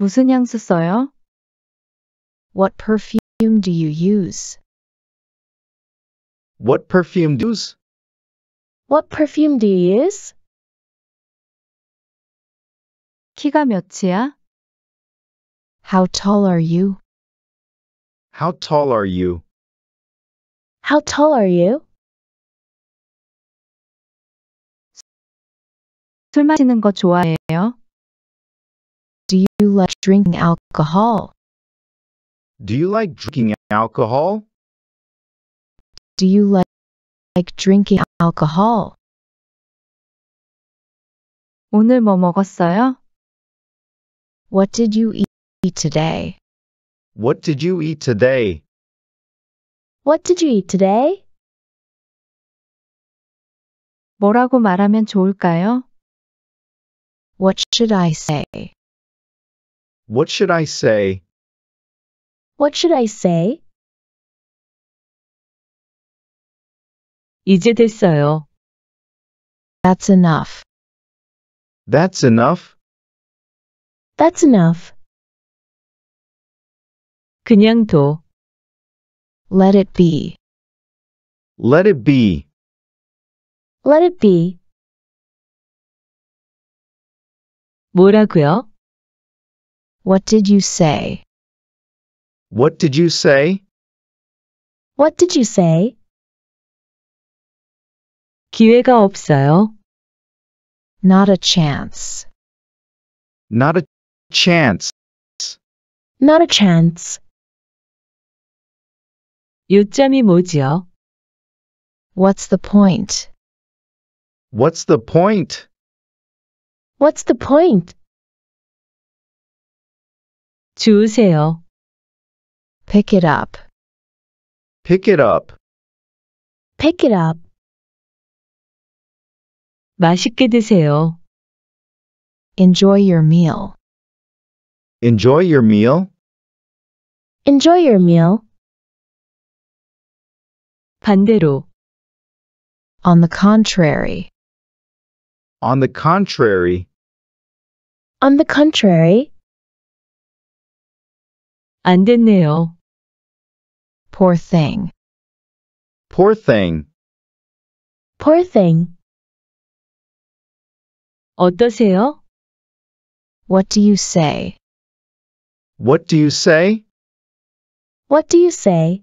무슨 향수 써요? What perfume do you use? What perfume do you use? What perfume do you use? 키가 몇이야? How tall are you? How tall are you? How tall are you? 술 마시는 거 좋아해요? Do you like drinking alcohol? Do you like drinking alcohol? Do you like, like drinking alcohol? 오늘 뭐 먹었어요? What did you eat today? What did you eat today? What did you eat today? 뭐라고 말하면 좋을까요? What should I say? What should I say? What should I say? 이제 됐어요. That's enough. That's enough. That's enough. 그냥 둬. Let it be. Let it be. Let it be. 뭐라고요? What did you say? What did you say? What did you say? 기회가 없어요. Not a chance. Not a chance. Not a chance. 요점이 뭐지요? What's the point? What's the point? What's the point? 주우세요. Pick it up. Pick it up. Pick it up. 맛있게 드세요. Enjoy your meal. Enjoy your meal. Enjoy your meal. 반대로 On the contrary. On the contrary. On the contrary. 안 됐네요. Poor thing. Poor thing. Poor thing. 어떠세요? What do you say? What do you say? What do you say?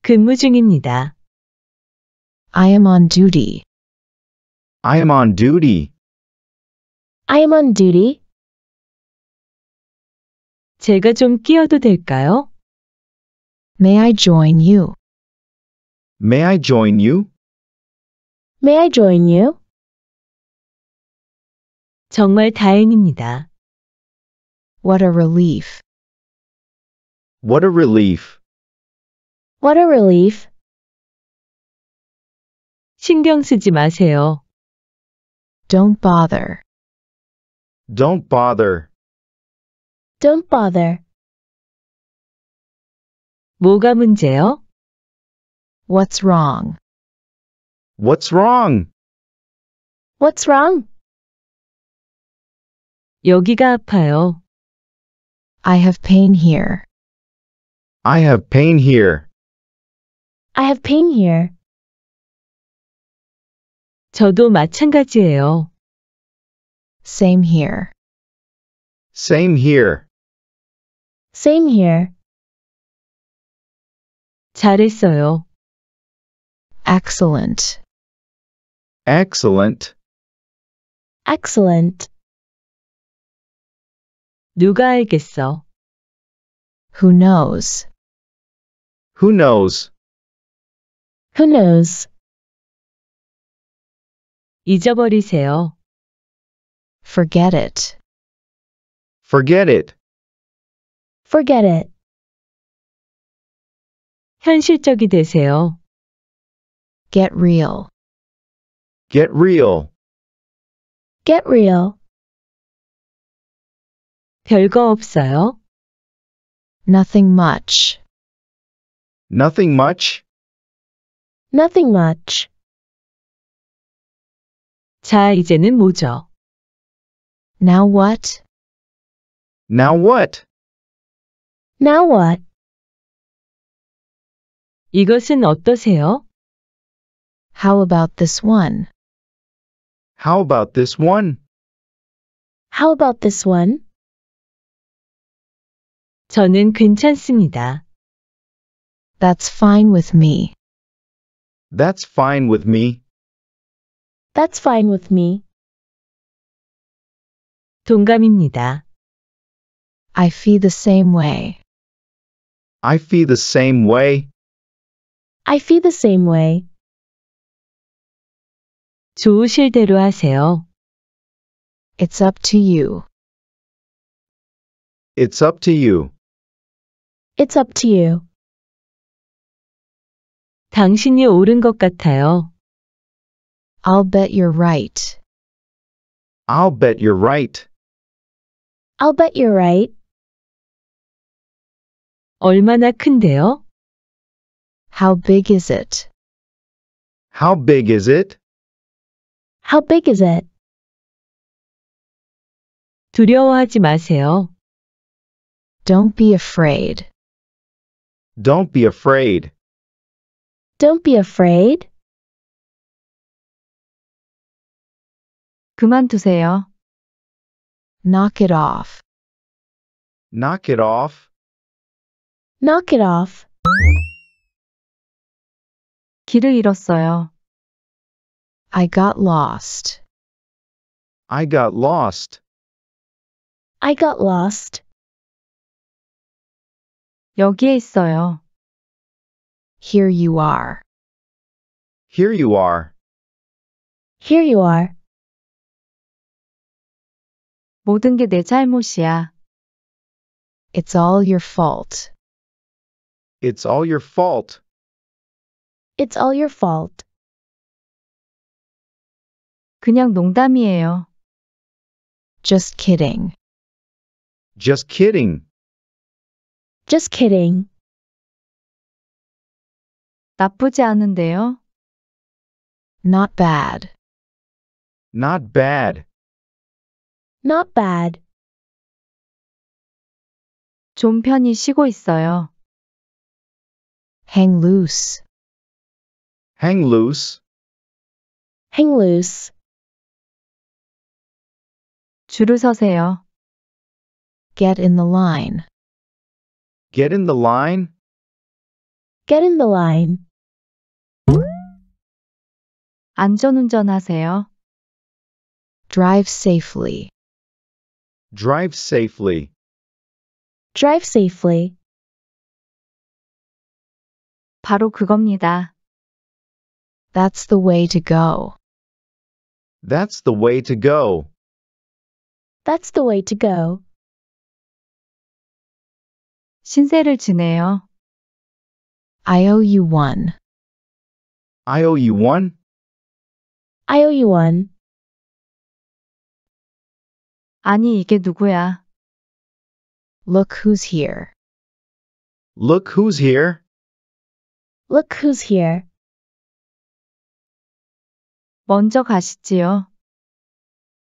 근무 중입니다. I am on duty. I am on duty. I am on duty. 제가 좀 끼어도 될까요? May I join you? May I join you? May I join you? 정말 다행입니다. What a relief. What a relief. What a relief. 신경 쓰지 마세요. Don't bother. Don't bother. Don't bother. 뭐가 문제요? What's wrong? What's wrong? What's wrong? 여기가 아파요. I have pain here. I have pain here. I have pain here. 저도 마찬가지예요. Same here. Same here. Same here. 잘했어요. Excellent. Excellent. Excellent. 누가 알겠어? Who knows? Who knows? Who knows? 잊어버리세요. Forget it. Forget it. Forget it. 현실적이 되세요. Get real. Get real. Get real. 별거 없어요. Nothing much. Nothing much. Nothing much. 자, 이제는 뭐죠? Now what? Now what? Now what? 이것은 어떠세요? How about this one? How about this one? How about this one? 저는 괜찮습니다. That's fine with me. That's fine with me. That's fine with me. 동감입니다. I feel the same way. I feel the same way. I feel the same way. 좋으실 대로 하세요. It's up to you. It's up to you. It's up to you. 당신이 옳은 것 같아요. I'll bet you're right. I'll bet you're right. I'll bet you're right. 얼마나 큰데요? How big is it? How big is it? How big is it? 두려워하지 마세요. Don't be afraid. Don't be afraid. Don't be afraid. 그만두세요. Knock it off. Knock it off. Knock it off. 길을 잃었어요. I got lost. I got lost. I got lost. 여기에 있어요. Here you are. Here you are. Here you are. 모든 게 내 잘못이야. It's all your fault. It's all your fault. It's all your fault. 그냥 농담이에요. Just kidding. Just kidding. Just kidding. 나쁘지 않은데요. Not bad. Not bad. Not bad. 좀 편히 쉬고 있어요. Hang loose. Hang loose. Hang loose. 줄을 서세요. Get in the line. Get in the line. Get in the line. 안전운전하세요. Drive safely. Drive safely. Drive safely. 바로 그겁니다. That's the way to go. That's the way to go. That's the way to go. 신세를 지네요. I owe you one. I owe you one. I owe you one. 아니 이게 누구야? Look who's here. Look who's here. Look who's here. 먼저 가시지요.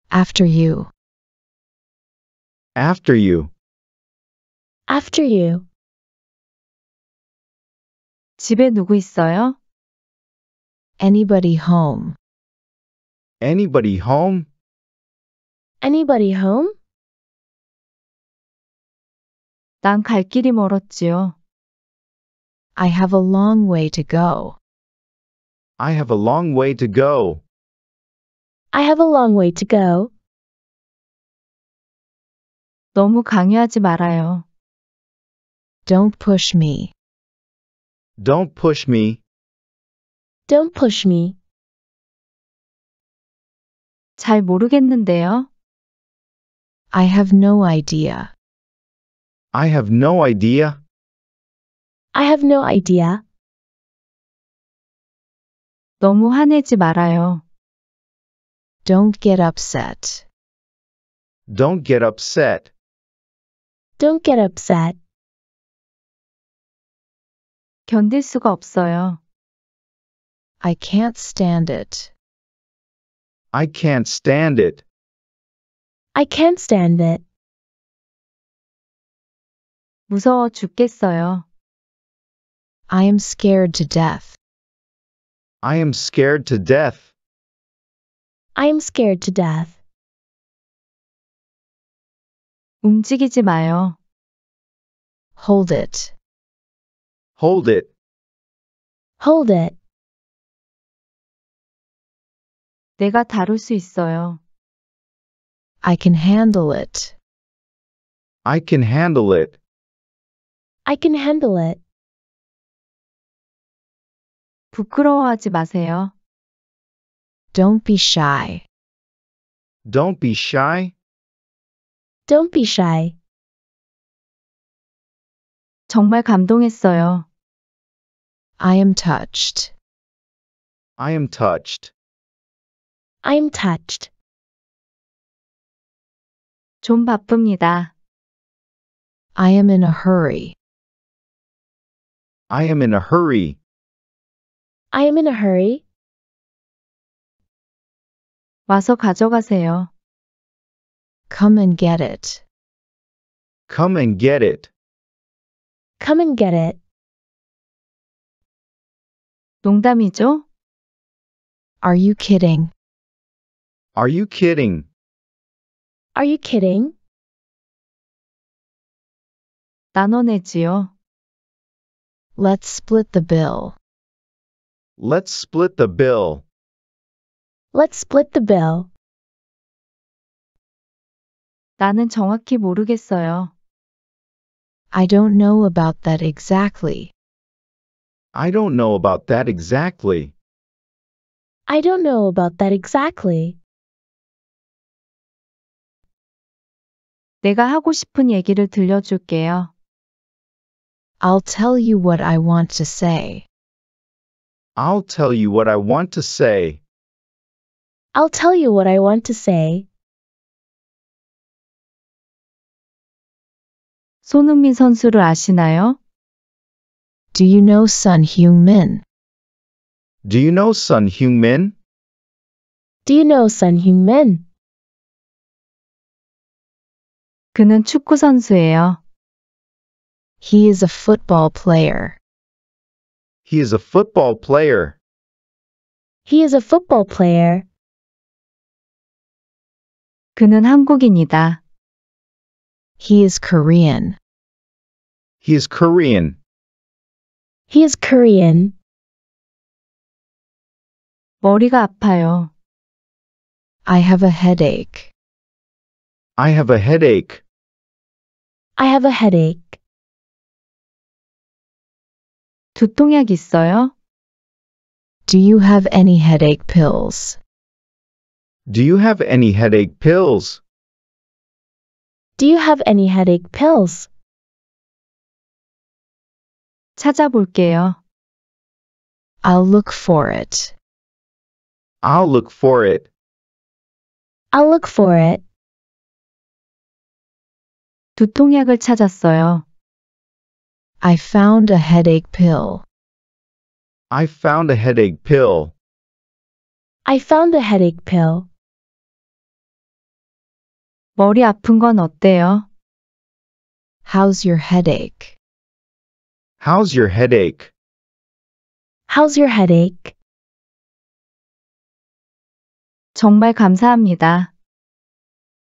After you. After you. After you. 집에 누구 있어요? Anybody home? Anybody home? Anybody home? 난 갈 길이 멀었지요. I have a long way to go. I have a long way to go. I have a long way to go. 너무 강요하지 말아요. Don't push me. Don't push me. Don't push me. 잘 모르겠는데요. I have no idea. I have no idea. I have no idea. 너무 화내지 말아요. Don't get upset. Don't get upset. Don't get upset. 견딜 수가 없어요. I can't stand it. I can't stand it. I can't stand it. 무서워 죽겠어요. I am scared to death. I am scared to death. I am scared to death. 움직이지 마요. Hold it. Hold it. Hold it. 내가 다룰 수 있어요. I can handle it. I can handle it. I can handle it. 부끄러워하지 마세요. Don't be shy. Don't be shy. Don't be shy. 정말 감동했어요. I am touched. I am touched. I am touched. 좀 바쁩니다. I am in a hurry. I am in a hurry. I am in a hurry. 와서 가져가세요. Come and get it. Come and get it. Come and get it. 농담이죠? Are you kidding? Are you kidding? Are you kidding? 나눠내지요. Let's split the bill. Let's split the bill. Let's split the bill. 나는 정확히 모르겠어요. I don't know about that exactly. I don't know about that exactly. I don't know about that exactly. 내가 하고 싶은 얘기를 들려줄게요. I'll tell you what I want to say. I'll tell you what I want to say. I'll tell you what I want to say. 손흥민 선수를 아시나요? Do you know Sun Heung-min? Do you know Sun Heung-min? Do you know Sun Heung-min? 그는 축구 선수예요. He is a football player. He is a football player. He is a football player. 그는 한국인이다. He is Korean. He is Korean. He is Korean. 머리가 아파요. I have a headache. I have a headache. I have a headache. 두통약 있어요? Do you have any headache pills? Do you have any headache pills? Do you have any headache pills? 찾아볼게요. I'll look for it. I'll look for it. I'll look for it. 두통약을 찾았어요. I found a headache pill. I found a headache pill. I found a headache pill. 머리 아픈 건 어때요? How's your headache? How's your headache? How's your headache? 정말 감사합니다.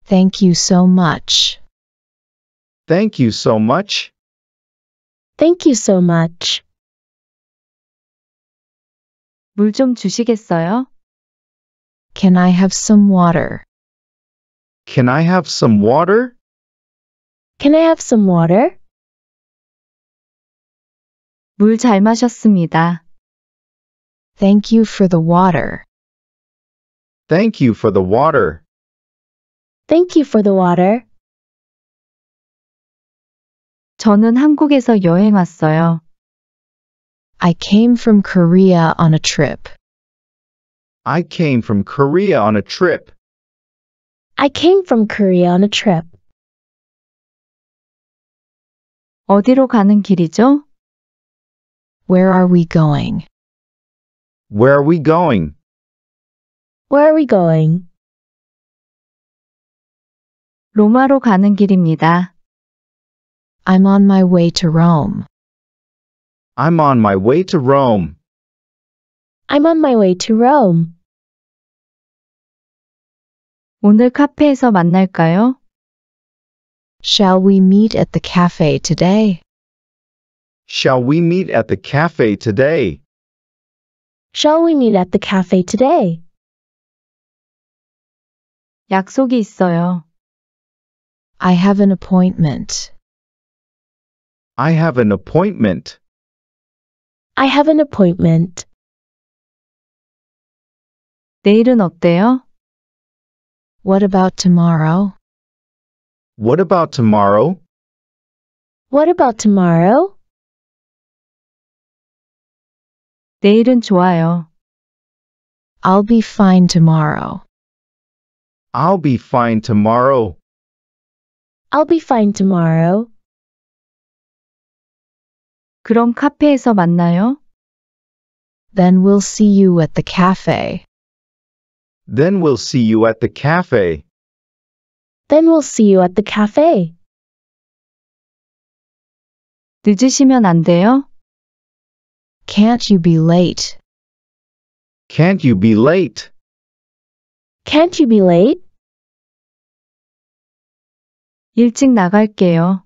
Thank you so much. Thank you so much. Thank you so much. 주시겠어요? Can I have some water? Can I have some water? Can I have some water? 물 잘 마셨습니다. Thank you for the water. Thank you for the water. Thank you for the water. 저는 한국에서 여행 왔어요. I came from Korea on a trip. I came from Korea on a trip. I came from Korea on a trip. 어디로 가는 길이죠? Where are we going? Where are we going? Where are we going? 로마로 가는 길입니다. I'm on my way to Rome. I'm on my way to Rome. I'm on my way to Rome. 오늘 카페에서 만날까요? Shall we meet at the cafe today? Shall we meet at the cafe today? Shall we meet at the cafe today? 약속이 있어요. I have an appointment. I have an appointment. I have an appointment. 내일은 어때요? What about tomorrow? What about tomorrow? What about tomorrow? 내일은 좋아요. I'll be fine tomorrow. I'll be fine tomorrow. I'll be fine tomorrow. 그럼 카페에서 만나요. Then we'll see you at the cafe. Then we'll see you at the cafe. Then we'll see you at the cafe. 늦으시면 안 돼요? Can't you be late? Can't you be late? Can't you be late? 일찍 나갈게요.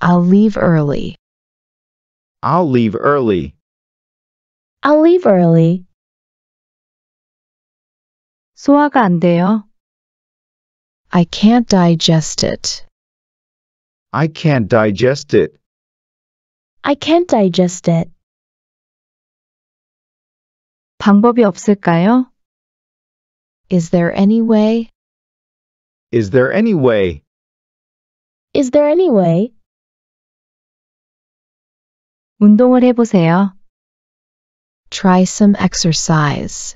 I'll leave early. I'll leave early. I'll leave early. 소화가 안 돼요. I can't digest it. I can't digest it. I can't digest it. 방법이 없을까요? Is there any way? Is there any way? Is there any way? 운동을 해보세요. Try some exercise.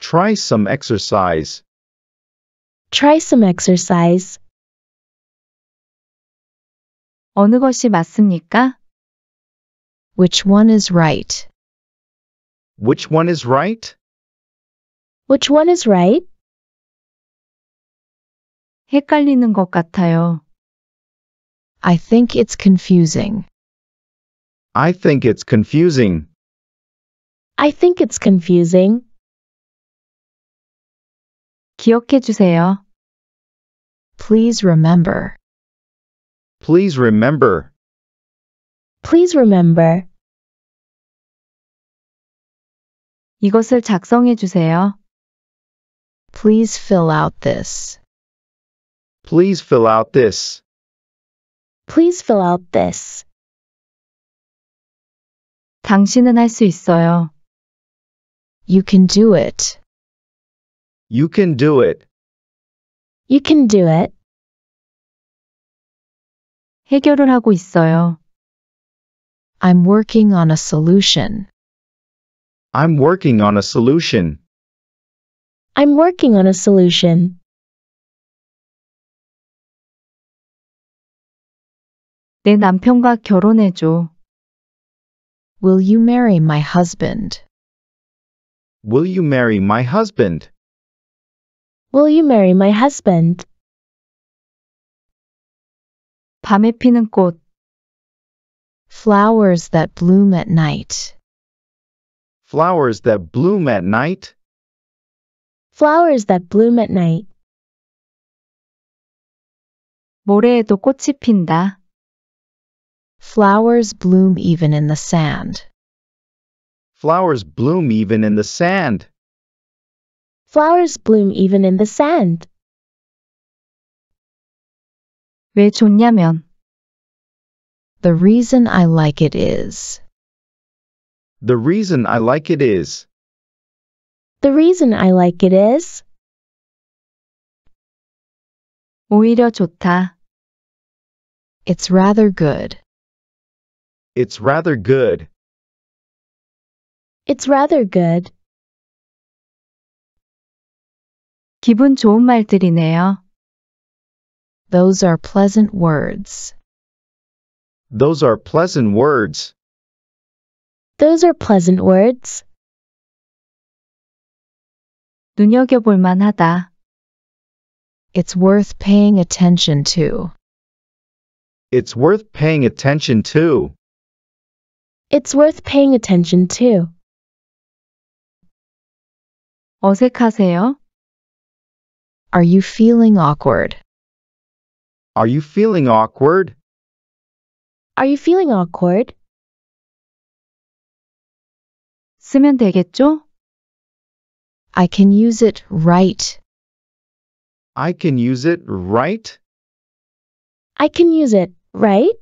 Try some exercise. Try some exercise. 어느 것이 맞습니까? Which one is right? Which one is right? Which one is right? 헷갈리는 것 같아요. I think it's confusing. I think it's confusing. I think it's confusing. 기억해 주세요. Please remember. Please remember. Please remember. 이것을 작성해 주세요. Please fill out this. Please fill out this. Please fill out this. 당신은 할 수 있어요. You can do it. You can do it. You can do it. 해결을 하고 있어요. I'm working on a solution. I'm working on a solution. I'm working on a solution. 내 남편과 결혼해줘. Will you marry my husband? Will you marry my husband? Will you marry my husband? 밤에 피는 꽃 Flowers that bloom at night. Flowers that bloom at night. Flowers that bloom at night. 모래에도 꽃이 핀다. Flowers bloom even in the sand. Flowers bloom even in the sand. Flowers bloom even in the sand. 왜 좋냐면 The reason I like it is The reason I like it is The reason I like it is 오히려 좋다. It's rather good. It's rather good. It's rather good. 기분 좋은 말들이네요. Those are pleasant words. Those are pleasant words. Those are pleasant words. 눈여겨볼 만하다. It's worth paying attention to. It's worth paying attention to. It's worth paying attention to. 어색하세요? Are you feeling awkward? Are you feeling awkward? Are you feeling awkward? 쓰면 되겠죠? I can use it right. I can use it right? I can use it, right?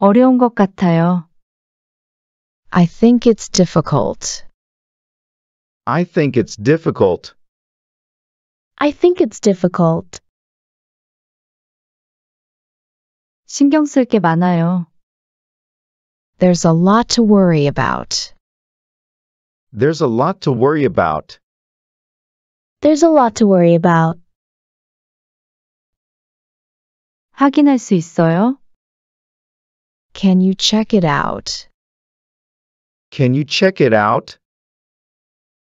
어려운 것 같아요. I think it's difficult. I think it's difficult. I think it's difficult. 신경 많아요. There's a lot to worry about. There's a lot to worry about. There's a lot to worry about. 확인할 수 있어요? Can you check it out? Can you check it out?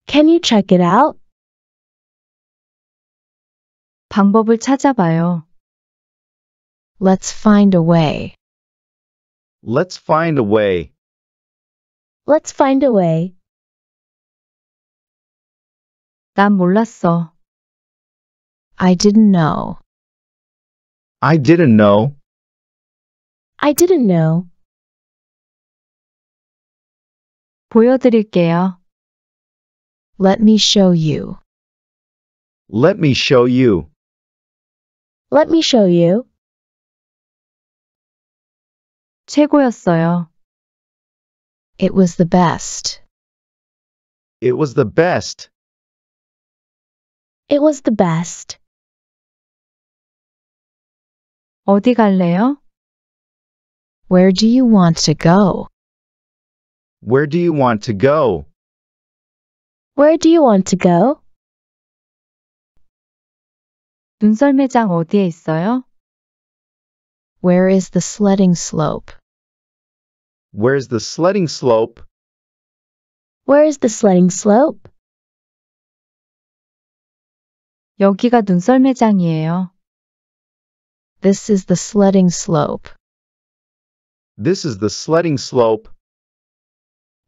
Can you check it out? 방법을 찾아봐요. Let's find a way. Let's find a way. Let's find a way. 난 몰랐어. I didn't know. I didn't know. I didn't know. 보여드릴게요. Let me show you. Let me show you. Let me show you. 최고였어요. It was the best. It was the best. It was the best. 어디 갈래요? Where do you want to go? Where do you want to go? Where do you want to go? 어디에 있어요? Where is the sledding slope? Where's the sledding slope? Where's the sledding slope? 여기가 눈썰매장이에요. This is the sledding slope. This is the sledding slope.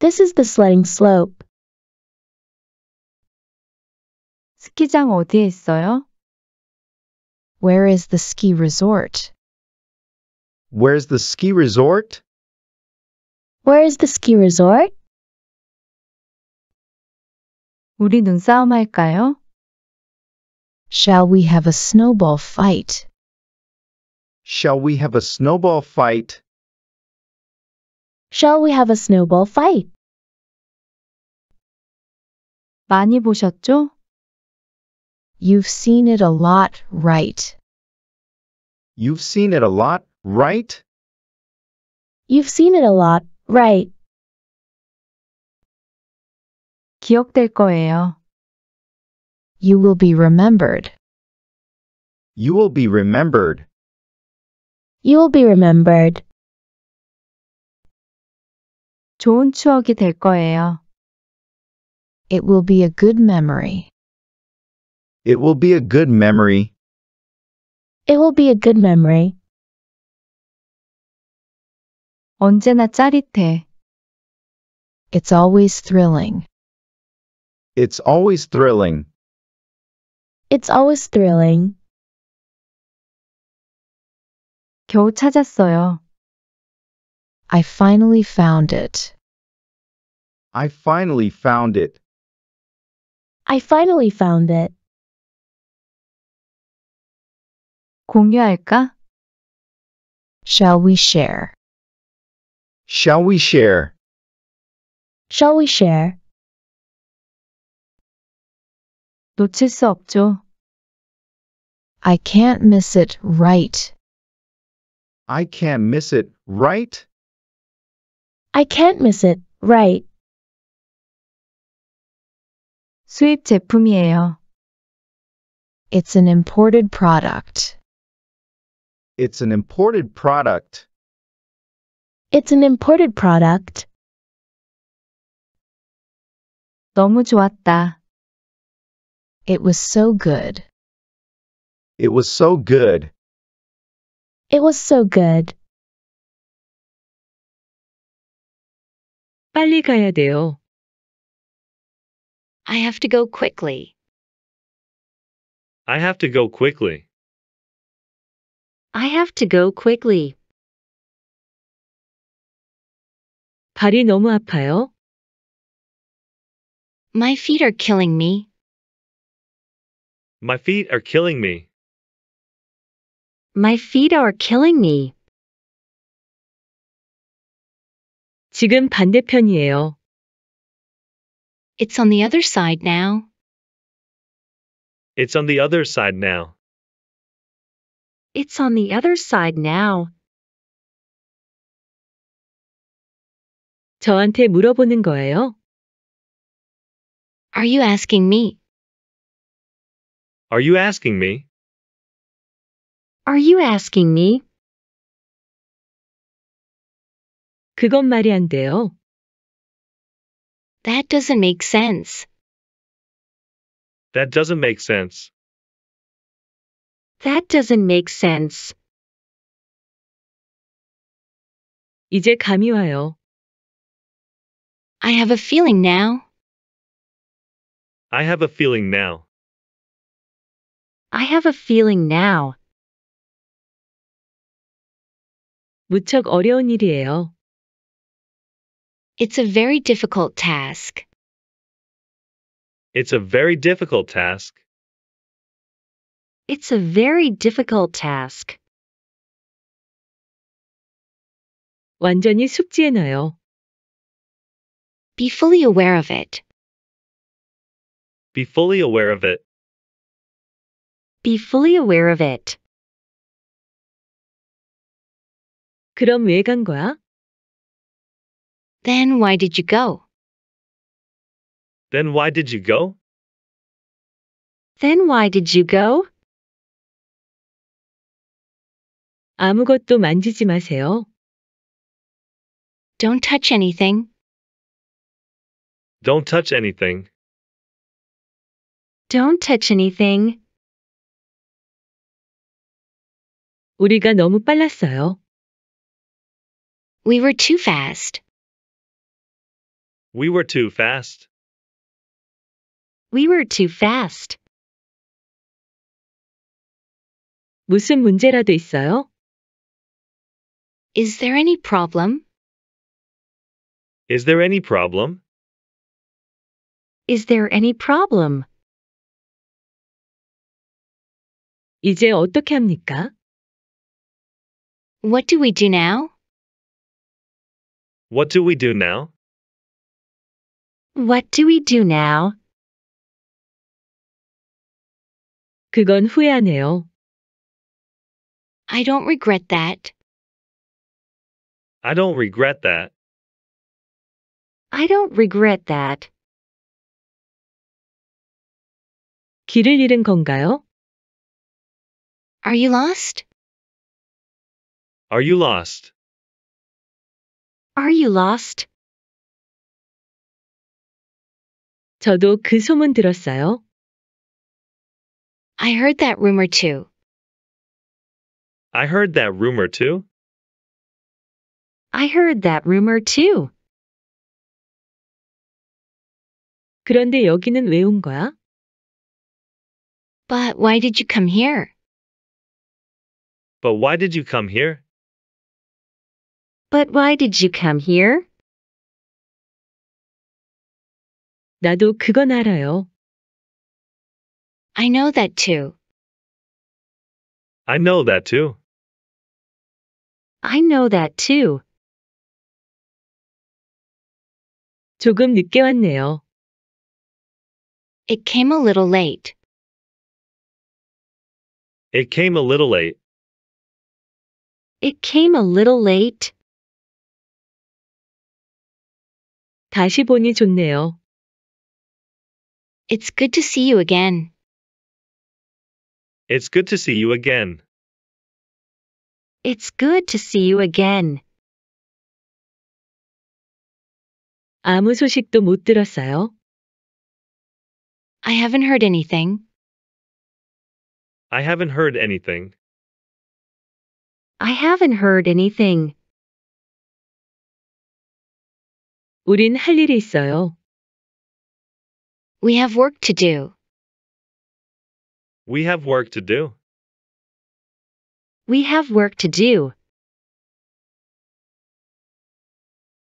This is the sledding slope. 스키장 어디에 있어요? Where is the ski resort? Where's the ski resort? Where is the ski resort? 우리 눈싸움 할까요? Shall we have a snowball fight? Shall we have a snowball fight? Shall we have a snowball fight? 많이 보셨죠? You've seen it a lot, right? You've seen it a lot, right? You've seen it a lot, right? 기억될 거예요. You will be remembered. You will be remembered. You will be remembered. 좋은 추억이 될 거예요. It will be a good memory. It will be a good memory. It will be a good memory. 언제나 짜릿해. It's always thrilling. It's always thrilling. It's always thrilling. 겨우 찾았어요. I finally found it. I finally found it. I finally found it. 공유할까? Shall we share? Shall we share? Shall we share? 놓칠 수 없죠. I can't miss it, right? I can't miss it, right? I can't miss it, right? 수입 제품이에요. It's an imported product. It's an imported product. It's an imported product. 너무 좋았다. It was so good. It was so good. It was so good. 빨리 가야 돼요. I have to go quickly. I have to go quickly. I have to go quickly. 발이 너무 아파요. My feet are killing me. My feet are killing me. My feet are killing me. 지금 반대편이에요. It's on the other side now. It's on the other side now. It's on the other side now. 저한테 물어보는 거예요? Are you asking me? Are you asking me? Are you asking me? 그건 말이 안 돼요. That doesn't make sense. That doesn't make sense. That doesn't make sense. 이제 감이 와요. I have a feeling now. I have a feeling now. I have a feeling now. 무척 어려운 일이에요. It's a very difficult task. It's a very difficult task. It's a very difficult task. 완전히 Be fully aware of it. Be fully aware of it. Be fully aware of it. 그럼 왜 거야? Then why did you go? Then why did you go? Then why did you go? 아무것도 만지지 마세요. Don't touch anything. Don't touch anything. Don't touch anything. 우리가 너무 빨랐어요. We were too fast. We were too fast. We were too fast. 무슨 문제라도 있어요? Is there any problem? Is there any problem? Is there any problem? 이제 어떻게 합니까? What do we do now? What do we do now? What do we do now? 그건 후회하네요. I don't regret that. I don't regret that. I don't regret that. 길을 잃은 건가요? Are you lost? Are you lost? Are you lost? 저도 그 소문 들었어요. I heard that rumor too. I heard that rumor too. I heard that rumor too. 그런데 여기는 왜 온 거야? But why did you come here? But why did you come here? But why did you come here? 나도 그건 알아요. I know that too. I know that too. I know that too. 조금 늦게 왔네요. It came a little late. It came a little late. It came a little late. 다시 보니 좋네요. It's good to see you again. It's good to see you again. It's good to see you again. 아무 소식도 못 들었어요. I haven't heard anything. I haven't heard anything. I haven't heard anything. 우린 할 일이 있어요. We have work to do. We have work to do. We have work to do.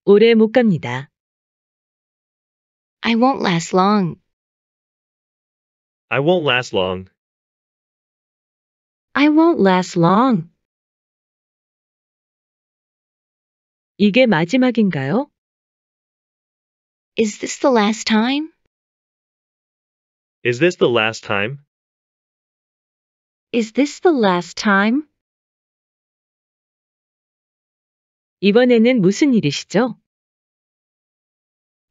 오래 못 갑니다. I won't last long. I won't last long. I won't last long. 이게 마지막인가요? Is this the last time? Is this the last time? Is this the last time? 이번에는 무슨 일이시죠?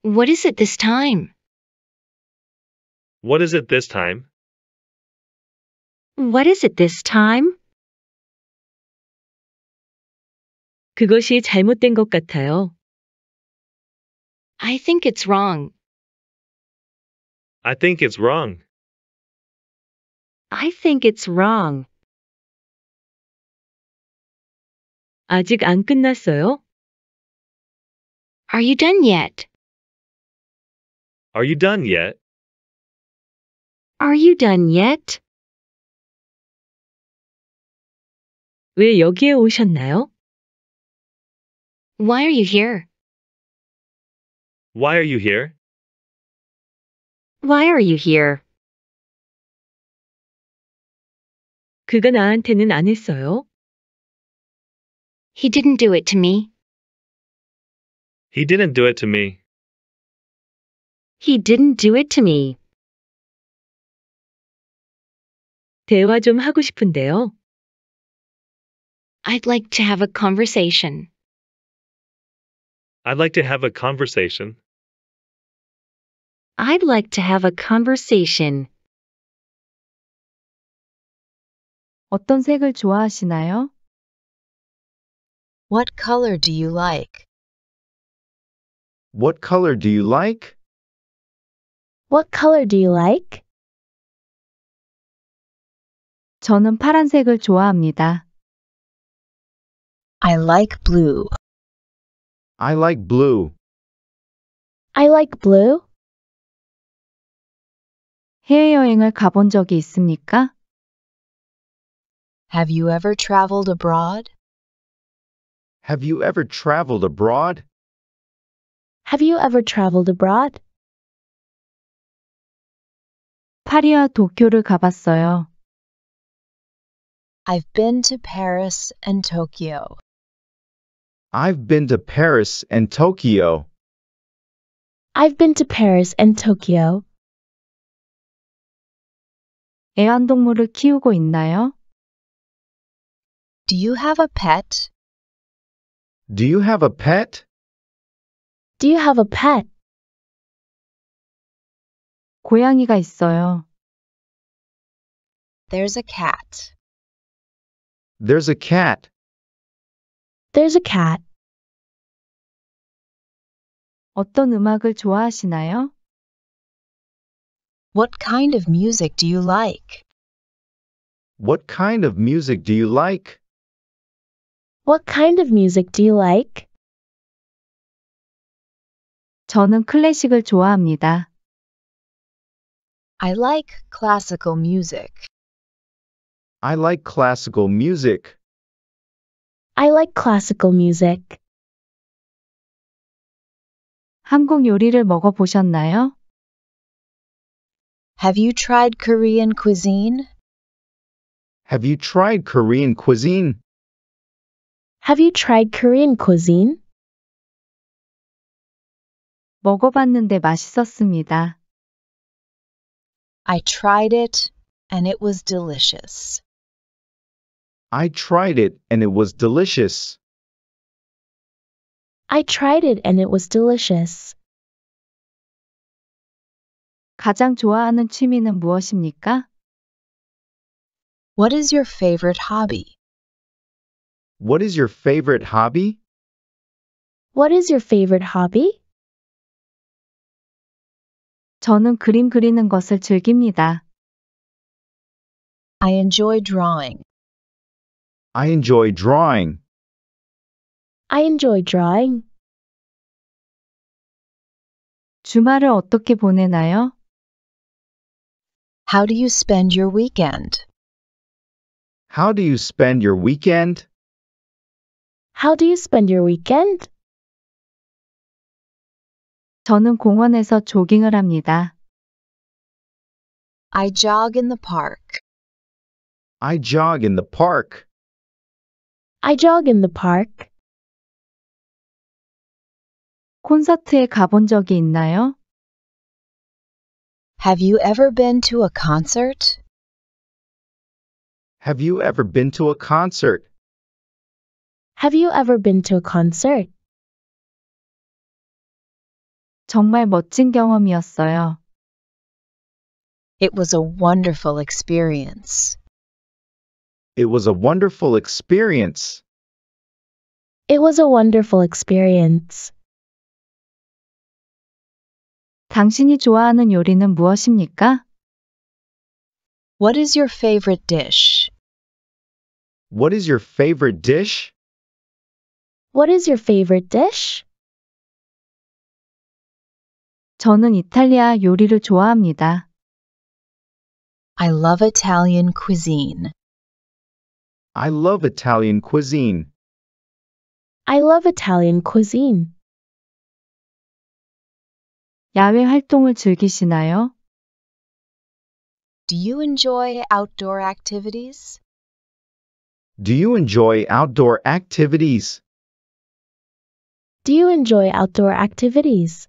What is it this time? What is it this time? What is it this time? 그것이 잘못된 것 같아요. I think it's wrong. I think it's wrong. I think it's wrong. 아직 안 끝났어요? Are you done yet? Are you done yet? Are you done yet? 왜 여기에 오셨나요? Why are you here? Why are you here? Why are you here? 그가 나한테는 안 했어요. He didn't do it to me. He didn't do it to me. He didn't do it to me. 대화 좀 하고 싶은데요. I'd like to have a conversation. I'd like to have a conversation. I'd like to have a conversation. 어떤 색을 좋아하시나요? What color do you like? What color do you like? What color do you like? 저는 파란색을 좋아합니다. I like blue. I like blue. I like blue. 해외여행을 가본 적이 있습니까? Have you ever traveled abroad? Have you ever traveled abroad? Have you ever traveled abroad? 파리와 도쿄를 가봤어요. I've been to Paris and Tokyo. I've been to Paris and Tokyo. I've been to Paris and Tokyo. 애완동물을 키우고 있나요? Do you have a pet? Do you have a pet? Do you have a pet? 고양이가 있어요. There's a cat. There's a cat. There's a cat. 어떤 음악을 좋아하시나요? What kind of music do you like? What kind of music do you like? What kind of music do you like? 저는 클래식을 좋아합니다. I like classical music. I like classical music. I like classical music. 한국 요리를 먹어보셨나요? Have you tried Korean cuisine? Have you tried Korean cuisine? Have you tried Korean cuisine? 먹어봤는데 맛있었습니다. I tried it and it was delicious. I tried it and it was delicious. I tried it and it was delicious. 가장 좋아하는 취미는 무엇입니까? What is your favorite hobby? What is your favorite hobby? What is your favorite hobby? 저는 그림 그리는 것을 즐깁니다. I enjoy drawing. I enjoy drawing. I enjoy drawing. 주말을 어떻게 보내나요? How do you spend your weekend? How do you spend your weekend? How do you spend your weekend? 저는 공원에서 조깅을 합니다. I jog in the park. I jog in the park. I jog in the park. 콘서트에 가본 적이 있나요? Have you ever been to a concert? Have you ever been to a concert? Have you ever been to a concert? 정말 멋진 경험이었어요. It was a wonderful experience. It was a wonderful experience. It was a wonderful experience. 당신이 좋아하는 요리는 무엇입니까? What is your favorite dish? What is your favorite dish? What is your favorite dish? 저는 이탈리아 요리를 좋아합니다. I love Italian cuisine. I love Italian cuisine. I love Italian cuisine. 야외 활동을 즐기시나요? Do you enjoy outdoor activities? Do you enjoy outdoor activities? Do you enjoy outdoor activities?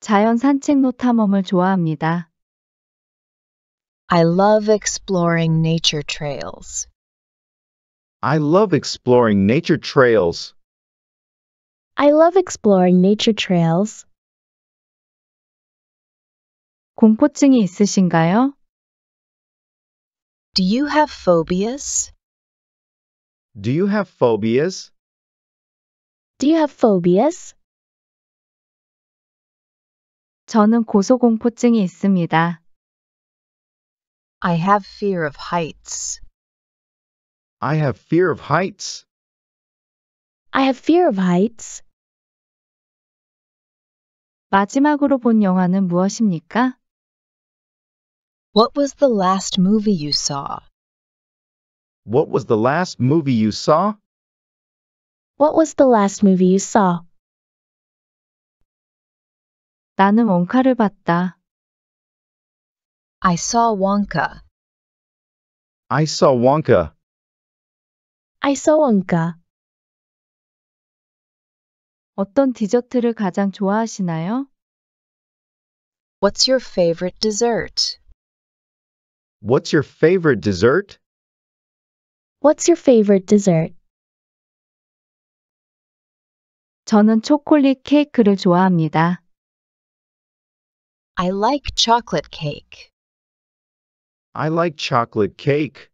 자연 산책로 탐험을 좋아합니다. I love exploring nature trails. I love exploring nature trails. I love exploring nature trails. 공포증이 있으신가요? Do you have phobias? Do you have phobias? Do you have phobias? 저는 고소공포증이 있습니다. I have fear of heights. I have fear of heights. I have fear of heights. 마지막으로 본 영화는 무엇입니까? What was the last movie you saw? What was the last movie you saw? What was the last movie you saw? 나는 원카를 봤다. I saw Wonka. I saw Wonka. I saw Wonka. 어떤 디저트를 가장 좋아하시나요? What's your favorite dessert? What's your favorite dessert? What's your favorite dessert? 저는 초콜릿 케이크를 좋아합니다. I like chocolate cake. I like chocolate cake.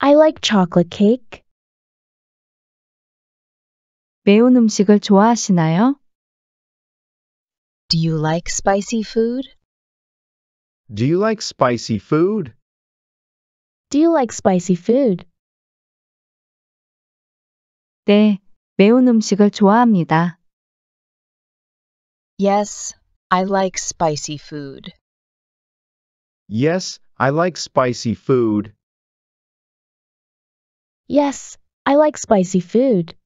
I like chocolate cake. 매운 음식을 좋아하시나요? Do you like spicy food? Do you like spicy food? Do you like spicy food? 네, 매운 음식을 좋아합니다. Yes, I like spicy food. Yes, I like spicy food. Yes, I like spicy food.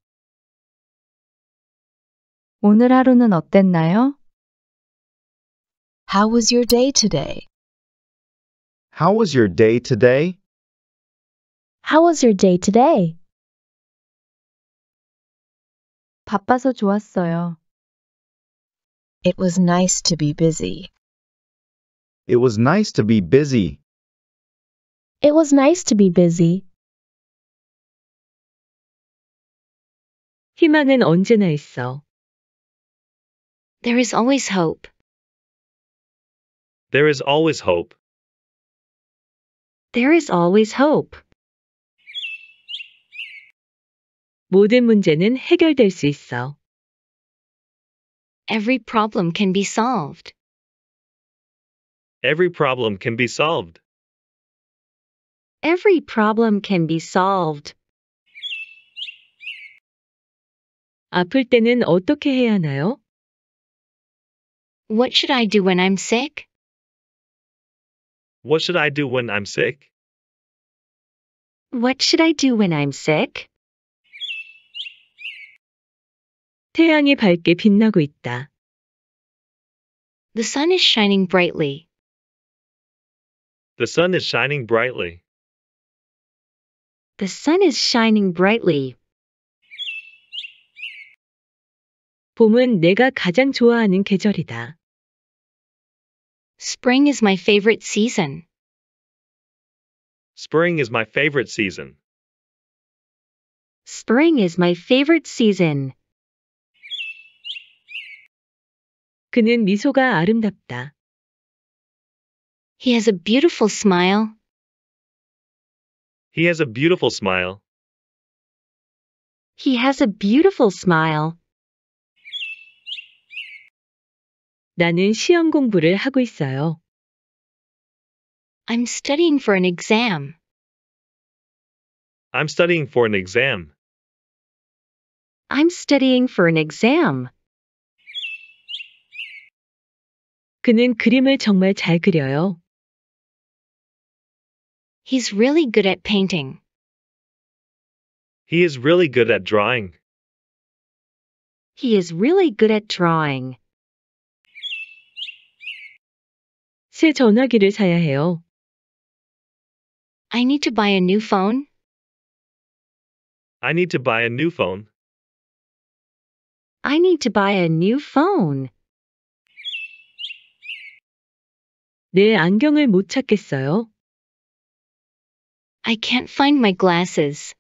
오늘 하루는 어땠나요? How was your day today? How was your day today? How was your day today? 바빠서 좋았어요. It was nice to be busy. It was nice to be busy. It was nice to be busy. 희망은 언제나 있어. There is always hope. There is always hope. There is always hope. 모든 문제는 해결될 수 있어. Every problem can be solved. Every problem can be solved. Every problem can be solved. 아플 때는 어떻게 해야 하나요? What should I do when I'm sick? What should I do when I'm sick? What should I do when I'm sick? 태양이 밝게 빛나고 있다. The sun is shining brightly. The sun is shining brightly. The sun is shining brightly. 봄은 내가 가장 좋아하는 계절이다. Spring is my favorite season. Spring is my favorite season. Spring is my favorite season. 그는 미소가 아름답다. He has a beautiful smile. He has a beautiful smile. He has a beautiful smile. 나는 시험 공부를 하고 있어요. I'm studying for an exam. I'm studying for an exam. I'm studying for an exam. 그는 그림을 정말 잘 그려요. He's really good at painting. He is really good at drawing. He is really good at drawing. 새 전화기를 사야 해요. I need to buy a new phone. I need to buy a new phone. I need to buy a new phone. 내 안경을 못 찾겠어요. I can't find my glasses.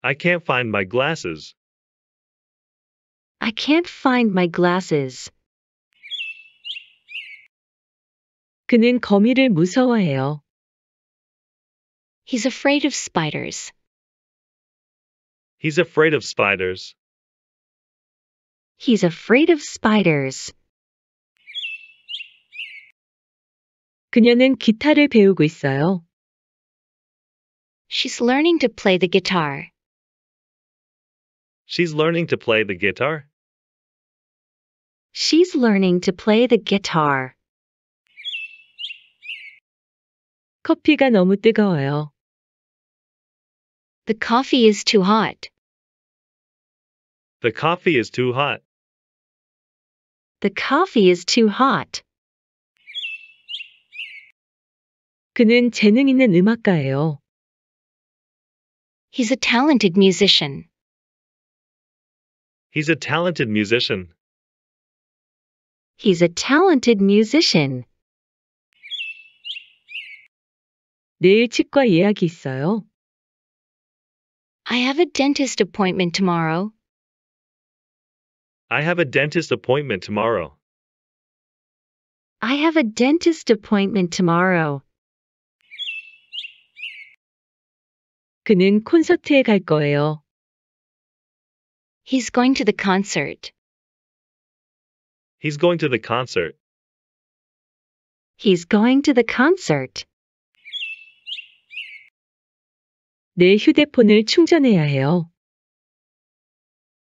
I can't find my glasses. I can't find my glasses. 그는 거미를 무서워해요. He's afraid of spiders. He's afraid of spiders. He's afraid of spiders. 그녀는 기타를 배우고 있어요. She's learning to play the guitar. She's learning to play the guitar. She's learning to play the guitar. 커피가 너무 뜨거워요. The coffee is too hot. The coffee is too hot. The coffee is too hot. 그는 재능 있는 음악가예요. He's a talented musician. He's a talented musician. He's a talented musician. 내일 치과 예약이 있어요. I have a dentist appointment tomorrow. I have a dentist appointment tomorrow. I have a dentist appointment tomorrow. 그는 콘서트에 갈 거예요. He's going to the concert. He's going to the concert. He's going to the concert. 내 휴대폰을 충전해야 해요.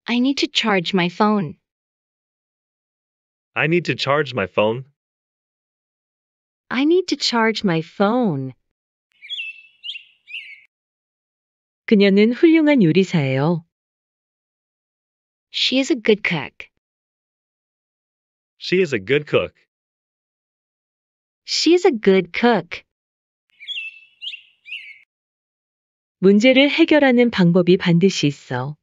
I need to charge my phone. I need to charge my phone. I need to charge my phone. 그녀는 훌륭한 요리사예요. She is a good cook. She is a good cook. She is a good cook. 문제를 해결하는 방법이 반드시 있어.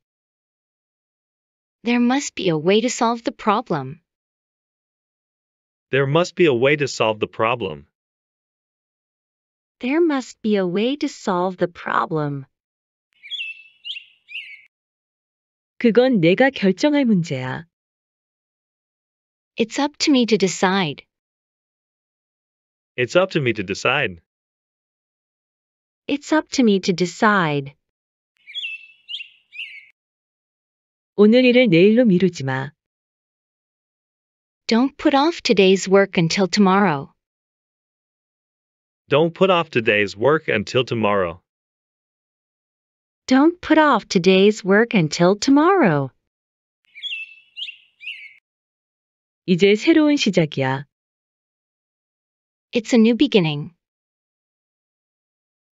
There must be a way to solve the problem. There must be a way to solve the problem. There must be a way to solve the problem. 그건 내가 결정할 문제야. It's up to me to decide. It's up to me to decide. It's up to me to decide. 오늘 일을 내일로 미루지 마. Don't put off today's work until tomorrow. Don't put off today's work until tomorrow. Don't put off today's work until tomorrow. 이제 새로운 시작이야. It's a new beginning.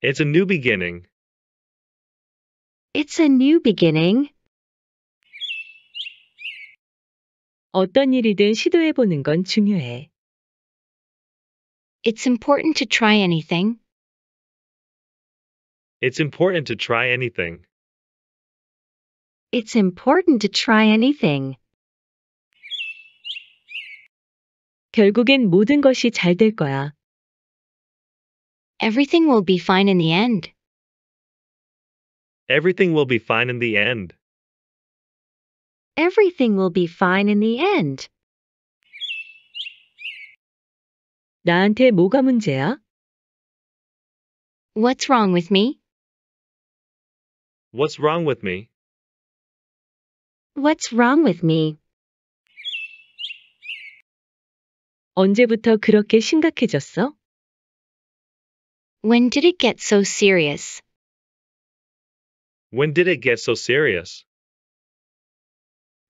It's a new beginning. It's a new beginning. 어떤 일이든 시도해 보는 건 중요해. It's important to try anything. It's important to try anything. It's important to try anything. 결국엔 모든 것이 잘 될 거야. Everything will be fine in the end. Everything will be fine in the end. Everything will be fine in the end. 나한테 뭐가 문제야? What's wrong with me? What's wrong with me? What's wrong with me? 언제부터 그렇게 심각해졌어? When did it get so serious? When did it get so serious?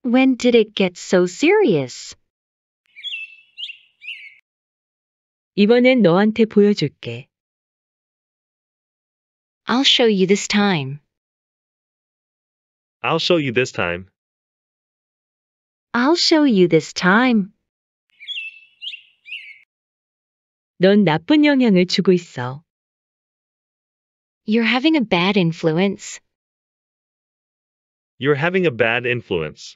When did it get so serious? 이번엔 너한테 보여줄게. I'll show you this time. I'll show you this time. I'll show you this time. 넌 나쁜 영향을 주고 있어. You're having a bad influence. You're having a bad influence.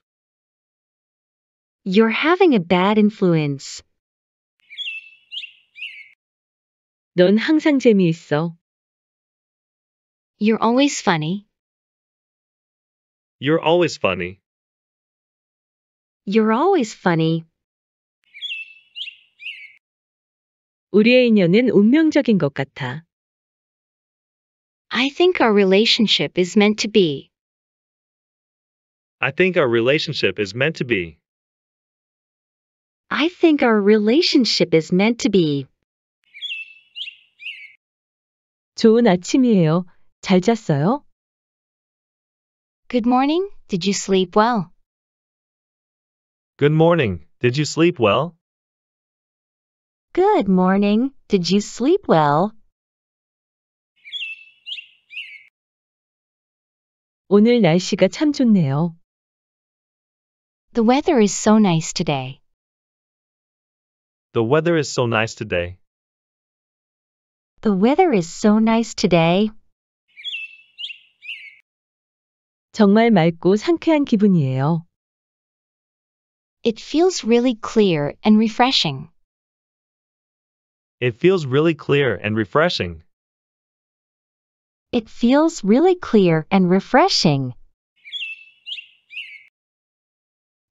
You're having a bad influence. 넌 항상 재미있어. You're always funny. You're always funny. You're always funny. 우리의 인연은 운명적인 것 같아. I think our relationship is meant to be. I think our relationship is meant to be. I think our relationship is meant to be. 좋은 아침이에요. 잘 잤어요? Good morning. Did you sleep well? Good morning. Did you sleep well? Good morning. Did you sleep well? 오늘 날씨가 참 좋네요. The weather is so nice today. The weather is so nice today. The weather is so nice today. 정말 맑고 상쾌한 기분이에요. It feels really clear and refreshing. It feels really clear and refreshing. It feels really clear and refreshing.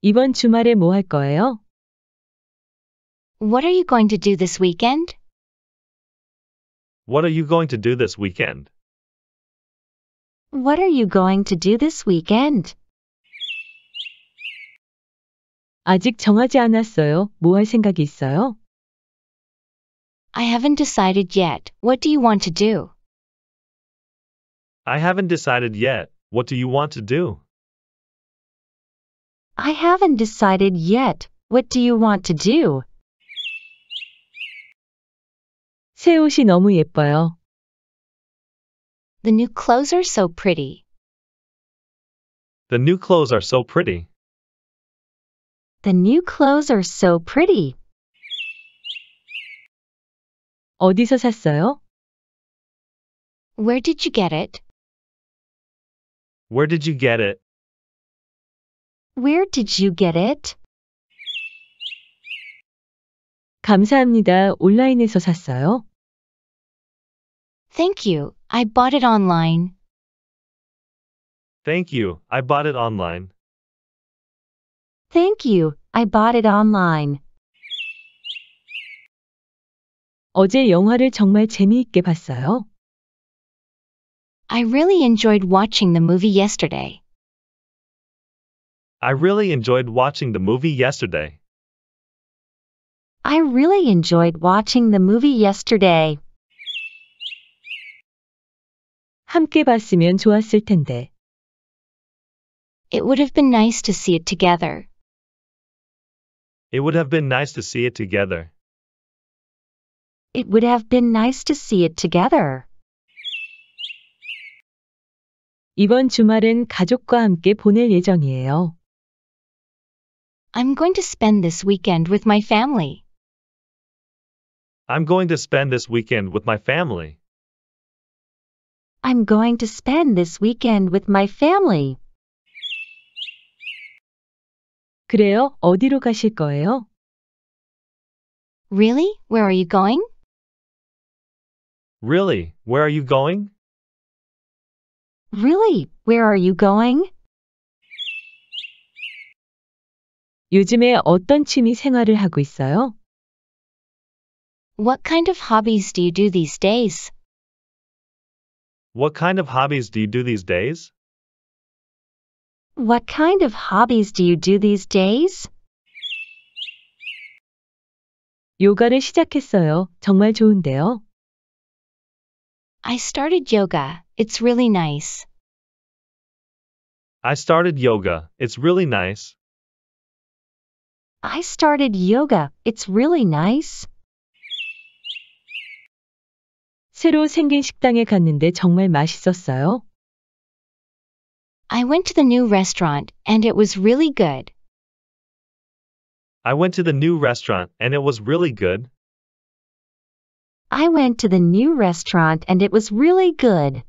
이번 주말에 거예요? What are you going to do this weekend? What are you going to do this weekend? What are you going to do this weekend? 아직 정하지 않았어요. 생각이 있어요? I haven't decided yet. What do you want to do? I haven't decided yet. What do you want to do? I haven't decided yet. What do you want to do? 새 옷이 너무 예뻐요. The new clothes are so pretty. The new clothes are so pretty. The new clothes are so pretty. 어디서 샀어요? Where did you get it? Where did you get it? Where did you get it? 감사합니다. 온라인에서 샀어요. Thank you. I bought it online. Thank you. I bought it online. Thank you. I bought it online. 어제 영화를 정말 재미있게 봤어요. I really enjoyed watching the movie yesterday. I really enjoyed watching the movie yesterday. I really enjoyed watching the movie yesterday. 함께 봤으면 좋았을 텐데. It would have been nice to see it together. It would have been nice to see it together. It would have been nice to see it together. 이번 주말은 가족과 함께 보낼 예정이에요. I'm going to spend this weekend with my family. I'm going to spend this weekend with my family. I'm going to spend this weekend with my family. 그래요? 어디로 가실 거예요? Really? Where are you going? Really? Where are you going? Really? Where are you going? 요즘에 어떤 취미 생활을 하고 있어요? What kind of hobbies do you do these days? What kind of hobbies do you do these days? What kind of hobbies do you do these days? 요가를 시작했어요. 정말 좋은데요. I started yoga. It's really nice. I started yoga. It's really nice. I started yoga. It's really nice. 새로 생긴 식당에 갔는데 정말 맛있었어요. I went to the new restaurant and it was really good. I went to the new restaurant and it was really good. I went to the new restaurant and it was really good.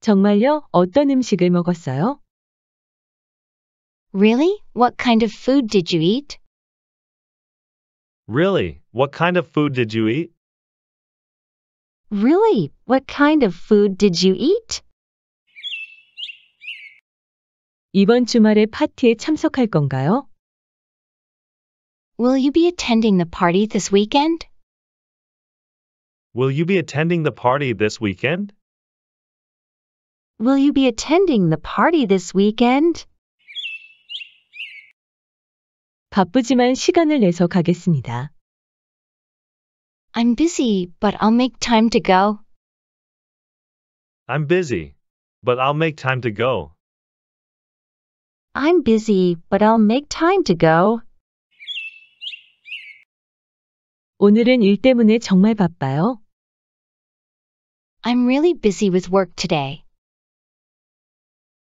정말요? 어떤 음식을 먹었어요? Really? What kind of food did you eat? Really? What kind of food did you eat? Really? What kind of food did you eat? 이번 주말에 파티에 참석할 건가요? Will you be attending the party this weekend? Will you be attending the party this weekend? Will you be attending the party this weekend? 바쁘지만 시간을 내서 가겠습니다. I'm busy, but I'll make time to go. I'm busy, but I'll make time to go. I'm busy, but I'll make time to go. 오늘은 일 때문에 정말 바빠요. I'm really busy with work today.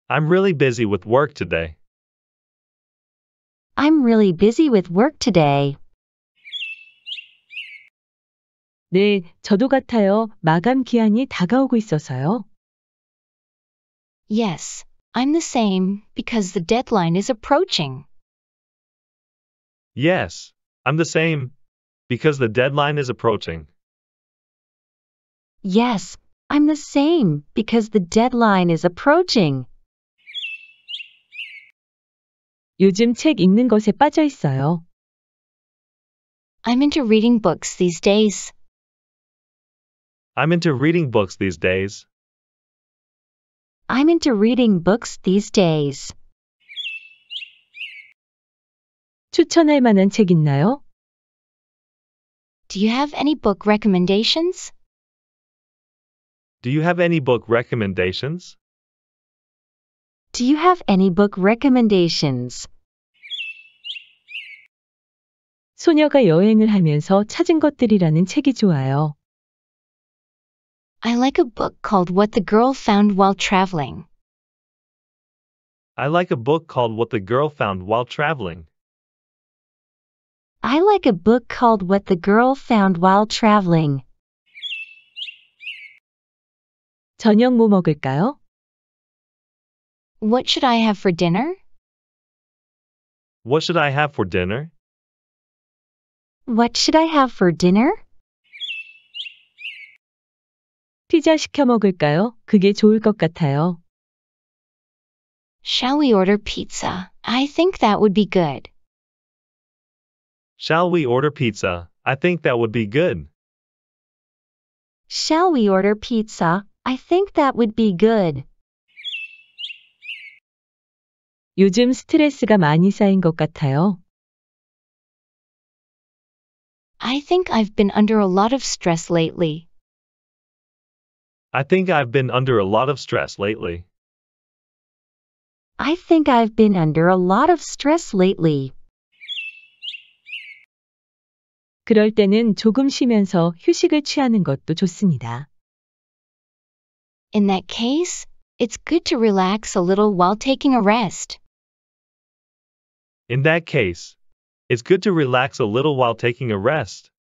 I'm really busy with work today. I'm really busy with work today. 네, 저도 같아요. 마감 기한이 다가오고 있어서요. Yes, I'm the same because the deadline is approaching. Yes, I'm the same because the deadline is approaching. Yes, I'm the same because the deadline is approaching. 요즘 책 읽는 것에 빠져 있어요. I'm into reading books these days. I'm into reading books these days. I'm into reading books these days. 추천할 만한 책 있나요? Do you have any book recommendations? Do you have any book recommendations? Do you have any book recommendations? 소녀가 여행을 하면서 찾은 것들이라는 책이 좋아요. I like a book called What the Girl Found While Traveling. I like a book called What the Girl Found While Traveling. I like a book called What the Girl Found While Traveling. 저녁 뭐 먹을까요? What should I have for dinner? What should I have for dinner? What should I have for dinner? 피자 시켜 먹을까요? 그게 좋을 것 같아요. Shall we order pizza? I think that would be good. Shall we order pizza? I think that would be good. Shall we order pizza? I think that would be good. 요즘 스트레스가 많이 쌓인 것 같아요. I think I've been under a lot of stress lately. I think I've been under a lot of stress lately. I think I've been under a lot of stress lately. 그럴 때는 조금 쉬면서 휴식을 취하는 것도 좋습니다. In that case, it's good to relax a little while taking a rest. In that case, it's good to relax a little while taking a rest.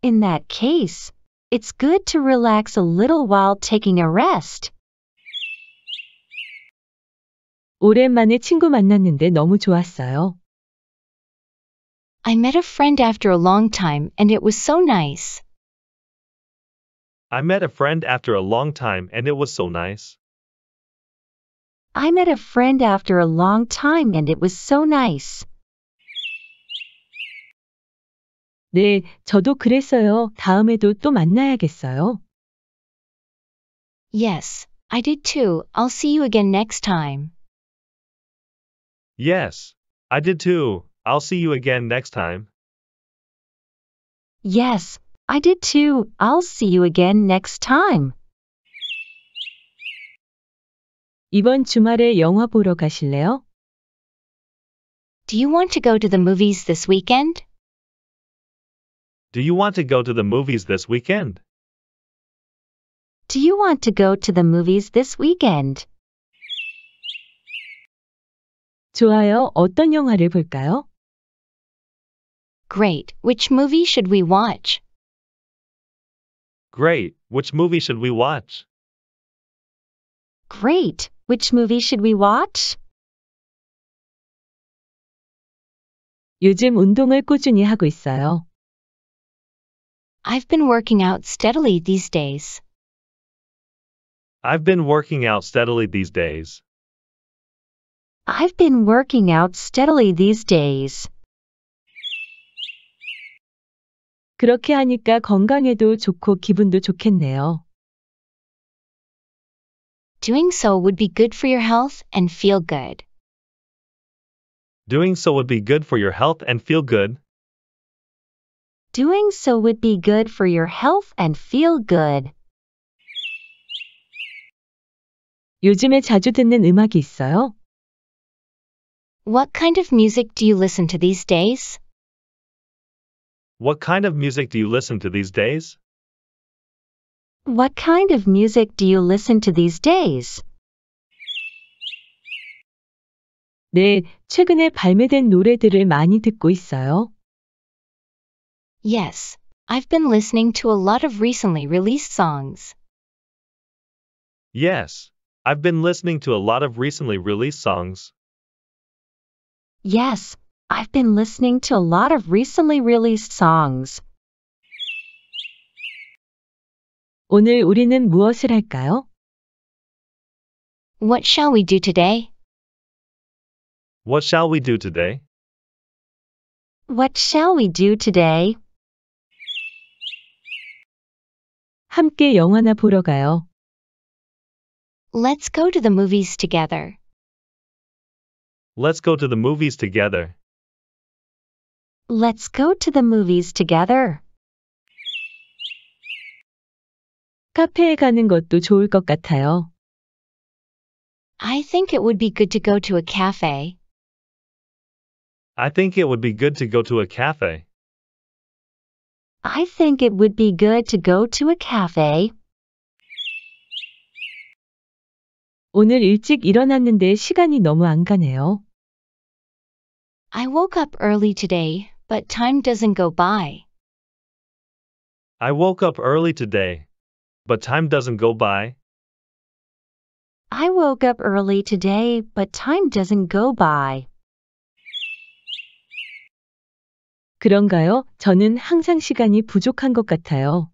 In that case, it's good to relax a little while taking a rest. 오랜만에 친구 만났는데 너무 좋았어요. I met a friend after a long time and it was so nice. I met a friend after a long time and it was so nice. I met a friend after a long time and it was so nice. 네, 저도 다음에도 또 만나야겠어요. Yes, I did too. I'll see you again next time. Yes, I did too. I'll see you again next time. Yes, I did too. I'll see you again next time. 이번 주말에 영화 보러 가실래요? Do you want to go to the movies this weekend? Do you want to go to the movies this weekend? Do you want to go to the movies this weekend? 좋아요. 어떤 영화를 볼까요? Great, which movie should we watch? Great, which movie should we watch? Great, which movie should we watch? 요즘 운동을 꾸준히 하고 있어요. I've been working out steadily these days. I've been working out steadily these days. I've been working out steadily these days. 그렇게 하니까 건강에도 좋고 기분도 좋겠네요. Doing so would be good for your health and feel good. Doing so would be good for your health and feel good. Doing so would be good for your health and feel good. 요즘에 자주 듣는 음악이 있어요? What kind of music do you listen to these days? What kind of music do you listen to these days? What kind of music do you listen to these days? 네, 최근에 발매된 노래들을 많이 듣고 있어요. Yes, I've been listening to a lot of recently released songs. Yes, I've been listening to a lot of recently released songs. Yes, I've been listening to a lot of recently released songs. 오늘 우리는 무엇을 할까요? What shall we do today? What shall we do today? What shall we do today? 함께 영화나 보러 가요. Let's go to the movies together. Let's go to the movies together. Let's go to the movies together. 카페에 가는 것도 좋을 것 같아요. I think it would be good to go to a cafe. I think it would be good to go to a cafe. I think it would be good to go to a cafe. 오늘 일찍 일어났는데 시간이 너무 안 가네요. I woke up early today, but time doesn't go by. I woke up early today. But time doesn't go by. I woke up early today, but time doesn't go by. 그런가요? 저는 항상 시간이 부족한 것 같아요.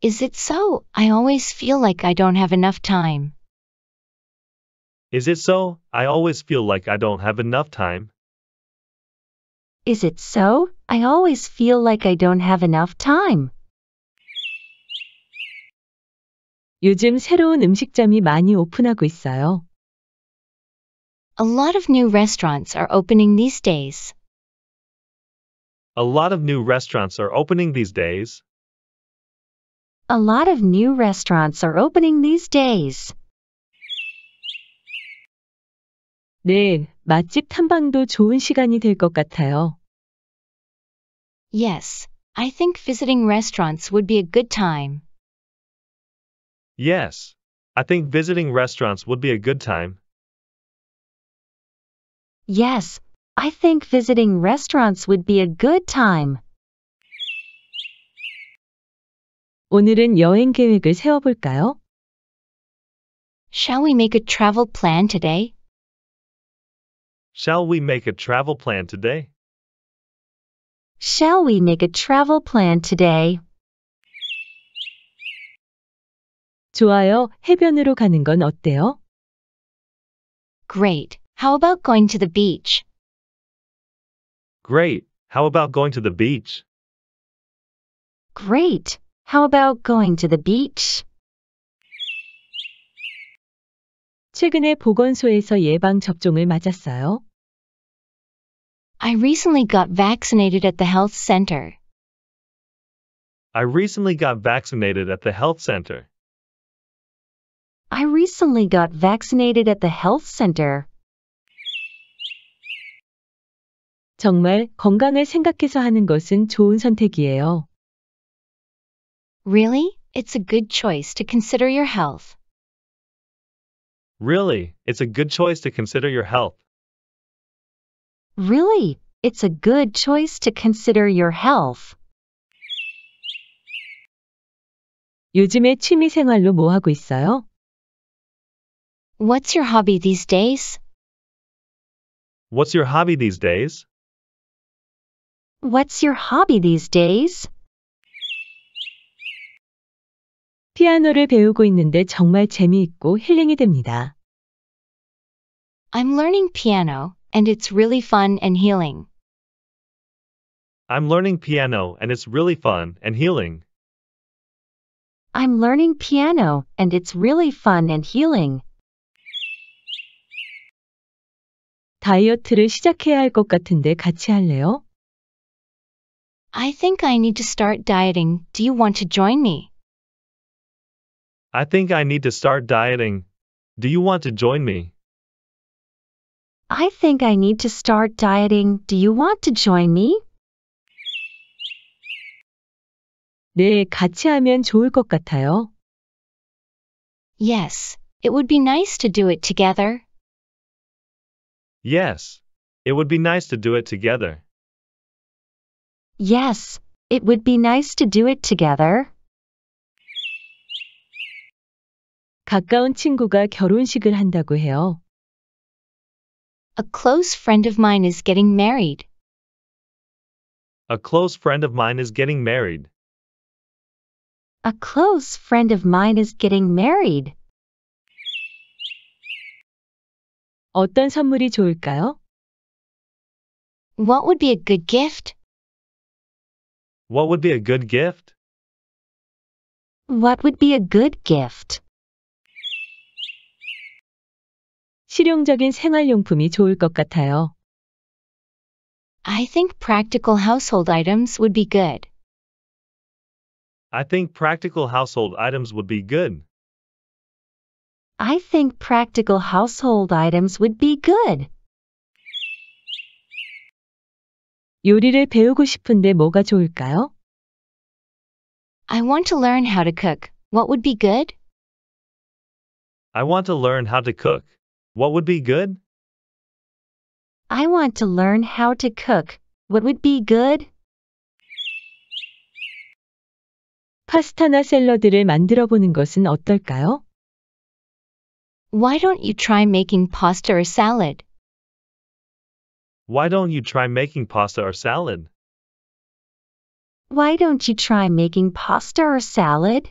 Is it so? I always feel like I don't have enough time. Is it so? I always feel like I don't have enough time. Is it so? I always feel like I don't have enough time. 요즘 새로운 음식점이 많이 오픈하고 있어요. A lot of new restaurants are opening these days. A lot of new restaurants are opening these days. A lot of new restaurants are opening these days. 네, 맛집 탐방도 좋은 시간이 될 것 같아요. Yes, I think visiting restaurants would be a good time. Yes, I think visiting restaurants would be a good time. Yes, I think visiting restaurants would be a good time. 오늘은 여행 계획을 세워볼까요? Shall we make a travel plan today? Shall we make a travel plan today? Shall we make a travel plan today? 좋아요. 해변으로 가는 건 어때요? Great. How about going to the beach? Great. How about going to the beach? Great. How about going to the beach? 최근에 보건소에서 예방 접종을 맞았어요. I recently got vaccinated at the health center. I recently got vaccinated at the health center. I recently got vaccinated at the health center. 정말 건강을 생각해서 하는 것은 좋은 선택이에요. Really? It's a good choice to consider your health. Really, it's a good choice to consider your health. Really, it's a good choice to consider your health. 요즘에 취미 생활로 뭐 하고 있어요? What's your hobby these days? What's your hobby these days? What's your hobby these days? 피아노를 배우고 있는데 정말 재미있고 힐링이 됩니다. I'm learning piano and it's really fun and healing. I'm learning piano and it's really fun and healing. I'm learning piano and it's really fun and healing. 다이어트를 시작해야 같은데 같이 할래요? I think I need to start dieting. Do you want to join me? I think I need to start dieting. Do you want to join me? I think I need to start dieting. Do you want to join me? 네, 같이 하면 좋을 것 같아요. Yes, it would be nice to do it together. Yes, it would be nice to do it together. Yes, it would be nice to do it together. 가까운 친구가 결혼식을 한다고 해요. A close friend of mine is getting married. A close friend of mine is getting married. A close friend of mine is getting married. 어떤 선물이 좋을까요? What would be a good gift? What would be a good gift? What would be a good gift? 실용적인 생활용품이 좋을 것 같아요. I think practical household items would be good. I think practical household items would be good. I think practical household items would be good. 요리를 배우고 싶은데 뭐가 좋을까요? I want to learn how to cook. What would be good? I want to learn how to cook. What would be good? I want to learn how to cook. What would be good? 파스타나 샐러드를 만들어 보는 것은 어떨까요? Why don't you try making pasta or salad? Why don't you try making pasta or salad? Why don't you try making pasta or salad?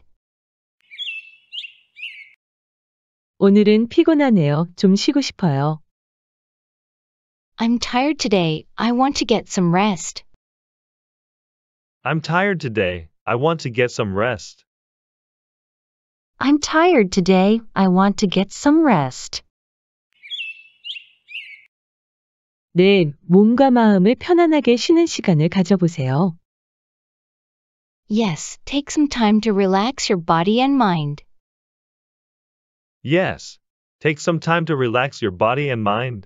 오늘은 피곤하네요. 좀 쉬고 싶어요. I'm tired today. I want to get some rest. I'm tired today. I want to get some rest. I'm tired today. I want to get some rest. 네, 몸과 마음을 편안하게 쉬는 시간을 가져보세요. Yes, take some time to relax your body and mind. Yes. Take some time to relax your body and mind.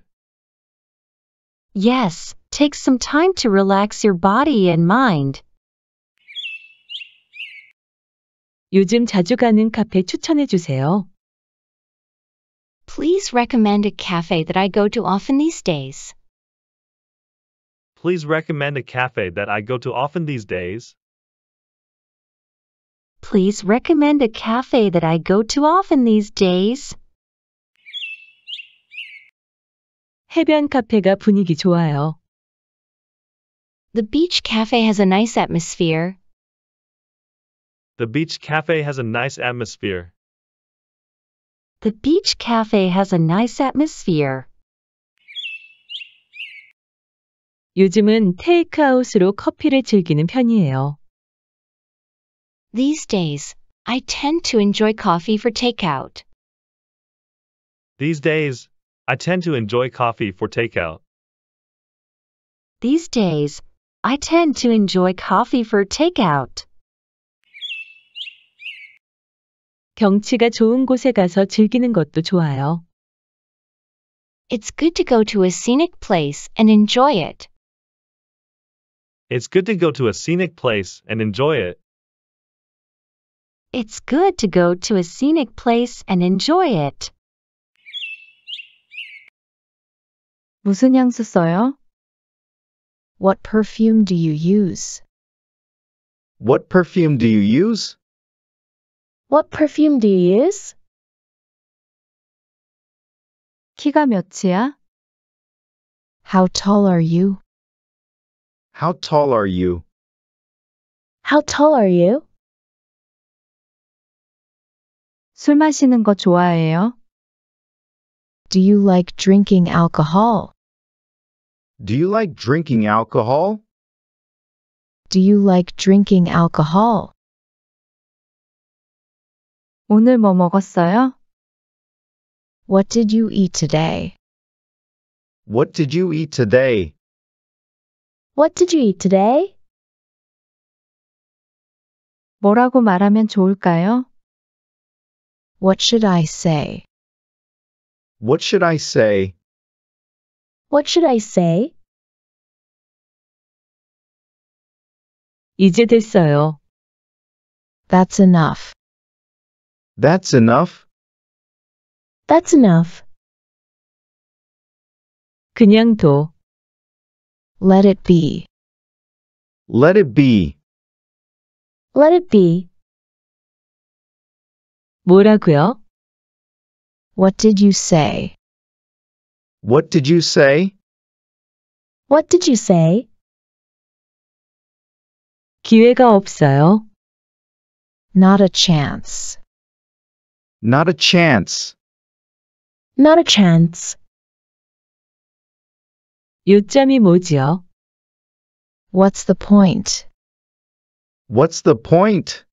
Yes, take some time to relax your body and mind. 요즘 자주 가는 카페 추천해 주세요. Please recommend a cafe that I go to often these days. Please recommend a cafe that I go to often these days. Please recommend a cafe that I go to often these days. 해변 카페가 분위기 좋아요. The beach cafe has a nice atmosphere. The beach cafe has a nice atmosphere. The beach cafe has a nice atmosphere. 요즘은 테이크아웃으로 커피를 즐기는 편이에요. These days, I tend to enjoy coffee for takeout. These days, I tend to enjoy coffee for takeout. These days, I tend to enjoy coffee for takeout. 경치가 좋은 곳에 가서 즐기는 것도 좋아요. It's good to go to a scenic place and enjoy it. It's good to go to a scenic place and enjoy it. It's good to go to a scenic place and enjoy it. 무슨 향수 써요? What perfume do you use? What perfume do you use? What perfume do you use? 키가 몇이야? How tall are you? How tall are you? How tall are you? 술 마시는 거 좋아해요? Do you like drinking alcohol? Do you like drinking alcohol? Do you like drinking alcohol? 오늘 뭐 먹었어요? What did you eat today? What did you eat today? What did you eat today? 뭐라고 말하면 좋을까요? What should I say? What should I say? What should I say? 이제 됐어요. That's enough. That's enough. That's enough. 그냥 둬. Let it be. Let it be. Let it be. 뭐라고요? What did you say? What did you say? What did you say? 기회가 없어요. Not a chance. Not a chance. Not a chance. 요점이 뭐지요? What's the point? What's the point?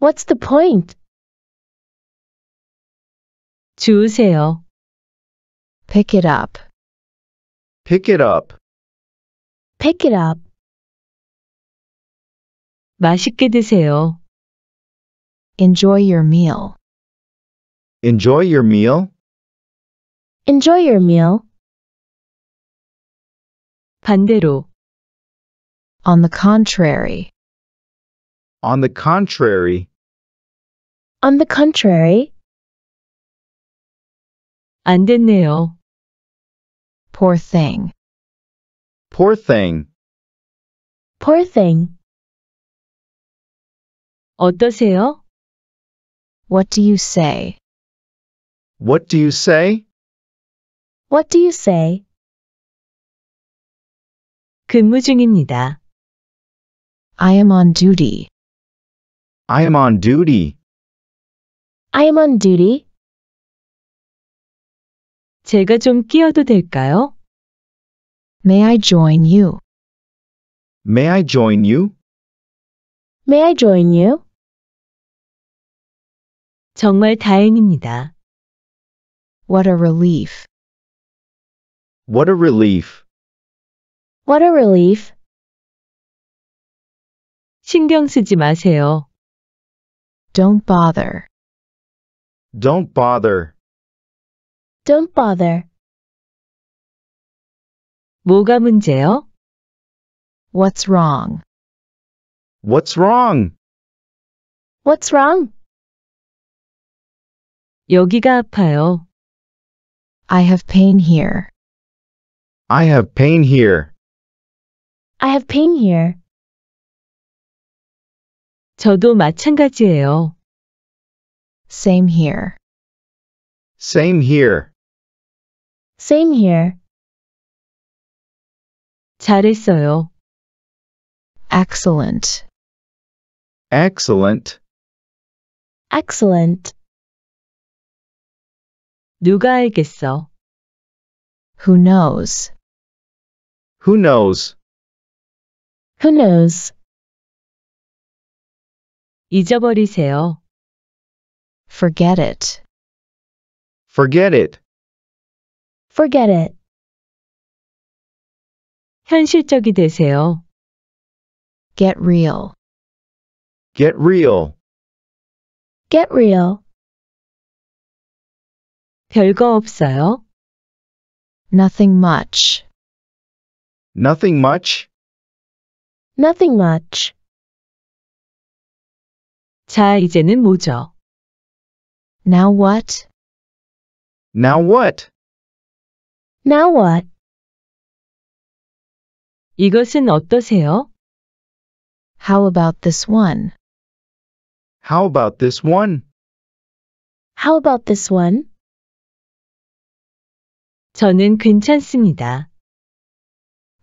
What's the point? 주세요. Pick it up. Pick it up. Pick it up. 맛있게 드세요. Enjoy your meal. Enjoy your meal. Enjoy your meal. 반대로 On the contrary. On the contrary. On the contrary. 안 됐네요. Poor thing. Poor thing. Poor thing. 어떠세요? What do you say? What do you say? What do you say? 근무 중입니다. I am on duty. I am on duty. I am on duty. 제가 좀 끼어도 될까요? May I join you? May I join you? May I join you? 정말 다행입니다. What a relief. What a relief. What a relief. 신경 쓰지 마세요. Don't bother. Don't bother. Don't bother. 뭐가 문제요? What's wrong? What's wrong? What's wrong? 여기가 아파요. I have pain here. I have pain here. I have pain here. 저도 마찬가지예요. Same here. Same here. Same here. 잘했어요. Excellent. Excellent. Excellent. 누가 알겠어? Who knows? Who knows? Who knows? 잊어버리세요. Forget it. Forget it. Forget it. 현실적이 되세요. Get real. Get real. Get real. 별거 없어요. Nothing much. Nothing much. Nothing much. 자, 이제는 뭐죠? Now what? Now what? Now what? 이것은 어떠세요? How about this one? How about this one? How about this one? 저는 괜찮습니다.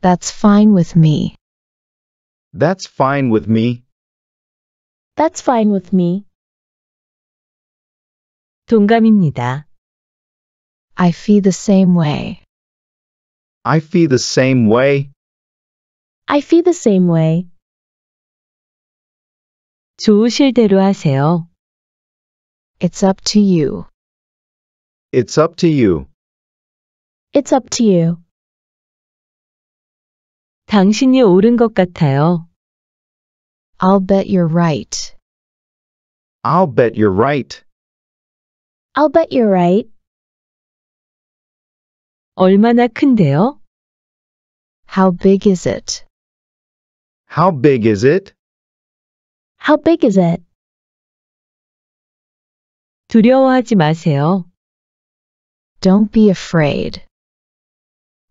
That's fine with me. That's fine with me. That's fine with me. 동감입니다. I feel the same way. I feel the same way. I feel the same way. 좋으실 대로 하세요. It's up to you. It's up to you. It's up to you. 당신이 옳은 것 같아요. I'll bet you're right. I'll bet you're right. I'll bet you're right. 얼마나 큰데요? How big is it? How big is it? How big is it? 두려워하지 마세요. Don't be afraid.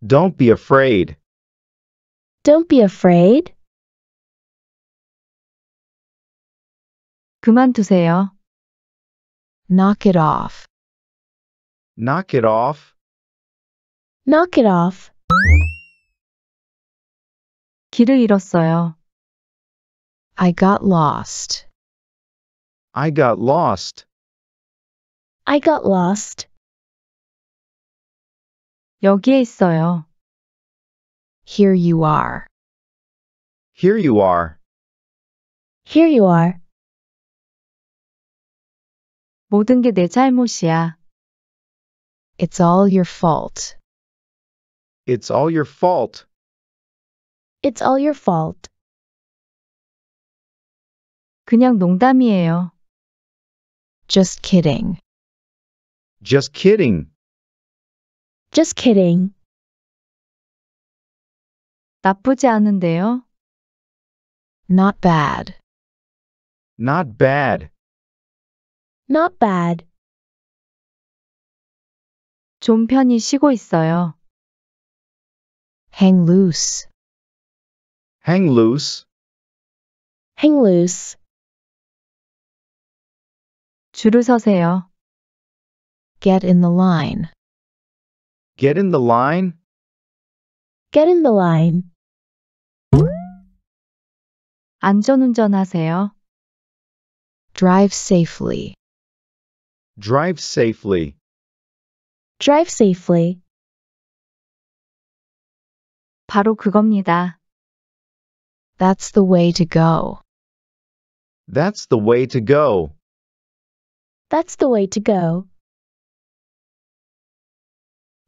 Don't be afraid. Don't be afraid. 그만두세요. Knock it off. Knock it off. Knock it off. 길을 잃었어요. I got lost. I got lost. I got lost. 여기에 있어요. Here you are. Here you are. Here you are. 모든 게 내 잘못이야. It's all your fault. It's all your fault. It's all your fault. 그냥 농담이에요. Just kidding. Just kidding. Just kidding. 나쁘지 않은데요. Not bad. Not bad. Not bad. 좀 편히 쉬고 있어요. Hang loose. Hang loose. Hang loose. 줄을 서세요. Get in the line. Get in the line. Get in the line. 안전운전하세요. Drive safely. Drive safely. Drive safely. 바로 그겁니다. That's the way to go. That's the way to go. That's the way to go.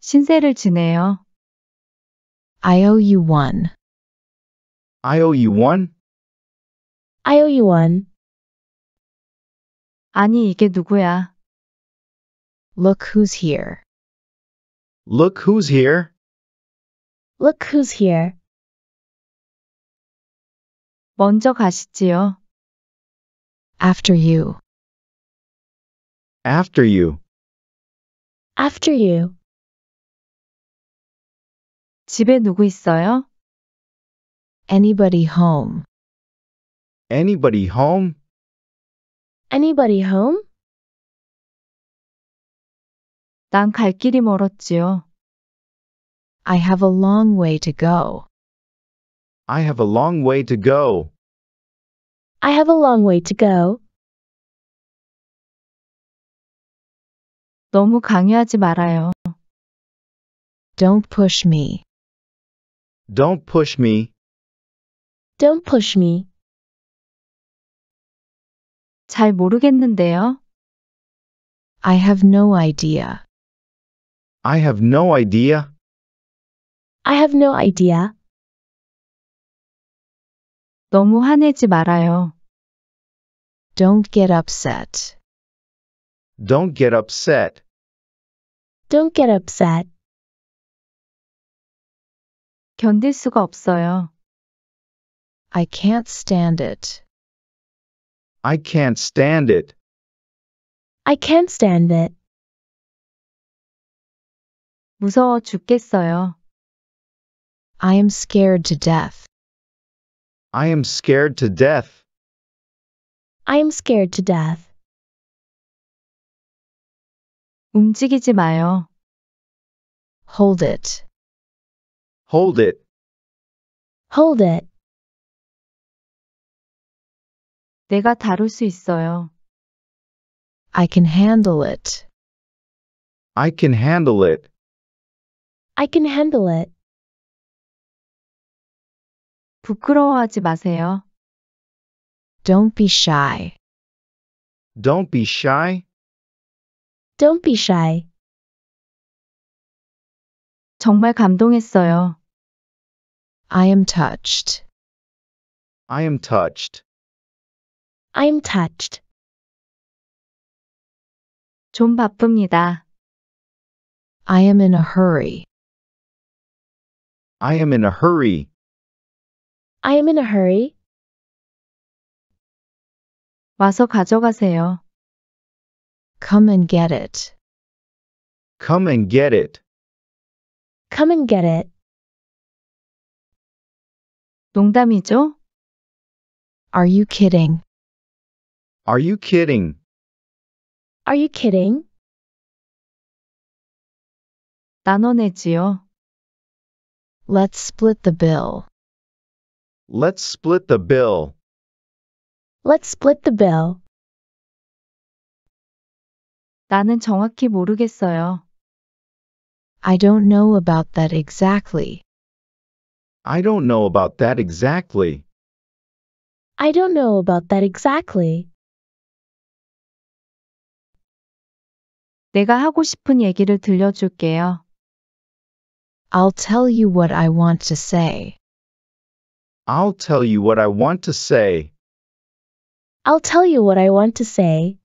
신세를 지네요. I owe you one. I owe you one? I owe you one. 아니, 이게 누구야? Look who's here. Look who's here. Look who's here. 먼저 가시지요. After you. After you. After you. 집에 누구 있어요? Anybody home? Anybody home? Anybody home? 난 갈 길이 멀었지요. I have a long way to go. I have a long way to go. I have a long way to go. 너무 강요하지 말아요. Don't push me. Don't push me. Don't push me. 잘 모르겠는데요. I have no idea. I have no idea. I have no idea. 너무 화내지 말아요. Don't get upset. Don't get upset. Don't get upset. 견딜 수가 없어요. I can't stand it. I can't stand it. I can't stand it. 무서워 죽겠어요. I am scared to death. I am scared to death. I am scared to death. 움직이지 마요. Hold it. Hold it. Hold it. 내가 다룰 수 있어요. I can handle it. I can handle it. I can handle it. 부끄러워하지 마세요. Don't be shy. Don't be shy. Don't be shy. 정말 감동했어요. I am touched. I am touched. I am touched. 좀 바쁩니다. I am in a hurry. I am in a hurry. I am in a hurry. 와서 가져가세요. Come and get it. Come and get it. Come and get it. 농담이죠? Are you kidding? Are you kidding? Are you kidding? 나눠내지요. Let's split the bill. Let's split the bill. Let's split the bill. 나는 정확히 모르겠어요. I don't know about that exactly. I don't know about that exactly. I don't know about that exactly. 내가 하고 싶은 얘기를 들려줄게요. I'll tell you what I want to say. I'll tell you what I want to say. I'll tell you what I want to say.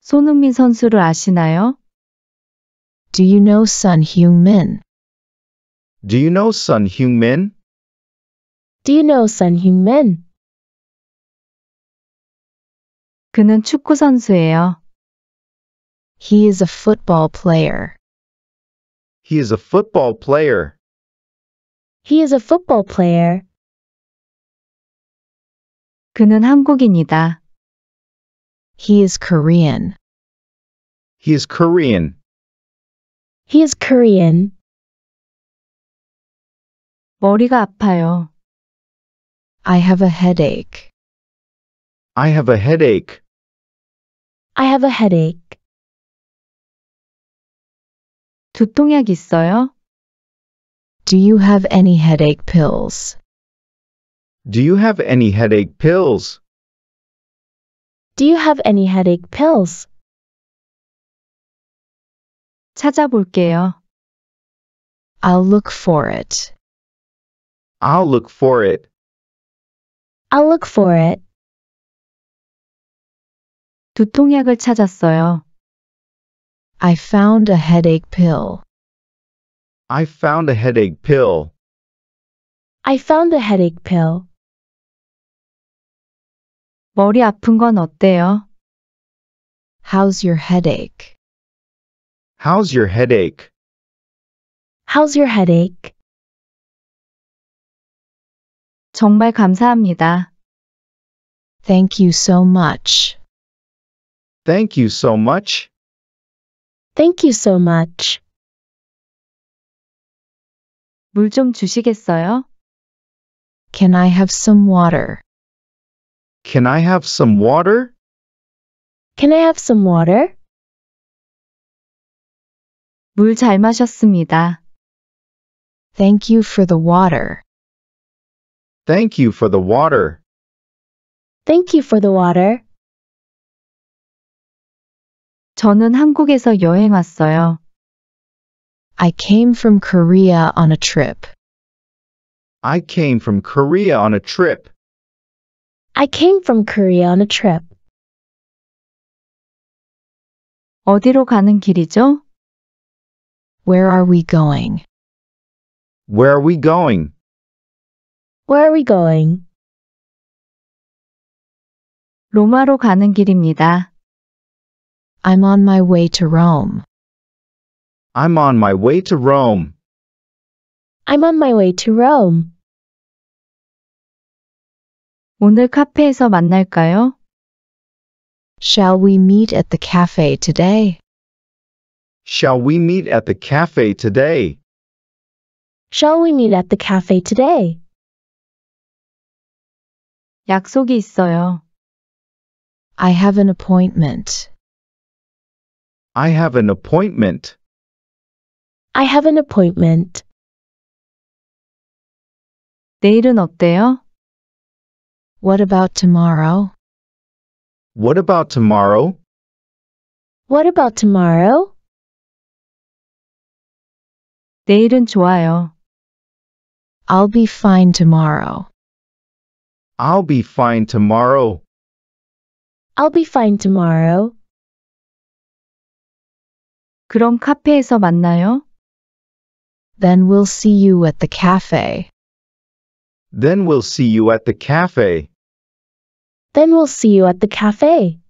손흥민 선수를 아시나요? Do you know Sun Heung-min? Do you know Sun Heung-min? Do you know Sun Heung-min? 그는 축구 선수예요. He is a football player. He is a football player. He is a football player. 그는 한국인이다. He is Korean. He is Korean. He is Korean. 머리가 아파요. I have a headache. I have a headache. I have a headache. 두통약 있어요? Do you have any headache pills? Do you have any headache pills? Do you have any headache pills? 찾아볼게요. I'll look for it. I'll look for it. I'll look for it. 두통약을 찾았어요. I found a headache pill. I found a headache pill. I found a headache pill. 머리 아픈 건 어때요? How's your headache? How's your headache? How's your headache? 정말 감사합니다. Thank you so much. Thank you so much. Thank you so much. 물 좀 주시겠어요? Can I have some water? Can I have some water? Can I have some water? 물 잘 마셨습니다. Thank you for the water. Thank you for the water. Thank you for the water. 저는 한국에서 여행 왔어요. I came from Korea on a trip. I came from Korea on a trip. I came from Korea on a trip. 어디로 가는 길이죠? Where are we going? Where are we going? Where are we going? 로마로 가는 길입니다. I'm on my way to Rome. I'm on my way to Rome. I'm on my way to Rome. 오늘 카페에서 만날까요? Shall we meet at the cafe today? Shall we meet at the cafe today? Shall we meet at the cafe today? 약속이 있어요. I have an appointment. I have an appointment. I have an appointment. 내일은 어때요? What about tomorrow? What about tomorrow? What about tomorrow? 내일은 좋아요. I'll be fine tomorrow. I'll be fine tomorrow. I'll be fine tomorrow. 그럼 카페에서 만나요. Then we'll see you at the cafe. Then we'll see you at the cafe. Then we'll see you at the cafe.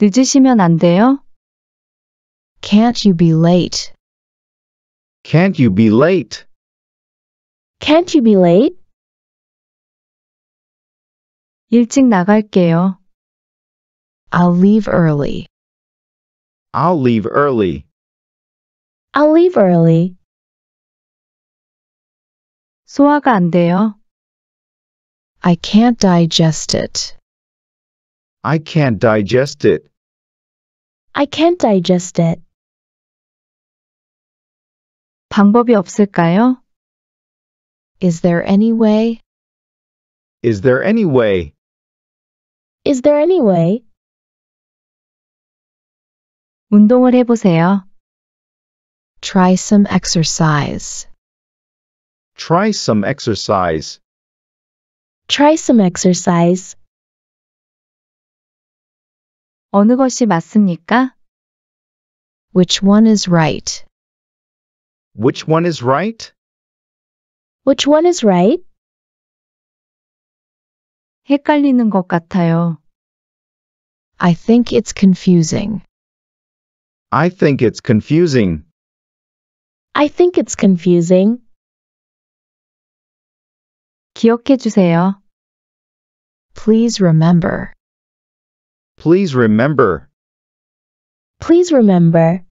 늦으시면 안 돼요? Can't you be late? Can't you be late? Can't you be late? 일찍 나갈게요. I'll leave early. I'll leave early. I'll leave early. 소화가 안 돼요. I can't digest it. I can't digest it. I can't digest it. 방법이 없을까요? Is there any way? Is there any way? Is there any way? 운동을 해보세요. Try some exercise. Try some exercise. Try some exercise. 어느 것이 맞습니까? Which one is right? Which one is right? Which one is right? 헷갈리는 것 같아요. I think it's confusing. I think it's confusing. I think it's confusing. 기억해 주세요. Please remember. Please remember. Please remember.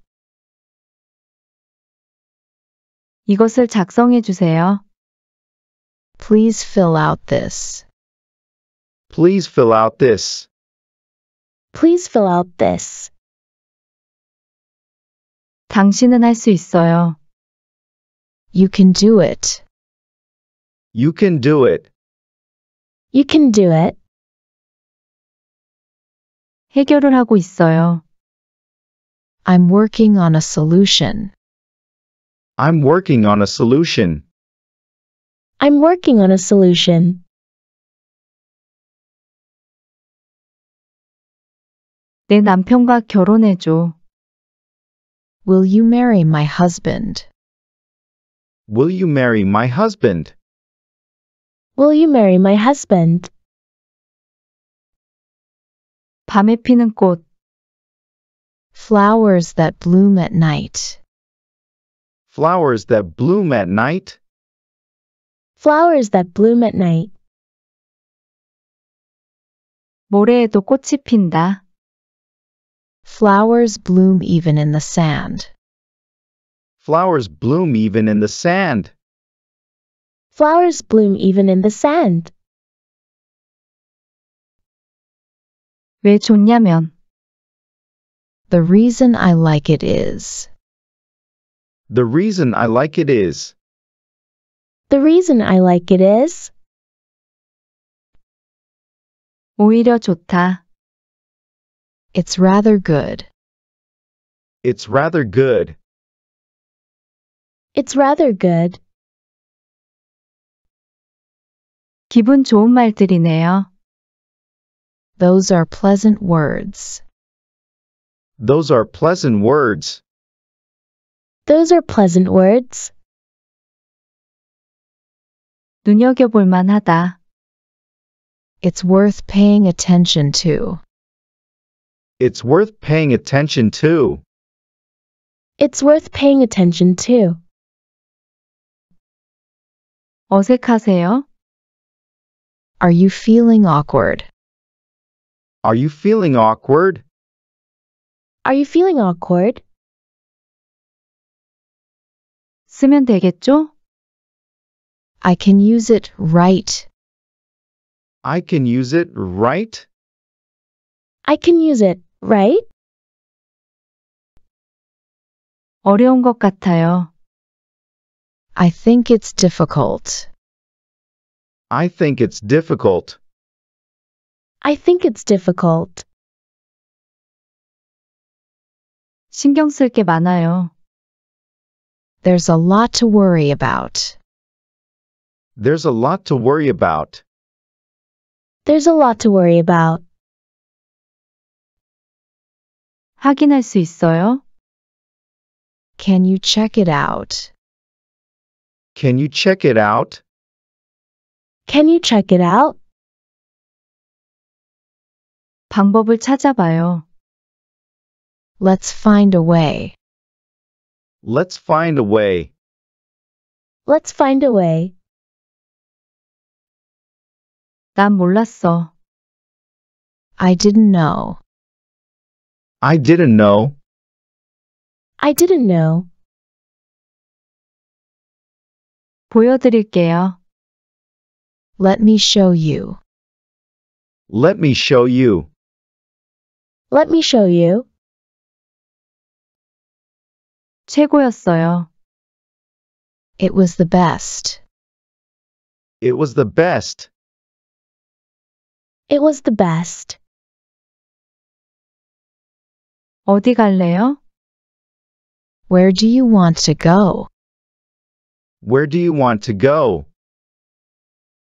이것을 작성해 주세요. Please fill out this. Please fill out this. Please fill out this. 당신은 할 수 있어요. You can do it. You can do it. You can do it. 해결을 하고 있어요. I'm working on a solution. I'm working on a solution. I'm working on a solution. 내 남편과 결혼해줘. Will you marry my husband? Will you marry my husband? Will you marry my husband? 밤에 피는 꽃 Flowers that bloom at night. Flowers that bloom at night. Flowers that bloom at night. 모래에도 꽃이 핀다. Flowers bloom even in the sand. Flowers bloom even in the sand. Flowers bloom even in the sand. 왜 좋냐면 The reason I like it is The reason I like it is The reason I like it is 오히려 좋다. It's rather good. It's rather good. It's rather good. 기분 좋은 말들이네요. Those are pleasant words. Those are pleasant words. Those are pleasant words. 눈여겨볼 만하다. It's worth paying attention to. It's worth paying attention to. It's worth paying attention to. 어색하세요? Are you feeling awkward? Are you feeling awkward? Are you feeling awkward? 쓰면 되겠죠? I can use it right. I can use it right? I can use it right? 어려운 것 같아요. I think it's difficult. I think it's difficult. I think it's difficult. 신경 쓸 게 많아요. There's a lot to worry about. There's a lot to worry about. There's a lot to worry about. 확인할 수 있어요? Can you check it out? Can you check it out? Can you check it out? 방법을 찾아봐요. Let's find a way. Let's find a way. Let's find a way. 난 몰랐어. I didn't know. I didn't know. I didn't know. 보여드릴게요. Let me show you. Let me show you. Let me show you. 최고였어요. It was the best. It was the best. It was the best. 어디 갈래요? Where do you want to go? Where do you want to go?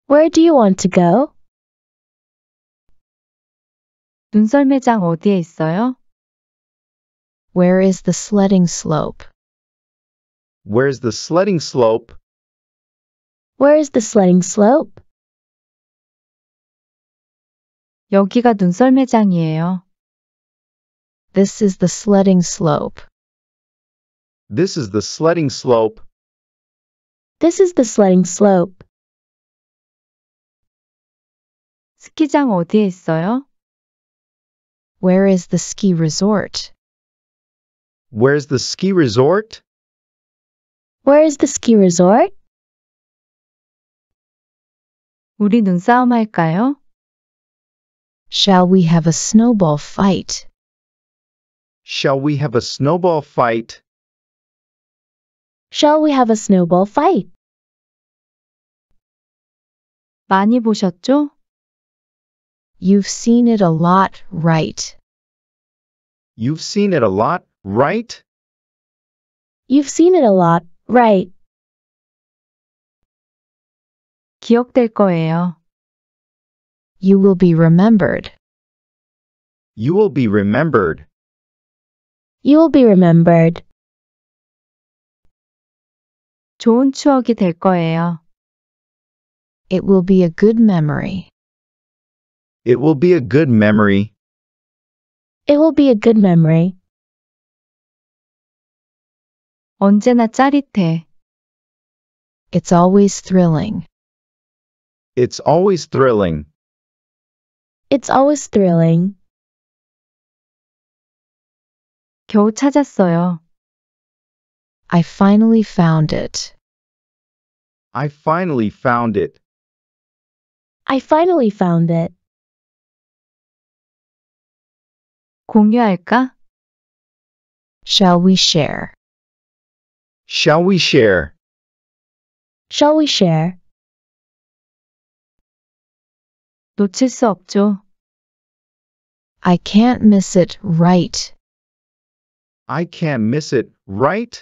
Where do you want to go? 눈썰매장 어디에 있어요? Where is the sledding slope? Where's the sledding slope? Where's the sledding slope? 여기가 눈썰매장이에요. This is the sledding slope. This is the sledding slope. This is the sledding slope. 스키장 어디에 있어요? Where is the ski resort? Where's the ski resort? Where is the ski resort? 우리 눈싸움 할까요? Shall we have a snowball fight? Shall we have a snowball fight? Shall we have a snowball fight? 많이 보셨죠? You've seen it a lot, right? You've seen it a lot, right? You've seen it a lot, right? 기억될 거예요. You will be remembered. You will be remembered. You'll be remembered. 좋은 추억이 될 거예요. It will be a good memory. It will be a good memory. It will be a good memory. 언제나 짜릿해. It's always thrilling. It's always thrilling. It's always thrilling. 겨우 찾았어요. I finally found it. I finally found it. I finally found it. 공유할까? Shall we share? Shall we share? Shall we share? 놓칠 수 없죠. I can't miss it right I can't miss it, right?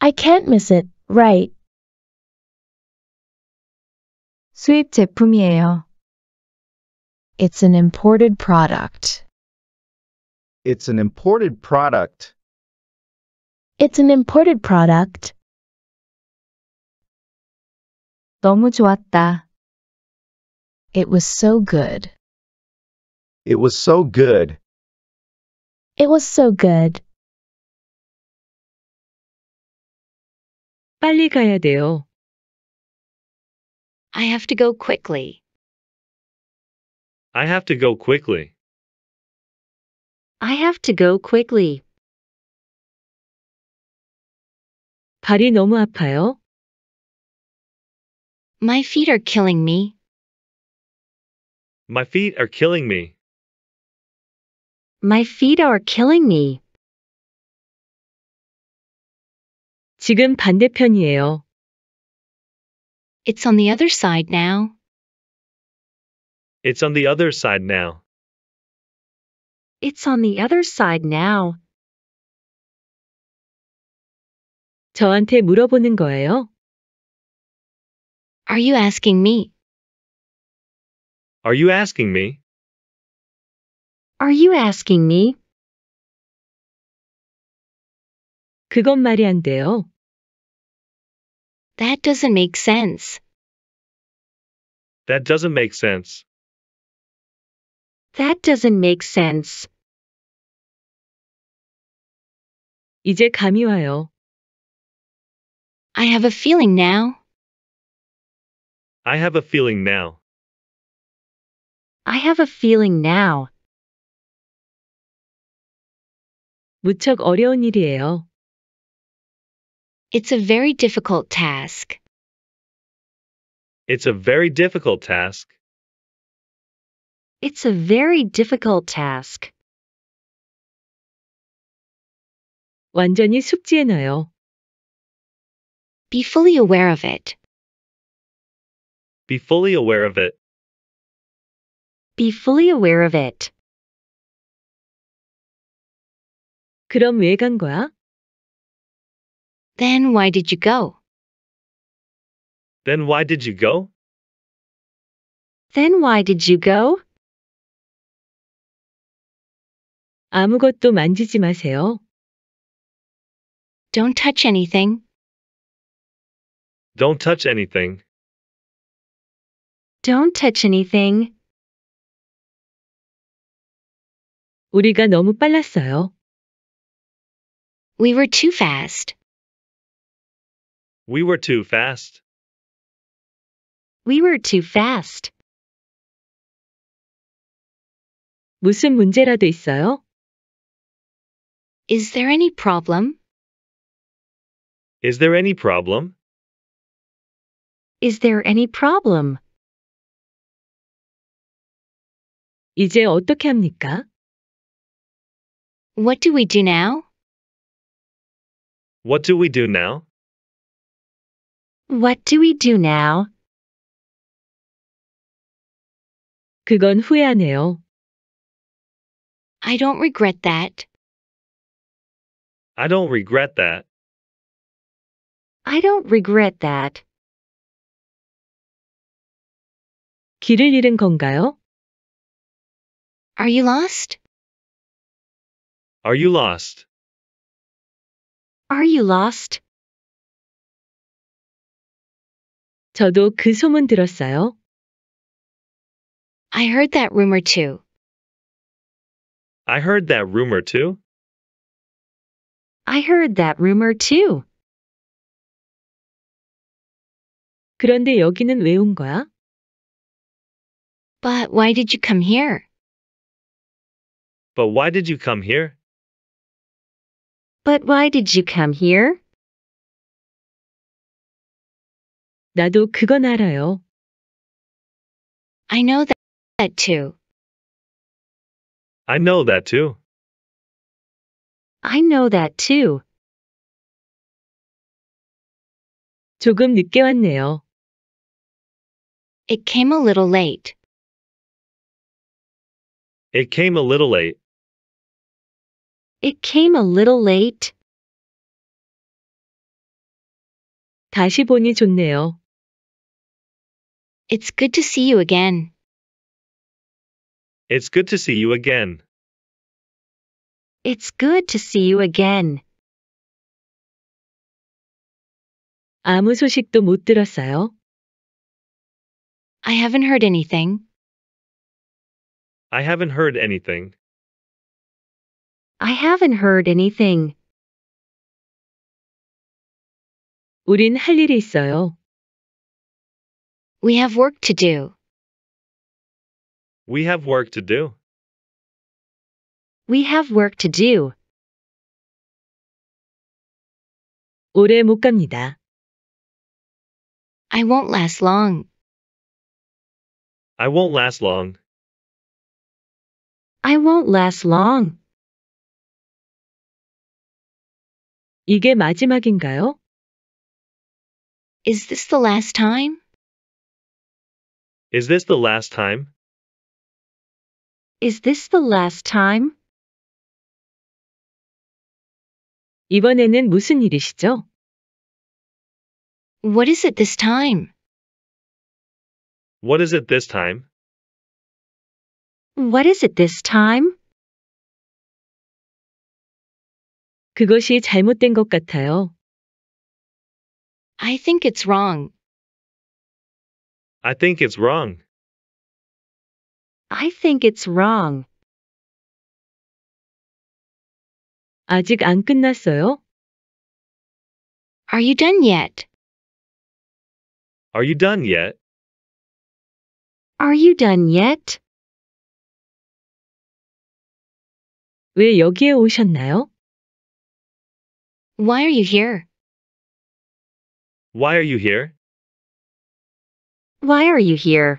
I can't miss it, right? 수입 제품이에요. It's an imported product. It's an imported product. It's an imported product. 너무 좋았다. It was so good. It was so good. It was so good. 빨리 가야 돼요. I have to go quickly. I have to go quickly. I have to go quickly. 발이 너무 아파요. My feet are killing me. My feet are killing me. My feet are killing me. 지금 반대편이에요. It's on the other side now. It's on the other side now. It's on the other side now. 저한테 물어보는 거예요? Are you asking me? Are you asking me? Are you asking me? 그건 말이 안 돼요. That doesn't make sense. That doesn't make sense. That doesn't make sense. 이제 감이 와요. I have a feeling now. I have a feeling now. I have a feeling now. 무척 어려운 일이에요. It's a very difficult task. It's a very difficult task. It's a very difficult task. 완전히 Be fully aware of it. Be fully aware of it. Be fully aware of it. 그럼 왜 간 거야? Then why did you go? Then why did you go? Then why did you go? 아무것도 만지지 마세요. Don't touch anything. Don't touch anything. Don't touch anything. 우리가 너무 빨랐어요. We were too fast. We were too fast. We were too fast. 무슨 문제라도 있어요? Is there any problem? Is there any problem? Is there any problem? 이제 어떻게 합니까? What do we do now? What do we do now? What do we do now? 그건 후회하네요. I don't regret that. I don't regret that. I don't regret that. 길을 잃은 건가요? Are you lost? Are you lost? Are you lost? 저도 그 소문 들었어요. I heard that rumor too. I heard that rumor too. I heard that rumor too. 그런데 여기는 왜 온 거야? But why did you come here? But why did you come here? But why did you come here? 나도 그건 알아요. I know that, that too. I know that too. I know that too. 조금 늦게 왔네요. It came a little late. It came a little late. It came a little late. 다시 보니 좋네요. It's good to see you again. It's good to see you again. It's good to see you again. 아무 소식도 못 들었어요. I haven't heard anything. I haven't heard anything. I haven't heard anything. 우린 할 일이 있어요. We have work to do. We have work to do. We have work to do. 오래 못 갑니다. I won't last long. I won't last long. I won't last long. 이게 마지막인가요? Is this the last time? Is this the last time? Is this the last time? 이번에는 무슨 일이시죠? What is it this time? What is it this time? What is it this time? 그것이 잘못된 것 같아요. I think it's wrong. I think it's wrong. I think it's wrong. 아직 안 끝났어요? Are you done yet? Are you done yet? Are you done yet? 왜 여기에 오셨나요? Why are you here? Why are you here? Why are you here?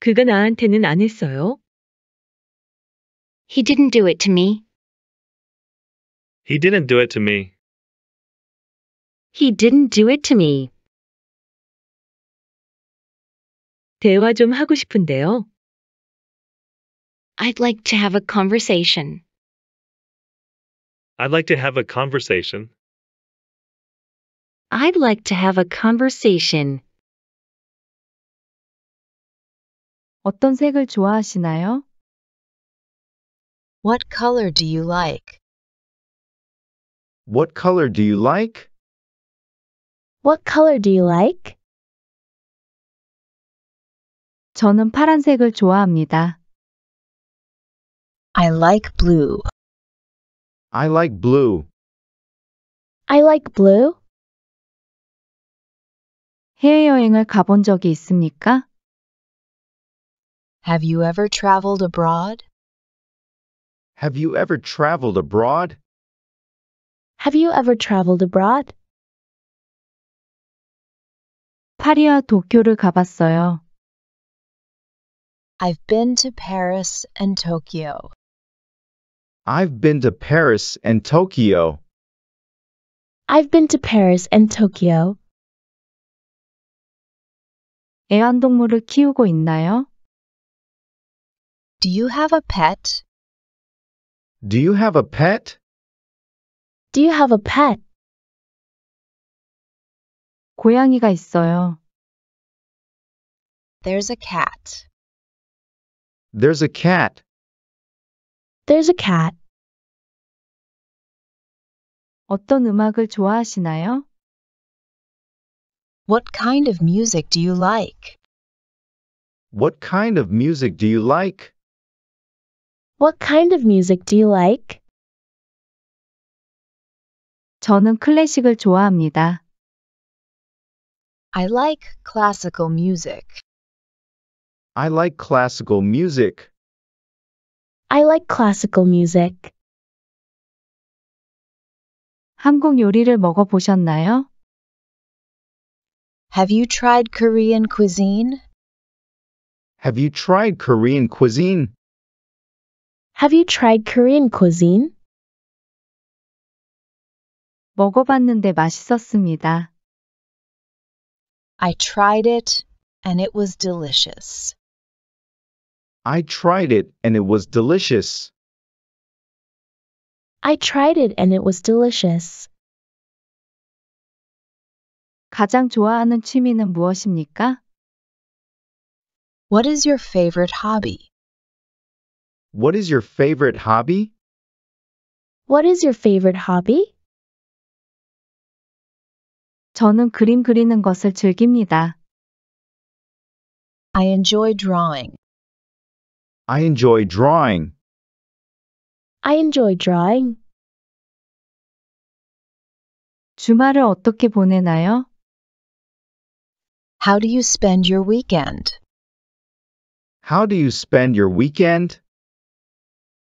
그가 나한테는 안 했어요. He didn't do it to me. He didn't do it to me. He didn't do it to me. 대화 좀 하고 싶은데요. I'd like to have a conversation. I'd like to have a conversation. I'd like to have a conversation. 어떤 색을 좋아하시나요? What color do you like? What color do you like? What color do you like? 저는 파란색을 좋아합니다. I like blue. I like blue. I like blue. 해외여행을 가본 적이 있습니까? Have you ever traveled abroad? Have you ever traveled abroad? Have you ever traveled abroad? 파리와 도쿄를 가봤어요. I've been to Paris and Tokyo. I've been to Paris and Tokyo. I've been to Paris and Tokyo. 애완동물을 키우고 있나요? Do you have a pet? Do you have a pet? Do you have a pet? 고양이가 있어요. There's a cat. There's a cat. There's a cat. 어떤 음악을 좋아하시나요? What kind of music do you like? What kind of music do you like? What kind of music do you like? 저는 클래식을 좋아합니다. I like classical music. I like classical music. I like classical music. 한국 요리를 Have you tried Korean cuisine? Have you tried Korean cuisine? Have you tried Korean cuisine? 맛있었습니다. I tried it and it was delicious. I tried it and it was delicious. I tried it and it was delicious. 가장 좋아하는 취미는 무엇입니까? What is your favorite hobby? What is your favorite hobby? What is your favorite hobby? 저는 그림 그리는 것을 즐깁니다. I enjoy drawing. I enjoy drawing. I enjoy drawing. 주말을 어떻게 보내나요? How do you spend your weekend? How do you spend your weekend?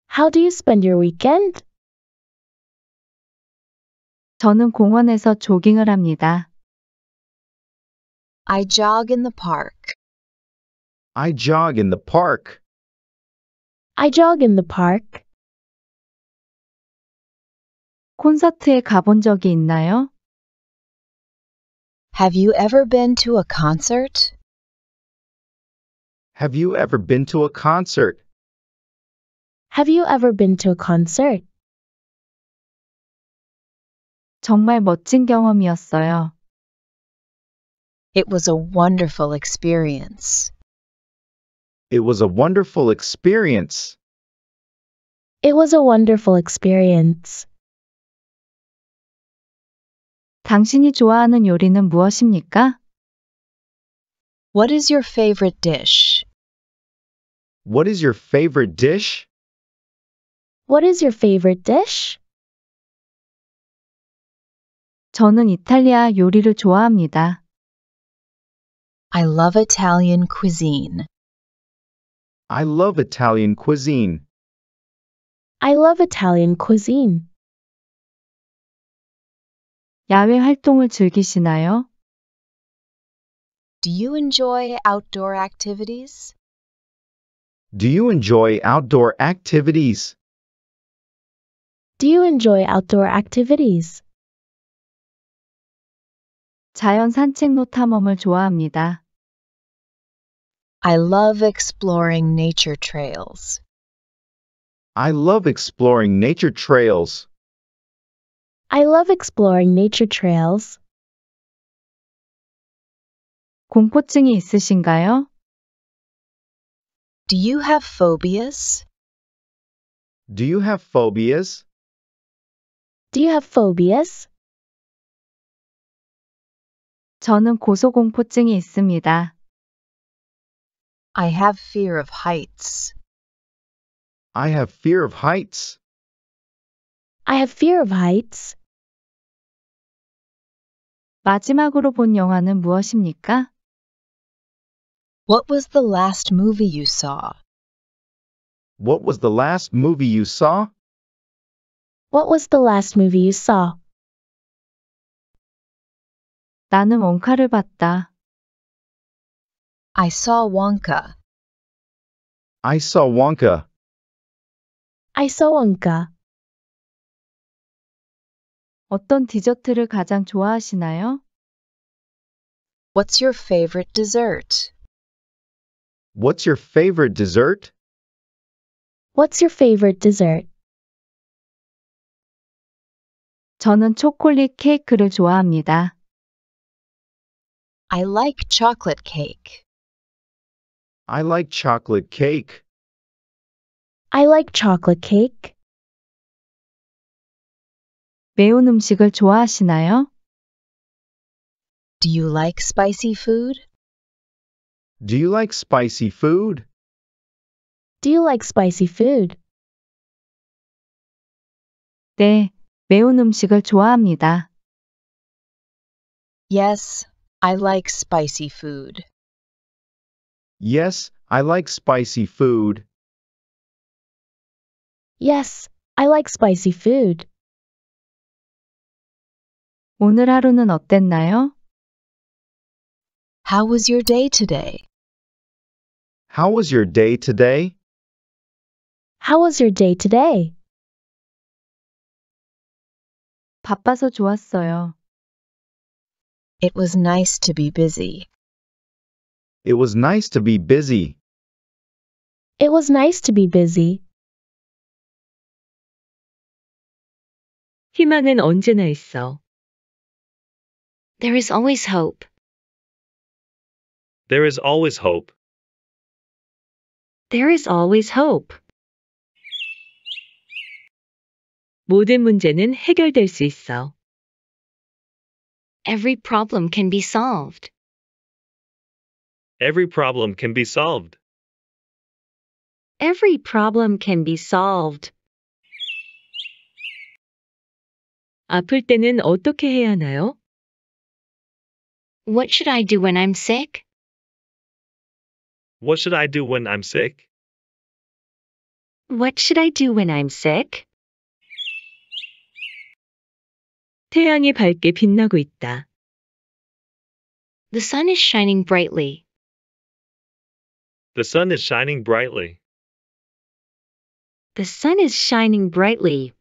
How do you spend your weekend? 저는 공원에서 조깅을 합니다. I jog in the park. I jog in the park. I jog in the park. 콘서트에 가본 적이 있나요? Have you ever been to a concert? Have you ever been to a concert? Have you ever been to a concert? 정말 멋진 경험이었어요. It was a wonderful experience. It was a wonderful experience. It was a wonderful experience. 당신이 좋아하는 요리는 무엇입니까? What is your favorite dish? What is your favorite dish? What is your favorite dish? 저는 이탈리아 요리를 좋아합니다. I love Italian cuisine. I love Italian cuisine. I love Italian cuisine. 야외 활동을 즐기시나요? Do you enjoy outdoor activities? Do you enjoy outdoor activities? Do you enjoy outdoor activities? 자연 산책로 탐험을 좋아합니다. I love exploring nature trails. I love exploring nature trails. I love exploring nature trails. 공포증이 있으신가요? Do you have phobias? Do you have phobias? Do you have phobias? 저는 고소공포증이 있습니다. I have fear of heights. I have fear of heights. I have fear of heights. 마지막으로 본 영화는 무엇입니까? What was the last movie you saw? What was the last movie you saw? What was the last movie you saw? 나는 원카를 봤다. I saw Wonka. I saw Wonka. I saw Wonka. 어떤 디저트를 가장 좋아하시나요? What's your favorite dessert? What's your favorite dessert? What's your favorite dessert? 저는 초콜릿 케이크를 좋아합니다. I like chocolate cake. I like chocolate cake. I like chocolate cake. 매운 음식을 좋아하시나요? Do you like spicy food? Do you like spicy food? Do you like spicy food? 네, 매운 음식을 좋아합니다. Yes, I like spicy food. Yes, I like spicy food. Yes, I like spicy food. 오늘 하루는 어땠나요? How was your day today? How was your day today? How was your day today? 바빠서 좋았어요. It was nice to be busy. It was nice to be busy. It was nice to be busy. 희망은 언제나 있어. There is always hope. There is always hope. There is always hope. 모든 문제는 해결될 수 있어. Every problem can be solved. Every problem can be solved. Every problem can be solved. 아플 때는 어떻게 해야 하나요? What should I do when I'm sick? What should I do when I'm sick? What should I do when I'm sick? 태양이 밝게 빛나고 있다. The sun is shining brightly. The sun is shining brightly. The sun is shining brightly.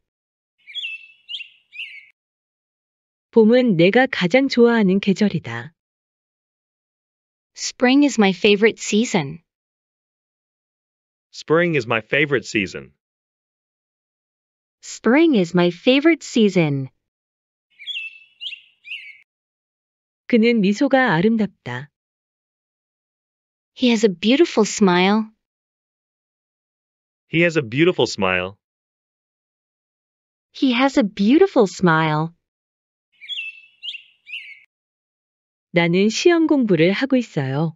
봄은 내가 가장 좋아하는 계절이다. Spring is my favorite season. Spring is my favorite season. Spring is my favorite season. 그는 미소가 아름답다. He has a beautiful smile. He has a beautiful smile. He has a beautiful smile. 나는 시험 공부를 하고 있어요.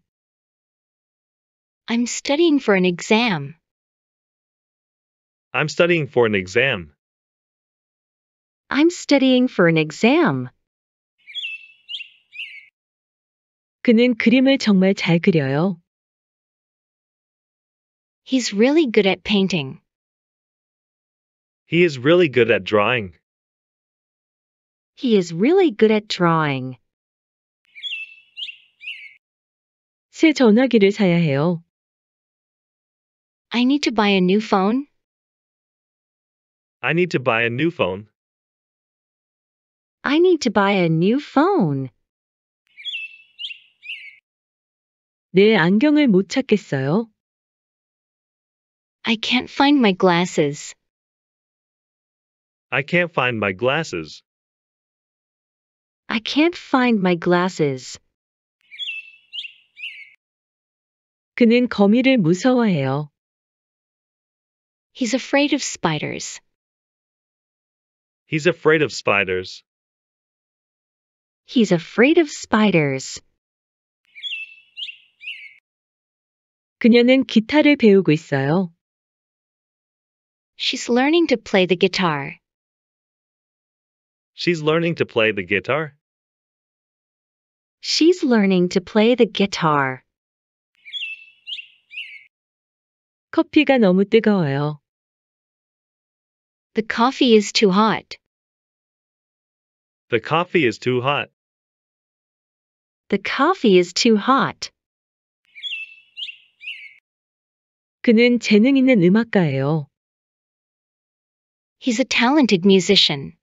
I'm studying for an exam. I'm studying for an exam. I'm studying for an exam. 그는 그림을 정말 잘 그려요. He's really good at painting. He is really good at drawing. He is really good at drawing. 새 전화기를 사야 해요. I need to buy a new phone. I need to buy a new phone. I need to buy a new phone. 내 안경을 못 찾겠어요. I can't find my glasses. I can't find my glasses. I can't find my glasses. 그는 거미를 무서워해요. He's afraid of spiders. He's afraid of spiders. He's afraid of spiders. 그녀는 기타를 배우고 있어요. She's learning to play the guitar. She's learning to play the guitar. She's learning to play the guitar. 커피가 너무 뜨거워요. The coffee is too hot. The coffee is too hot. The coffee is too hot. 그는 재능 있는 음악가예요. He's a talented musician.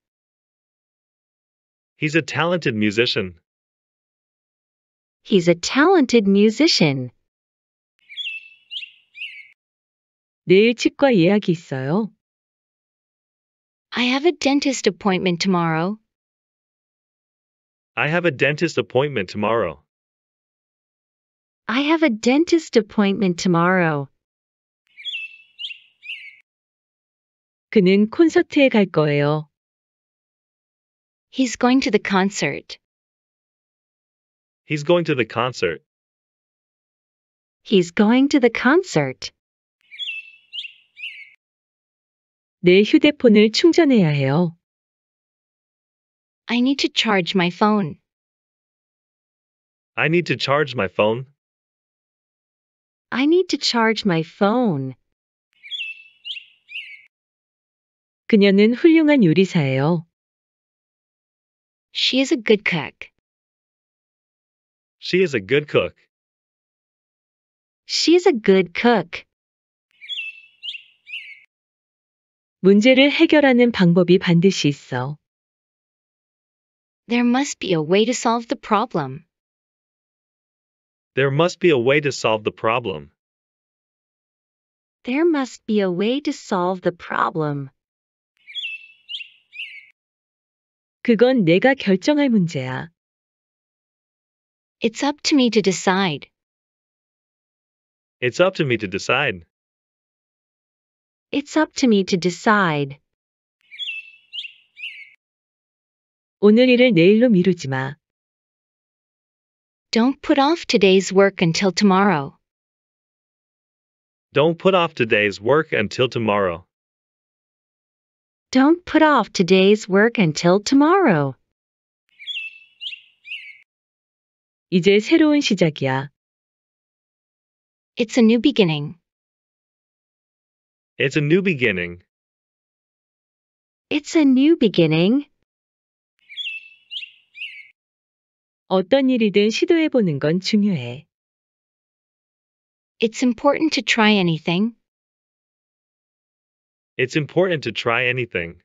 He's a talented musician. He's a talented musician. 내일 치과 예약이 있어요. I have a dentist appointment tomorrow. I have a dentist appointment tomorrow. I have a dentist appointment tomorrow. 그는 콘서트에 갈 거예요. He's going to the concert. He's going to the concert. He's going to the concert. 내 휴대폰을 충전해야 해요. I need to charge my phone. I need to charge my phone. I need to charge my phone. 그녀는 훌륭한 요리사예요. She is a good cook. She is a good cook. She is a good cook. 문제를 해결하는 방법이 반드시 있어. There must be a way to solve the problem. There must be a way to solve the problem. There must be a way to solve the problem. 그건 내가 결정할 문제야. It's up to me to decide. It's up to me to decide. It's up to me to decide. 오늘 일을 내일로 미루지 마. Don't put off today's work until tomorrow. Don't put off today's work until tomorrow. Don't put off today's work until tomorrow. 이제 새로운 시작이야. It's a new beginning. It's a new beginning. It's a new beginning. 어떤 일이든 시도해 보는 건 중요해. It's important to try anything. It's important to try anything.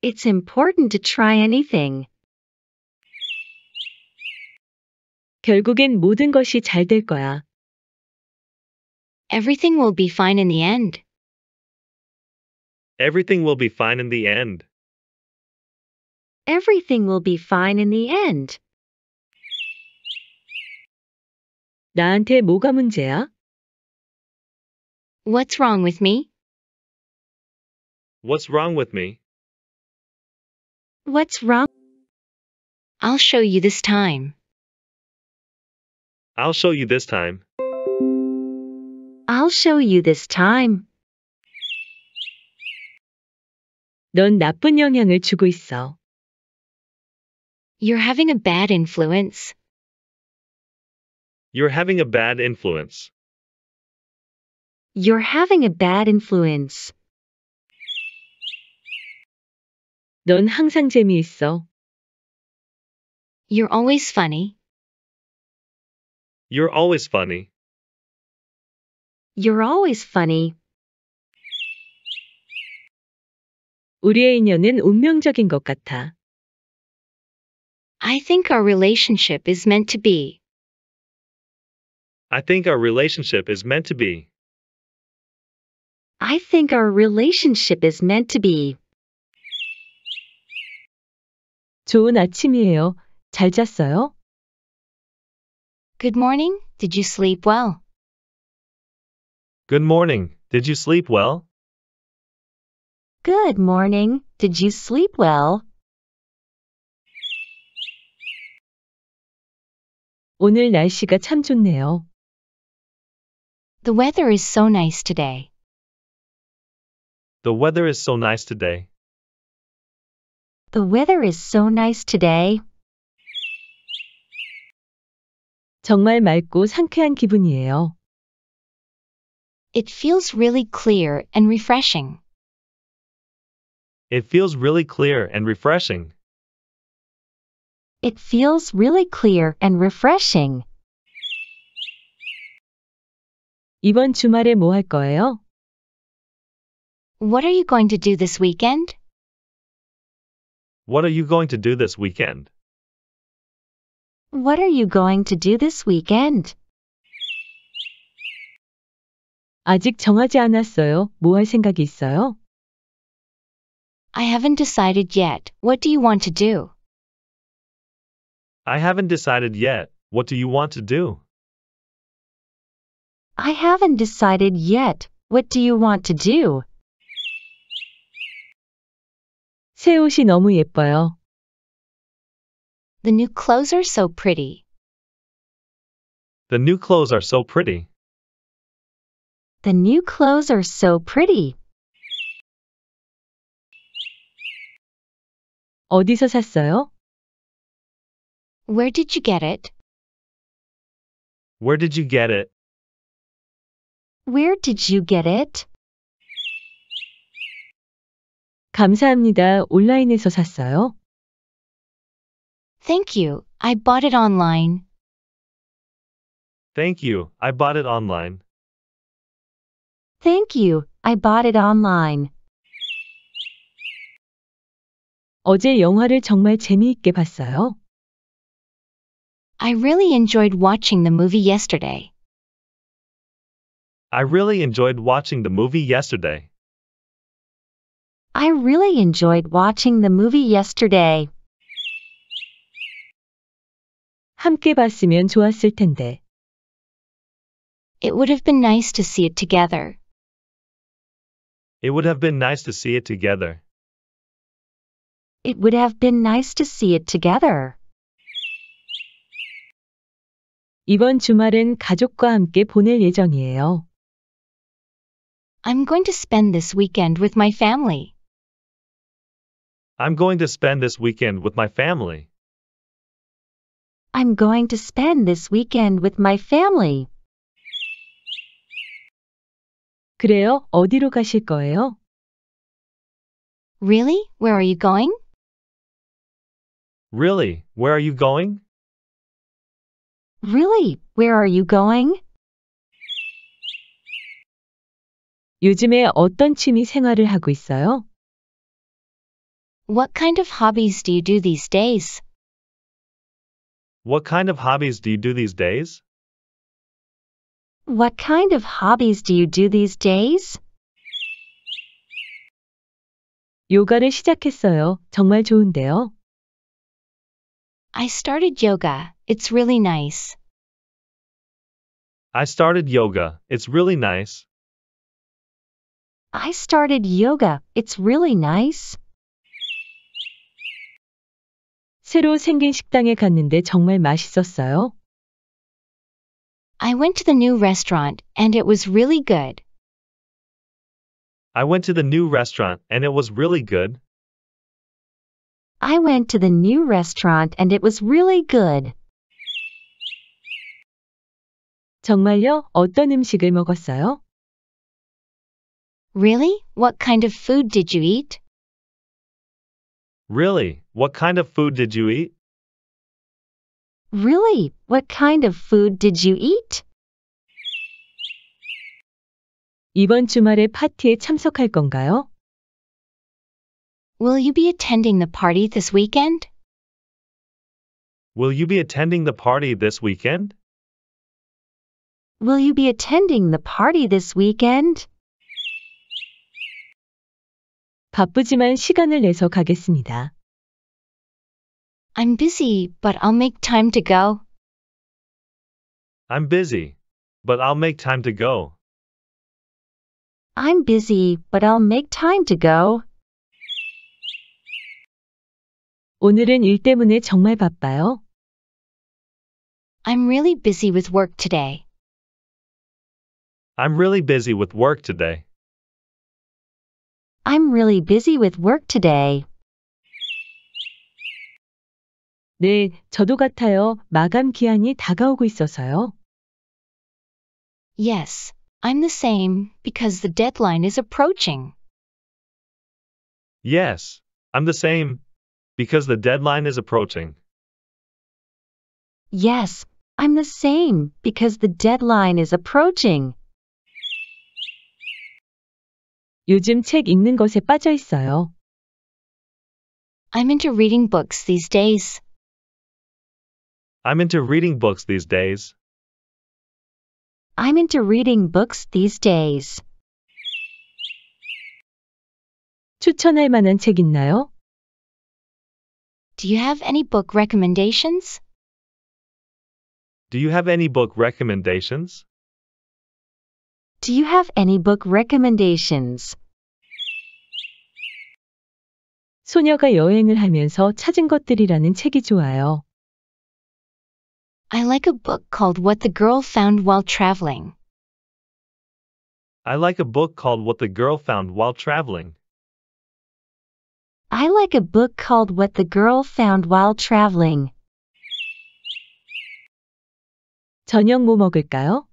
It's important to try anything. 결국엔 모든 것이 잘 될 거야. Everything will be fine in the end. Everything will be fine in the end. Everything will be fine in the end. 나한테 뭐가 문제야? What's wrong with me? What's wrong with me? What's wrong? I'll show you this time. I'll show you this time. I'll show you this time. 넌 나쁜 영향을 주고 있어. You're having a bad influence. You're having a bad influence. You're having a bad influence. 넌 항상 재미있어. You're always funny. You're always funny. You're always funny. 우리의 인연은 운명적인 것 같아. I think our relationship is meant to be. I think our relationship is meant to be. I think our relationship is meant to be. 좋은 아침이에요. 잘 잤어요? Good morning. Did you sleep well? Good morning. Did you sleep well? Good morning. Did you sleep well? 오늘 날씨가 참 좋네요. The weather is so nice today. The weather is so nice today. The weather is so nice today. 정말 맑고 상쾌한 기분이에요. It feels really clear and refreshing. It feels really clear and refreshing. It feels really clear and refreshing. 이번 주말에 뭐 거예요? What are you going to do this weekend? What are you going to do this weekend? What are you going to do this weekend? 아직 정하지 않았어요. 생각이 있어요? I haven't decided yet. What do you want to do? I haven't decided yet. What do you want to do? I haven't decided yet. What do you want to do? 새 옷이 너무 예뻐요. The new clothes are so pretty. The new clothes are so pretty. The new clothes are so pretty. 어디서 샀어요? Where did you get it? Where did you get it? Where did you get it? 감사합니다. 온라인에서 샀어요. Thank you. I bought it online. Thank you. I bought it online. Thank you. I bought it online. 어제 영화를 정말 재미있게 봤어요. I really enjoyed watching the movie yesterday. I really enjoyed watching the movie yesterday. I really enjoyed watching the movie yesterday. 함께 봤으면 좋았을 텐데. It would have been nice to see it together. It would have been nice to see it together. It would have been nice to see it together. 이번 주말은 가족과 함께 보낼 예정이에요. I'm going to spend this weekend with my family. I'm going to spend this weekend with my family. I'm going to spend this weekend with my family. 그래요? 어디로 가실 거예요? Really? Where are you going? Really? Where are you going? Really? Where are you going? 요즘에 어떤 취미 생활을 하고 있어요? What kind of hobbies do you do these days? What kind of hobbies do you do these days? What kind of hobbies do you do these days? 요가를 시작했어요. 정말 좋은데요. I started yoga. It's really nice. I started yoga. It's really nice. I started yoga. It's really nice. 새로 생긴 식당에 갔는데 정말 맛있었어요. I went to the new restaurant and it was really good. I went to the new restaurant and it was really good. I went to the new restaurant and it was really good. 정말요? 어떤 음식을 먹었어요? Really? What kind of food did you eat? Really? What kind of food did you eat? Really? What kind of food did you eat? 이번 주말에 파티에 참석할 건가요? Will you be attending the party this weekend? Will you be attending the party this weekend? Will you be attending the party this weekend? 바쁘지만 시간을 내서 가겠습니다. I'm busy, but I'll make time to go. I'm busy, but I'll make time to go. I'm busy, but I'll make time to go. 오늘은 일 때문에 정말 바빠요. I'm really busy with work today. I'm really busy with work today. I'm really busy with work today. 네, 저도 같아요. 마감 기한이 다가오고 있어서요. Yes, I'm the same because the deadline is approaching. Yes, I'm the same because the deadline is approaching. Yes, I'm the same because the deadline is approaching. 요즘 책 읽는 것에 빠져 있어요. I'm into reading books these days. I'm into reading books these days. I'm into reading books these days. 추천할 만한 책 있나요? Do you have any book recommendations? Do you have any book recommendations? Do you have any book recommendations? 소녀가 여행을 하면서 찾은 것들이라는 책이 좋아요. I like a book called What the Girl Found While Traveling. I like a book called What the Girl Found While Traveling. I like a book called What the Girl Found While Traveling. 저녁 뭐 먹을까요?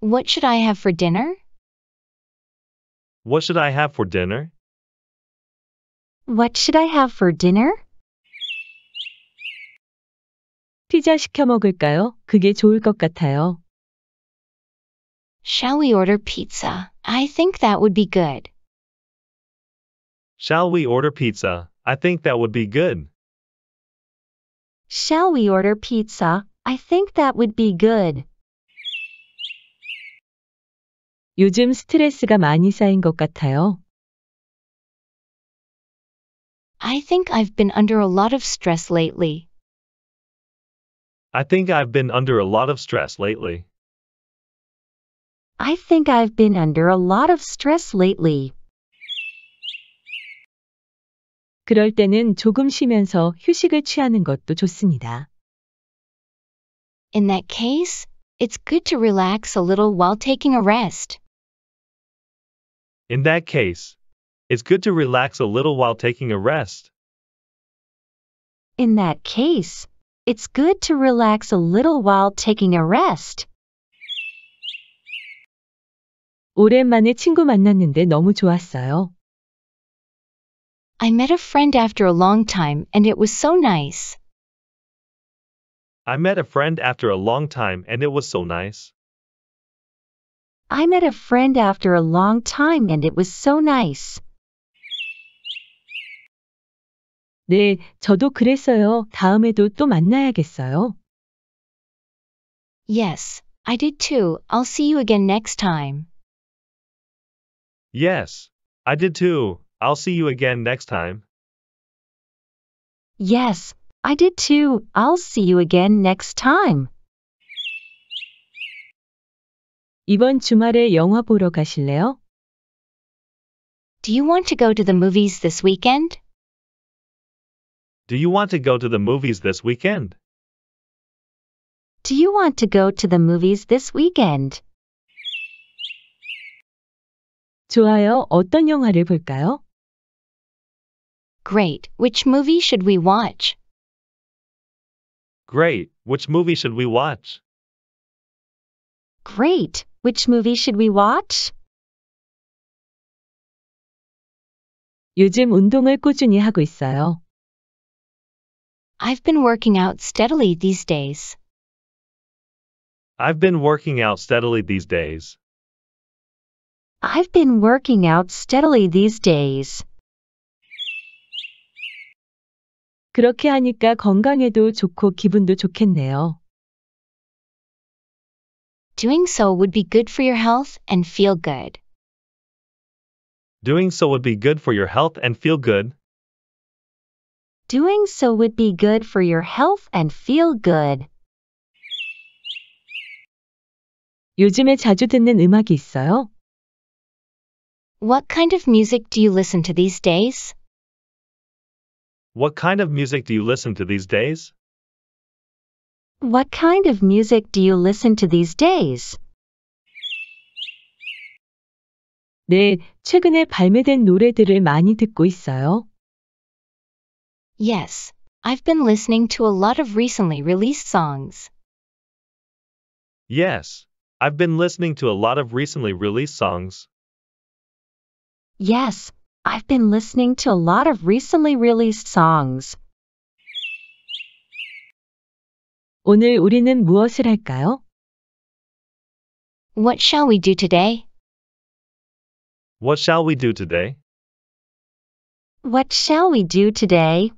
What should I have for dinner? What should I have for dinner? What should I have for dinner? 피자 시켜 먹을까요? 그게 좋을 것 같아요. Shall we order pizza? I think that would be good. Shall we order pizza? I think that would be good. Shall we order pizza? I think that would be good. 요즘 스트레스가 많이 쌓인 것 같아요. I think I've been under a lot of stress lately. I think I've been under a lot of stress lately. I think I've been under a lot of stress lately. 그럴 때는 조금 쉬면서 휴식을 취하는 것도 좋습니다. In that case, it's good to relax a little while taking a rest. In that case, it's good to relax a little while taking a rest. In that case, it's good to relax a little while taking a rest. 오랜만에 친구 만났는데 너무 좋았어요. I met a friend after a long time and it was so nice. I met a friend after a long time and it was so nice. I met a friend after a long time and it was so nice. 네, 저도 그랬어요. 다음에도 또 만나야겠어요. Yes, I did too. I'll see you again next time. Yes, I did too. I'll see you again next time. Yes, I did too. I'll see you again next time. 이번 주말에 영화 보러 가실래요? Do you want to go to the movies this weekend? Do you want to go to the movies this weekend? Do you want to go to the movies this weekend? 좋아요. 어떤 영화를 볼까요? Great. Which movie should we watch? Great. Which movie should we watch? Great. Which movie should we watch? 요즘 운동을 꾸준히 하고 있어요. I've been working out steadily these days. I've been working out steadily these days. I've been working out steadily these days. 그렇게 하니까 건강에도 좋고 기분도 좋겠네요. Doing so would be good for your health and feel good. Doing so would be good for your health and feel good. Doing so would be good for your health and feel good. 요즘에 자주 듣는 음악이 있어요? What kind of music do you listen to these days? What kind of music do you listen to these days? What kind of music do you listen to these days? 네, 최근에 발매된 노래들을 많이 듣고 있어요. Yes, I've been listening to a lot of recently released songs. Yes, I've been listening to a lot of recently released songs. Yes, I've been listening to a lot of recently released songs. 오늘 우리는 무엇을 할까요? What shall we do today? What shall we do today? What shall we do today?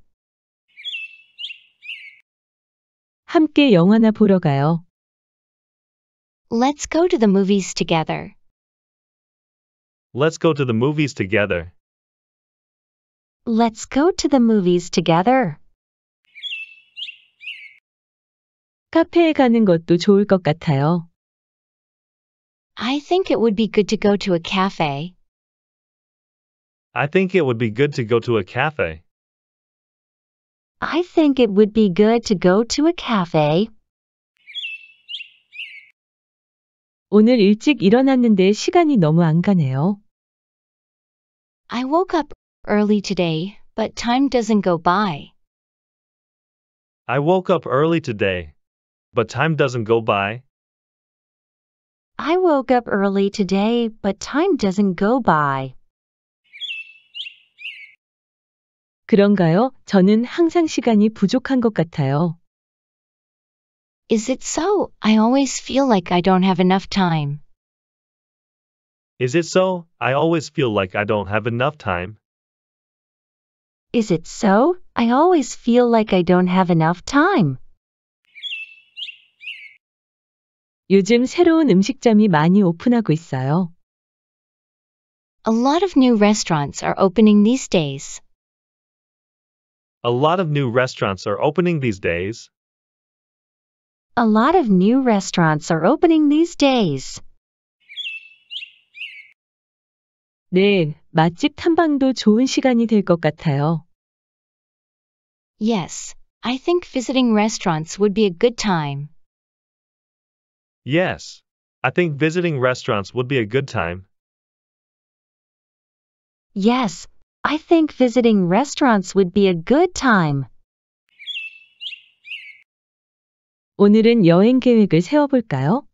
함께 영화나 보러 가요. Let's go to the movies together. Let's go to the movies together. Let's go to the movies together. 카페에 가는 것도 좋을 것 같아요. I think it would be good to go to a cafe. I think it would be good to go to a cafe. I think it would be good to go to a cafe. 오늘 일찍 일어났는데 시간이 너무 안 가네요. I woke up early today, but time doesn't go by. I woke up early today, but time doesn't go by. I woke up early today, but time doesn't go by. 그런가요? 저는 항상 시간이 부족한 것 같아요. Is it so? I always feel like I don't have enough time. Is it so? I always feel like I don't have enough time. Is it so? I always feel like I don't have enough time. 요즘 새로운 음식점이 많이 오픈하고 있어요. A lot of new restaurants are opening these days. A lot of new restaurants are opening these days. A lot of new restaurants are opening these days. 네, 맛집 탐방도 좋은 시간이 같아요. Yes, I think visiting restaurants would be a good time. Yes, I think visiting restaurants would be a good time. Yes, I think visiting restaurants would be a good time. 오늘은 여행 계획을 세워볼까요?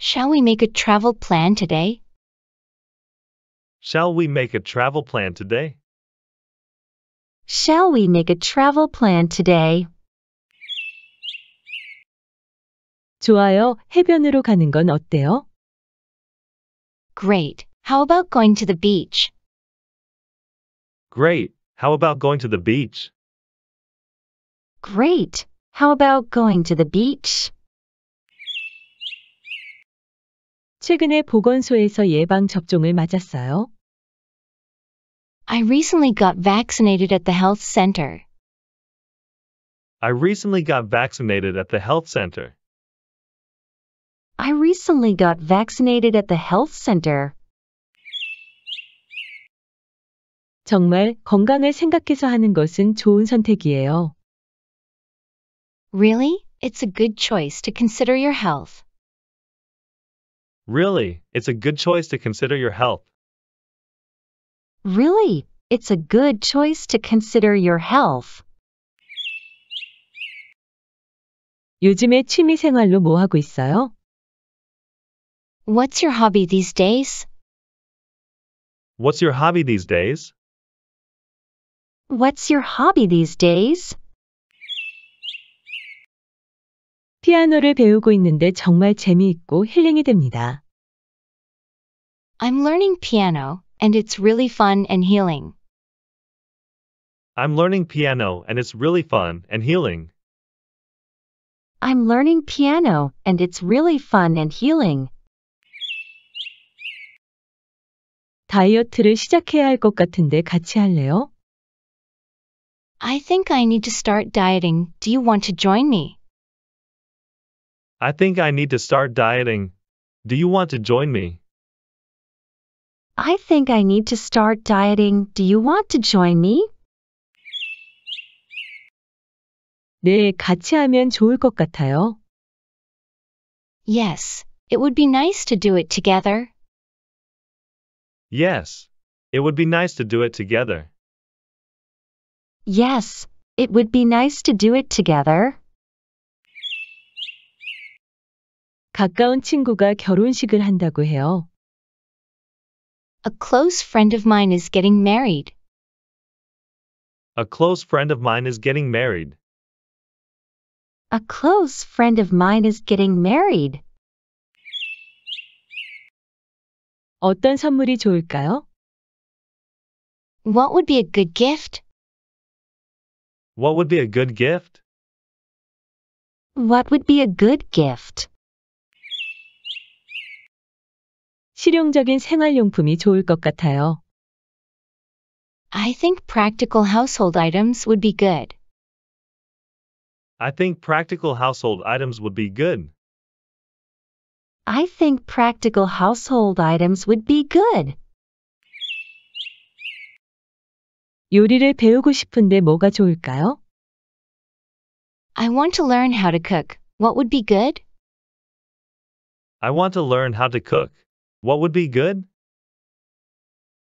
Shall we make a travel plan today? Shall we make a travel plan today? Shall we make a travel plan today? 좋아요. 해변으로 가는 건 어때요? Great. How about going to the beach? Great. How about going to the beach? Great. How about going to the beach? 최근에 보건소에서 예방 접종을 맞았어요. I recently got vaccinated at the health center. I recently got vaccinated at the health center. I recently got vaccinated at the health center. 정말 건강을 생각해서 하는 것은 좋은 선택이에요. Really? It's a good choice to consider your health. Really, it's a good choice to consider your health. Really, it's a good choice to consider your health. 요즘에 취미 생활로 뭐 하고 있어요? What's your hobby these days? What's your hobby these days? What's your hobby these days? 피아노를 배우고 있는데 정말 재미있고 힐링이 됩니다. I'm learning piano, and it's really fun and healing. I'm learning piano, and it's really fun and healing. I'm learning piano, and it's really fun and healing. 다이어트를 시작해야 할 같은데 같이 할래요? I think I need to start dieting. Do you want to join me? I think I need to start dieting. Do you want to join me? I think I need to start dieting. Do you want to join me? 네, 같이 하면 좋을 것 같아요. Yes, it would be nice to do it together. Yes, it would be nice to do it together. Yes, it would be nice to do it together. 가까운 친구가 결혼식을 한다고 해요. A close friend of mine is getting married. A close friend of mine is getting married. A close friend of mine is getting married. 어떤 선물이 좋을까요? What would be a good gift? What would be a good gift? What would be a good gift? 실용적인 생활용품이 좋을 것 같아요. I think practical household items would be good. I think practical household items would be good. I think practical household items would be good. 요리를 배우고 싶은데 뭐가 좋을까요? I want to learn how to cook. What would be good? I want to learn how to cook. What would be good?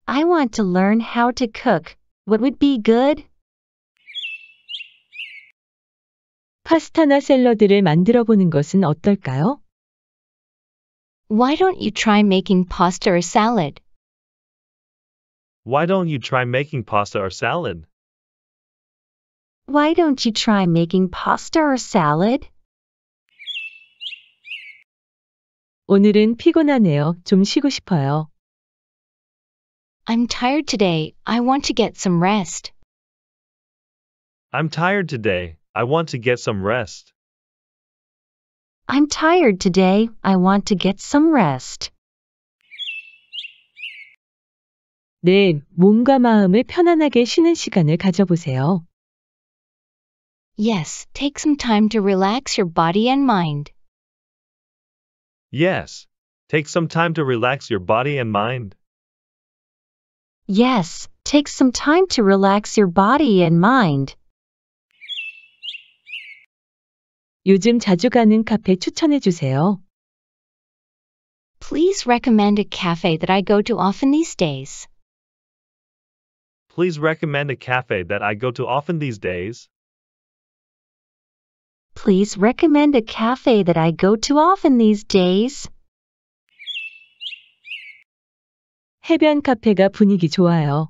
I want to learn how to cook. What would be good? 파스타나 샐러드를 만들어 보는 것은 어떨까요? Why don't you try making pasta or salad? Why don't you try making pasta or salad? Why don't you try making pasta or salad? 오늘은 피곤하네요. 좀 쉬고 싶어요. I'm tired today. I want to get some rest. I'm tired today. I want to get some rest. I'm tired today. I want to get some rest. 내 몸과 마음을 편안하게 쉬는 시간을 가져보세요. Yes, take some time to relax your body and mind. Yes, take some time to relax your body and mind. Yes, take some time to relax your body and mind. 요즘 자주 가는 카페 추천해 주세요. Please recommend a cafe that I go to often these days. Please recommend a cafe that I go to often these days. Please recommend a cafe that I go to often these days. 해변 카페가 분위기 좋아요.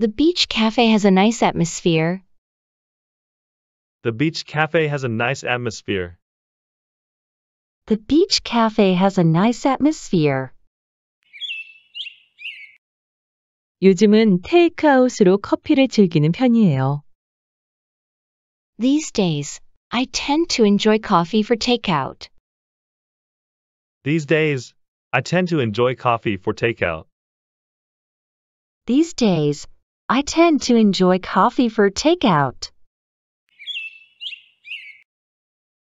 The beach cafe has a nice atmosphere. The beach cafe has a nice atmosphere. The beach cafe has a nice atmosphere. 요즘은 테이크아웃으로 커피를 즐기는 편이에요. These days, I tend to enjoy coffee for takeout. These days, I tend to enjoy coffee for takeout. These days, I tend to enjoy coffee for takeout.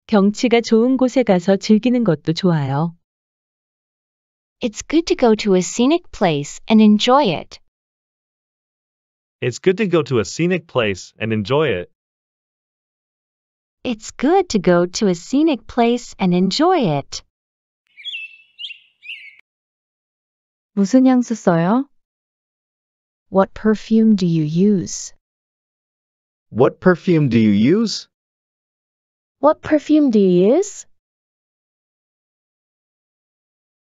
경치가 좋은 곳에 가서 즐기는 것도 좋아요. It's good to go to a scenic place and enjoy it. It's good to go to a scenic place and enjoy it. It's good to go to a scenic place and enjoy it. 무슨 향수 써요? What perfume do you use? What perfume do you use? What perfume do you use?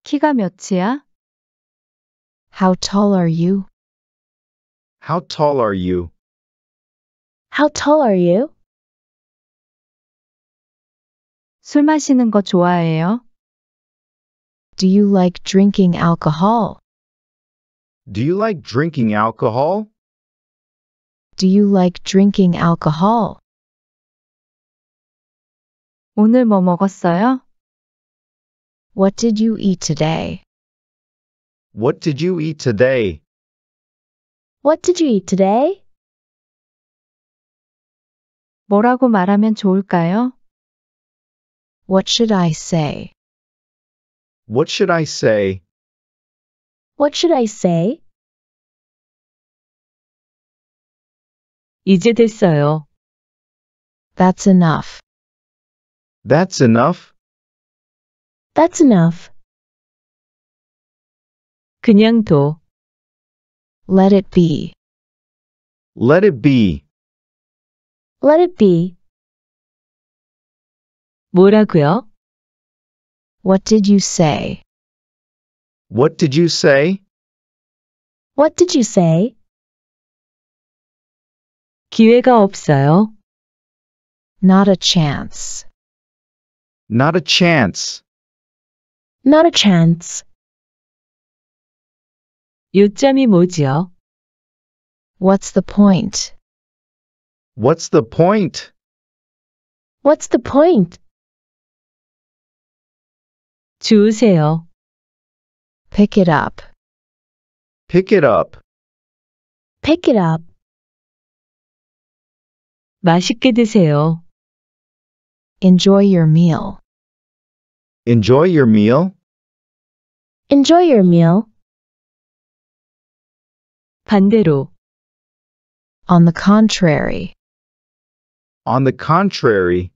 키가 몇이야? How tall are you? How tall are you? How tall are you? 술 마시는 거 좋아해요? Do you like drinking alcohol? Do you like drinking alcohol? Do you like drinking alcohol? 오늘 뭐 먹었어요? What did you eat today? What did you eat today? What did you eat today? 뭐라고 말하면 좋을까요? What should I say? What should I say? What should I say? 이제 됐어요. That's enough. That's enough. That's enough. 그냥 둬. Let it be. Let it be. Let it be. 뭐라고요? What did you say? What did you say? What did you say? 기회가 없어요. Not a chance. Not a chance. Not a chance. 요점이 뭐지요? What's the point? What's the point? What's the point? 주세요. Pick it up. Pick it up. Pick it up. 맛있게 드세요. Enjoy your meal. Enjoy your meal. Enjoy your meal. 반대로 On the contrary. On the contrary.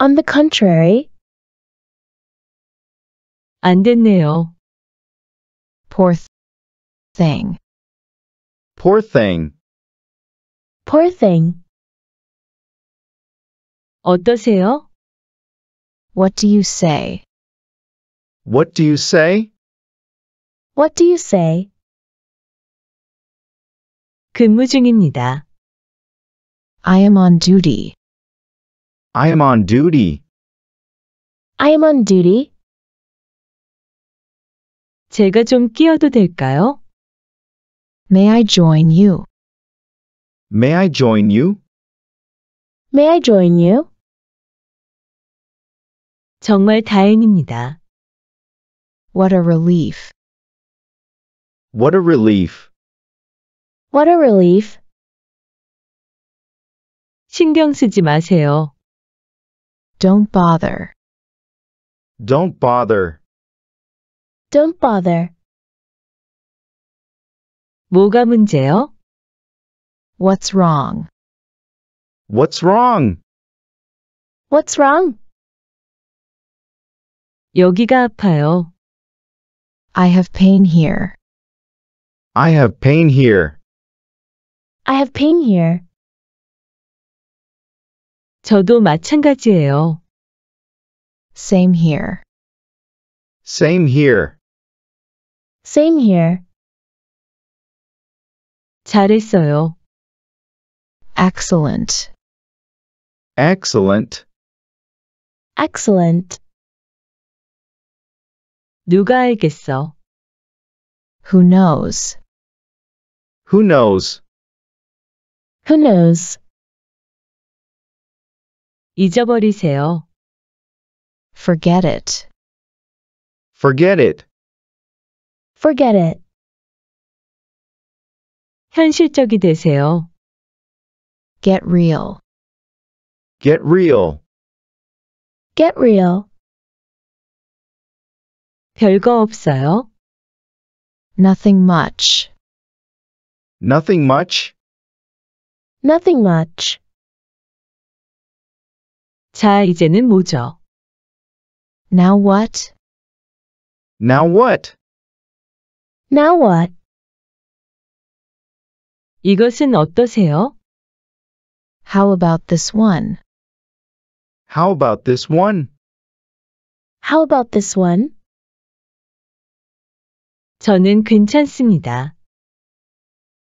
On the contrary. 안 됐네요. Poor thing. Poor thing. Poor thing. 어떠세요? What do you say? What do you say? What do you say? 근무 중입니다. I am on duty. I am on duty. I am on duty. 제가 좀 끼어도 될까요? May I join you? May I join you? May I join you? 정말 다행입니다. What a relief. What a relief. What a relief. 신경 쓰지 마세요. Don't bother. Don't bother. Don't bother. 뭐가 문제요? What's wrong? What's wrong? What's wrong? 여기가 아파요. I have pain here. I have pain here. I have pain here. 저도 마찬가지예요. Same here. Same here. Same here. 잘했어요. Excellent. Excellent. Excellent. 누가 알겠어? Who knows? Who knows? Who knows? 잊어버리세요. Forget it. Forget it. Forget it. 현실적이 되세요. Get real. Get real. Get real. 별거 없어요. Nothing much. Nothing much. Nothing much. 자, 이제는 뭐죠? Now what? Now what? Now what? 이것은 어떠세요? How about this one? How about this one? How about this one? 저는 괜찮습니다.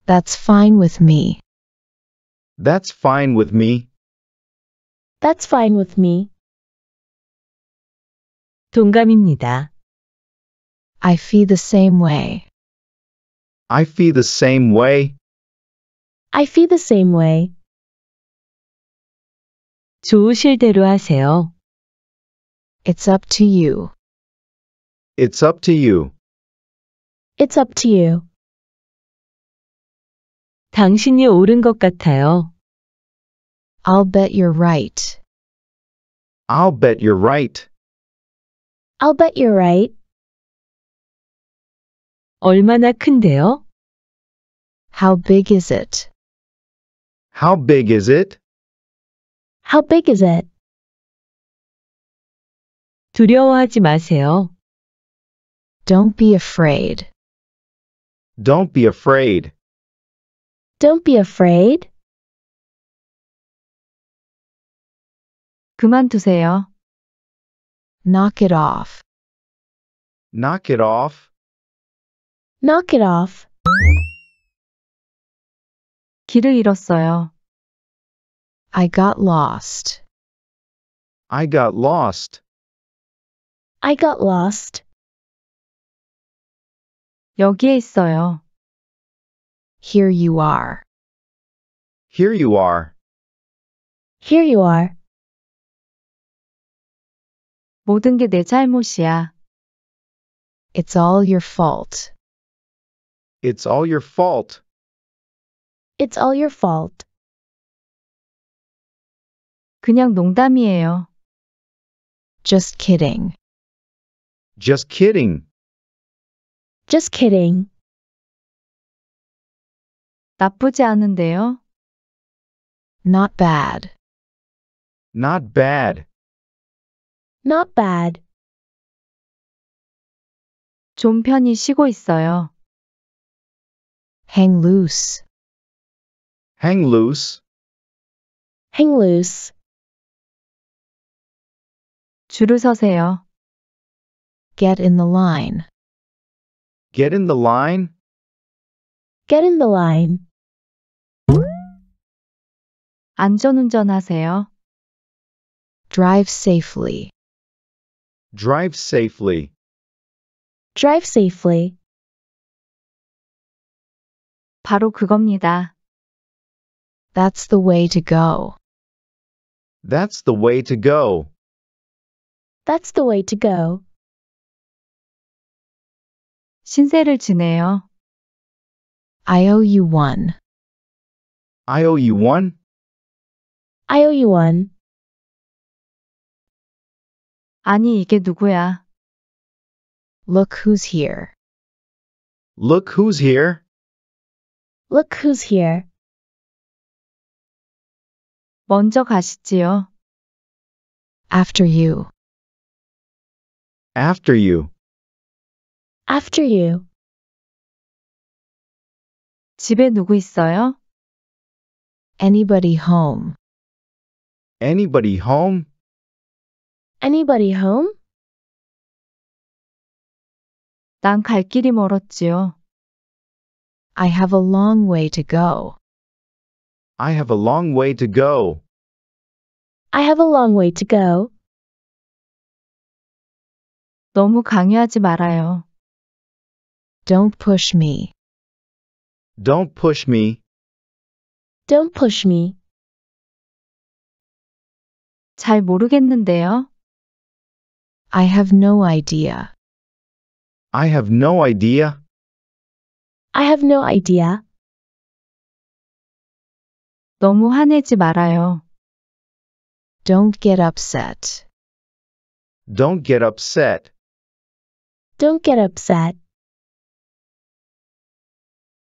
That's fine with me. That's fine with me. That's fine with me. 동감입니다. I feel the same way. I feel the same way. I feel the same way. 좋으실 대로 하세요. It's up to you. It's up to you. It's up to you. 당신이 옳은 것 같아요. I'll bet you're right. I'll bet you're right. I'll bet you're right. 얼마나 큰데요? How big is it? How big is it? How big is it? 두려워하지 마세요. Don't be afraid. Don't be afraid. Don't be afraid. 그만두세요. Knock it off. Knock it off. Knock it off. 길을 잃었어요. I got lost. I got lost. I got lost. 여기에 있어요. Here you are. Here you are. Here you are. 모든 잘못이야. It's all your fault. It's all your fault. It's all your fault. 그냥 농담이에요. Just kidding. Just kidding. Just kidding. 나쁘지 않은데요? Not bad. Not bad. Not bad. 좀 편히 쉬고 있어요. Hang loose. Hang loose. Hang loose. 줄을 서세요. Get in the line. Get in the line. Get in the line. Drive safely. Drive safely. Drive safely. 바로 그겁니다. That's the way to go. That's the way to go. That's the way to go. 신세를 지내요. I owe you one. I owe you one. I owe you one. 아니, 이게 누구야? Look who's here. Look who's here. Look who's here. 먼저 가시지요. After you. After you. After you. 집에 누구 있어요? Anybody home? Anybody home? Anybody home? 길이 멀었지요. I have a long way to go. I have a long way to go. I have a long way to go. 너무 강요하지 말아요. Don't push me. Don't push me. Don't push me. 잘 모르겠는데요. I have no idea. I have no idea. I have no idea. 너무 화내지 말아요. Don't get upset. Don't get upset. Don't get upset.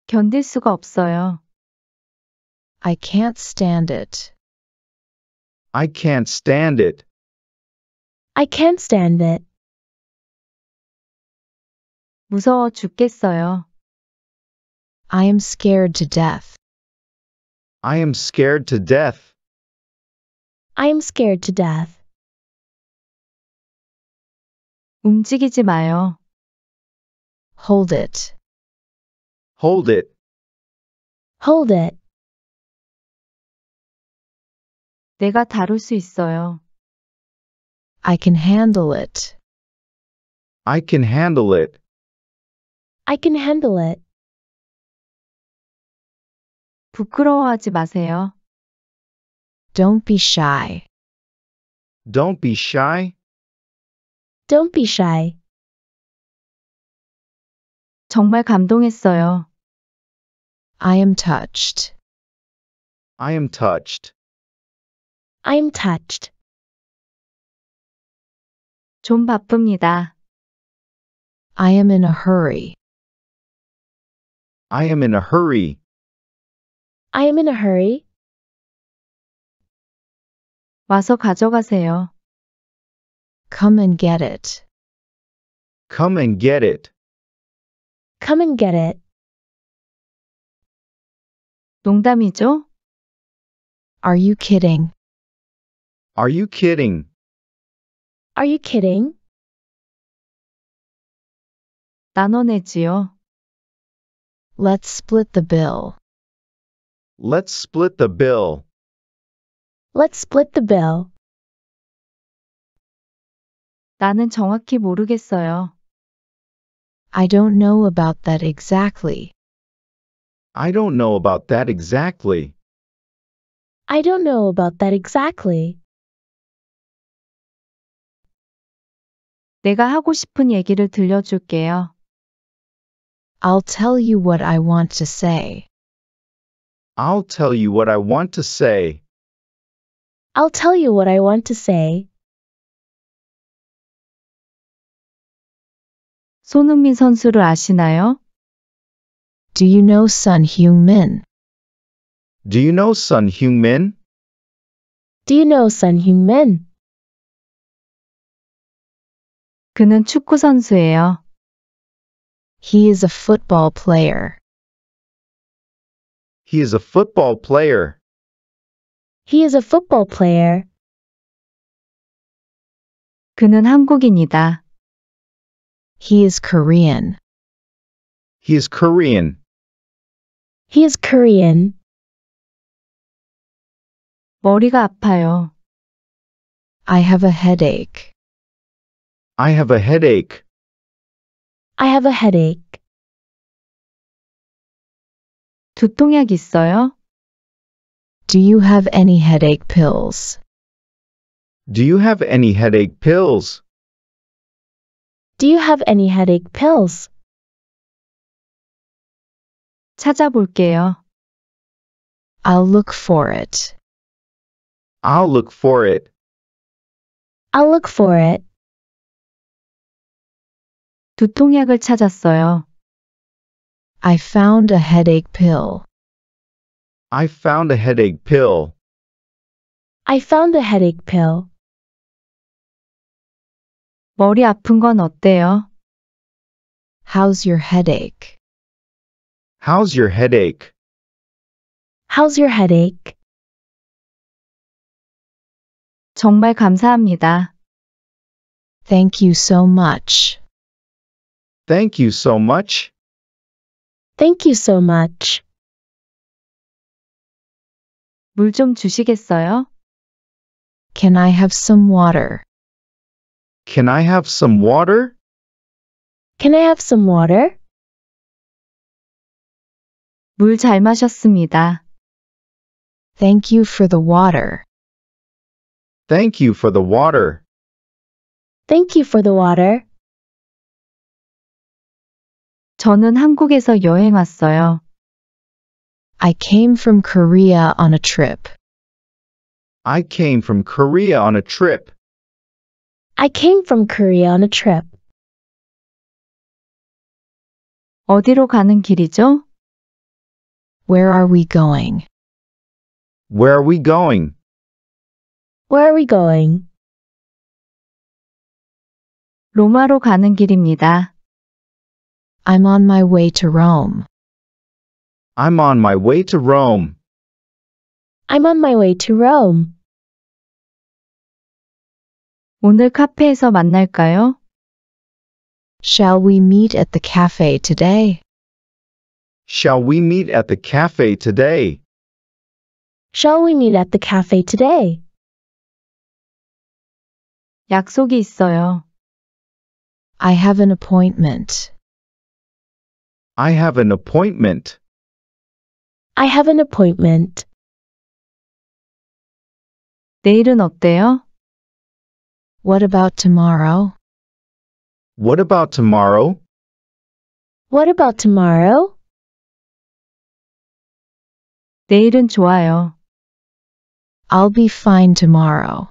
견딜 수가 없어요. I can't stand it. I can't stand it. I can't stand it. 무서워 죽겠어요. I am scared to death. I am scared to death. I am scared to death. 움직이지 마요. Hold it. Hold it. Hold it. 내가 다룰 수 있어요. I can handle it. I can handle it. I can handle it. 부끄러워하지 마세요. Don't be shy. Don't be shy. Don't be shy. 정말 감동했어요. I am touched. I am touched. I'm touched. 좀 바쁩니다. I am in a hurry. I am in a hurry. I am in a hurry. 와서 가져가세요. Come and get it. Come and get it. Come and get it. 농담이죠? Are you kidding? Are you kidding? Are you kidding? let Let's split the bill. Let's split the bill. Let's split the bill. 나는 정확히 모르겠어요. I don't know about that exactly. I don't know about that exactly. I don't know about that exactly. 내가 하고 싶은 얘기를 들려줄게요. I'll tell you what I want to say. I'll tell you what I want to say. I'll tell you what I want to say. 손흥민 선수를 아시나요? Do you know Sun Heung-min? Do you know Sun Heung-min? Do you know Sun Heung-min? 그는 축구 선수예요. He is a football player. He is a football player. He is a football player. 그는 한국인이다. He is Korean. He is Korean. He is Korean. 머리가 아파요. I have a headache. I have a headache. I have a headache. 두통약 있어요? Do you have any headache pills? Do you have any headache pills? Do you have any headache pills? 찾아볼게요. I'll look for it. I'll look for it. I'll look for it. 두통약을 찾았어요. I found a headache pill. I found a headache pill. I found a headache pill. 머리 아픈 건 어때요? How's your headache? How's your headache? How's your headache? 정말 감사합니다. Thank you so much. Thank you so much. Thank you so much. 주시겠어요? Can I have some water? Can I have some water? Can I have some water? 물 잘 마셨습니다. Thank you for the water. Thank you for the water. Thank you for the water. 저는 한국에서 여행 왔어요. I came from Korea on a trip. I came from Korea on a trip. I came from Korea on a trip. 어디로 가는 길이죠? Where are we going? Where are we going? Where are we going? 로마로 가는 길입니다. I'm on my way to Rome. I'm on my way to Rome. I'm on my way to Rome. 오늘 카페에서 만날까요? Shall we meet at the cafe today? Shall we meet at the cafe today? Shall we meet at the cafe today? 약속이 있어요. I have an appointment. I have an appointment. I have an appointment. 내일은 어때요? What about tomorrow? What about tomorrow? What about tomorrow? 내일은 좋아요. I'll be fine tomorrow.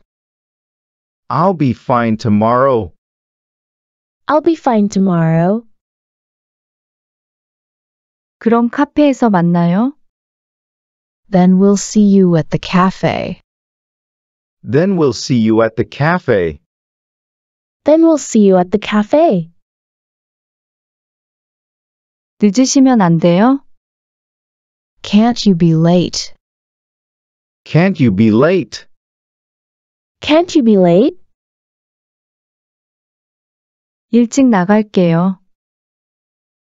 I'll be fine tomorrow. I'll be fine tomorrow. 그럼 카페에서 만나요. Then we'll see you at the cafe. Then we'll see you at the cafe. Then we'll see you at the cafe. 늦으시면 안 돼요? Can't you be late? Can't you be late? Can't you be late? 일찍 나갈게요.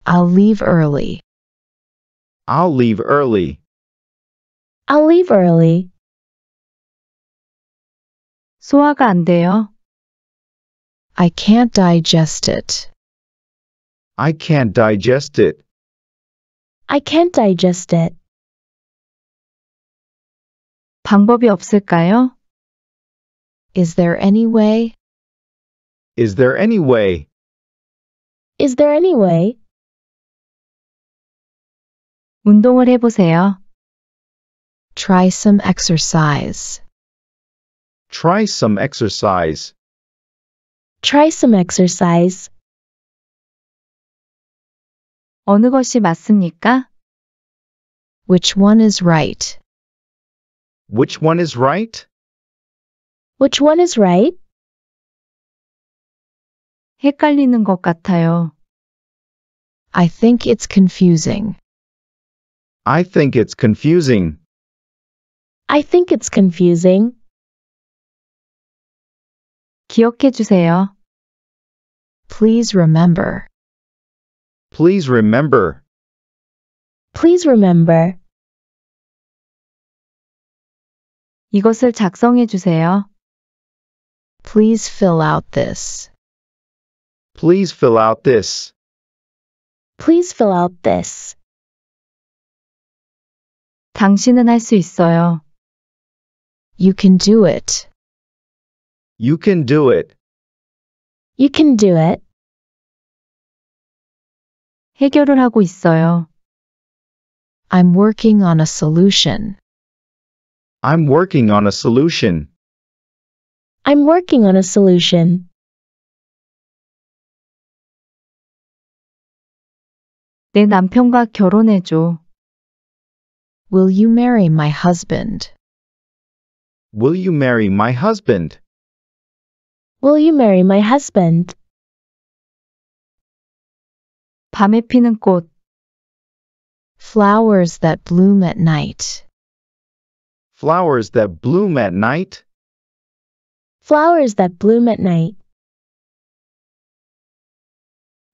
I'll leave early. I'll leave early. I'll leave early. 소화가 안 돼요. I can't digest it. I can't digest it. I can't digest it. 방법이 없을까요? Is there any way? Is there any way? Is there any way? 운동을 해보세요. Try some exercise. Try some exercise. Try some exercise. 어느 것이 맞습니까? Which one is right? Which one is right? Which one is right? 헷갈리는 것 같아요. I think it's confusing. I think it's confusing. I think it's confusing. 기억해 주세요. Please remember. Please remember. Please remember. 이것을 작성해 주세요. Please fill out this. Please fill out this. Please fill out this. 당신은 할 수 있어요. You can do it. You can do it. You can do it. 해결을 하고 있어요. I'm working on a solution. I'm working on a solution. I'm working on a solution. 내 남편과 결혼해줘. Will you marry my husband? Will you marry my husband? Will you marry my husband? 밤에 피는 꽃. Flowers that bloom at night. Flowers that bloom at night. Flowers that bloom at night.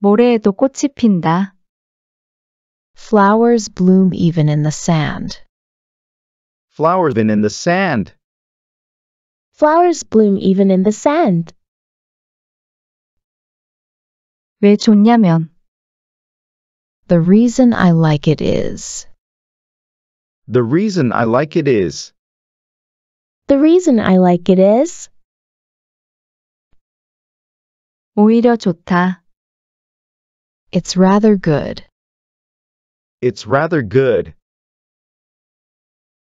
모래에도 꽃이 핀다. Flowers bloom even in the sand. Flowers bloom in the sand. Flowers bloom even in the sand. 왜 좋냐면 The reason I like it is The reason I like it is The reason I like it is 오히려 좋다. It's rather good. It's rather good.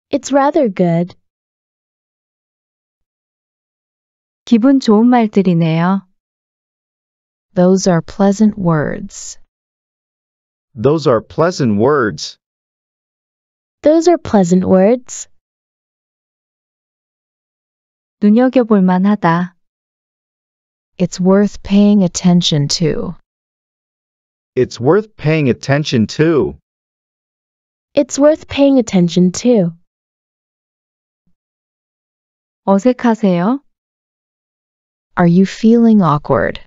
It's rather good. 기분 좋은 말들이네요. Those are pleasant words. Those are pleasant words. Those are pleasant words. 눈여겨볼 만하다. It's worth paying attention to. It's worth paying attention to. It's worth paying attention to. 어색하세요? Are you feeling awkward?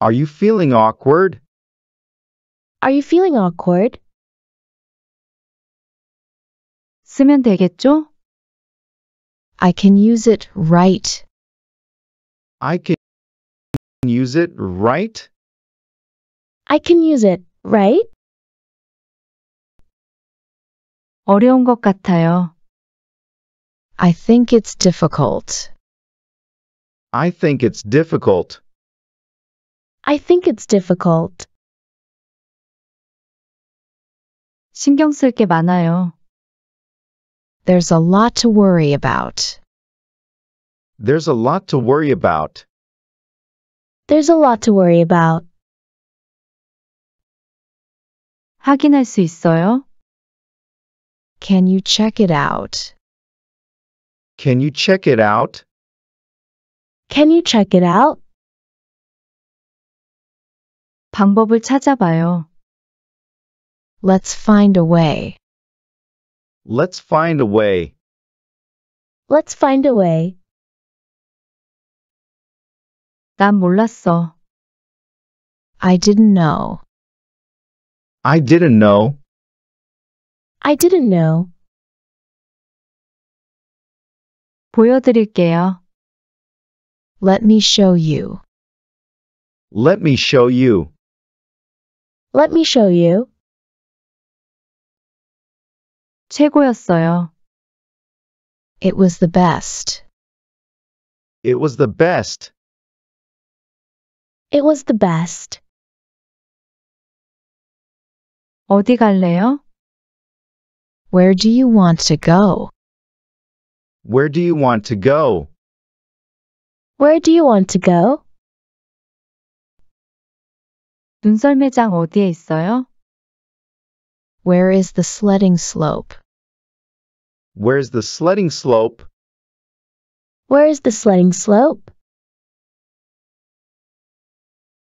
Are you feeling awkward? Are you feeling awkward? 쓰면 되겠죠? I can use it right. I can use it right? I can use it, right? 어려운 것 같아요. I think it's difficult. I think it's difficult. I think it's difficult. 신경 많아요. There's a lot to worry about. There's a lot to worry about. There's a lot to worry about. 확인할 수 있어요? Can you check it out? Can you check it out? Can you check it out? 방법을 찾아봐요. Let's find a way. Let's find a way. Let's find a way. 난 몰랐어. I didn't know. I didn't know. I didn't know. 보여드릴게요. Let me show you. Let me show you. Let me show you. 최고였어요. It was the best. It was the best. It was the best. 어디 갈래요? Where do you want to go? Where do you want to go? Where do you want to go? 어디에 있어요? Where is the sledding slope? Where's the sledding slope? Where's the sledding slope?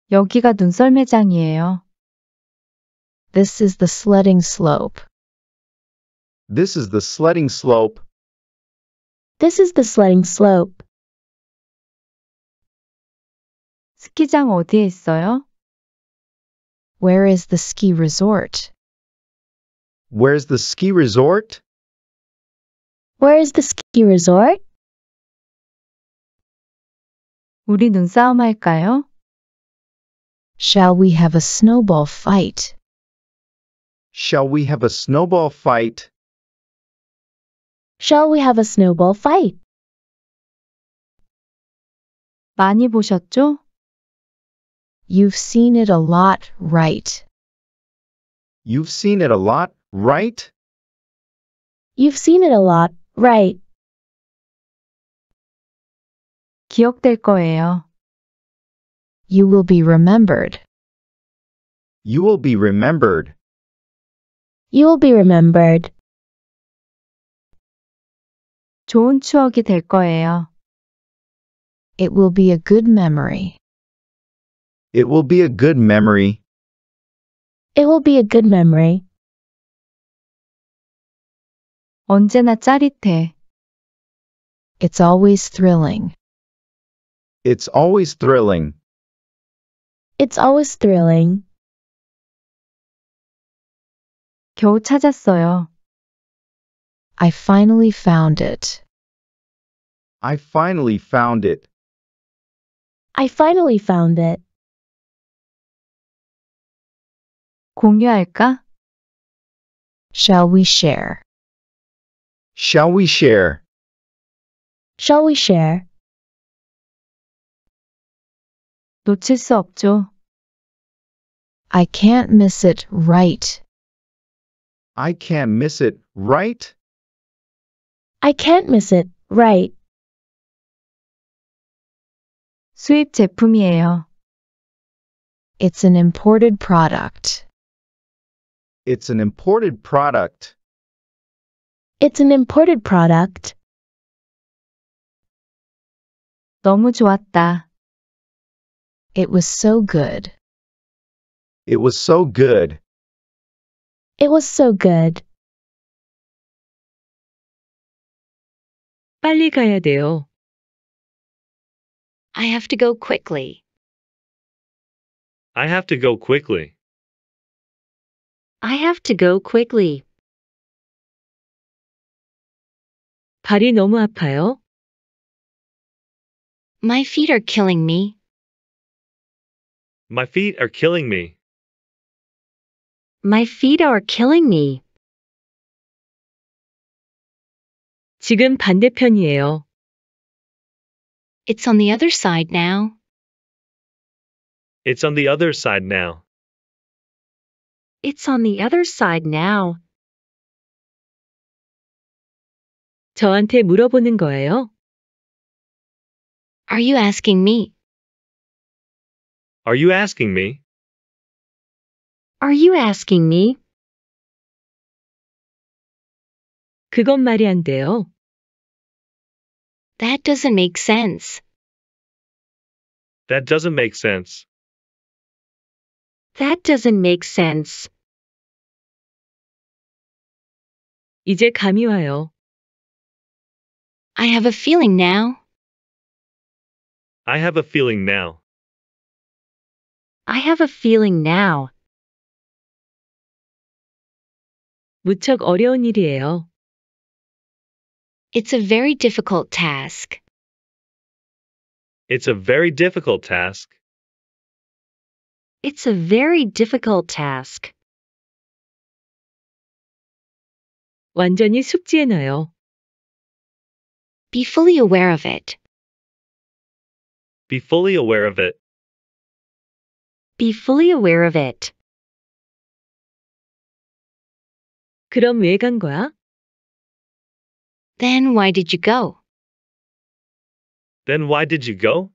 여기가 눈썰매장이에요. This is the sledding slope. This is the sledding slope. This is the sledding slope. 스키장 어디에 있어요? Where is the ski resort? Where's the ski resort? Where is the ski resort? 우리 눈싸움 할까요? Shall we have a snowball fight? Shall we have a snowball fight? Shall we have a snowball fight? 많이 보셨죠? You've seen it a lot, right? You've seen it a lot, right? You've seen it a lot, right? 기억될 거예요. You will be remembered. You will be remembered. You will be remembered. 좋은 추억이 될 거예요. It will be a good memory. It will be a good memory. It will be a good memory. 언제나 짜릿해. It's always thrilling. It's always thrilling. It's always thrilling. 겨우 찾았어요. I finally found it. I finally found it. I finally found it. 공유할까? Shall we share? Shall we share? Shall we share? 놓칠 수 없죠. I can't miss it right. I can't miss it right? I can't miss it right. 수입 제품이에요. It's an imported product. It's an imported product. It's an imported product. 너무 좋았다. It was so good. It was so good. It was so good. 빨리 가야 돼요. I have to go quickly. I have to go quickly. I have to go quickly. 발이 너무 아파요. My feet are killing me. My feet are killing me. My feet are killing me. 지금 반대편이에요. It's on the other side now. It's on the other side now. It's on the other side now. 저한테 물어보는 거예요? Are you asking me? Are you asking me? Are you asking me? 그건 말이 안 돼요. That doesn't make sense. That doesn't make sense. That doesn't make sense. 이제 감이 와요. I have a feeling now. I have a feeling now. I have a feeling now. 무척 어려운 일이에요. It's a very difficult task. It's a very difficult task. It's a very difficult task. 완전히 Be fully aware of it. Be fully aware of it. Be fully aware of it. 그럼 왜 거야? Then why did you go? Then why did you go?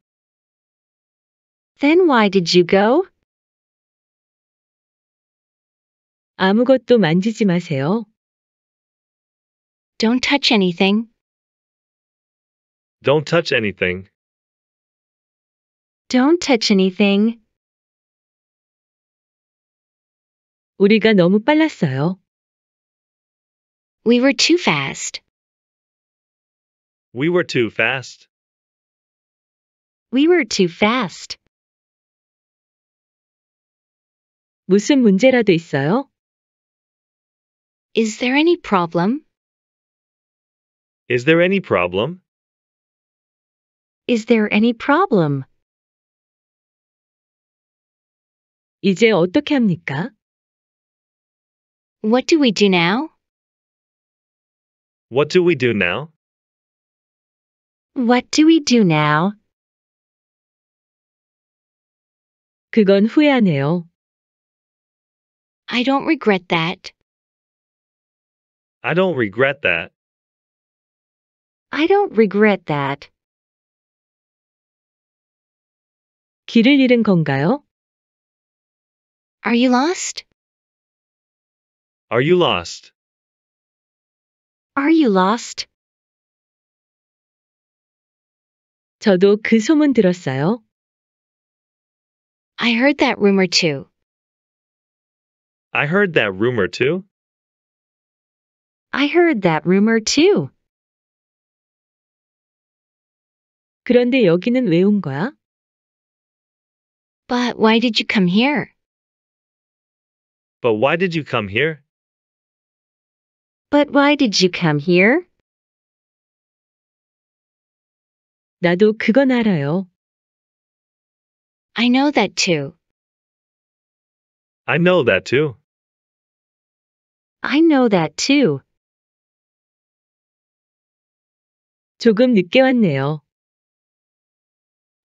Then why did you go? 아무것도 만지지 마세요. Don't touch anything. Don't touch anything. Don't touch anything. 우리가 너무 빨랐어요. We were too fast. We were too fast. We were too fast. 무슨 문제라도 있어요? Is there any problem? Is there any problem? Is there any problem? 이제 어떻게 합니까? What do we do now? What do we do now? What do we do now? 그건 후회하네요. I don't regret that. I don't regret that. I don't regret that. 길을 잃은 건가요? Are you lost? Are you lost? Are you lost? 저도 그 소문 들었어요. I heard that rumor too. I heard that rumor too. I heard that rumor too. 그런데 여기는 거야? But why did you come here? But why did you come here? But why did you come here? 나도 그건 알아요. I know that too. I know that too. I know that too. 조금 늦게 왔네요.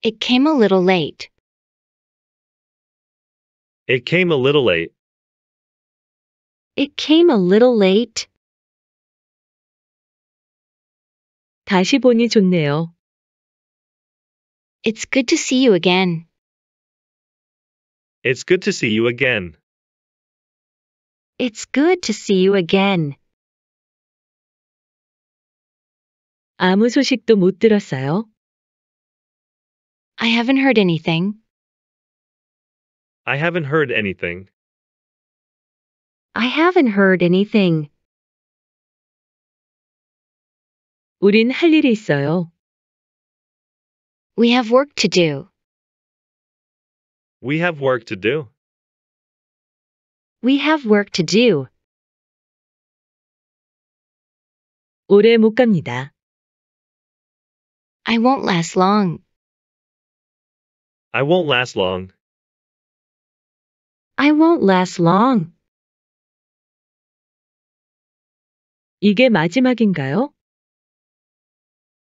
It came a little late. It came a little late. It came a little late. 다시 보니 좋네요. It's good to see you again. It's good to see you again. It's good to see you again. 아무 소식도 못 들었어요. I haven't heard anything. I haven't heard anything. I haven't heard anything. 우린 할 일이 있어요. We have work to do. We have work to do. We have work to do. 오래 못 갑니다. I won't last long. I won't last long. I won't last long. 이게 마지막인가요?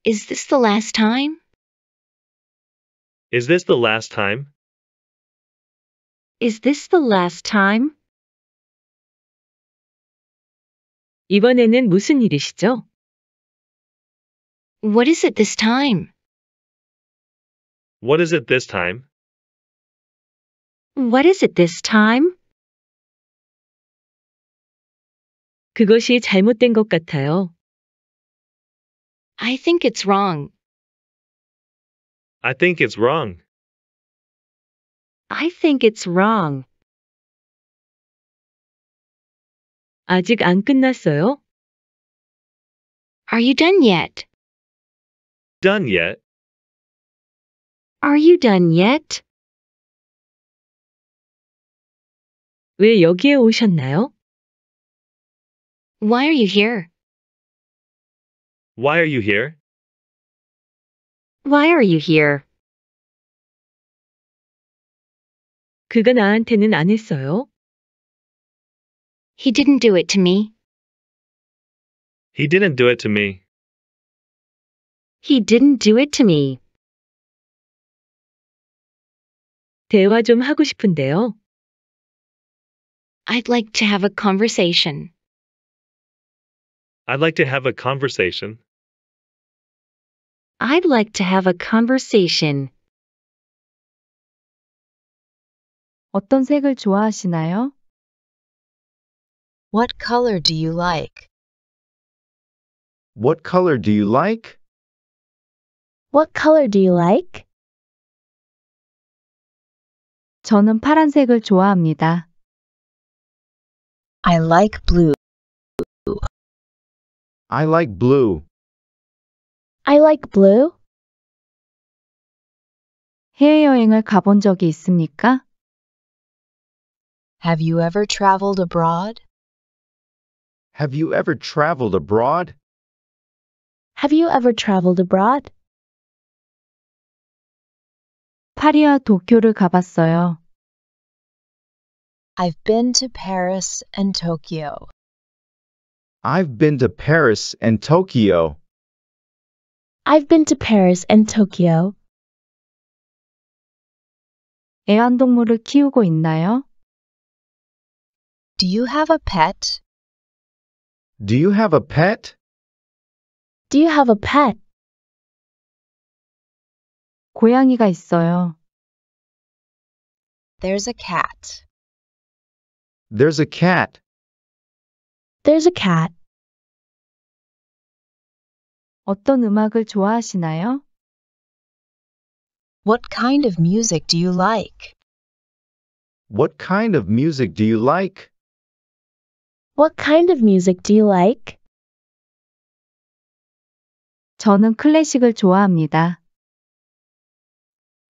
Is this the last time? Is this the last time? Is this the last time? 이번에는 무슨 일이시죠? What is it this time? What is it this time? What is it this time? 그것이 잘못된 것 같아요. I think it's wrong. I think it's wrong. I think it's wrong. 아직 안 끝났어요? Are you done yet? Done yet? Are you done yet? 왜 여기에 오셨나요? Why are you here? Why are you here? Why are you here? 그가 나한테는 안 했어요. He didn't do it to me. He didn't do it to me. He didn't do it to me. 대화 좀 하고 싶은데요. I'd like to have a conversation. I'd like to have a conversation. I'd like to have a conversation. 어떤 색을 좋아하시나요? What color do you like? What color do you like? What color do you like? 저는 파란색을 좋아합니다. I like blue. I like blue. I like blue. 해외여행을 가본 적이 있습니까? Have you ever traveled abroad? Have you ever traveled abroad? Have you ever traveled abroad? 파리와 도쿄를 가봤어요. I've been to Paris and Tokyo. I've been to Paris and Tokyo. I've been to Paris and Tokyo. 애완동물을 키우고 있나요? Do you have a pet? Do you have a pet? Do you have a pet? 고양이가 있어요. There's a cat. There's a cat. There's a cat. 어떤 음악을 좋아하시나요? What kind of music do you like? What kind of music do you like? What kind of music do you like? 저는 클래식을 좋아합니다.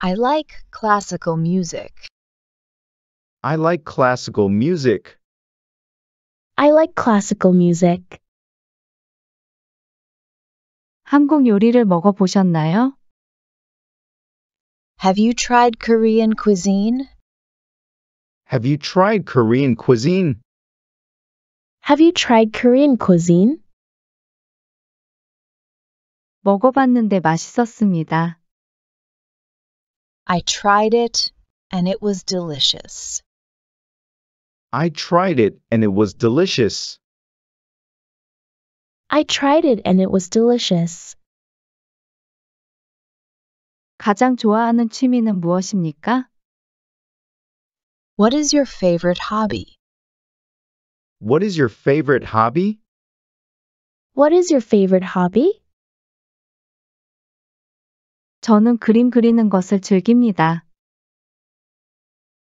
I like classical music. I like classical music. I like classical music. 한국 요리를 먹어보셨나요? Have you tried Korean cuisine? Have you tried Korean cuisine? Have you tried Korean cuisine? 먹어봤는데 맛있었습니다. I tried it and it was delicious. I tried it and it was delicious. I tried it and it was delicious. 가장 좋아하는 취미는 무엇입니까? What is your favorite hobby? What is your favorite hobby? What is your favorite hobby? 저는 그림 그리는 것을 즐깁니다.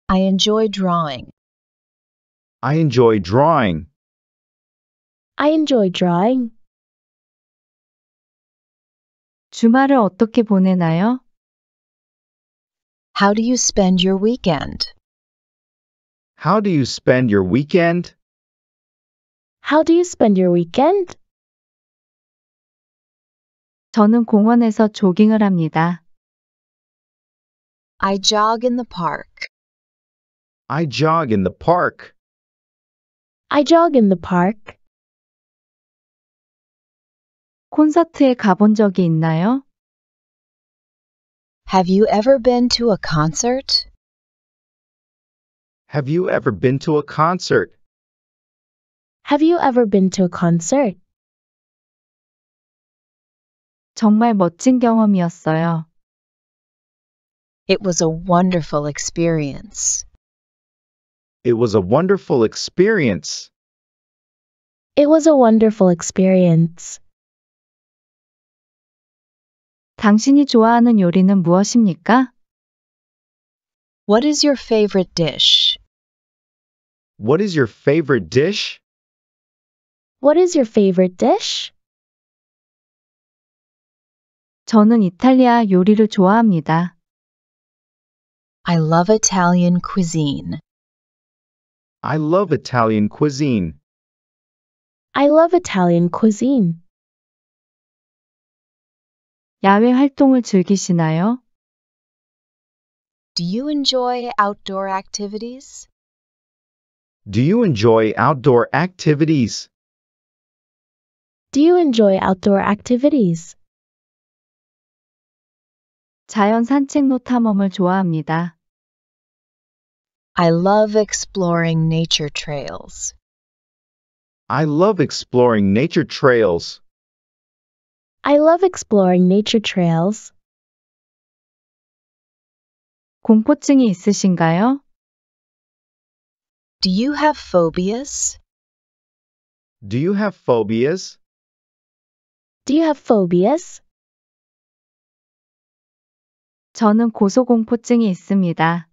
I enjoy drawing. I enjoy drawing. I enjoy drawing. 주말을 어떻게 보내나요? How do you spend your weekend? How do you spend your weekend? How do you spend your weekend? 저는 공원에서 조깅을 합니다. I jog in the park. I jog in the park. I jog in the park. 콘서트에 가본 적이 있나요? Have you ever been to a concert? Have you ever been to a concert? Have you ever been to a concert? 정말 멋진 경험이었어요. It was a wonderful experience. It was a wonderful experience. It was a wonderful experience. 당신이 좋아하는 요리는 무엇입니까? What is your favorite dish? What is your favorite dish? What is your favorite dish? 저는 이탈리아 요리를 좋아합니다. I love Italian cuisine. I love Italian cuisine. I love Italian cuisine. 야외 활동을 즐기시나요? Do you enjoy outdoor activities? Do you enjoy outdoor activities? Do you enjoy outdoor activities? 자연 산책로 탐험을 좋아합니다. I love exploring nature trails. I love exploring nature trails. I love exploring nature trails. 공포증이 있으신가요? Do you have phobias? Do you have phobias? Do you have phobias? 저는 고소공포증이 있습니다.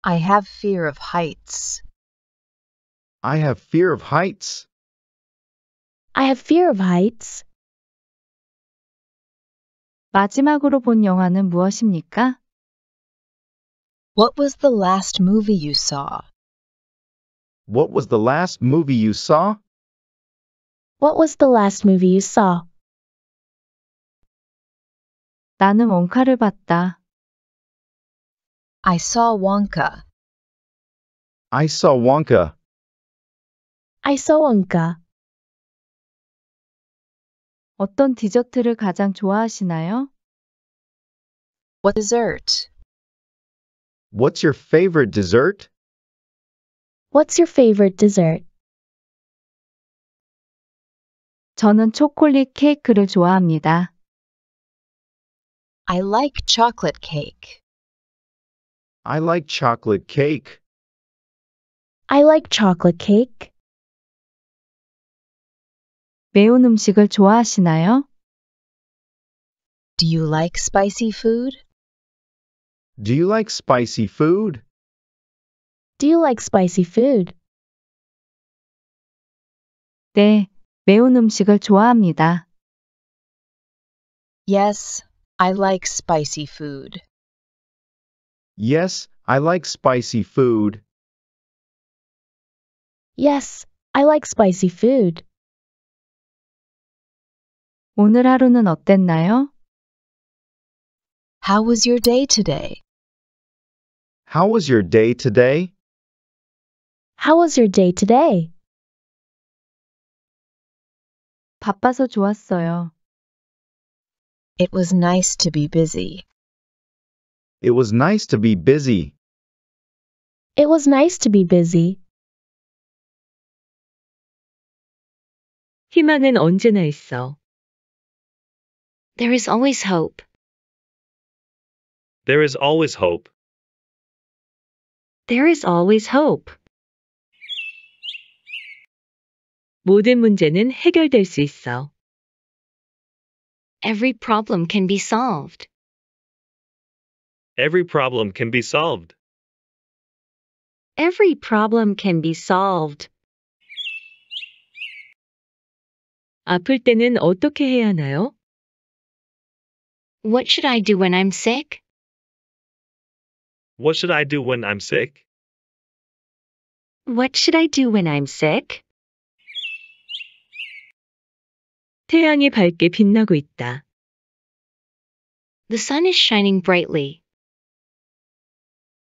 I have fear of heights. I have fear of heights. I have fear of heights. 마지막으로 본 영화는 무엇입니까? What was the last movie you saw? What was the last movie you saw? What was the last movie you saw? 나는 원카를 봤다. I saw Wonka. I saw Wonka. I saw Wonka. 어떤 디저트를 가장 좋아하시나요? What dessert? What's your favorite dessert? What's your favorite dessert? 저는 초콜릿 케이크를 좋아합니다. I like chocolate cake. I like chocolate cake. I like chocolate cake. 매운 음식을 좋아하시나요? Do you like spicy food? Do you like spicy food? Do you like spicy food? 네, 매운 음식을 좋아합니다. Yes, I like spicy food. Yes, I like spicy food. Yes, I like spicy food. 오늘 하루는 어땠나요? How was your day today? How was your day today? How was your day today? 바빠서 좋았어요. It was nice to be busy. It was nice to be busy. It was nice to be busy. 희망은 언제나 있어. There is always hope. There is always hope. There is always hope. 모든 문제는 해결될 수 있어. Every problem can be solved. Every problem can be solved. Every problem can be solved. 아플 때는 어떻게 해야 하나요? What should I do when I'm sick? What should I do when I'm sick? What should I do when I'm sick? 태양이 밝게 빛나고 있다. The sun is shining brightly.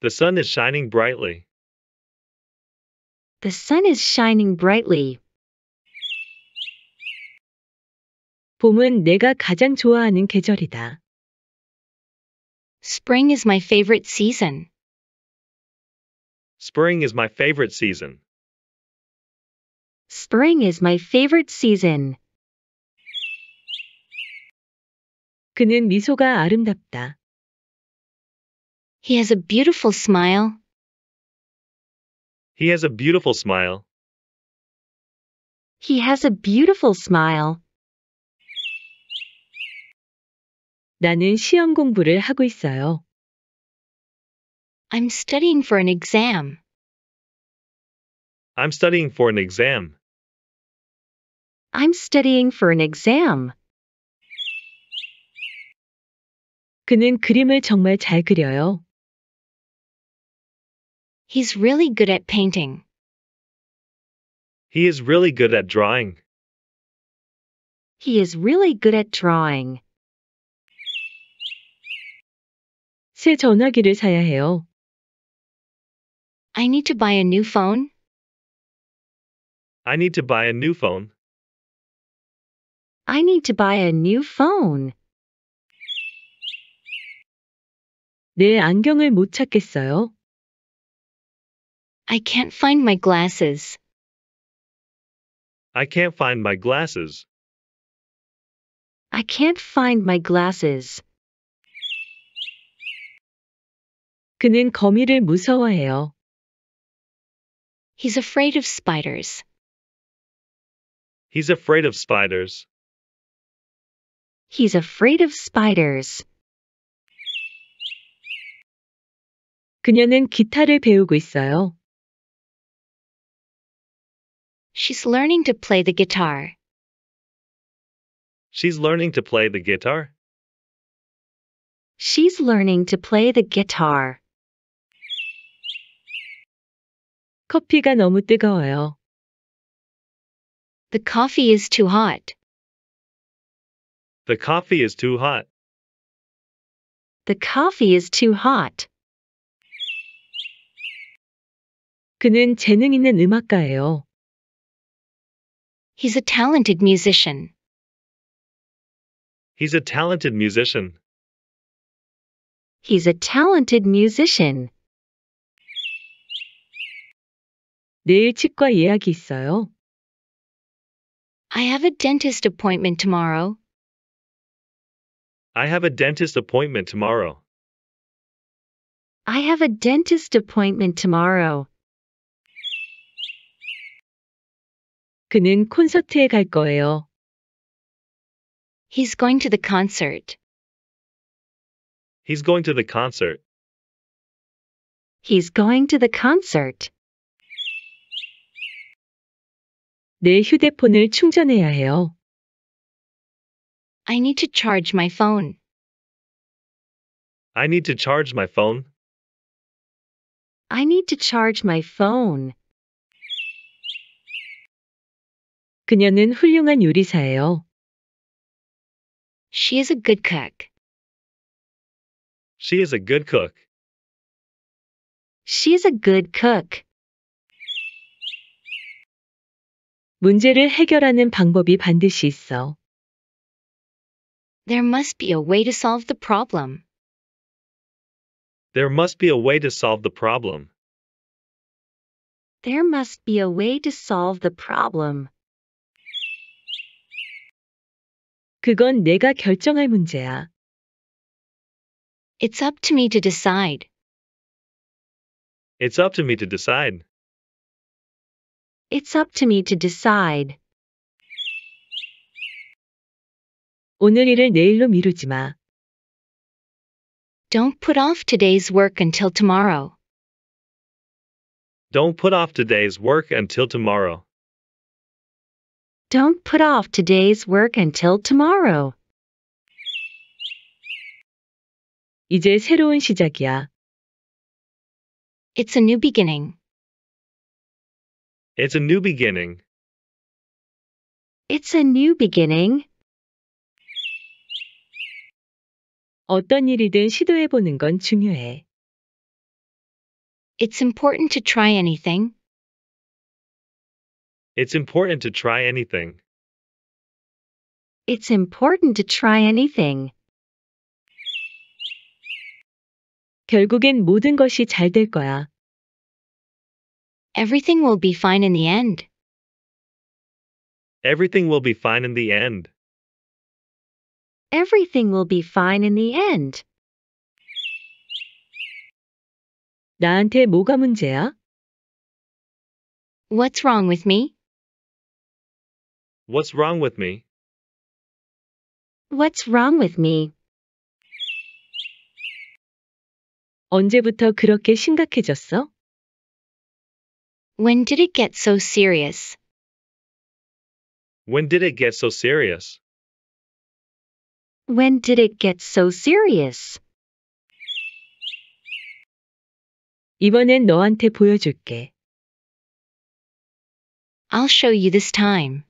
The sun is shining brightly. The sun is shining brightly. 봄은 내가 가장 좋아하는 계절이다. Spring is my favorite season. Spring is my favorite season. Spring is my favorite season. 그는 미소가 아름답다. He has a beautiful smile. He has a beautiful smile. He has a beautiful smile. 나는 시험 공부를 하고 있어요. I'm studying for an exam. I'm studying for an exam. I'm studying for an exam. 그는 그림을 정말 잘 그려요. He's really good at painting. He is really good at drawing. He is really good at drawing. 새 전화기를 사야 해요. I need to buy a new phone. I need to buy a new phone. I need to buy a new phone. 내 안경을 못 찾겠어요. I can't find my glasses. I can't find my glasses. I can't find my glasses. 그는 거미를 무서워해요. He's afraid of spiders. He's afraid of spiders. He's afraid of spiders. 그녀는 기타를 배우고 있어요. She's learning to play the guitar. She's learning to play the guitar. She's learning to play the guitar. 커피가 너무 뜨거워요. The coffee is too hot. The coffee is too hot. The coffee is too hot. 그는 재능 있는 음악가예요. He's a talented musician. He's a talented musician. He's a talented musician. 내일 치과 예약이 있어요. I have a dentist appointment tomorrow. I have a dentist appointment tomorrow. I have a dentist appointment tomorrow. 그는 콘서트에 갈 거예요. He's going to the concert. He's going to the concert. He's going to the concert. 내 휴대폰을 충전해야 해요. I need to charge my phone. I need to charge my phone. I need to charge my phone. 그녀는 훌륭한 요리사예요. She is a good cook. She is a good cook. She is a good cook. 문제를 해결하는 방법이 반드시 있어. There must be a way to solve the problem. There must be a way to solve the problem. There must be a way to solve the problem. 그건 내가 결정할 문제야. It's up to me to decide. It's up to me to decide. It's up to me to decide. 오늘 일을 내일로 미루지 마. Don't put off today's work until tomorrow. Don't put off today's work until tomorrow. Don't put off today's work until tomorrow. 이제 새로운 시작이야. It's a new beginning. It's a new beginning. It's a new beginning. 어떤 일이든 시도해 보는 건 중요해. It's important to try anything. It's important to try anything. It's important to try anything. 결국엔 모든 것이 잘 될 거야. Everything will be fine in the end. Everything will be fine in the end. Everything will be fine in the end. 나한테 뭐가 문제야? What's wrong with me? What's wrong with me? What's wrong with me? 언제부터 그렇게 심각해졌어? When did it get so serious? When did it get so serious? When did it get so serious? 이번엔 너한테 보여줄게. I'll show you this time.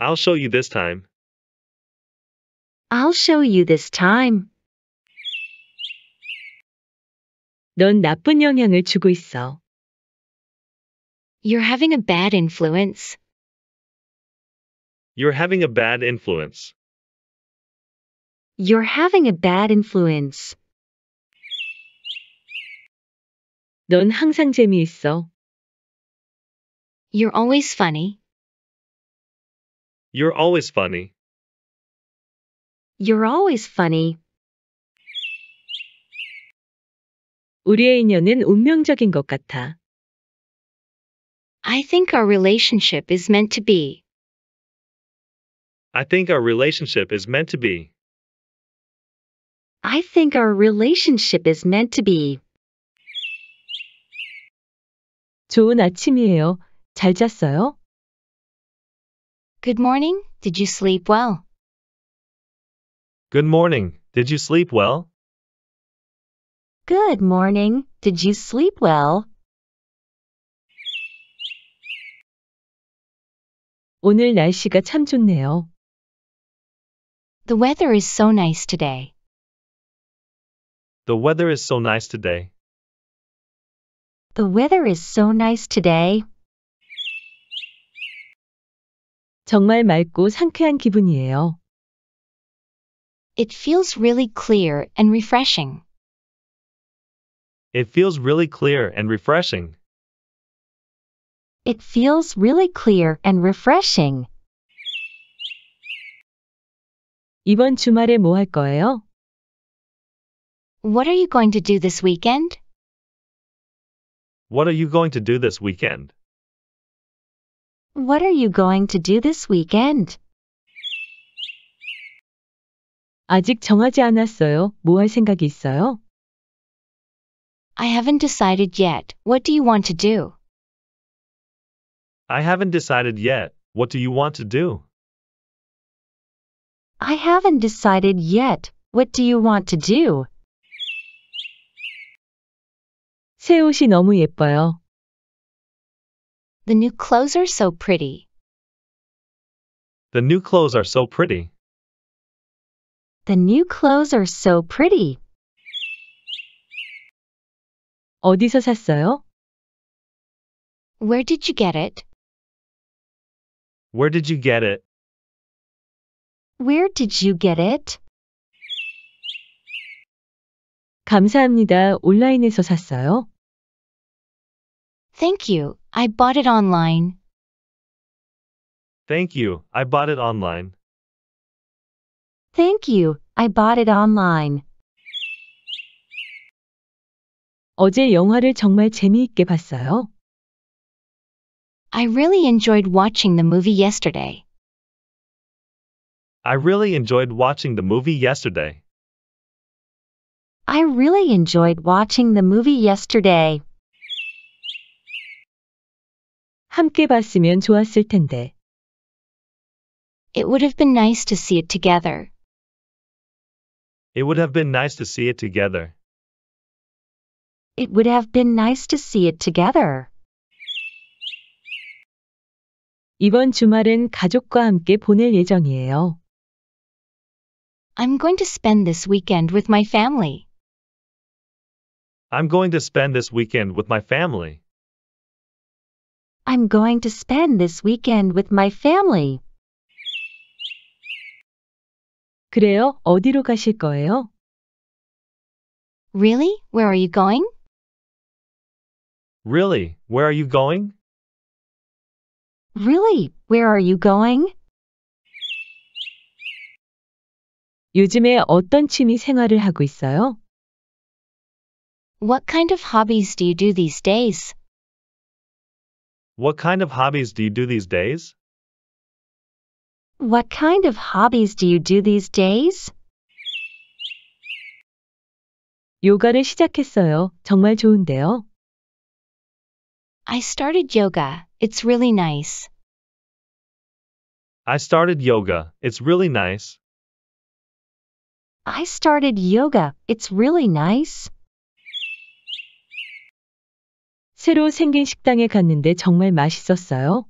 I'll show you this time. I'll show you this time. 넌 나쁜 영향을 주고 있어. You're having a bad influence. You're having a bad influence. You're having a bad influence. 넌 항상 재미있어. You're always funny. You're always funny. You're always funny. 우리의 인연은 운명적인 것 같아. I think our relationship is meant to be. I think our relationship is meant to be. I think our relationship is meant to be. 좋은 아침이에요. 잘 잤어요? Good morning. Did you sleep well? Good morning. Did you sleep well? Good morning. Did you sleep well? 오늘 날씨가 참 좋네요. The weather is so nice today. The weather is so nice today. The weather is so nice today. 정말 맑고 상쾌한 기분이에요. It feels really clear and refreshing. It feels really clear and refreshing. It feels really clear and refreshing. 이번 주말에 거예요? What are you going to do this weekend? What are you going to do this weekend? What are you going to do this weekend? 아직 정하지 않았어요. 생각이 있어요? I haven't decided yet. What do you want to do? I haven't decided yet. What do you want to do? I haven't decided yet. What do you want to do? 새 옷이 너무 예뻐요. The new clothes are so pretty. The new clothes are so pretty. The new clothes are so pretty. 어디서 샀어요? Where did you get it? Where did you get it? Where did you get it? 감사합니다. 온라인에서 샀어요. Thank you. I bought it online. Thank you. I bought it online. Thank you. I bought it online. 어제 영화를 정말 재미있게 봤어요. I really enjoyed watching the movie yesterday. I really enjoyed watching the movie yesterday. I really enjoyed watching the movie yesterday. 함께 봤으면 좋았을 텐데. It would have been nice to see it together. It would have been nice to see it together. It would have been nice to see it together. 이번 주말은 가족과 함께 보낼 예정이에요. I'm going to spend this weekend with my family. I'm going to spend this weekend with my family. I'm going to spend this weekend with my family. 그래요? 어디로 가실 거예요? Really? Where are you going? Really? Where are you going? Really? Where are you going? 요즘에 어떤 취미 생활을 하고 있어요? What kind of hobbies do you do these days? What kind of hobbies do you do these days? What kind of hobbies do you do these days? 요가를 시작했어요. 정말 좋은데요. I started yoga. It's really nice. I started yoga. It's really nice. I started yoga. It's really nice. 새로 생긴 식당에 갔는데 정말 맛있었어요.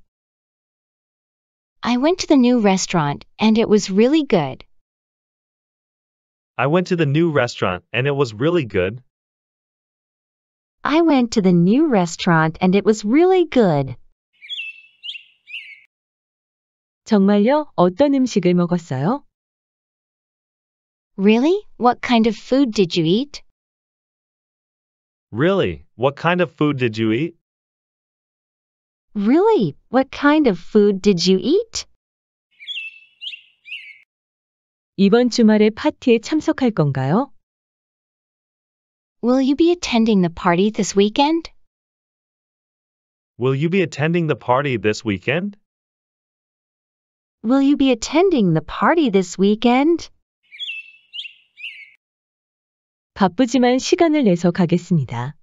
I went to the new restaurant and it was really good. I went to the new restaurant and it was really good. I went to the new restaurant and it was really good. 정말요? 어떤 음식을 먹었어요? Really? What kind of food did you eat? Really? What kind of food did you eat? Really? What kind of food did you eat? 이번 주말에 파티에 참석할 건가요? Will you be attending the party this weekend? Will you be attending the party this weekend? Will you be attending the party this weekend? 바쁘지만 시간을 내서 가겠습니다.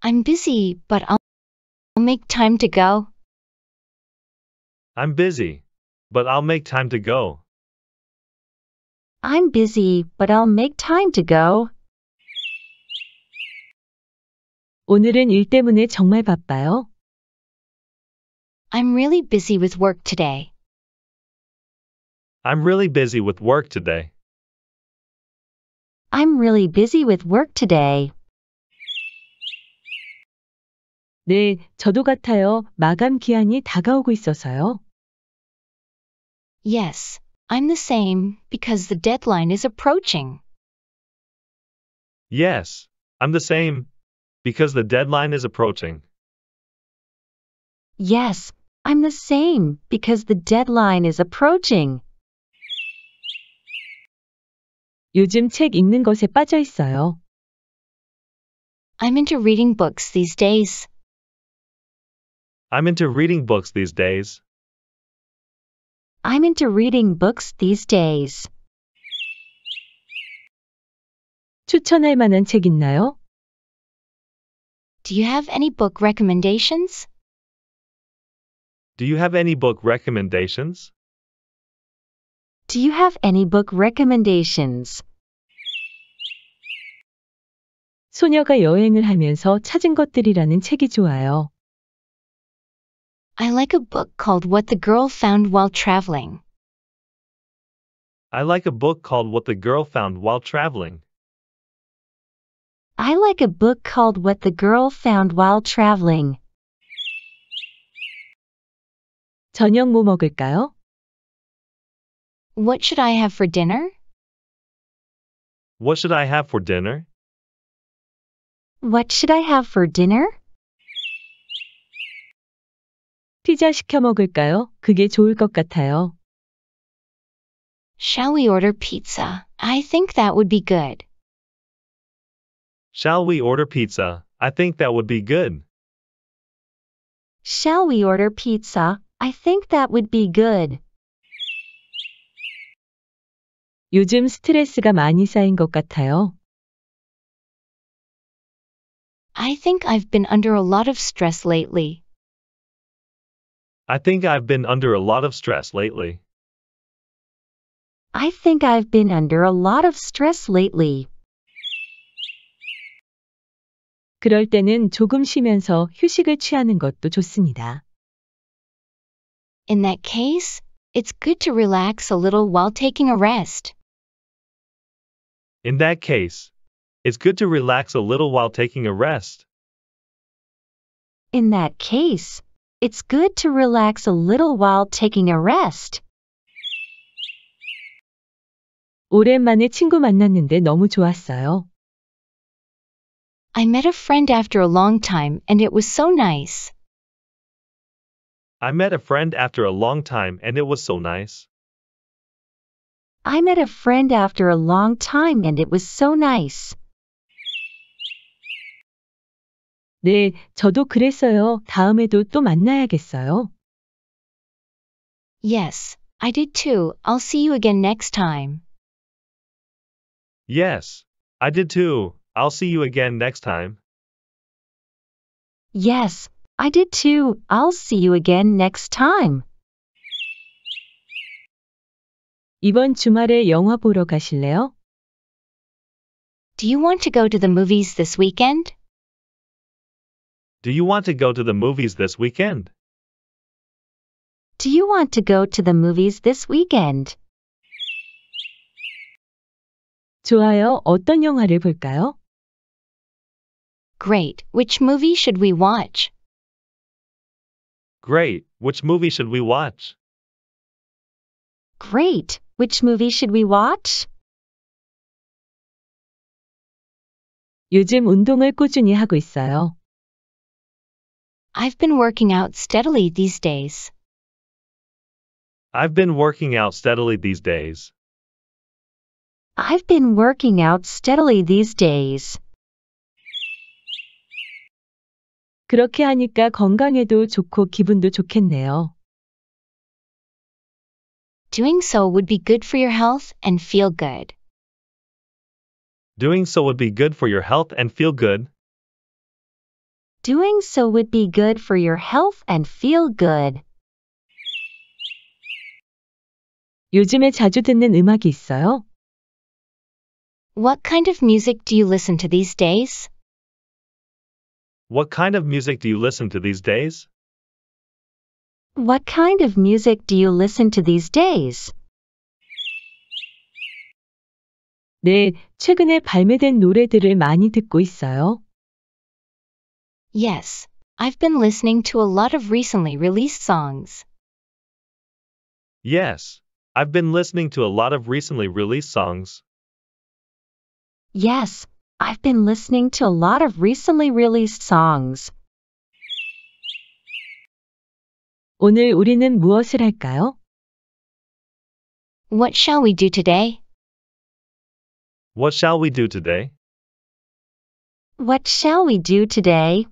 I'm busy, but I'll make time to go. I'm busy, but I'll make time to go. I'm busy, but I'll make time to go. 오늘은 일 때문에 정말 바빠요. I'm really busy with work today. I'm really busy with work today. I'm really busy with work today. 네, 저도 같아요. 마감 기한이 다가오고 있어서요. Yes, I'm the same because the deadline is approaching. Yes, I'm the same because the deadline is approaching. Yes, I'm the same because the deadline is approaching. 요즘 책 읽는 것에 빠져 있어요. I'm into reading books these days. I'm into reading books these days. I'm into reading books these days. 추천할 만한 책 있나요? Do you have any book recommendations? Do you have any book recommendations? Do you have any book recommendations? 소녀가 여행을 하면서 찾은 것들이라는 책이 좋아요. I like a book called What the Girl Found While Traveling. I like a book called What the Girl Found While Traveling. I like a book called What the Girl Found While Traveling. 저녁 뭐 먹을까요? What should I have for dinner? What should I have for dinner? What should I have for dinner? 피자 시켜 먹을까요? 그게 좋을 것 같아요. Shall we order pizza? I think that would be good. Shall we order pizza? I think that would be good. Shall we order pizza? I think that would be good. 요즘 스트레스가 많이 쌓인 것 같아요. I think I've been under a lot of stress lately. I think I've been under a lot of stress lately. I think I've been under a lot of stress lately. 그럴 때는 조금 쉬면서 휴식을 취하는 것도 좋습니다. In that case, it's good to relax a little while taking a rest. In that case, it's good to relax a little while taking a rest. In that case, it's good to relax a little while taking a rest. 오랜만에 친구 만났는데 너무 좋았어요. I met a friend after a long time and it was so nice. I met a friend after a long time and it was so nice. I met a friend after a long time and it was so nice. 네, 저도 그랬어요. 다음에도 또 만나야겠어요. Yes, I did too. I'll see you again next time. Yes, I did too. I'll see you again next time. Yes, I did too. I'll see you again next time. 이번 주말에 영화 보러 가실래요? Do you want to go to the movies this weekend? Do you want to go to the movies this weekend? Do you want to go to the movies this weekend? 좋아요. 어떤 영화를 볼까요? Great. Which movie should we watch? Great. Which movie should we watch? Great. Which movie should we watch? 요즘 운동을 꾸준히 하고 있어요. I've been working out steadily these days. I've been working out steadily these days. I've been working out steadily these days. 그렇게 하니까 건강에도 좋고 기분도 좋겠네요. Doing so would be good for your health and feel good. Doing so would be good for your health and feel good. Doing so would be good for your health and feel good. 요즘에 자주 듣는 음악이 있어요? What kind of music do you listen to these days? What kind of music do you listen to these days? What kind of music do you listen to these days? 네, 최근에 발매된 노래들을 많이 듣고 있어요. Yes, I've been listening to a lot of recently released songs. Yes, I've been listening to a lot of recently released songs. Yes, I've been listening to a lot of recently released songs. 오늘 우리는 무엇을 할까요? What shall we do today? What shall we do today? What shall we do today?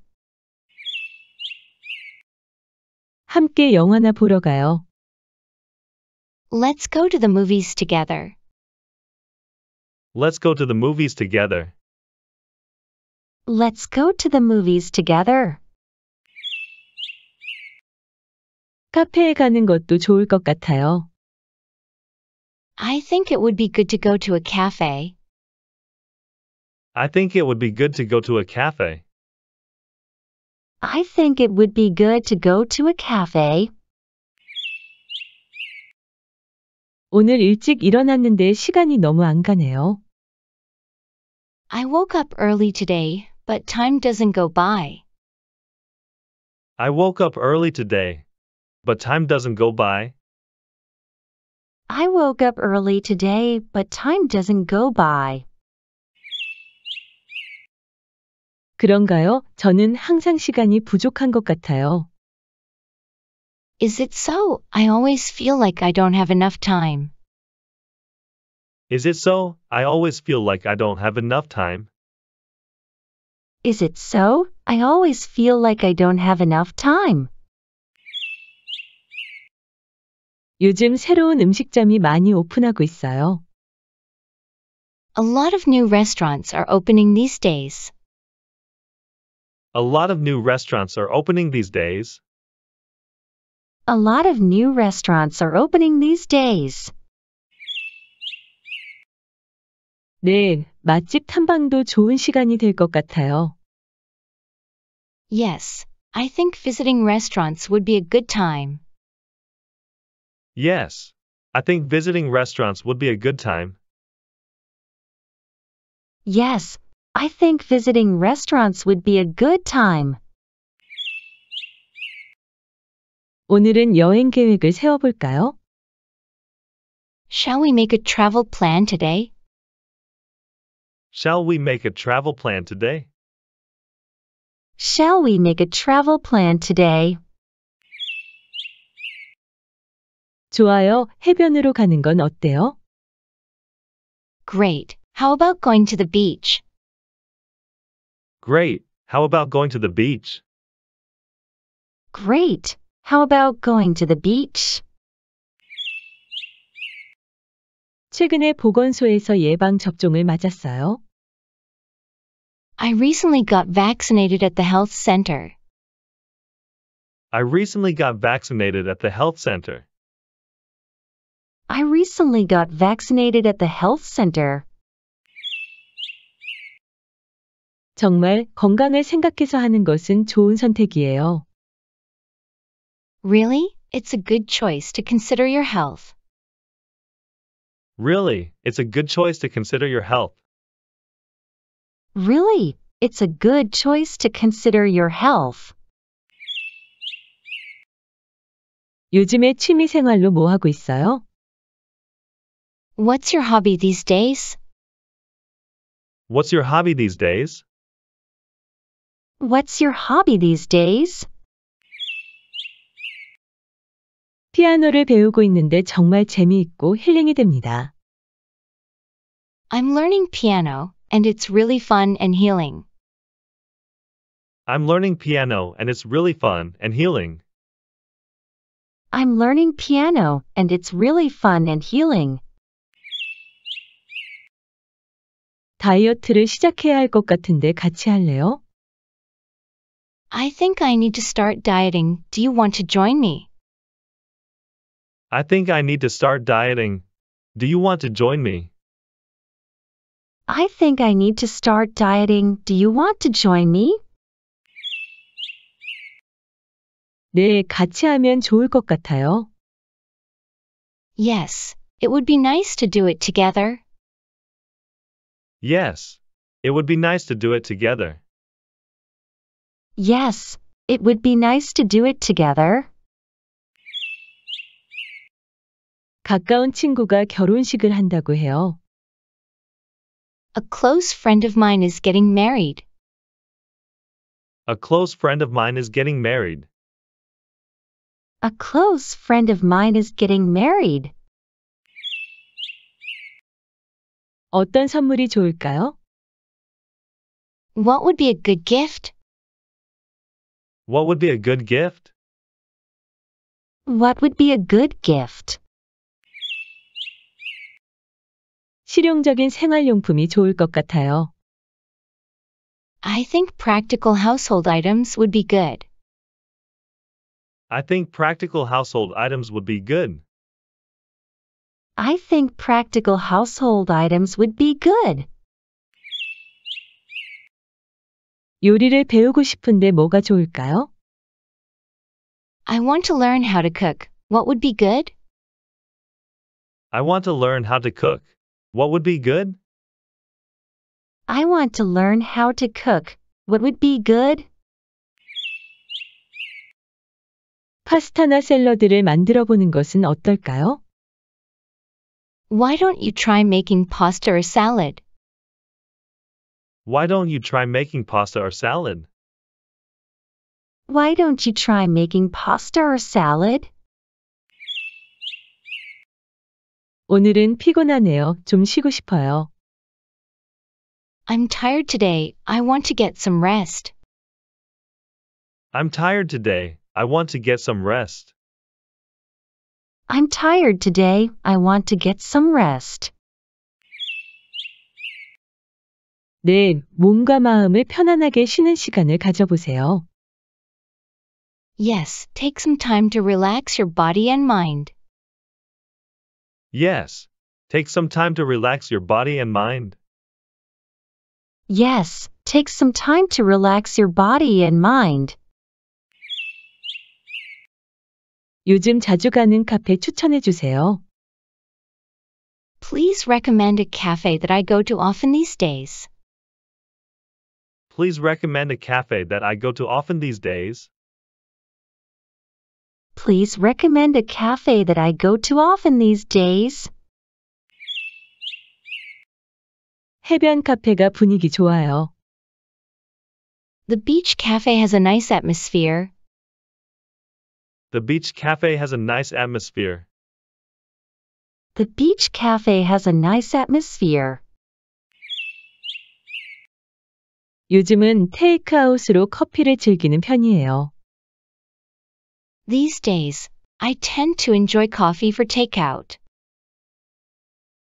함께 영화나 보러 가요. Let's go to the movies together. Let's go to the movies together. Let's go to the movies together. 카페에 가는 것도 좋을 것 같아요. I think it would be good to go to a cafe. I think it would be good to go to a cafe. I think it would be good to go to a cafe. 오늘 일찍 일어났는데 시간이 너무 안 가네요. I woke up early today, but time doesn't go by. I woke up early today, but time doesn't go by. I woke up early today, but time doesn't go by. 그런가요? 저는 항상 시간이 부족한 것 같아요. Is it so? I always feel like I don't have enough time. Is it so? I always feel like I don't have enough time. Is it so? I always feel like I don't have enough time. 요즘 새로운 음식점이 많이 오픈하고 있어요. A lot of new restaurants are opening these days. A lot of new restaurants are opening these days. A lot of new restaurants are opening these days. 네, 맛집 탐방도 좋은 시간이 같아요. Yes, I think visiting restaurants would be a good time. Yes, I think visiting restaurants would be a good time. Yes, I think visiting restaurants would be a good time. 오늘은 여행 계획을 세워볼까요? Shall we make a travel plan today? Shall we make a travel plan today? Shall we make a travel plan today? 좋아요. 해변으로 가는 건 어때요? Great. How about going to the beach? Great. How about going to the beach? Great. How about going to the beach? 최근에 보건소에서 예방 접종을 맞았어요. I recently got vaccinated at the health center. I recently got vaccinated at the health center. I recently got vaccinated at the health center. 정말 건강을 생각해서 하는 것은 좋은 선택이에요. Really? It's a good choice to consider your health. Really, it's a good choice to consider your health. Really, it's a good choice to consider your health. 요즘에 취미 생활로 뭐 하고 있어요? What's your hobby these days? What's your hobby these days? What's your hobby these days? 피아노를 배우고 있는데 정말 재미있고 힐링이 됩니다. I'm learning piano and it's really fun and healing. I'm learning piano and it's really fun and healing. I'm learning piano and it's really fun and healing. 다이어트를 시작해야 같은데 같이 할래요? I think I need to start dieting. Do you want to join me? I think I need to start dieting. Do you want to join me? I think I need to start dieting. Do you want to join me? 네, 같이 하면 좋을 것 같아요. Yes, it would be nice to do it together. Yes, it would be nice to do it together. Yes, it would be nice to do it together. 가까운 친구가 결혼식을 한다고 해요. A close friend of mine is getting married. A close friend of mine is getting married. A close friend of mine is getting married. 어떤 선물이 좋을까요? What would be a good gift? What would be a good gift? What would be a good gift? 실용적인 생활용품이 좋을 것 같아요. I think practical household items would be good. I think practical household items would be good. I think practical household items would be good. 요리를 배우고 싶은데 뭐가 좋을까요? I want to learn how to cook. What would be good? I want to learn how to cook. What would be good? I want to learn how to cook. What would be good? 파스타나 샐러드를 만들어 보는 것은 어떨까요? Why don't you try making pasta or salad? Why don't you try making pasta or salad? Why don't you try making pasta or salad? 오늘은 피곤하네요. 좀 쉬고 싶어요. I'm tired today. I want to get some rest. I'm tired today. I want to get some rest. I'm tired today. I want to get some rest. 네, 몸과 마음을 편안하게 쉬는 시간을 가져보세요. Yes, take some time to relax your body and mind. Yes. Take some time to relax your body and mind. Yes, take some time to relax your body and mind. 요즘 자주 가는 카페 추천해 주세요. Please recommend a cafe that I go to often these days. Please recommend a cafe that I go to often these days. Please recommend a cafe that I go to often these days. 해변 카페가 분위기 좋아요. The beach cafe has a nice atmosphere. The beach cafe has a nice atmosphere. The beach cafe has a nice atmosphere. 요즘은 테이크아웃으로 커피를 즐기는 편이에요. These days, I tend to enjoy coffee for takeout.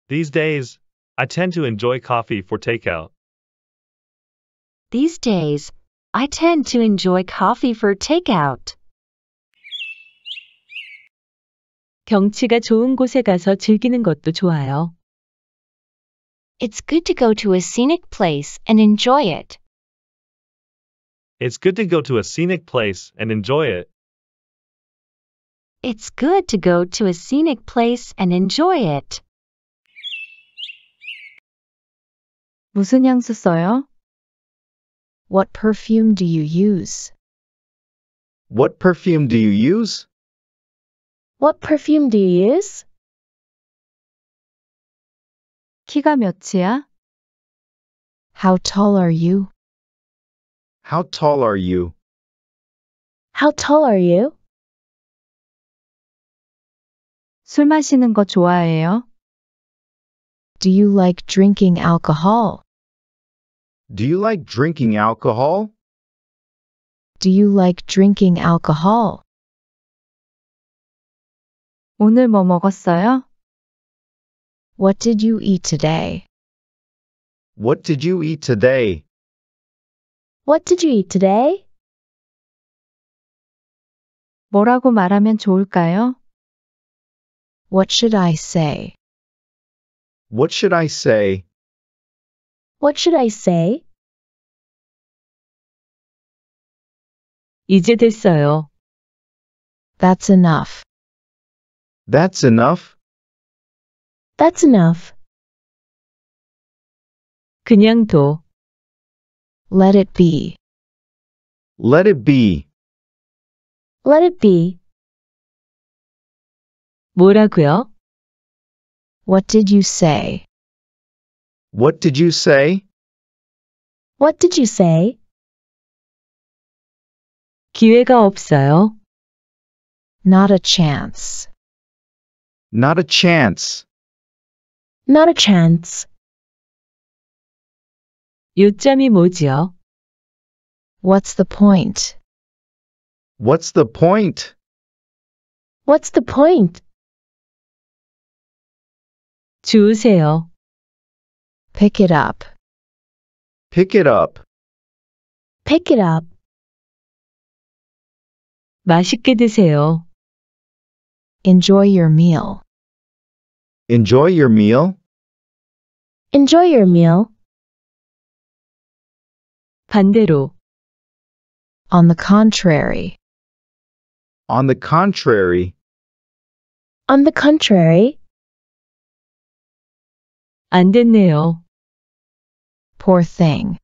These days, I tend to enjoy coffee for takeout. These days, I tend to enjoy coffee for takeout. 경치가 좋은 곳에 가서 즐기는 것도 좋아요. It's good to go to a scenic place and enjoy it. It's good to go to a scenic place and enjoy it. It's good to go to a scenic place and enjoy it. 무슨 향수 써요? What perfume do you use? What perfume do you use? What perfume do you use? 키가 몇이야? How tall are you? How tall are you? How tall are you? 술 마시는 거 좋아해요? Do you like drinking alcohol? Do you like drinking alcohol? Do you like drinking alcohol? 오늘 뭐 먹었어요? What did you eat today? What did you eat today? What did you eat today? 뭐라고 말하면 좋을까요? What should I say? What should I say? What should I say? 이제 됐어요. That's enough. That's enough. That's enough. 그냥 둬. Let it be. Let it be. Let it be. 뭐라고요? What did you say? What did you say? What did you say? 기회가 없어요. Not a chance. Not a chance. Not a chance. 요점이 뭐지요? What's the point? What's the point? What's the point? 주세요. Pick it up. Pick it up. Pick it up. 맛있게 드세요. Enjoy your meal. Enjoy your meal. Enjoy your meal. 반대로 On the contrary. On the contrary. On the contrary. 안 됐네요. Poor thing.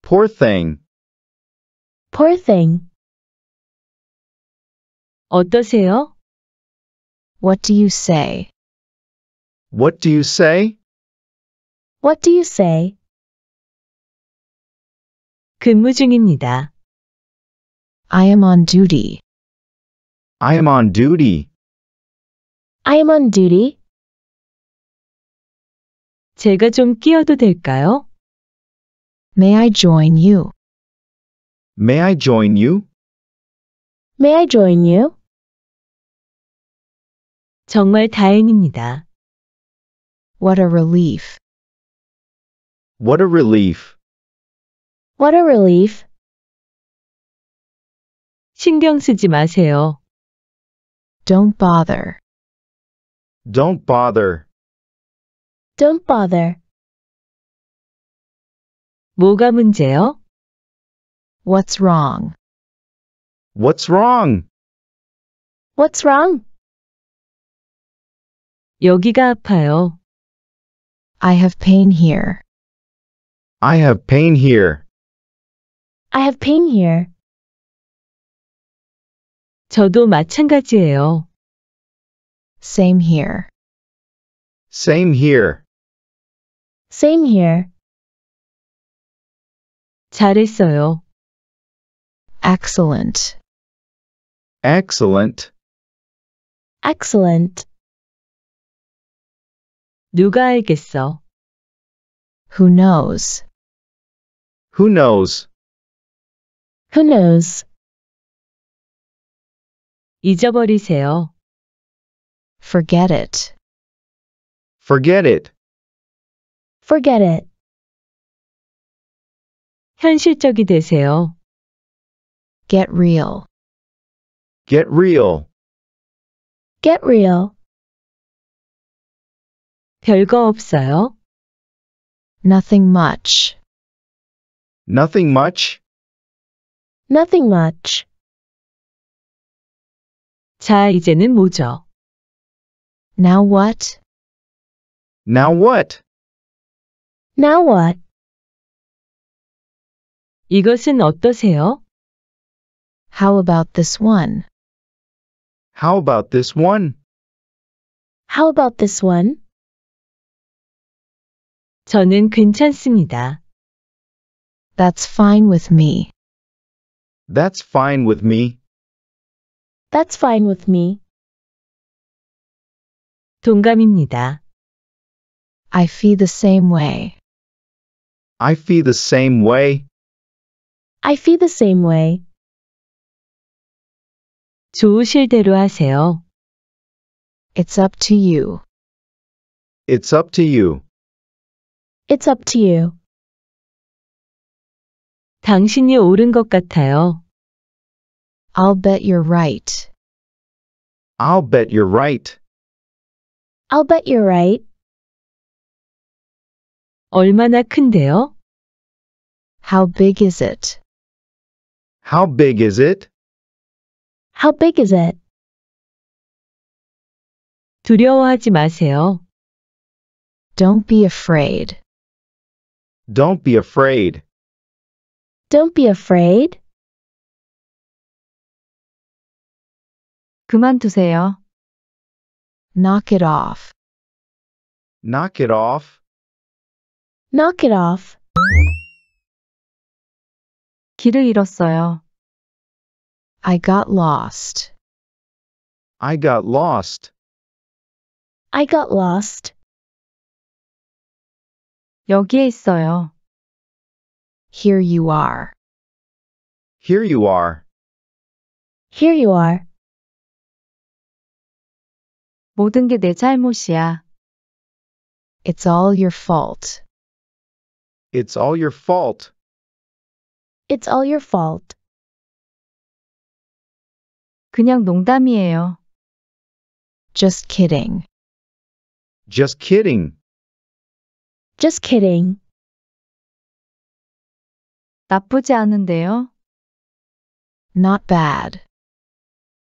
Poor thing. Poor thing. 어떠세요? What do you say? What do you say? What do you say? 근무 중입니다. I am on duty. I am on duty. I am on duty. 제가 좀 끼어도 될까요? May I join you? May I join you? May I join you? 정말 다행입니다. What a relief. What a relief. What a relief. 신경 쓰지 마세요. Don't bother. Don't bother. Don't bother. 뭐가 문제요? What's wrong? What's wrong? What's wrong? 여기가 아파요. I have pain here. I have pain here. I have pain here. 저도 마찬가지예요. Same here. Same here. Same here. 잘했어요. Excellent. Excellent. Excellent. 누가 알겠어? Who knows? Who knows? Who knows? 잊어버리세요. Forget it. Forget it. Forget it. 현실적이 되세요. Get real. Get real. Get real. 별거 없어요. Nothing much. Nothing much. Nothing much. 자, 이제는 뭐죠? Now what? Now what? Now what? 이것은 어떠세요? How about this one? How about this one? How about this one? 저는 괜찮습니다. That's fine with me. That's fine with me. That's fine with me. 동감입니다. I feel the same way. I feel the same way. I feel the same way. 좋으실 대로 하세요. It's up to you. It's up to you. It's up to you. 당신이 옳은 것 같아요. I'll bet you're right. I'll bet you're right. I'll bet you're right. 얼마나 큰데요? How big is it? How big is it? How big is it? 두려워하지 마세요. Don't be afraid. Don't be afraid. Don't be afraid. 그만두세요. Knock it off. Knock it off. Knock it off. 길을 잃었어요. I got lost. I got lost. I got lost. 여기에 있어요. Here you are. Here you are. Here you are. 모든 게 내 잘못이야. It's all your fault. It's all your fault. It's all your fault. 그냥 농담이에요. Just kidding. Just kidding. Just kidding. 나쁘지 않은데요. Not bad.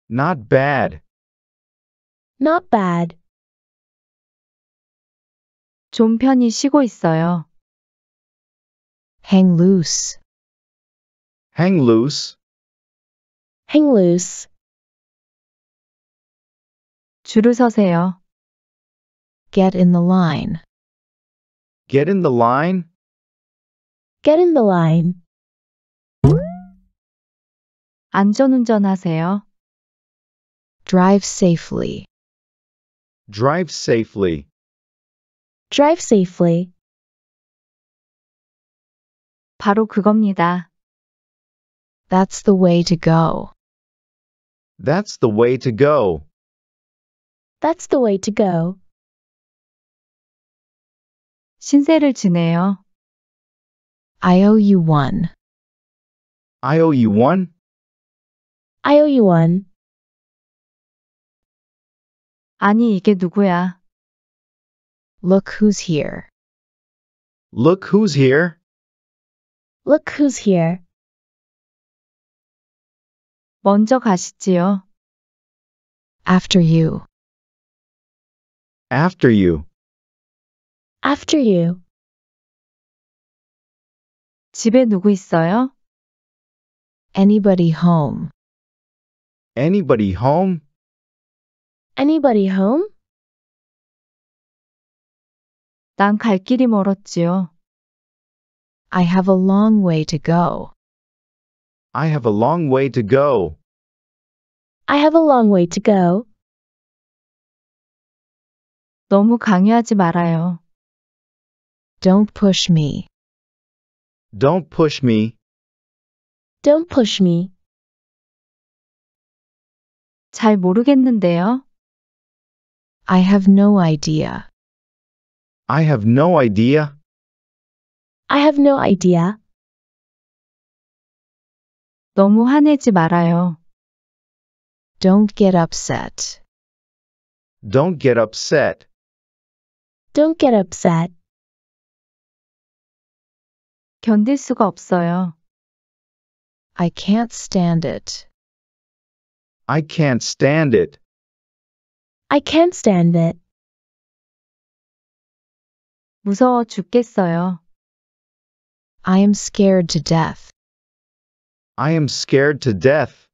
Not bad. Not bad. 좀 편히 쉬고 있어요. Hang loose. Hang loose. Hang loose. 줄을 서세요. Get in the line. Get in the line. Get in the line. 안전운전하세요. Drive safely. Drive safely. Drive safely. 바로 그겁니다. That's the way to go. That's the way to go. That's the way to go. 신세를 지네요. I owe you one. I owe you one. I owe you one. 아니 이게 누구야? Look who's here. Look who's here. Look who's here. 먼저 가시지요. After you. After you. After you. 집에 누구 있어요? Anybody home? Anybody home? Anybody home? 난 갈 길이 멀었지요. I have a long way to go. I have a long way to go. I have a long way to go. 너무 강요하지 말아요. Don't push me. Don't push me. Don't push me. 잘 모르겠는데요. I have no idea. I have no idea. I have no idea. 너무 화내지 말아요. Don't get upset. Don't get upset. Don't get upset. 견딜 수가 없어요. I can't stand it. I can't stand it. I can't stand it. 무서워 죽겠어요. I am scared to death. I am scared to death.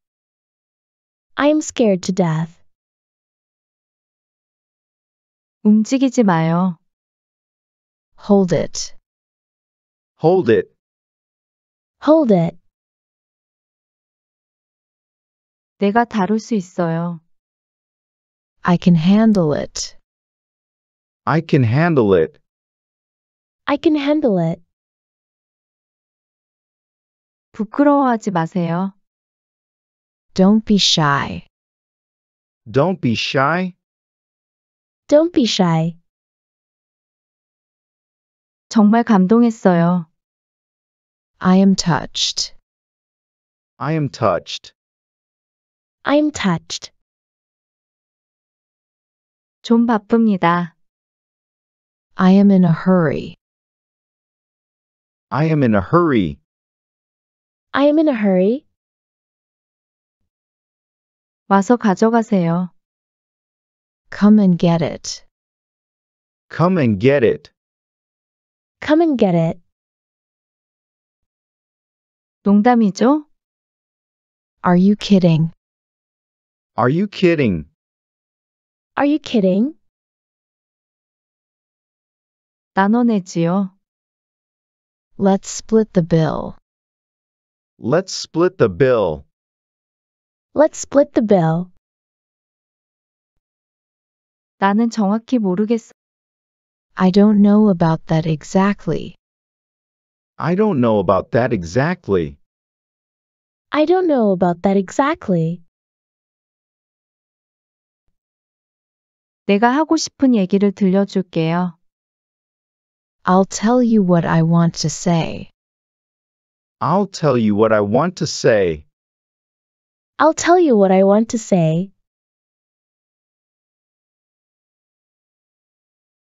I am scared to death. 움직이지 마요. Hold it. Hold it. Hold it. 내가 다룰 수 있어요. I can handle it. I can handle it. I can handle it. 부끄러워하지 마세요. Don't be shy. Don't be shy. Don't be shy. 정말 감동했어요. I am touched. I am touched. I am touched. 좀 바쁩니다. I am in a hurry. I am in a hurry. I am in a hurry. 와서 가져가세요. Come and get it. Come and get it. Come and get it. 농담이죠? Are you kidding? Are you kidding? Are you kidding? 나눠내지요. Let's split the bill. Let's split the bill. Let's split the bill. 나는 정확히 모르겠어. I don't know about that exactly. I don't know about that exactly. I don't know about that exactly. 내가 하고 싶은 얘기를 들려줄게요. I'll tell you what I want to say. I'll tell you what I want to say. I'll tell you what I want to say.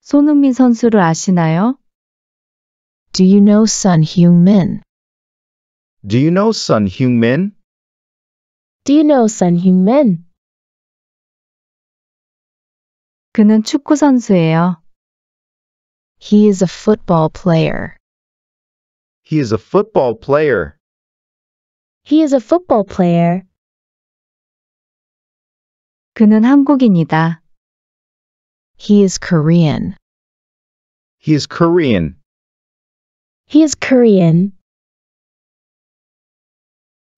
손흥민 선수를 아시나요? Do you know Sun Heung-min? Do you know Sun Heung-min? Do you know Sun Heung-min? 그는 축구 선수예요. He is a football player. He is a football player. He is a football player. 그는 한국인이다. He is Korean. He is Korean. He is Korean.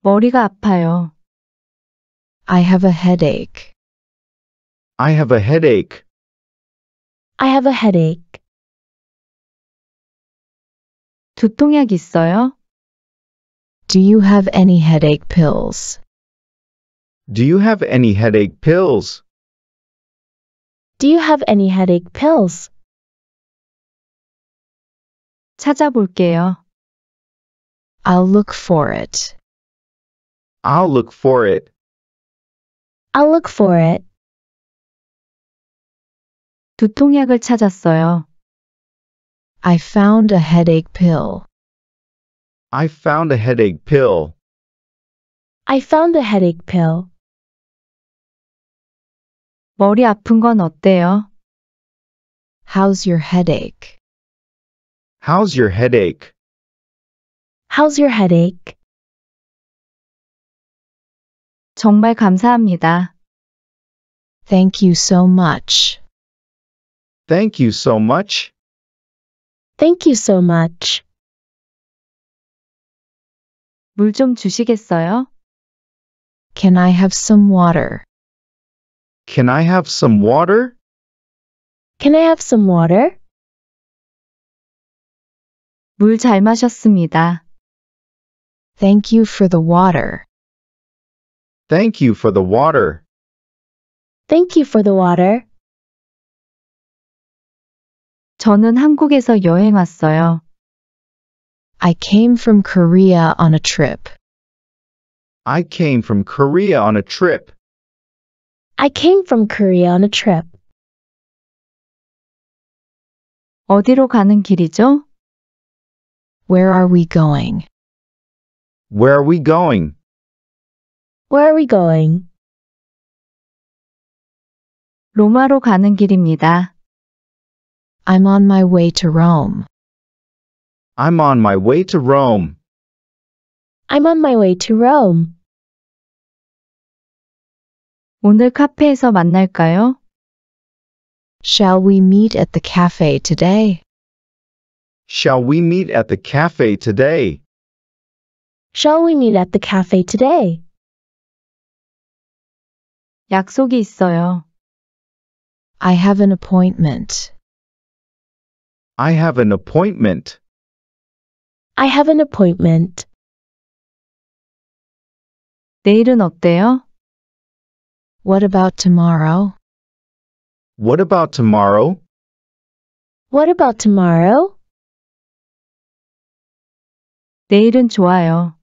머리가 아파요. I have a headache. I have a headache. I have a headache. 두통약 있어요? Do you have any headache pills? Do you have any headache pills? Do you have any headache pills? 찾아볼게요. I'll look for it. I'll look for it. I'll look for it. 두통약을 찾았어요. I found a headache pill. I found a headache pill. I found a headache pill. 머리 아픈 건 어때요? How's your headache? How's your headache? How's your headache? 정말 감사합니다. Thank you so much. Thank you so much. Thank you so much. 주시겠어요? Can I have some water? Can I have some water? Can I have some water? 물 잘 마셨습니다. Thank you for the water. Thank you for the water. Thank you for the water. 저는 한국에서 여행 왔어요. I came from Korea on a trip. I came from Korea on a trip. I came from Korea on a trip. 어디로 가는 길이죠? Where are we going? Where are we going? Where are we going? 로마로 가는 길입니다. I'm on my way to Rome. I'm on my way to Rome. I'm on my way to Rome. 오늘 카페에서 만날까요? Shall we meet at the cafe today? Shall we meet at the cafe today? Shall we meet at the cafe today? 약속이 있어요. I have an appointment. I have an appointment. I have an appointment. 내일은 어때요? What about tomorrow? What about tomorrow? What about tomorrow? 내일은 좋아요.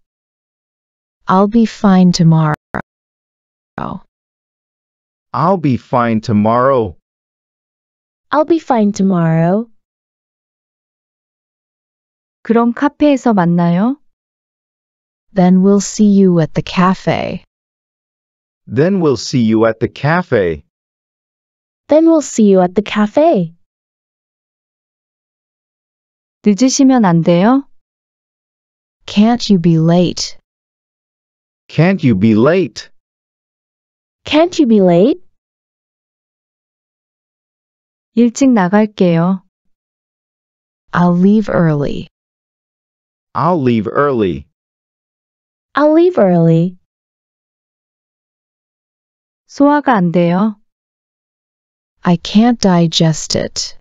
I'll be fine tomorrow. I'll be fine tomorrow. I'll be fine tomorrow. 그럼 카페에서 만나요. Then we'll see you at the cafe. Then we'll see you at the cafe. Then we'll see you at the cafe. 늦으시면 안 돼요? Can't you be late? Can't you be late? Can't you be late? 일찍 나갈게요. I'll leave early. I'll leave early. I'll leave early. 소화가 안 돼요. I can't digest it.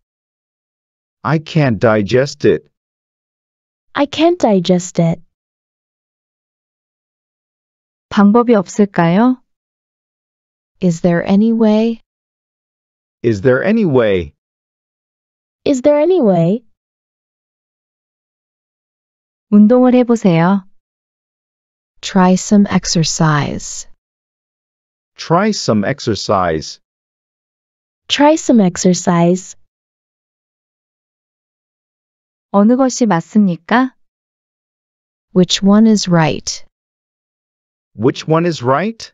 I can't digest it. I can't digest it. 방법이 없을까요? Is there any way? Is there any way? Is there any way? 운동을 해보세요. Try some exercise. Try some exercise. Try some exercise. 어느 것이 맞습니까? Which one is right? Which one is right?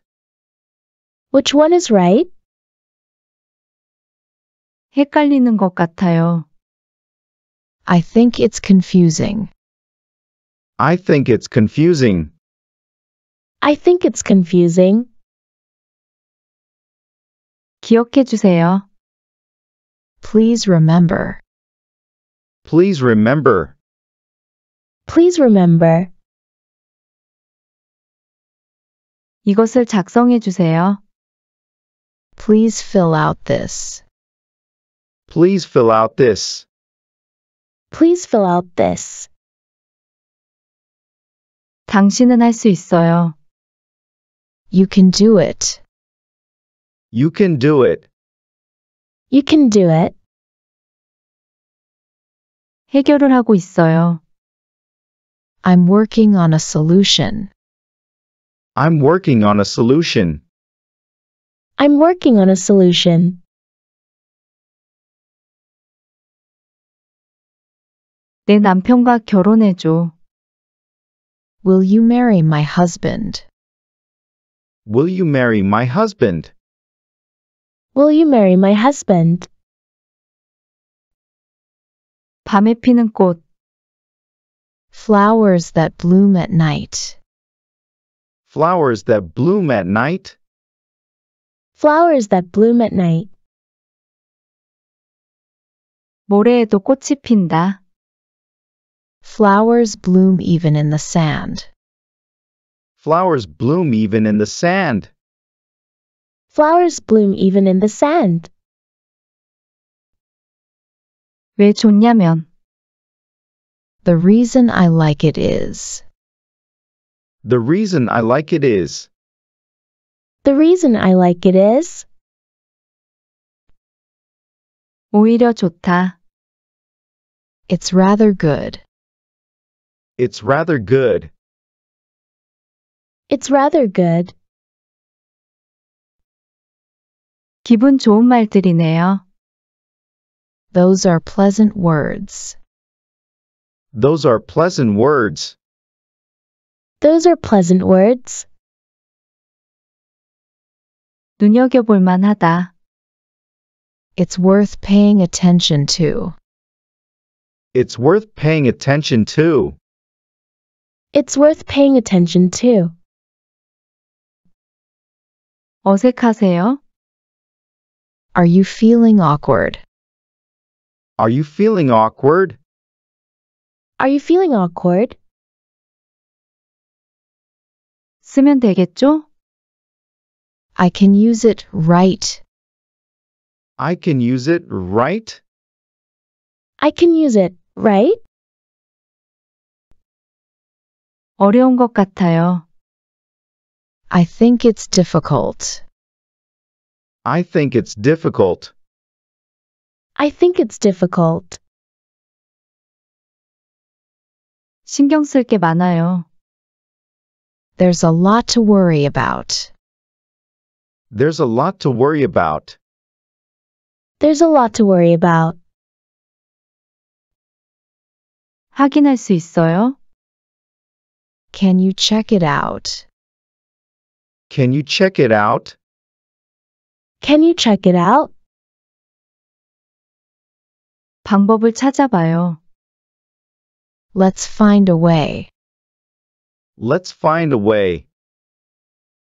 Which one is right? 헷갈리는 것 같아요. I think it's confusing. I think it's confusing. I think it's confusing. 기억해 주세요. Please remember. Please remember. Please remember. 이것을 작성해 주세요. Please fill out this. Please fill out this. Please fill out this. 당신은 할 수 있어요. You can do it. You can do it. You can do it. 해결을 하고 있어요. I'm working on a solution. I'm working on a solution. I'm working on a solution. 내 남편과 결혼해줘. Will you marry my husband? Will you marry my husband? Will you marry my husband? 밤에 피는 꽃 Flowers that bloom at night. Flowers that bloom at night. Flowers that bloom at night. 모래에도 꽃이 핀다. Flowers bloom even in the sand. Flowers bloom even in the sand. Flowers bloom even in the sand. 왜 좋냐면 The reason I like it is The reason I like it is The reason I like it is 오히려 좋다. It's rather good. It's rather good. It's rather good. 기분 좋은 말들이네요. Those are pleasant words. Those are pleasant words. Those are pleasant words. 눈여겨볼 만하다. It's worth paying attention to. It's worth paying attention to. It's worth paying attention to. 어색하세요? Are you feeling awkward? Are you feeling awkward? Are you feeling awkward? 쓰면 되겠죠? I can use it right. I can use it right? I can use it, right? 어려운 것 같아요. I think it's difficult. I think it's difficult. I think it's difficult. 신경 많아요. There's a lot to worry about. There's a lot to worry about. There's a lot to worry about. 확인할 수 있어요? Can you check it out? Can you check it out? Can you check it out? 방법을 찾아봐요. Let's find a way. Let's find a way.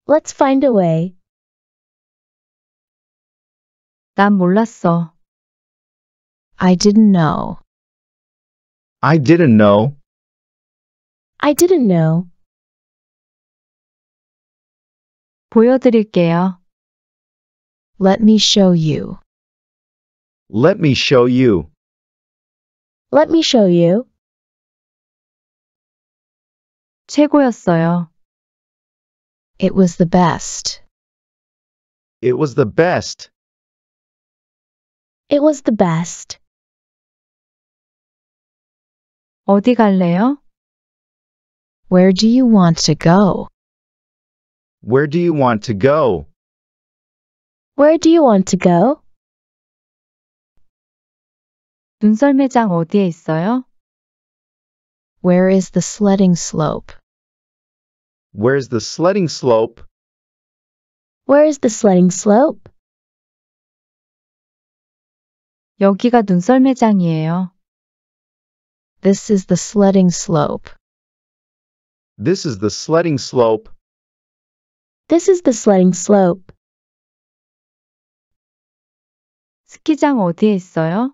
Let's find a way. 난 몰랐어. I didn't know. I didn't know. I didn't know. 보여드릴게요. Let me show you. Let me show you. Let me show you. 최고였어요. It was the best. It was the best. It was the best. 어디 갈래요? Where do you want to go? Where do you want to go? Where do you want to go? 어디에 있어요? Where is the sledding slope? Where's the sledding slope? Where is the sledding slope? 여기가 눈썰매장이에요. This is the sledding slope. This is the sledding slope. This is the sledding slope. 스키장 어디에 있어요?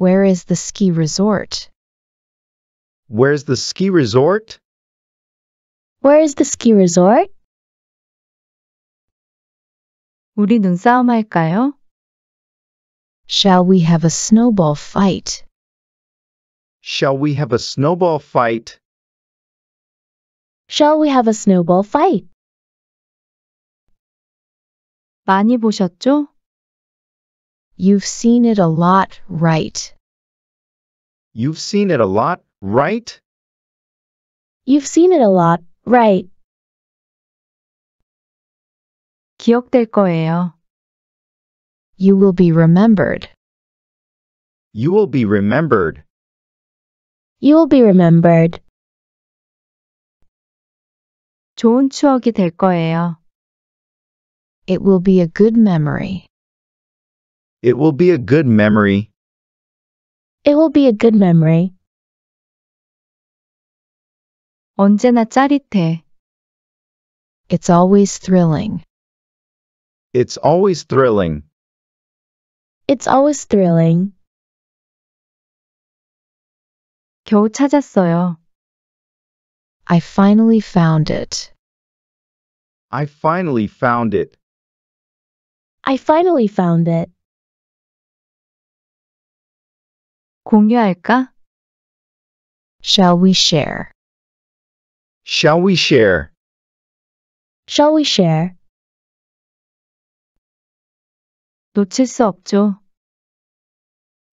Where is the ski resort? Where's the ski resort? Where is the ski resort? 우리 눈싸움 할까요? Shall we have a snowball fight? Shall we have a snowball fight? Shall we have a snowball fight? 많이 보셨죠? You've seen it a lot, right? You've seen it a lot, right? You've seen it a lot, right? 기억될 거예요. You will be remembered. You will be remembered. You will be remembered. 좋은 추억이 될 거예요. It will be a good memory. It will be a good memory. It will be a good memory. 언제나 짜릿해. It's always thrilling. It's always thrilling. It's always thrilling. 겨우 찾았어요. I finally found it. I finally found it. I finally found it. 공유할까? Shall we share? Shall we share? Shall we share? 놓칠 수 없죠.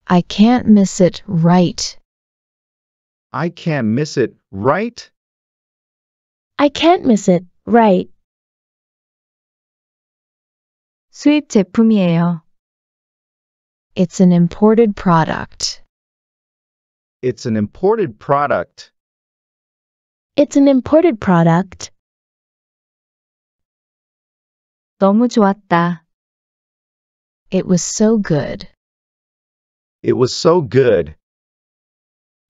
I can't miss it right. I can't miss it right? I can't miss it right. 수입 제품이에요. It's an imported product. It's an imported product. It's an imported product. 너무 좋았다. It was so good. It was so good.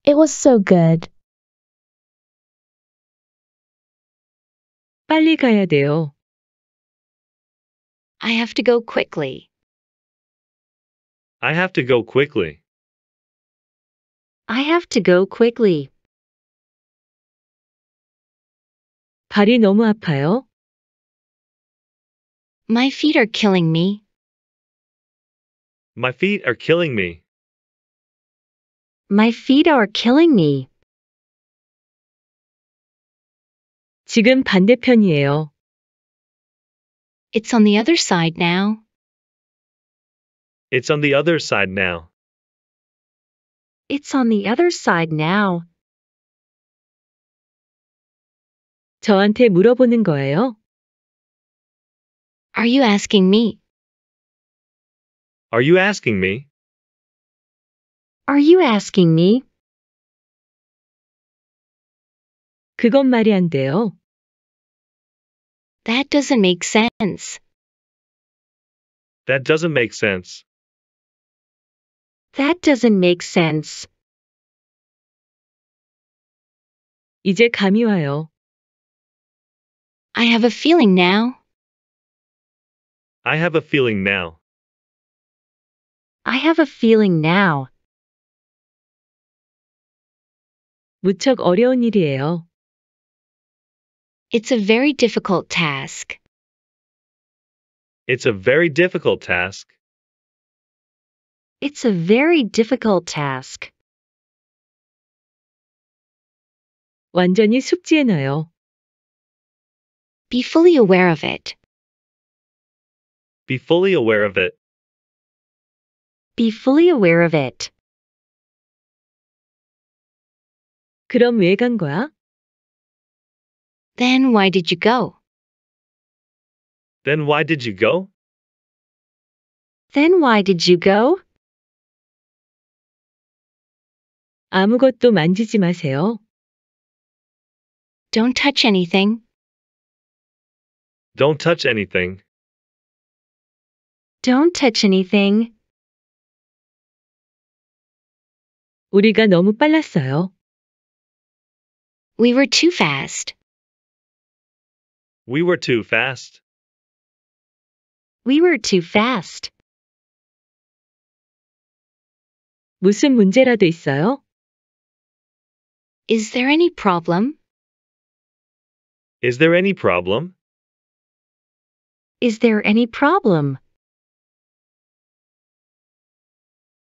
It was so good. 빨리 가야 돼요. I have to go quickly. I have to go quickly. I have to go quickly. 발이 너무 아파요. My feet are killing me. My feet are killing me. My feet are killing me. 지금 반대편이에요. It's on the other side now. It's on the other side now. It's on the other side now. 저한테 물어보는 거예요? Are you asking me? Are you asking me? Are you asking me? 그건 말이 안 돼요. That doesn't make sense. That doesn't make sense. That doesn't make sense. 이제 감이 와요. I have a feeling now. I have a feeling now. I have a feeling now. 무척 어려운 일이에요. It's a very difficult task. It's a very difficult task. It's a very difficult task. 완전히 숙지해 넣어요. Be fully aware of it. Be fully aware of it. Be fully aware of it. 그럼 왜간 거야? Then why did you go? Then why did you go? Then why did you go? 아무것도 만지지 마세요. Don't touch anything. Don't touch anything. Don't touch anything. 우리가 너무 빨랐어요. We were too fast. We were too fast. We were too fast. 무슨 문제라도 있어요? Is there any problem? Is there any problem? Is there any problem?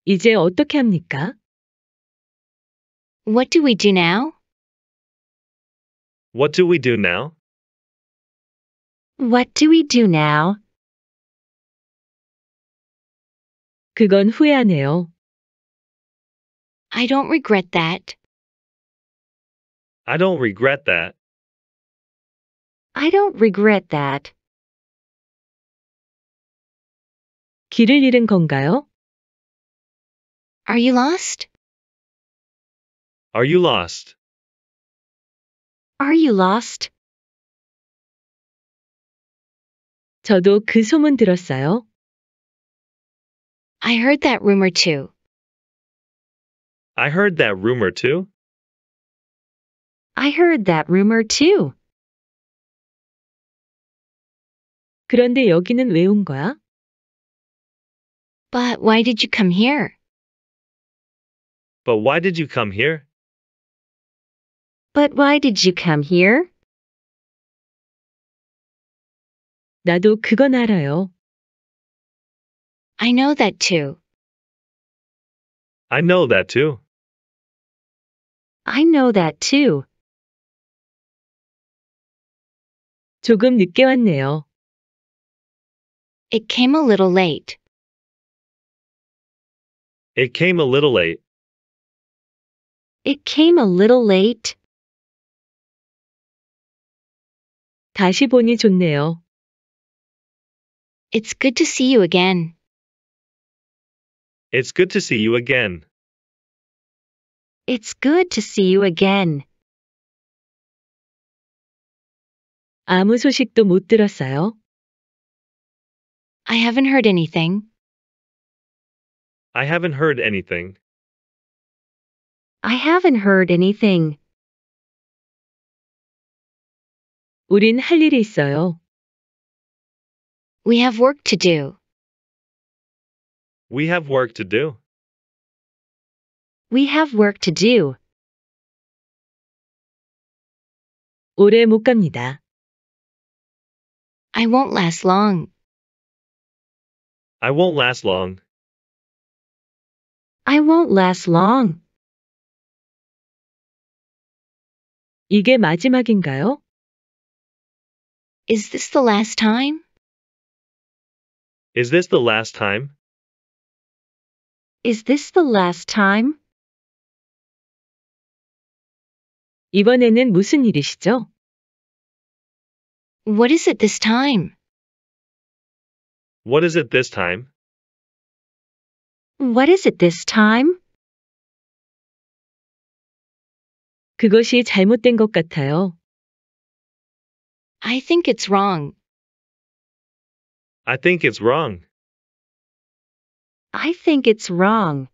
이제 어떻게 합니까? What do we do now? What do we do now? What do we do now? 그건 후회하네요. I don't regret that. I don't regret that. I don't regret that. 길을 잃은 건가요? Are you lost? Are you lost? Are you lost? 저도 그 소문 들었어요. I heard that rumor too. I heard that rumor too. I heard that rumor too. 그런데 여기는 거야? But why did you come here? But why did you come here? But why did you come here? 나도 그건 알아요. I know that too. I know that too. I know that too. 조금 늦게 왔네요. It came a little late. It came a little late. It came a little late. 다시 보니 좋네요. It's good to see you again. It's good to see you again. It's good to see you again. 아무 소식도 못 들었어요. I haven't heard anything. I haven't heard anything. I haven't heard anything. 우린 할 일이 있어요. We have work to do. We have work to do. We have work to do. 오래 못 갑니다. I won't last long. I won't last long. I won't last long. 이게 마지막인가요? Is this the last time? Is this the last time? Is this the last time? 이번에는 무슨 일이시죠? What is it this time? What is it this time? What is it this time? 그것이 잘못된 것 같아요. I think it's wrong. I think it's wrong. I think it's wrong.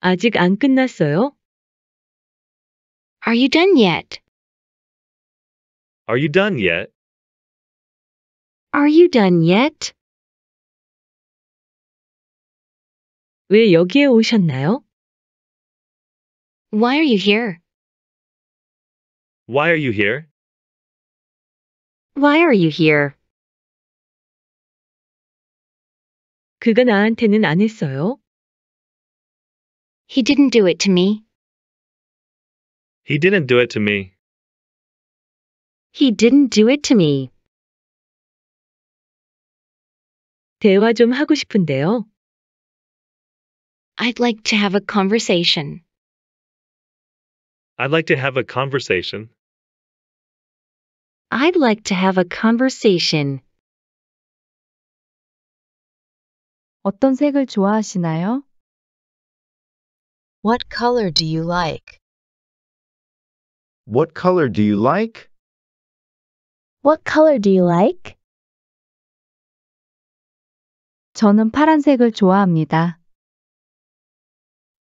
아직 안 끝났어요? Are you done yet? Are you done yet? Are you done yet? 왜 여기에 오셨나요? Why are you here? Why are you here? Why are you here? 그가 나한테는 안 했어요. He didn't do it to me. He didn't do it to me. He didn't do it to me. 대화 좀 하고 싶은데요. I'd like to have a conversation. I'd like to have a conversation. I'd like to have a conversation. 어떤 색을 좋아하시나요? What color do you like? What color do you like? What color do you like? 저는 파란색을 좋아합니다.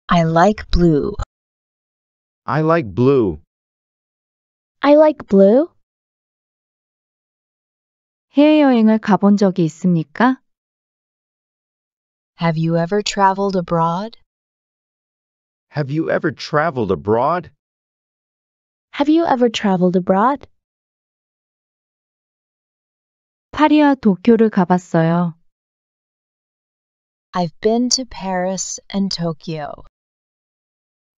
I like blue. I like blue. I like blue. 해외여행을 가본 적이 있습니까? Have you ever traveled abroad? Have you ever traveled abroad? Have you ever traveled abroad? 파리와 도쿄를 가봤어요. I've been to Paris and Tokyo.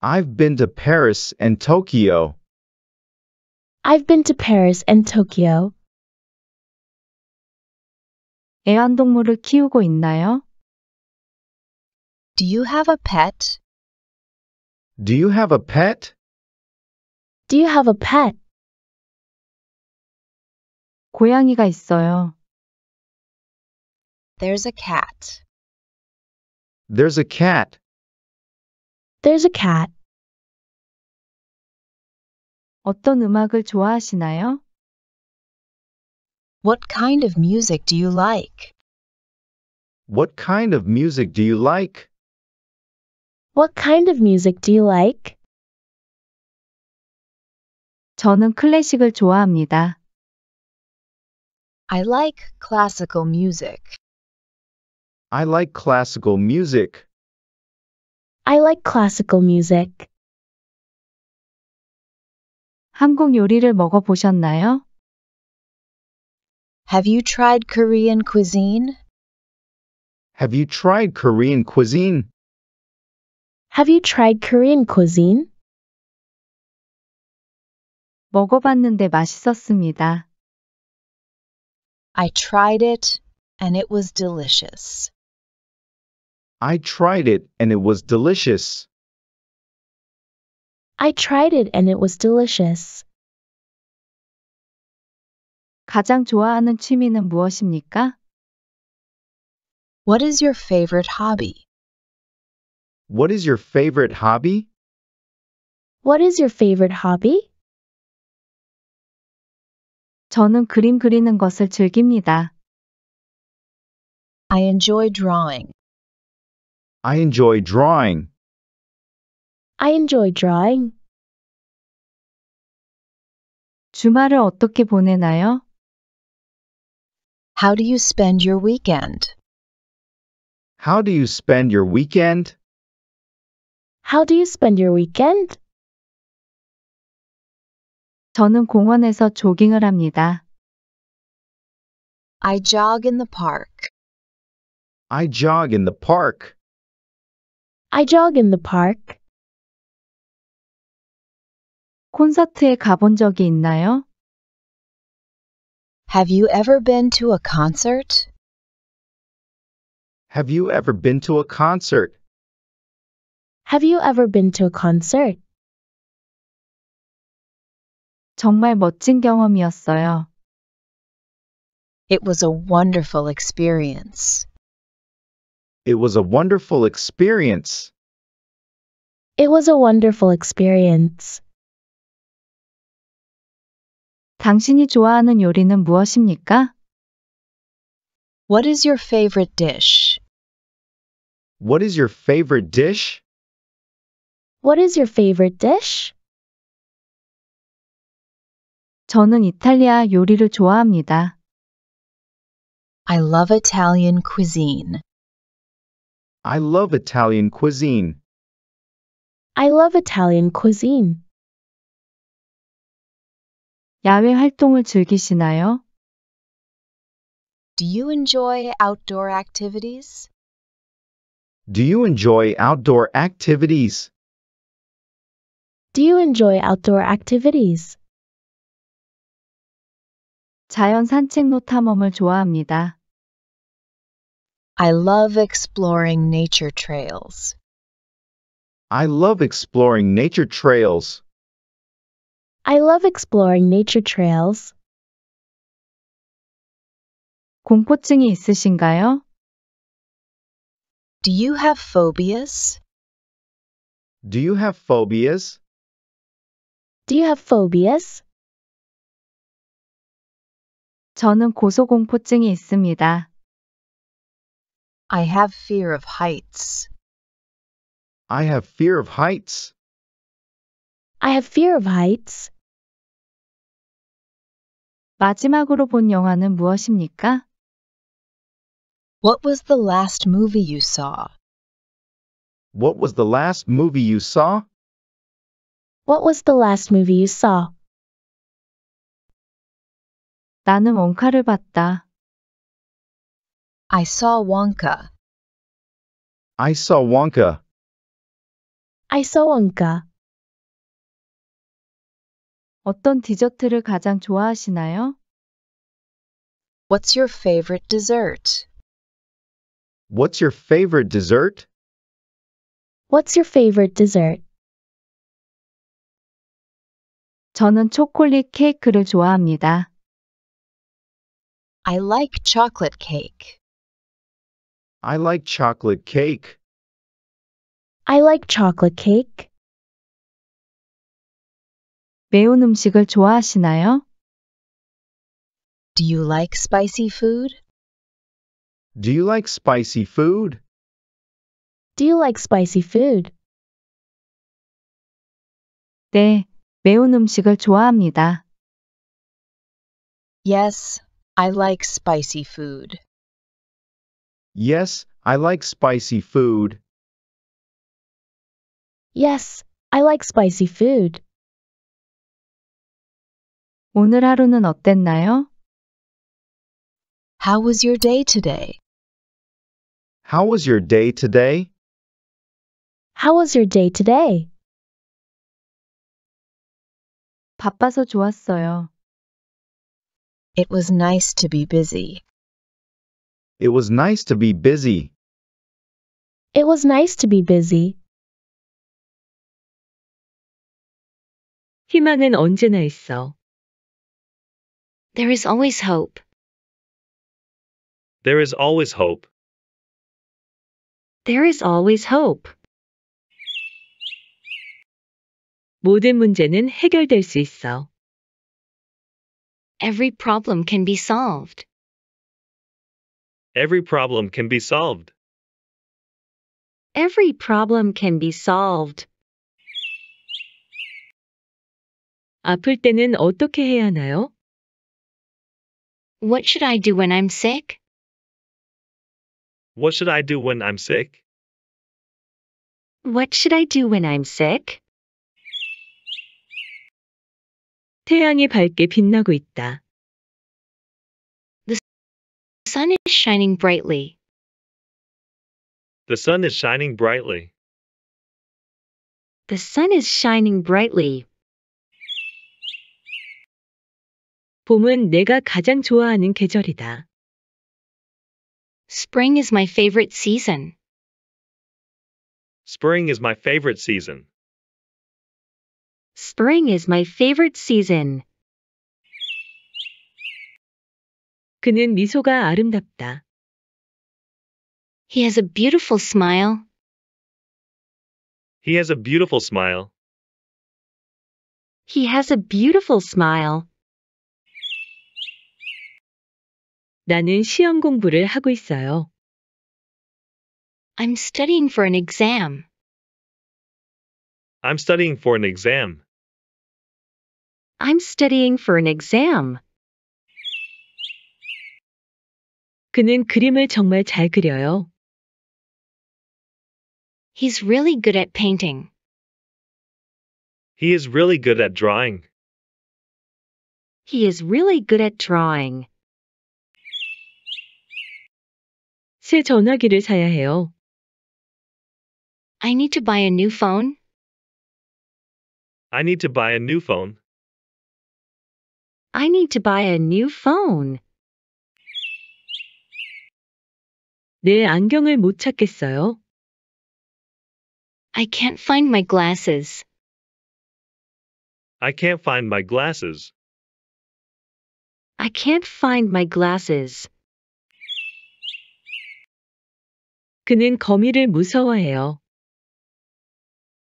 I've been to Paris and Tokyo. I've been to Paris and Tokyo. 애완동물을 키우고 있나요? Do you have a pet? Do you have a pet? Do you have a pet? 고양이가 있어요. There's a cat. There's a cat. There's a cat. 어떤 음악을 좋아하시나요? What kind of music do you like? What kind of music do you like? What kind of music do you like? 저는 클래식을 좋아합니다. I like classical music. I like classical music. I like classical music. 한국 요리를 먹어보셨나요? Have you tried Korean cuisine? Have you tried Korean cuisine? Have you tried Korean cuisine? 먹어봤는데 맛있었습니다. I tried it and it was delicious. I tried it and it was delicious. I tried it and it was delicious. 가장 좋아하는 취미는 무엇입니까? What is your favorite hobby? What is your favorite hobby? What is your favorite hobby? 저는 그림 그리는 것을 즐깁니다. I enjoy drawing. I enjoy drawing. I enjoy drawing. 주말을 어떻게 보내나요? How do you spend your weekend? How do you spend your weekend? How do you spend your weekend? 저는 공원에서 조깅을 합니다. I jog in the park. I jog in the park. I jog in the park. 콘서트에 가본 적이 있나요? Have you ever been to a concert? Have you ever been to a concert? Have you ever been to a concert? 정말 멋진 경험이었어요. It was a wonderful experience. It was a wonderful experience. It was a wonderful experience. 당신이 좋아하는 요리는 무엇입니까? What is your favorite dish? What is your favorite dish? What is your favorite dish? 저는 이탈리아 요리를 좋아합니다. I love Italian cuisine. I love Italian cuisine. I love Italian cuisine. 야외 활동을 즐기시나요? Do you enjoy outdoor activities? Do you enjoy outdoor activities? Do you enjoy outdoor activities? 자연 좋아합니다. I love exploring nature trails. I love exploring nature trails. I love exploring nature trails. 공포증이 있으신가요? Do you have phobias? Do you have phobias? Do you have phobias? 저는 고소공포증이 있습니다. I have fear of heights. I have fear of heights. I have fear of heights. 마지막으로 본 영화는 무엇입니까? What was the last movie you saw? What was the last movie you saw? What was the last movie you saw? 나는 원카를 봤다. I saw Wonka. I saw Wonka. I saw Wonka. 어떤 디저트를 가장 좋아하시나요? What's your favorite dessert? What's your favorite dessert? What's your favorite dessert? 저는 초콜릿 케이크를 좋아합니다. I like chocolate cake. I like chocolate cake. I like chocolate cake. 매운 음식을 좋아하시나요? Do you like spicy food? Do you like spicy food? Do you like spicy food? 네, 매운 음식을 좋아합니다. Yes, I like spicy food. Yes, I like spicy food. Yes, I like spicy food. 오늘 하루는 어땠나요? How was your day today? How was your day today? How was your day today? 바빠서 좋았어요. It was nice to be busy. It was nice to be busy. It was nice to be busy. 희망은 언제나 있어. There is always hope. There is always hope. There is always hope. 모든 문제는 해결될 수 있어. Every problem can be solved. Every problem can be solved. Every problem can be solved. 아플 때는 어떻게 해야 하나요? What should I do when I'm sick? What should I do when I'm sick? What should I do when I'm sick? 태양이 밝게 빛나고 있다. The sun is shining brightly. The sun is shining brightly. The sun is shining brightly. 봄은 내가 가장 좋아하는 계절이다. Spring is my favorite season. Spring is my favorite season. Spring is my favorite season. 그는 미소가 아름답다. He has a beautiful smile. He has a beautiful smile. He has a beautiful smile. 나는 시험 공부를 하고 있어요. I'm studying for an exam. I'm studying for an exam. I'm studying for an exam. 그는 그림을 정말 잘 그려요. He's really good at painting. He is really good at drawing. He is really good at drawing. 새 전화기를 사야 해요. I need to buy a new phone. I need to buy a new phone. I need to buy a new phone. 내 안경을 못 찾겠어요. I can't find my glasses. I can't find my glasses. I can't find my glasses. 그는 거미를 무서워해요.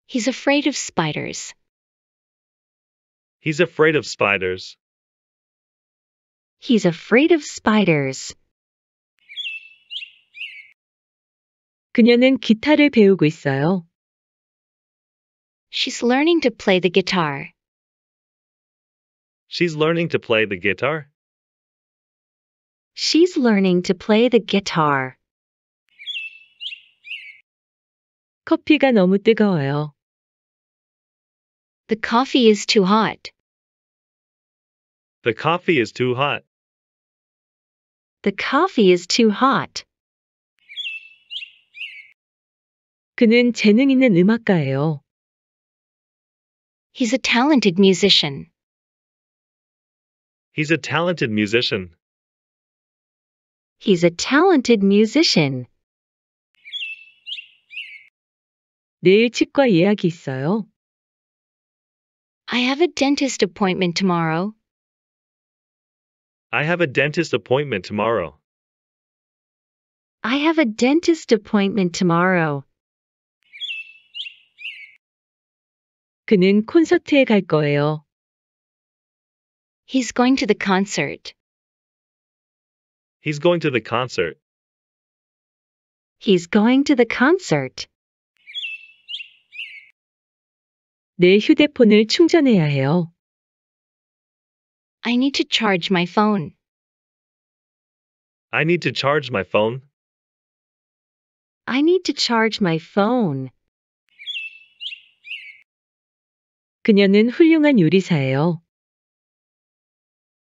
He's afraid of spiders. He's afraid of spiders. He's afraid of spiders. 그녀는 기타를 배우고 있어요. She's learning to play the guitar. She's learning to play the guitar. She's learning to play the guitar. 커피가 너무 뜨거워요. The coffee is too hot. The coffee is too hot. The coffee is too hot. 그는 재능 있는 음악가예요. He's a talented musician. He's a talented musician. He's a talented musician. 내일 치과 예약이 있어요. I have a dentist appointment tomorrow. I have a dentist appointment tomorrow. I have a dentist appointment tomorrow. 그는 콘서트에 갈 거예요. He's going to the concert. He's going to the concert. He's going to the concert. 내 휴대폰을 충전해야 해요. I need to charge my phone. I need to charge my phone. I need to charge my phone. 그녀는 훌륭한 요리사예요.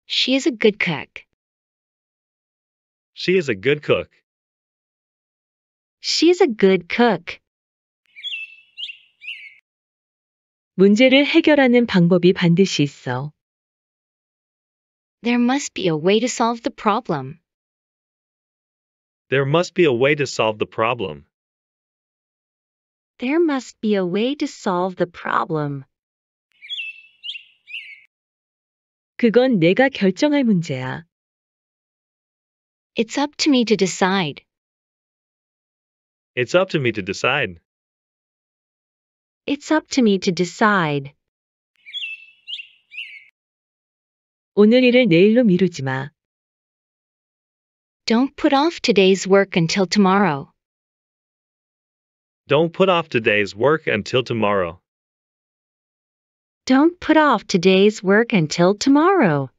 She is a good cook. She is a good cook. She is a good cook. 문제를 해결하는 방법이 반드시 있어. There must be a way to solve the problem. There must be a way to solve the problem. There must be a way to solve the problem. 그건 내가 결정할 문제야. It's up to me to decide. It's up to me to decide. It's up to me to decide. 오늘 일을 내일로 미루지 마. Don't put off today's work until tomorrow. Don't put off today's work until tomorrow. Don't put off today's work until tomorrow.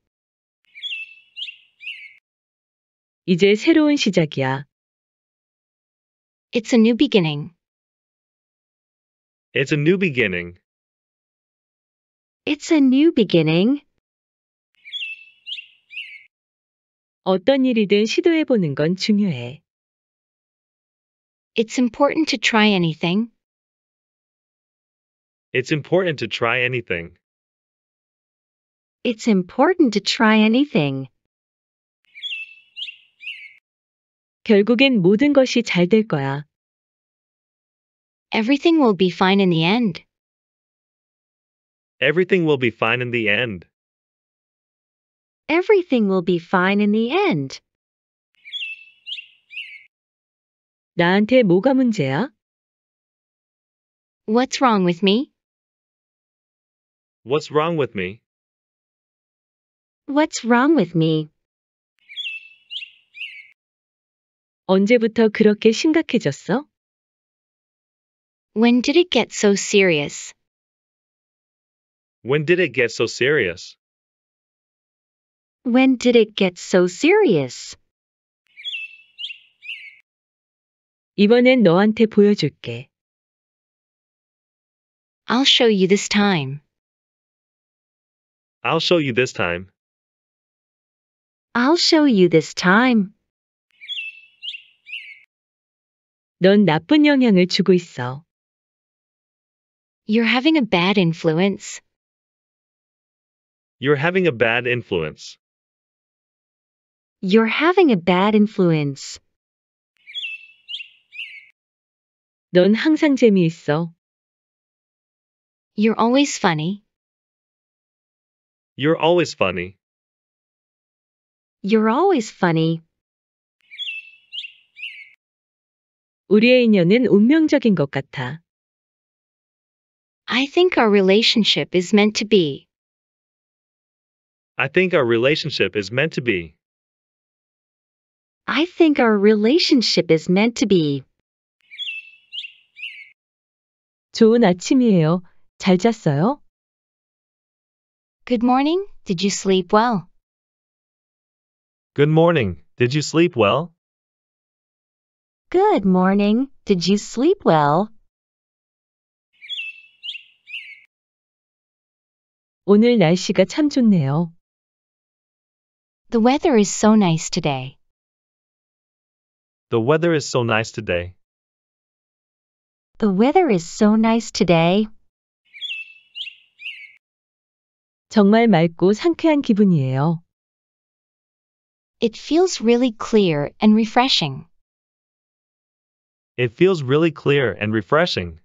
이제 새로운 시작이야. It's a new beginning. It's a new beginning. It's a new beginning. 어떤 일이든 시도해 보는 건 중요해. It's important to try anything. It's important to try anything. It's important to try anything. 결국엔 모든 것이 잘 될 거야. Everything will be fine in the end. Everything will be fine in the end. Everything will be fine in the end. 나한테 뭐가 문제야? What's wrong with me? What's wrong with me? What's wrong with me? 언제부터 그렇게 심각해졌어? When did it get so serious? When did it get so serious? When did it get so serious? 이번엔 너한테 보여줄게. I'll show you this time. I'll show you this time. I'll show you this time. 넌 나쁜 영향을 주고 있어. You're having a bad influence. You're having a bad influence. You're having a bad influence. 넌 항상 재미있어. You're always funny. You're always funny. You're always funny. 우리의 인연은 운명적인 것 같아. I think our relationship is meant to be. I think our relationship is meant to be. I think our relationship is meant to be. 좋은 아침이에요. 잘 잤어요? Good morning. Did you sleep well? Good morning. Did you sleep well? Good morning. Did you sleep well? 오늘 날씨가 참 좋네요. The weather is so nice today. The weather is so nice today. The weather is so nice today. 정말 맑고 상쾌한 기분이에요. It feels really clear and refreshing. It feels really clear and refreshing.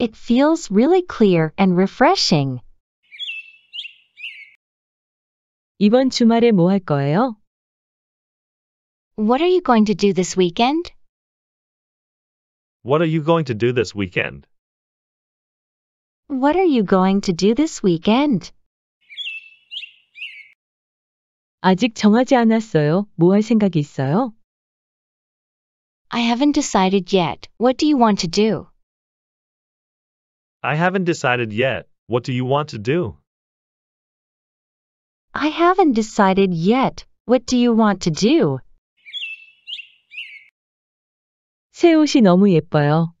It feels really clear and refreshing. 이번 주말에 거예요? What are you going to do this weekend? What are you going to do this weekend? What are you going to do this weekend? 아직 정하지 않았어요. 생각이 있어요? I haven't decided yet. What do you want to do? I haven't decided yet. What do you want to do? I haven't decided yet. What do you want to do? 새 옷이 너무 예뻐요.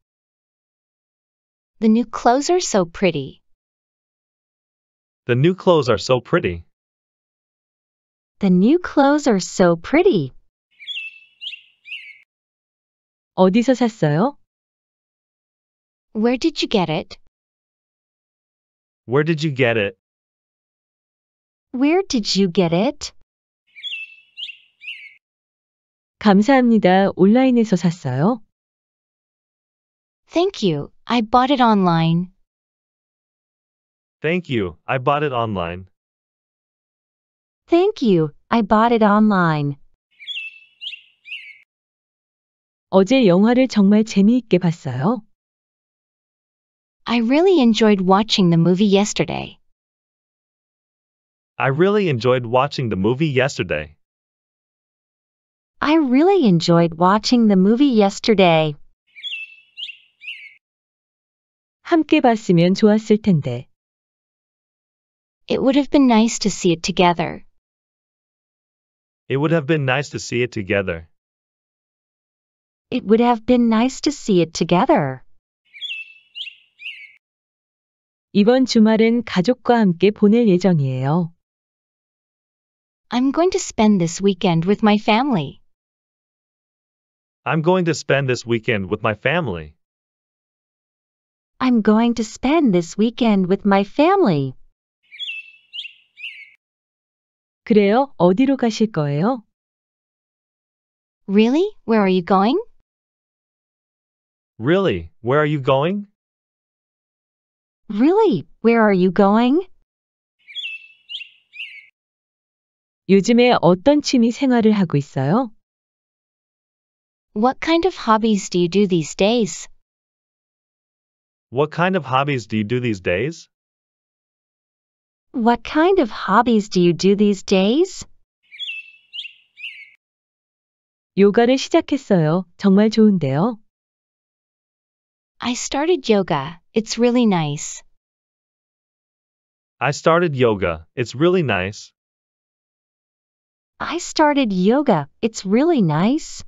The new clothes are so pretty. The new clothes are so pretty. The new clothes are so pretty. 어디서 샀어요? Where did you get it? Where did you get it? Where did you get it? 감사합니다. 온라인에서 샀어요. Thank you. I bought it online. Thank you. I bought it online. Thank you. I bought it online. 어제 영화를 정말 재미있게 봤어요. I really enjoyed watching the movie yesterday. I really enjoyed watching the movie yesterday. I really enjoyed watching the movie yesterday. 함께 봤으면 좋았을 텐데. It would have been nice to see it together. It would have been nice to see it together. It would have been nice to see it together. 이번 주말은 가족과 함께 보낼 예정이에요. I'm going to spend this weekend with my family. I'm going to spend this weekend with my family. I'm going to spend this weekend with my family. 그래요? 어디로 가실 거예요? Really? Where are you going? Really? Where are you going? Really? Where are you going? 요즘에 어떤 취미 생활을 하고 있어요? What kind of hobbies do you do these days? What kind of hobbies do you do these days? What kind of hobbies do you do these days? 요가를 시작했어요. 정말 좋은데요. I started yoga. It's really nice. I started yoga. It's really nice. I started yoga. It's really nice.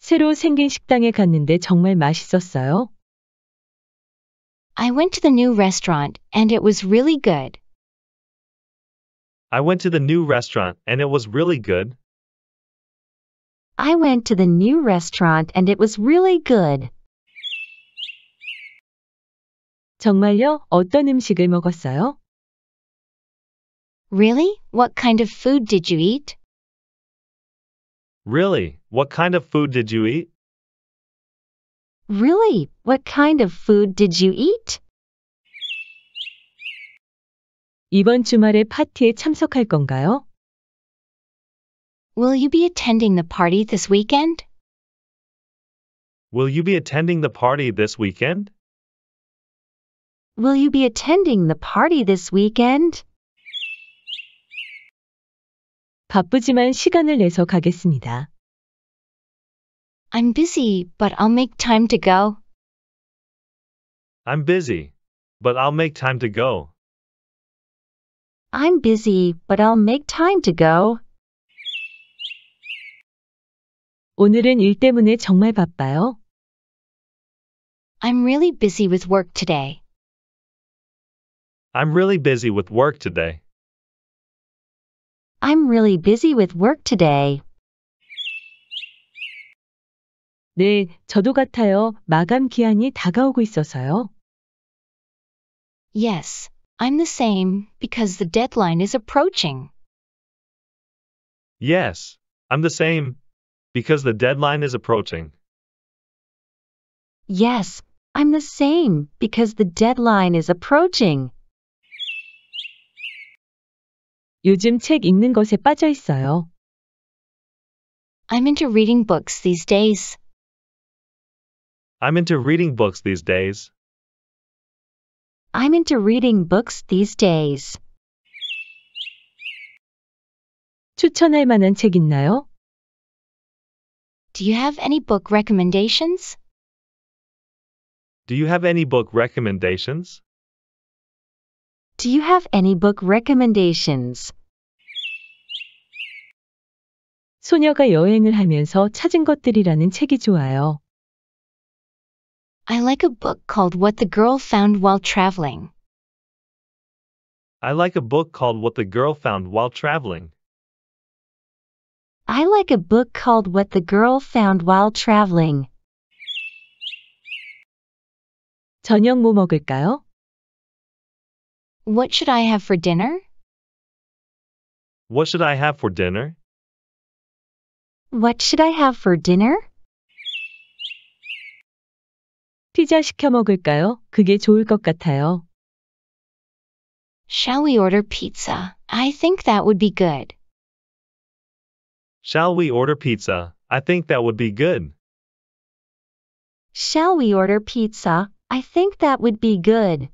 새로 생긴 식당에 갔는데 정말 맛있었어요. I went to the new restaurant and it was really good. I went to the new restaurant and it was really good. I went to the new restaurant and it was really good. 정말요? 어떤 음식을 먹었어요? Really? What kind of food did you eat? Really? What kind of food did you eat? Really? What kind of food did you eat? 이번 주말에 파티에 참석할 건가요? Will you be attending the party this weekend? Will you be attending the party this weekend? Will you be attending the party this weekend? 바쁘지만 시간을 내서 가겠습니다. I'm busy, but I'll make time to go. I'm busy, but I'll make time to go. I'm busy, but I'll make time to go. 오늘은 일 때문에 정말 바빠요. I'm really busy with work today. I'm really busy with work today. I'm really busy with work today. 네, 저도 같아요. 마감 기한이 다가오고 있어서요. Yes, I'm the same because the deadline is approaching. Yes, I'm the same because the deadline is approaching. Yes, I'm the same because the deadline is approaching. 요즘 책 읽는 것에 빠져 있어요. I'm into reading books these days. I'm into reading books these days. I'm into reading books these days. 추천할 만한 책 있나요? Do you have any book recommendations? Do you have any book recommendations? Do you have any book recommendations? 소녀가 여행을 하면서 찾은 것들이라는 책이 좋아요. I like a book called What the Girl Found While Traveling. I like a book called What the Girl Found While Traveling. I like a book called What the Girl Found While Traveling. 저녁 뭐 먹을까요? What should I have for dinner? What should I have for dinner? What should I have for dinner? 피자 시켜 먹을까요? 그게 좋을 것 같아요. Shall we order pizza? I think that would be good. Shall we order pizza? I think that would be good. Shall we order pizza? I think that would be good.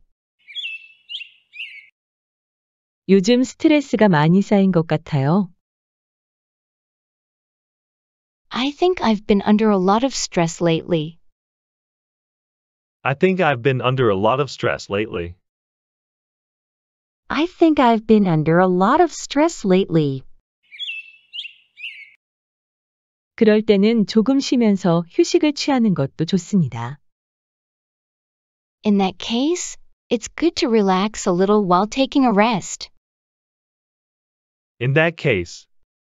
요즘 스트레스가 많이 쌓인 것 같아요. I think I've been under a lot of stress lately. I think I've been under a lot of stress lately. I think I've been under a lot of stress lately. 그럴 때는 조금 쉬면서 휴식을 취하는 것도 좋습니다. In that case, it's good to relax a little while taking a rest. In that case,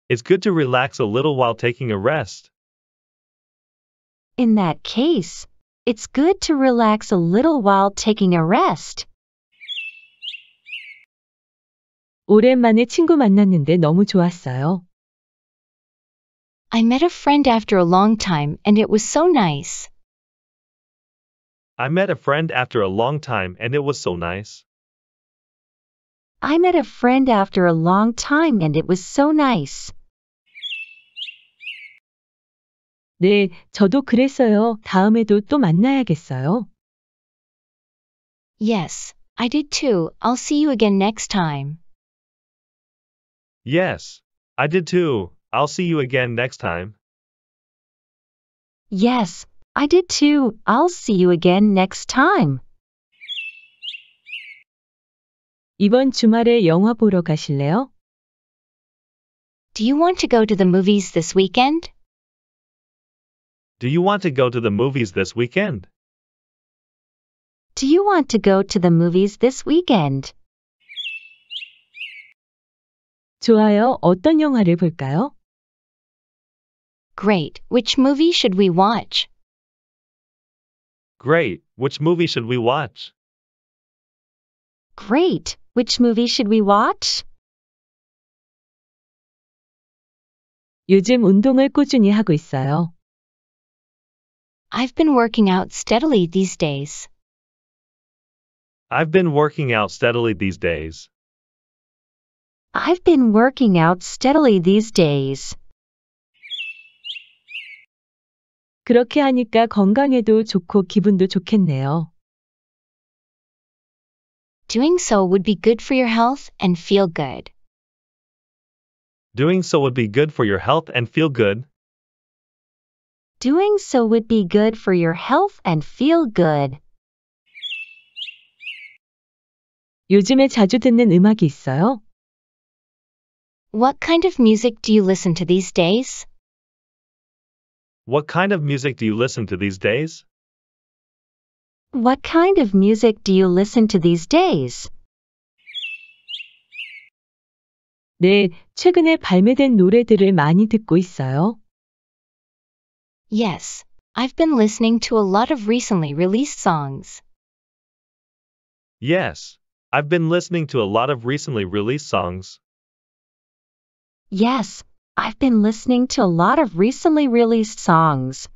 it's good to relax a little while taking a rest. In that case, it's good to relax a little while taking a rest. 오랜만에 친구 만났는데 너무 좋았어요. I met a friend after a long time and it was so nice. I met a friend after a long time and it was so nice. I met a friend after a long time and it was so nice. 네, 저도 그랬어요. 다음에도 또 만나야겠어요. Yes, I did too. I'll see you again next time. Yes, I did too. I'll see you again next time. Yes, I did too. I'll see you again next time. 이번 주말에 영화 보러 가실래요? Do you want to go to the movies this weekend? Do you want to go to the movies this weekend? Do you want to go to the movies this weekend? 좋아요. 어떤 영화를 볼까요? Great. Which movie should we watch? Great. Which movie should we watch? Great! Which movie should we watch? 요즘 운동을 꾸준히 하고 있어요. I've been working out steadily these days. I've been working out steadily these days. I've been working out steadily these days. 그렇게 하니까 건강에도 좋고 기분도 좋겠네요. Doing so would be good for your health and feel good. Doing so would be good for your health and feel good. Doing so would be good for your health and feel good. 요즘에 자주 듣는 음악이 있어요? What kind of music do you listen to these days? What kind of music do you listen to these days? What kind of music do you listen to these days? 네, 최근에 발매된 노래들을 많이 듣고 있어요. Yes, I've been listening to a lot of recently released songs. Yes, I've been listening to a lot of recently released songs. Yes, I've been listening to a lot of recently released songs.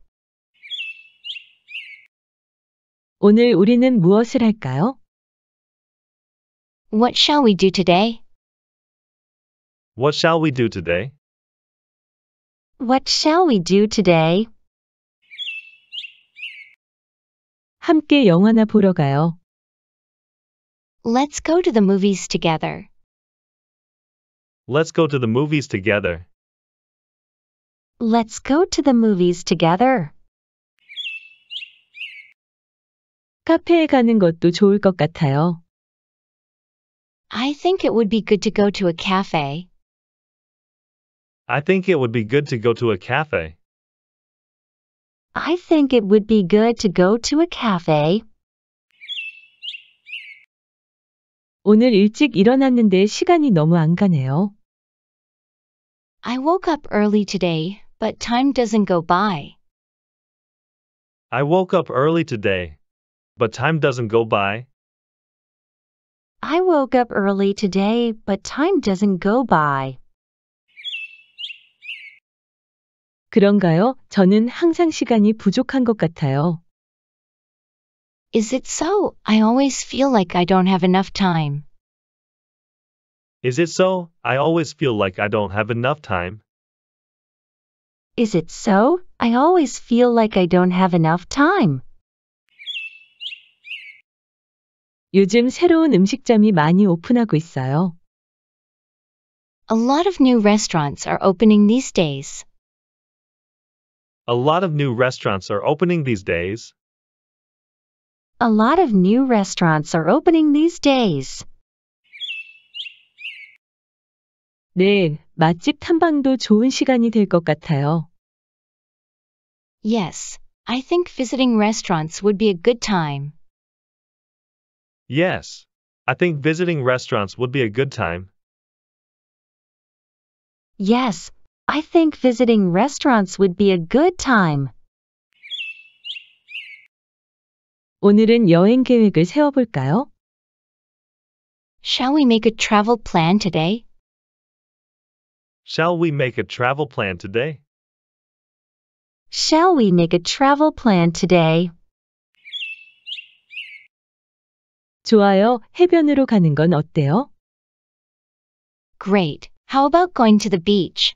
오늘 우리는 무엇을 할까요? What shall we do today? What shall we do today? What shall we do today? 함께 영화나 보러 가요. Let's go to the movies together. Let's go to the movies together. Let's go to the movies together. 카페에 가는 것도 좋을 것 같아요. I think it would be good to go to a cafe. I think it would be good to go to a cafe. I think it would be good to go to a cafe. 오늘 일찍 일어났는데 시간이 너무 안 가네요. I woke up early today, but time doesn't go by. I woke up early today, but time doesn't go by. I woke up early today, but time doesn't go by. 그런가요? 저는 항상 시간이 부족한 것 같아요. Is it so? I always feel like I don't have enough time. Is it so? I always feel like I don't have enough time. Is it so? I always feel like I don't have enough time. 요즘 새로운 음식점이 많이 오픈하고 있어요. A lot of new restaurants are opening these days. A lot of new restaurants are opening these days. A lot of new restaurants are opening these days. 네, 맛집 탐방도 좋은 시간이 같아요. Yes, I think visiting restaurants would be a good time. Yes. I think visiting restaurants would be a good time. Yes, I think visiting restaurants would be a good time. 오늘은 여행 계획을 세워볼까요? Shall we make a travel plan today? Shall we make a travel plan today? Shall we make a travel plan today? 좋아요. 해변으로 가는 건 어때요? Great. How about going to the beach?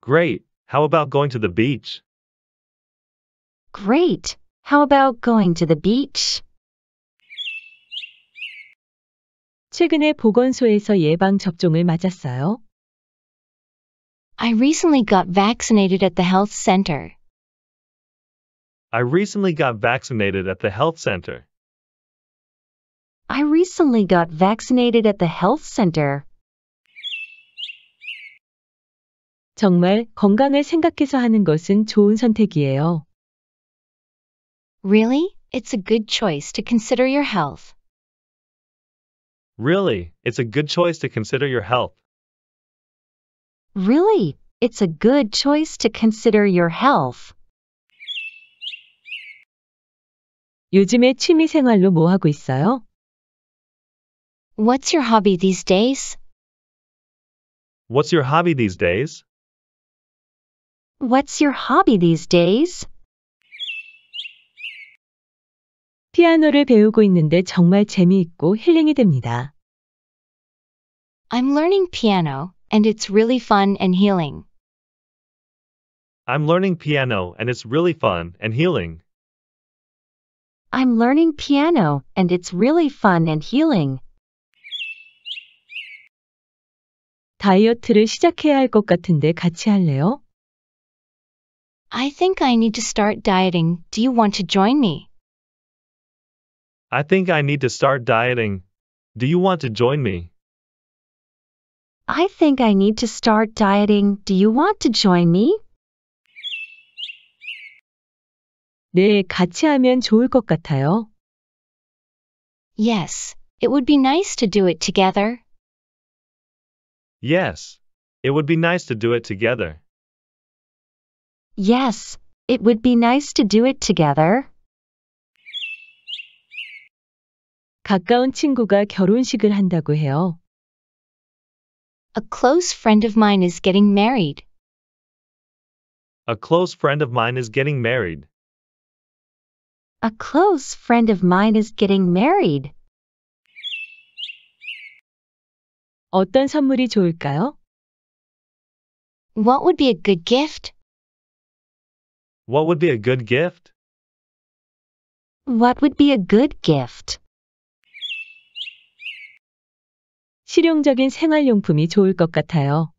Great. How about going to the beach? Great. How about going to the beach? 최근에 보건소에서 예방 접종을 맞았어요. I recently got vaccinated at the health center. I recently got vaccinated at the health center. I recently got vaccinated at the health center. 정말 건강을 생각해서 하는 것은 좋은 선택이에요. Really? It's a good choice to consider your health. Really, it's a good choice to consider your health. Really, it's a good choice to consider your health. 요즘에 취미 생활로 뭐 하고 있어요? What's your hobby these days? What's your hobby these days? What's your hobby these days? 피아노를 배우고 있는데 정말 재미있고 힐링이 됩니다. I'm learning piano and it's really fun and healing. I'm learning piano and it's really fun and healing. I'm learning piano and it's really fun and healing. 다이어트를 시작해야 할 같은데 같이 할래요? I think I need to start dieting. Do you want to join me? I think I need to start dieting. Do you want to join me? I think I need to start dieting. Do you want to join me? 네, 같이 하면 좋을 것 같아요. Yes, it would be nice to do it together. Yes. It would be nice to do it together. Yes, it would be nice to do it together. 가까운 친구가 결혼식을 한다고 해요. A close friend of mine is getting married. A close friend of mine is getting married. A close friend of mine is getting married. 어떤 선물이 좋을까요? What would be a good gift? What would be a good gift? What would be a good gift? 실용적인 생활용품이 좋을 것 같아요.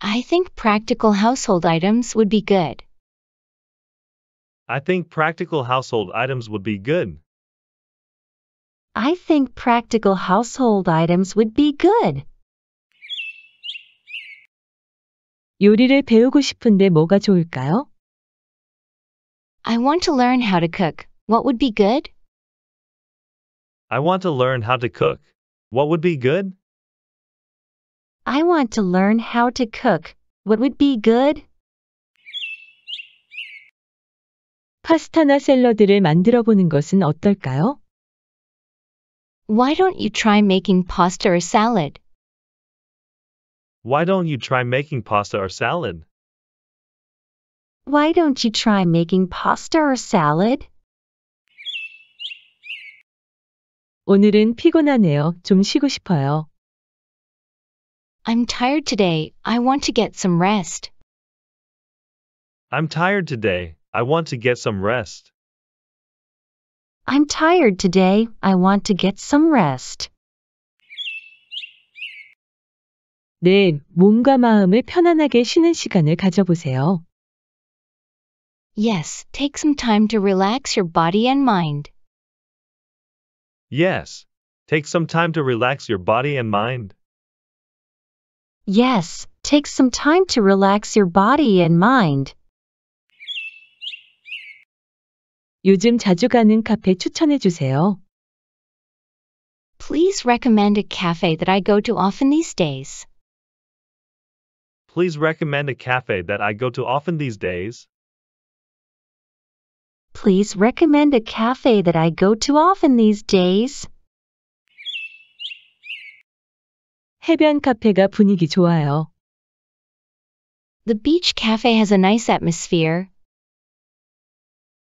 I think practical household items would be good. I think practical household items would be good. I think practical household items would be good. 요리를 배우고 싶은데 뭐가 좋을까요? I want to learn how to cook. What would be good? I want to learn how to cook. What would be good? I want to learn how to cook. What would be good? 파스타나 샐러드를 만들어 보는 것은 어떨까요? Why don't you try making pasta or salad? Why don't you try making pasta or salad? Why don't you try making pasta or salad? 오늘은 피곤하네요. 좀 쉬고 싶어요. I'm tired today. I want to get some rest. I'm tired today. I want to get some rest. I'm tired today. I want to get some rest. 네, 몸과 마음을 편안하게 쉬는 시간을 가져보세요. Yes, take some time to relax your body and mind. Yes, take some time to relax your body and mind. Yes, take some time to relax your body and mind. 요즘 자주 가는 카페 추천해 주세요. Please recommend a cafe that I go to often these days. Please recommend a cafe that I go to often these days. Please recommend a cafe that I go to often these days. 해변 카페가 분위기 좋아요. The beach cafe has a nice atmosphere.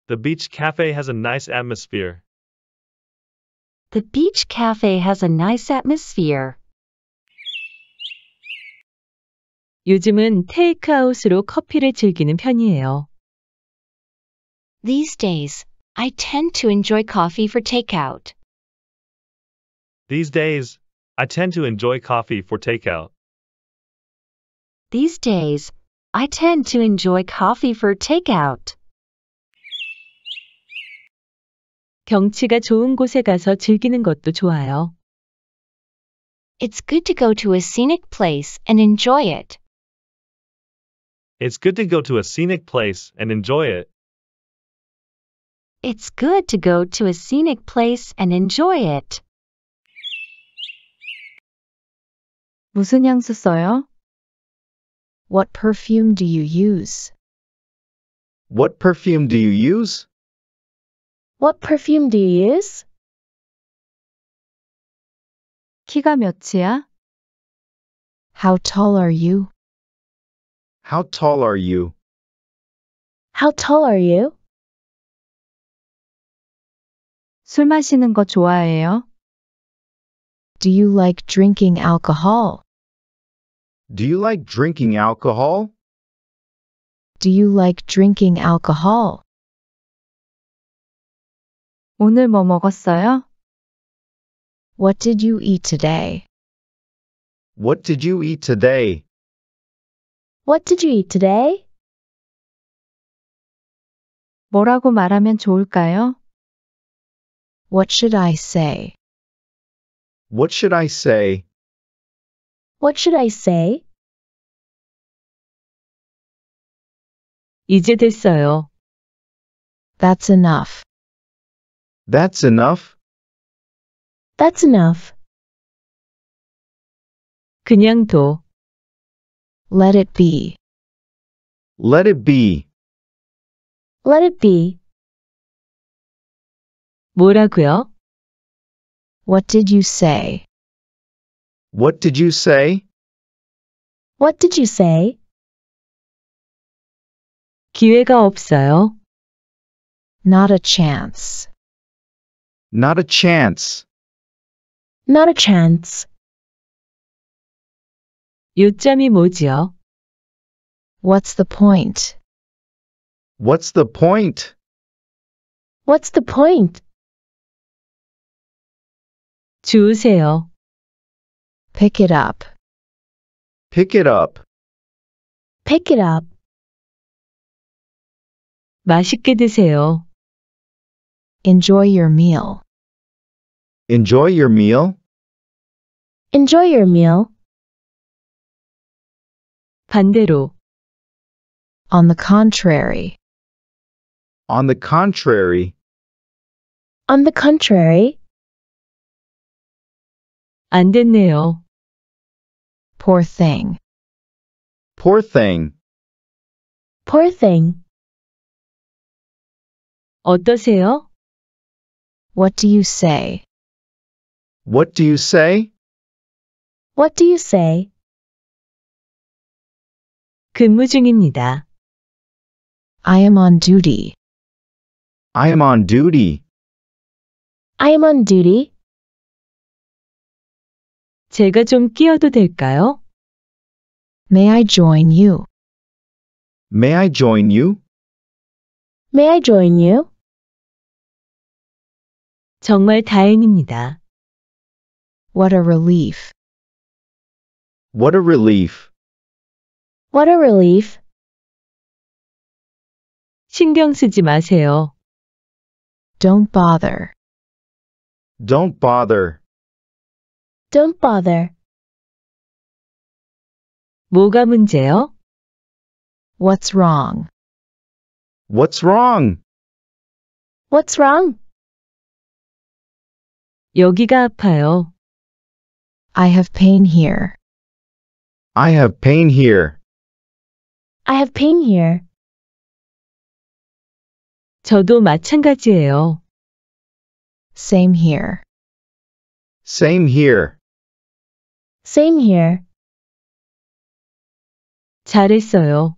The beach cafe has a nice atmosphere. The beach cafe has a nice atmosphere. 요즘은 테이크아웃으로 커피를 즐기는 편이에요. These days, I tend to enjoy coffee for takeout. These days, I tend to enjoy coffee for takeout. These days, I tend to enjoy coffee for takeout. 경치가 좋은 곳에 가서 즐기는 것도 좋아요. It's good to go to a scenic place and enjoy it. It's good to go to a scenic place and enjoy it. It's good to go to a scenic place and enjoy it. 무슨 향수 써요? What perfume do you use? What perfume do you use? What perfume do you use? 키가 몇이야? How tall are you? How tall are you? How tall are you? 술 마시는 거 좋아해요? Do you like drinking alcohol? Do you like drinking alcohol? Do you like drinking alcohol? 오늘 뭐 먹었어요? What did you eat today? What did you eat today? What did you eat today? 뭐라고 말하면 좋을까요? What should I say? What should I say? What should I say? 이제 됐어요. That's enough. That's enough. That's enough. 그냥 둬. Let it be. Let it be. Let it be. 뭐라고요? What did you say? What did you say? What did you say? 기회가 없어요. Not a chance. Not a chance. Not a chance. 요점이 뭐지요? What's the point? What's the point? What's the point? 주우세요. Pick it up. Pick it up. Pick it up. 맛있게 드세요. Enjoy your meal. Enjoy your meal. Enjoy your meal. 반대로 On the contrary. On the contrary. On the contrary. 안 됐네요. Poor thing. Poor thing. Poor thing. 어떠세요? What do you say? What do you say? What do you say? 근무 중입니다. I am on duty. I am on duty. I am on duty. 제가 좀 끼어도 될까요? May I join you? May I join you? May I join you? 정말 다행입니다. What a relief. What a relief. What a relief. 신경 쓰지 마세요. Don't bother. Don't bother. Don't bother. 뭐가 문제요? What's wrong? What's wrong? What's wrong? 여기가 아파요. I have pain here. I have pain here. I have pain here. 저도 마찬가지예요. Same here. Same here. Same here. 잘했어요.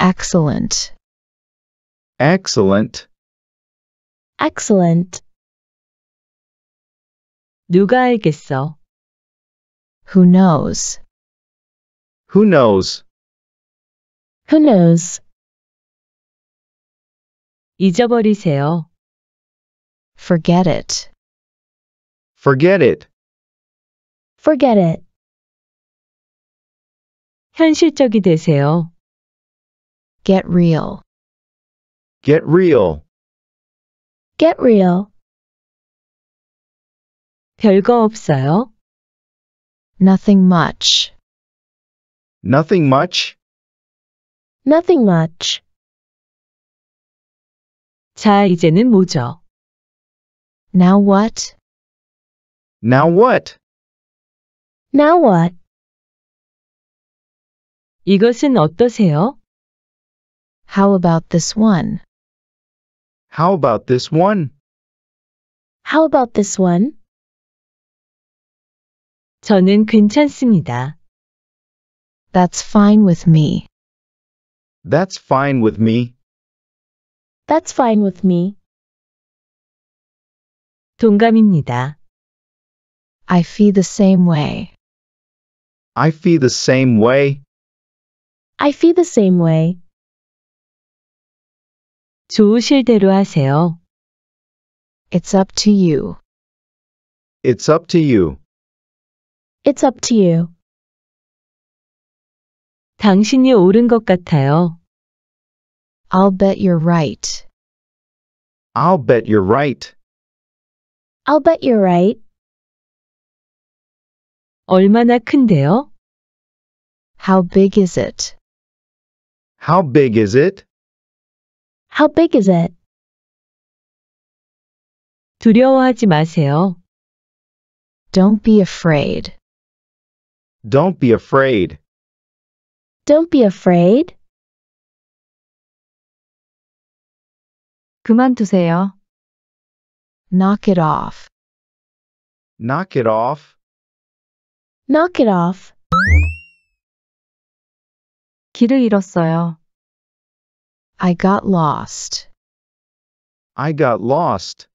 Excellent. Excellent. Excellent. 누가 알겠어? Who knows? Who knows? Who knows? 잊어버리세요. Forget it. Forget it. Forget it. 현실적이 되세요. Get real. Get real. Get real. 별거 없어요. Nothing much. Nothing much? Nothing much. 자, 이제는 뭐죠? Now what? Now what? Now what? 이것은 어떠세요? How about this one? How about this one? How about this one? 저는 괜찮습니다. That's fine with me. That's fine with me. That's fine with me. 동감입니다. I feel the same way. I feel the same way. I feel the same way. 좋으실 대로 하세요. It's up to you. It's up to you. It's up to you. 당신이 옳은 것 같아요. I'll bet you're right. I'll bet you're right. I'll bet you're right. 얼마나 큰데요? How big is it? How big is it? How big is it? 두려워하지 마세요. Don't be afraid. Don't be afraid. Don't be afraid. 그만두세요. Knock it off. Knock it off. Knock it off. 길을 잃었어요. I got lost. I got lost.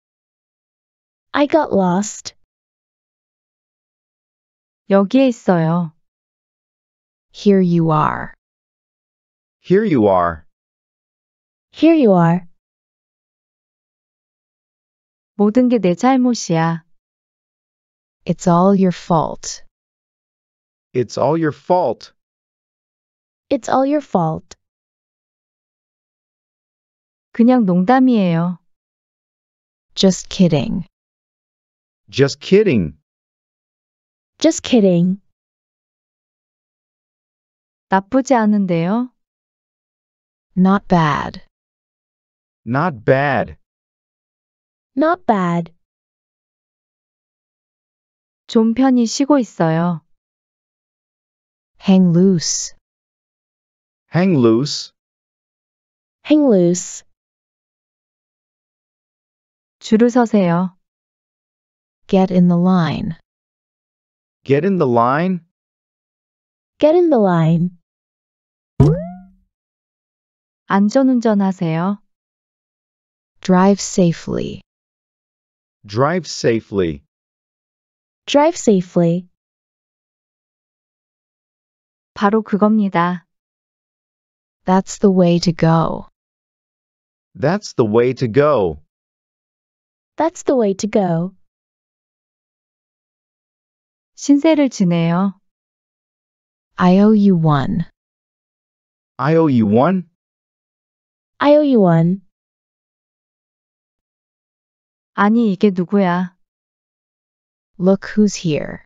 I got lost. 여기에 있어요. Here you are. Here you are. Here you are. 모든 게 내 잘못이야. It's all your fault. It's all your fault. It's all your fault. 그냥 농담이에요. Just kidding. Just kidding. Just kidding. 나쁘지 않은데요? Not bad. Not bad. Not bad. 좀 편히 쉬고 있어요. Hang loose. Hang loose. Hang loose. 줄을 서세요. Get in the line. Get in the line. Get in the line. 안전운전하세요. Drive safely. Drive safely. Drive safely. 바로 그겁니다. That's the way to go. That's the way to go. That's the way to go. 신세를 지내요. I owe you one. I owe you one? I owe you one. 아니, 이게 누구야? Look who's here.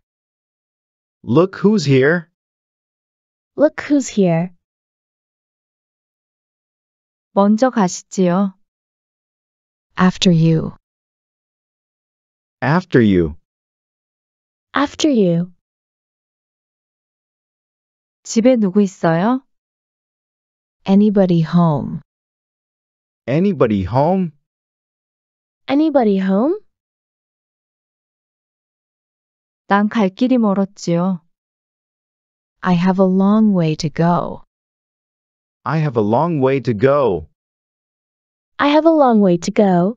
Look who's here. Look who's here. 먼저 가시지요. After you. After you after you. 집에 누구 있어요? Anybody home? Anybody home? Anybody home? 난 갈 길이 멀었지요. I have a long way to go. I have a long way to go. I have a long way to go.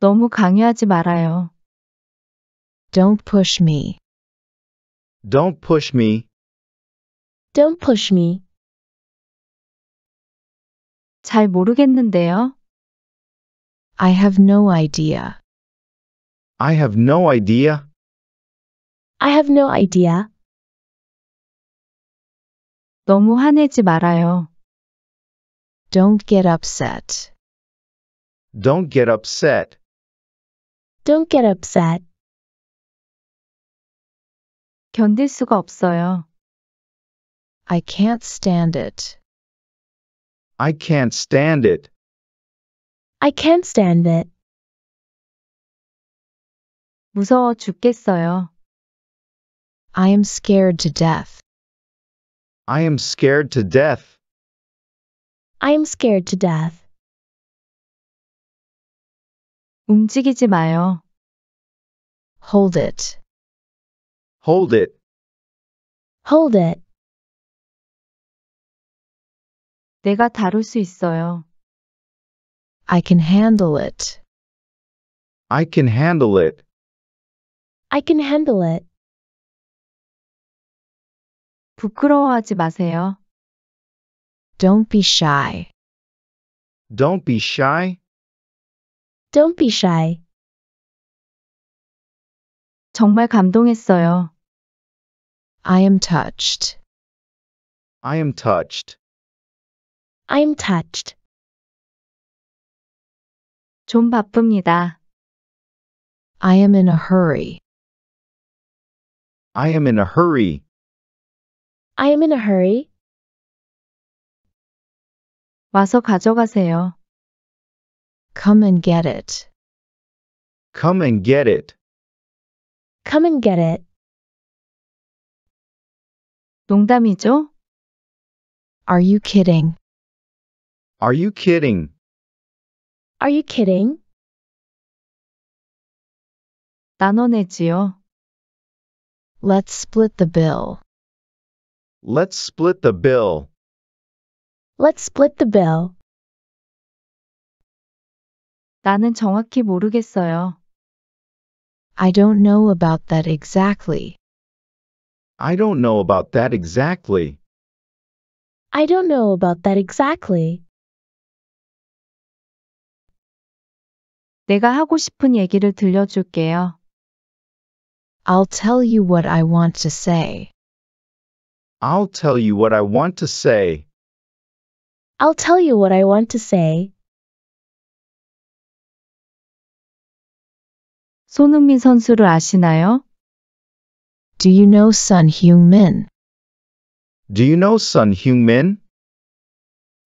너무 강요하지 말아요. Don't push me. Don't push me. Don't push me. 잘 모르겠는데요. I have no idea. I have no idea. I have no idea. 너무 화내지 말아요. Don't get upset. Don't get upset. Don't get upset. 견딜 수가 없어요. I can't stand it. I can't stand it. I can't stand it. 무서워 죽겠어요. I am scared to death. I am scared to death. I am scared to death. 움직이지 마요. Hold it. Hold it. Hold it. 내가 다룰 수 있어요. I can handle it. I can handle it. I can handle it. 부끄러워하지 마세요. Don't be shy. Don't be shy. Don't be shy. 정말 감동했어요. I am touched. I am touched. I am touched. 좀 바쁩니다. I am in a hurry. I am in a hurry. I am in a hurry. 와서 가져가세요. Come and get it. Come and get it. Come and get it. 농담이죠? Are you kidding? Are you kidding? Are you kidding? 나눠내지요. Let's split the bill. Let's split the bill. Let's split the bill. 나는 정확히 모르겠어요. I don't know about that exactly. I don't know about that exactly. I don't know about that exactly. 내가 하고 싶은 얘기를 들려줄게요. I'll tell you what I want to say. I'll tell you what I want to say. I'll tell you what I want to say. 손흥민 선수를 아시나요? Do you know Sun Hyung Min? Do you know Sun Hyung Min?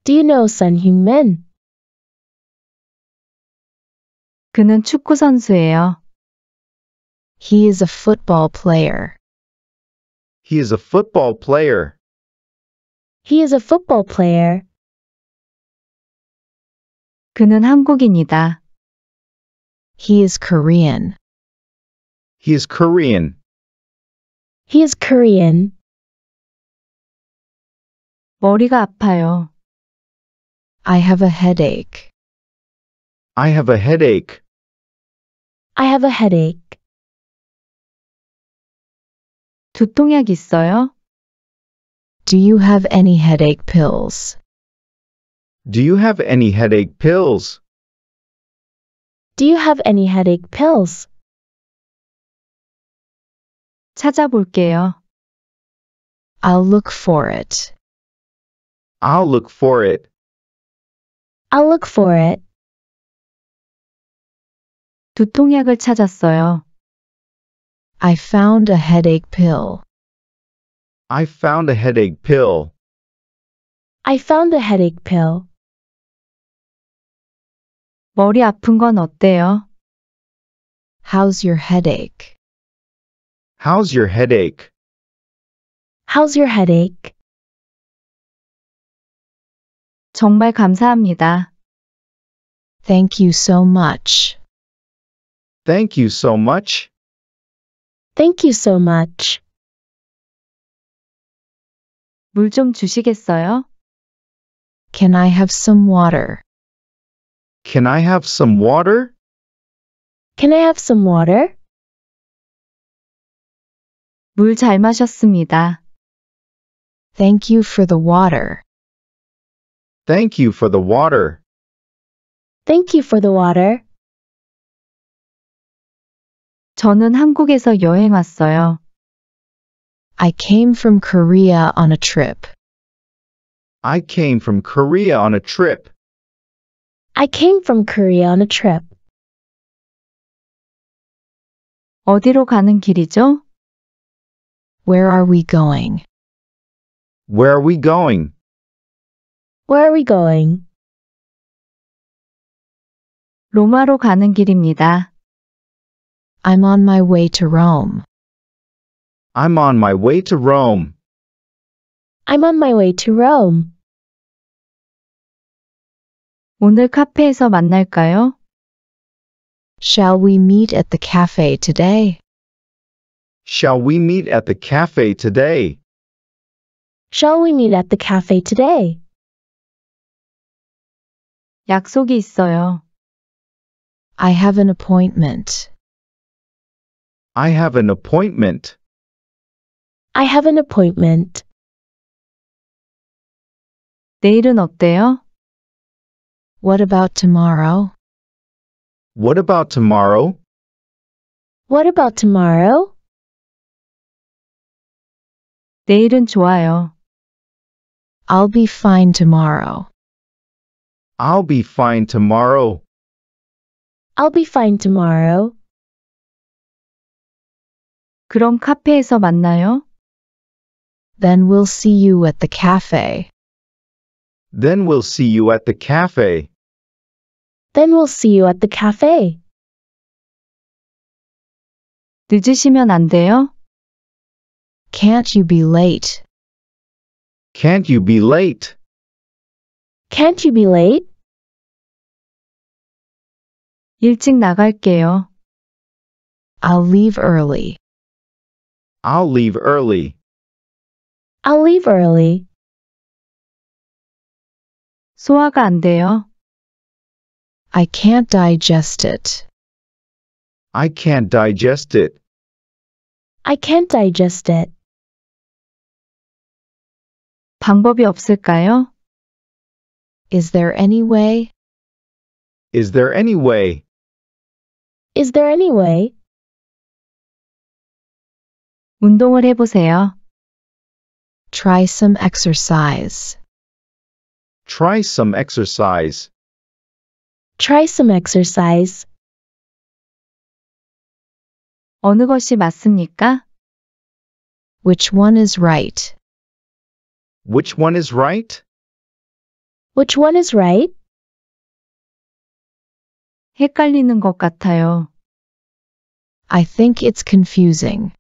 Do you know Sun Hyung Min? 그는 축구 선수예요. He is a football player. He is a football player. He is a football player. 그는 한국인이다. He is Korean. He is Korean. He is Korean. 머리가 아파요. I have a headache. I have a headache. I have a headache. 두통약 있어요? Do you have any headache pills? Do you have any headache pills? Do you have any headache pills? 찾아볼게요. I'll look for it. I'll look for it. I'll look for it. 두통약을 찾았어요. I found a headache pill. I found a headache pill. I found a headache pill. 머리 아픈 건 어때요? How's your headache? How's your headache? How's your headache? 정말 감사합니다. Thank you so much. Thank you so much. Thank you so much. 물 좀 주시겠어요? Can I have some water? Can I have some water? Can I have some water? 물잘 마셨습니다. Thank you for the water. Thank you for the water. Thank you for the water. 저는 한국에서 여행 왔어요. I came from Korea on a trip. I came from Korea on a trip. I came from Korea on a trip. 어디로 가는 길이죠? Where are we going? Where are we going? Where are we going? 로마로 가는 길입니다. I'm on my way to Rome. I'm on my way to Rome. I'm on my way to Rome. 오늘 카페에서 만날까요? Shall we meet at the cafe today? Shall we meet at the cafe today? Shall we meet at the cafe today? 약속이 있어요. I have an appointment. I have an appointment. I have an appointment. 내일은 어때요? What about tomorrow? What about tomorrow? What about tomorrow? 내일은 좋아요. I'll be fine tomorrow. I'll be fine tomorrow. I'll be fine tomorrow. 그럼 카페에서 만나요. Then we'll see you at the cafe. Then we'll see you at the cafe. Then we'll see you at the cafe. 늦으시면 안 돼요? Can't you be late? Can't you be late? Can't you be late? 일찍 나갈게요. I'll leave early. I'll leave early. I'll leave early. 소화가 안 돼요. I can't digest it. I can't digest it. I can't digest it. 방법이 없을까요? Is there any way? Is there any way? Is there any way? 운동을 해보세요. Try some exercise. Try some exercise. Try some exercise. 어느 것이 맞습니까? Which one is right? Which one is right? Which one is right? 헷갈리는 것 같아요. I think it's confusing.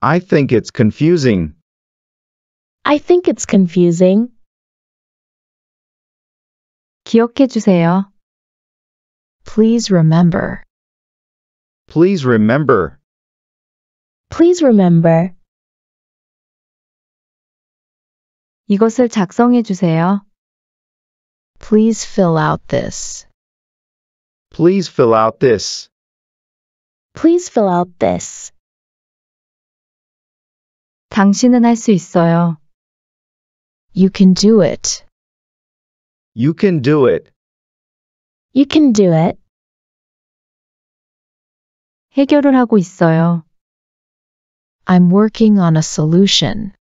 I think it's confusing. I think it's confusing. 기억해 주세요. Please remember. Please remember. Please remember. 이것을 작성해 주세요. Please fill out this. Please fill out this. Please fill out this. 당신은 할수 있어요. You can do it. You can do it. You can do it. 해결을 하고 있어요. I'm working on a solution.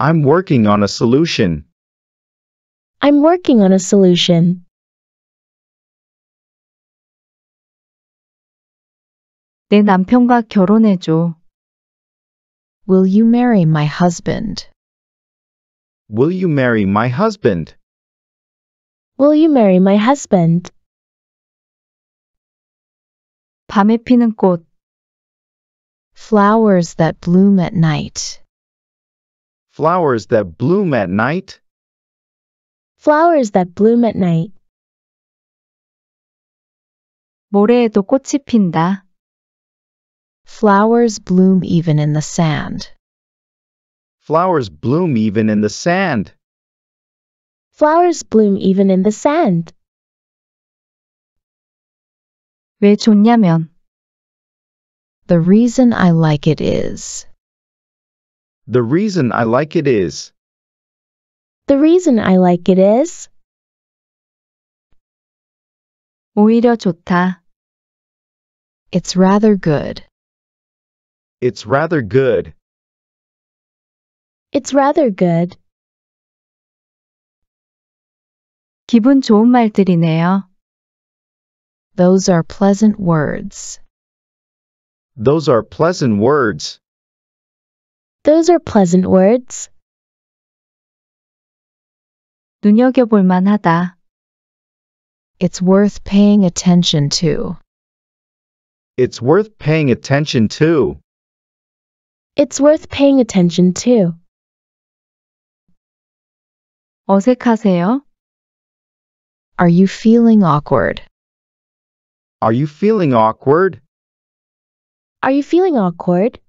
I'm working on a solution. I'm working on a solution. Will you marry my husband? Will you marry my husband? Will you marry my husband? 밤에 피는 꽃. Flowers that bloom at night. Flowers that bloom at night. Flowers that bloom at night. 모래에도 꽃이 핀다. Flowers bloom even in the sand. Flowers bloom even in the sand. Flowers bloom even in the sand. 왜 좋냐면 The reason I like it is the reason I like it is. The reason I like it is. 오히려 좋다. It's rather good. It's rather good. It's rather good. 기분 좋은 말들이네요. Those are pleasant words. Those are pleasant words. Those are pleasant words. 눈여겨볼 만하다. It's worth paying attention to. It's worth paying attention to. It's worth paying attention to. 어색하세요? Are you feeling awkward? Are you feeling awkward? Are you feeling awkward?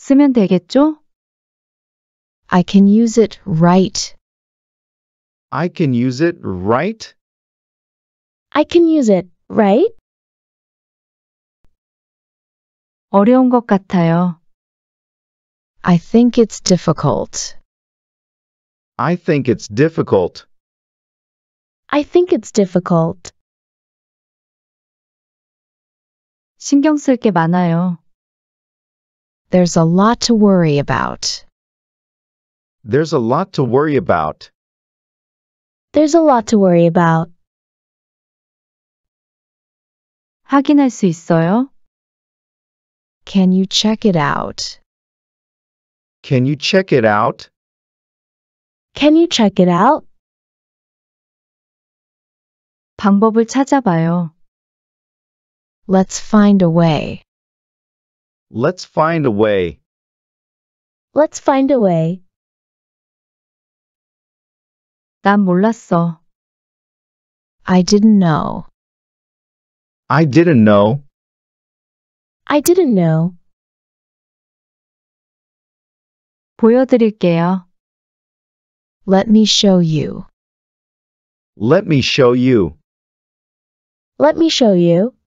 쓰면 되겠죠? I can use it right. I can use it right? I can use it, right? 어려운 것 같아요. I think it's difficult. I think it's difficult. I think it's difficult. 신경 쓸 게 많아요. There's a lot to worry about. There's a lot to worry about. There's a lot to worry about. 확인할 수 있어요? Can you check it out? Can you check it out? Can you check it out? 방법을 찾아봐요. Let's find a way. Let's find a way. Let's find a way. 난 몰랐어. I didn't know. I didn't know. I didn't know. 보여드릴게요. Let me show you. Let me show you. Let me show you.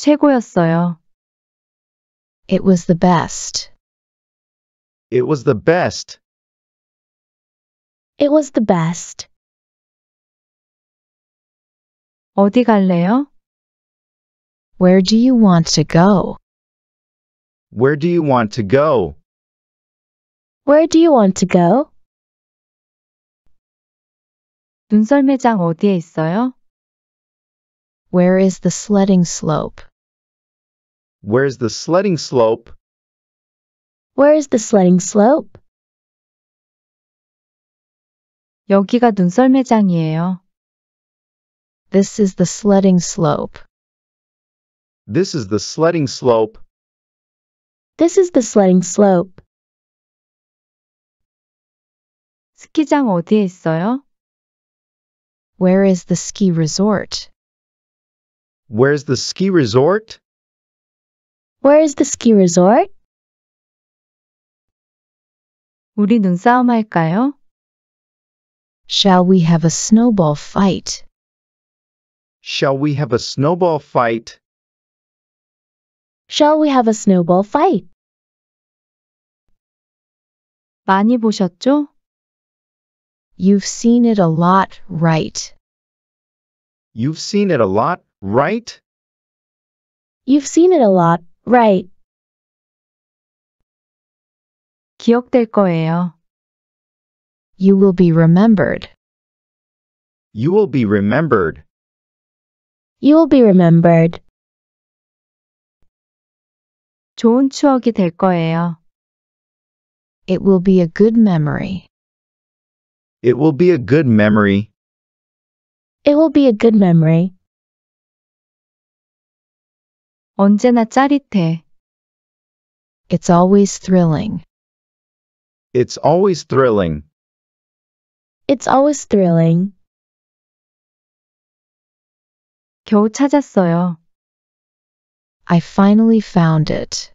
최고였어요. It was the best. It was the best. It was the best. 어디 갈래요? Where do you want to go? Where do you want to go? Where do you want to go? 눈썰매장 어디에 있어요? Where is the sledding slope? Where's the sledding slope? Where's the sledding slope? 여기가 눈썰매장이에요. This is the sledding slope. This is the sledding slope. This is the sledding slope. 스키장 어디에 있어요? Where is the ski resort? Where's the ski resort? Where is the ski resort? 우리 눈싸움 할까요? Shall we have a snowball fight? Shall we have a snowball fight? Shall we have a snowball fight? 많이 보셨죠? You've seen it a lot, right? You've seen it a lot, right? You've seen it a lot, Right. 기억될 거예요. You will be remembered. You will be remembered. You will be remembered. 좋은 추억이 될 거예요. It will be a good memory. It will be a good memory. It will be a good memory. 언제나 짜릿해. It's always thrilling. It's always thrilling. It's always thrilling. 겨우 찾았어요. I finally found it.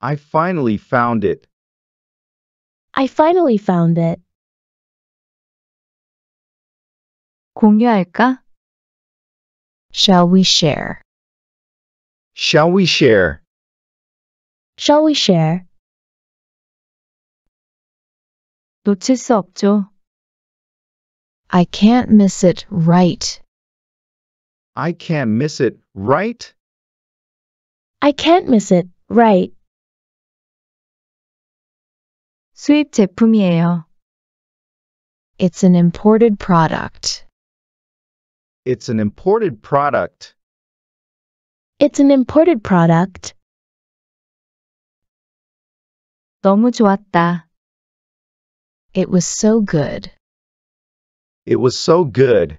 I finally found it. I finally found it. 공유할까? Shall we share? Shall we share? Shall we share? 놓칠 수 없죠. I can't miss it right. I can't miss it right? I can't miss it right. 수입 제품이에요. It's an imported product. It's an imported product. It's an imported product. 너무 좋았다. It was so good. It was so good.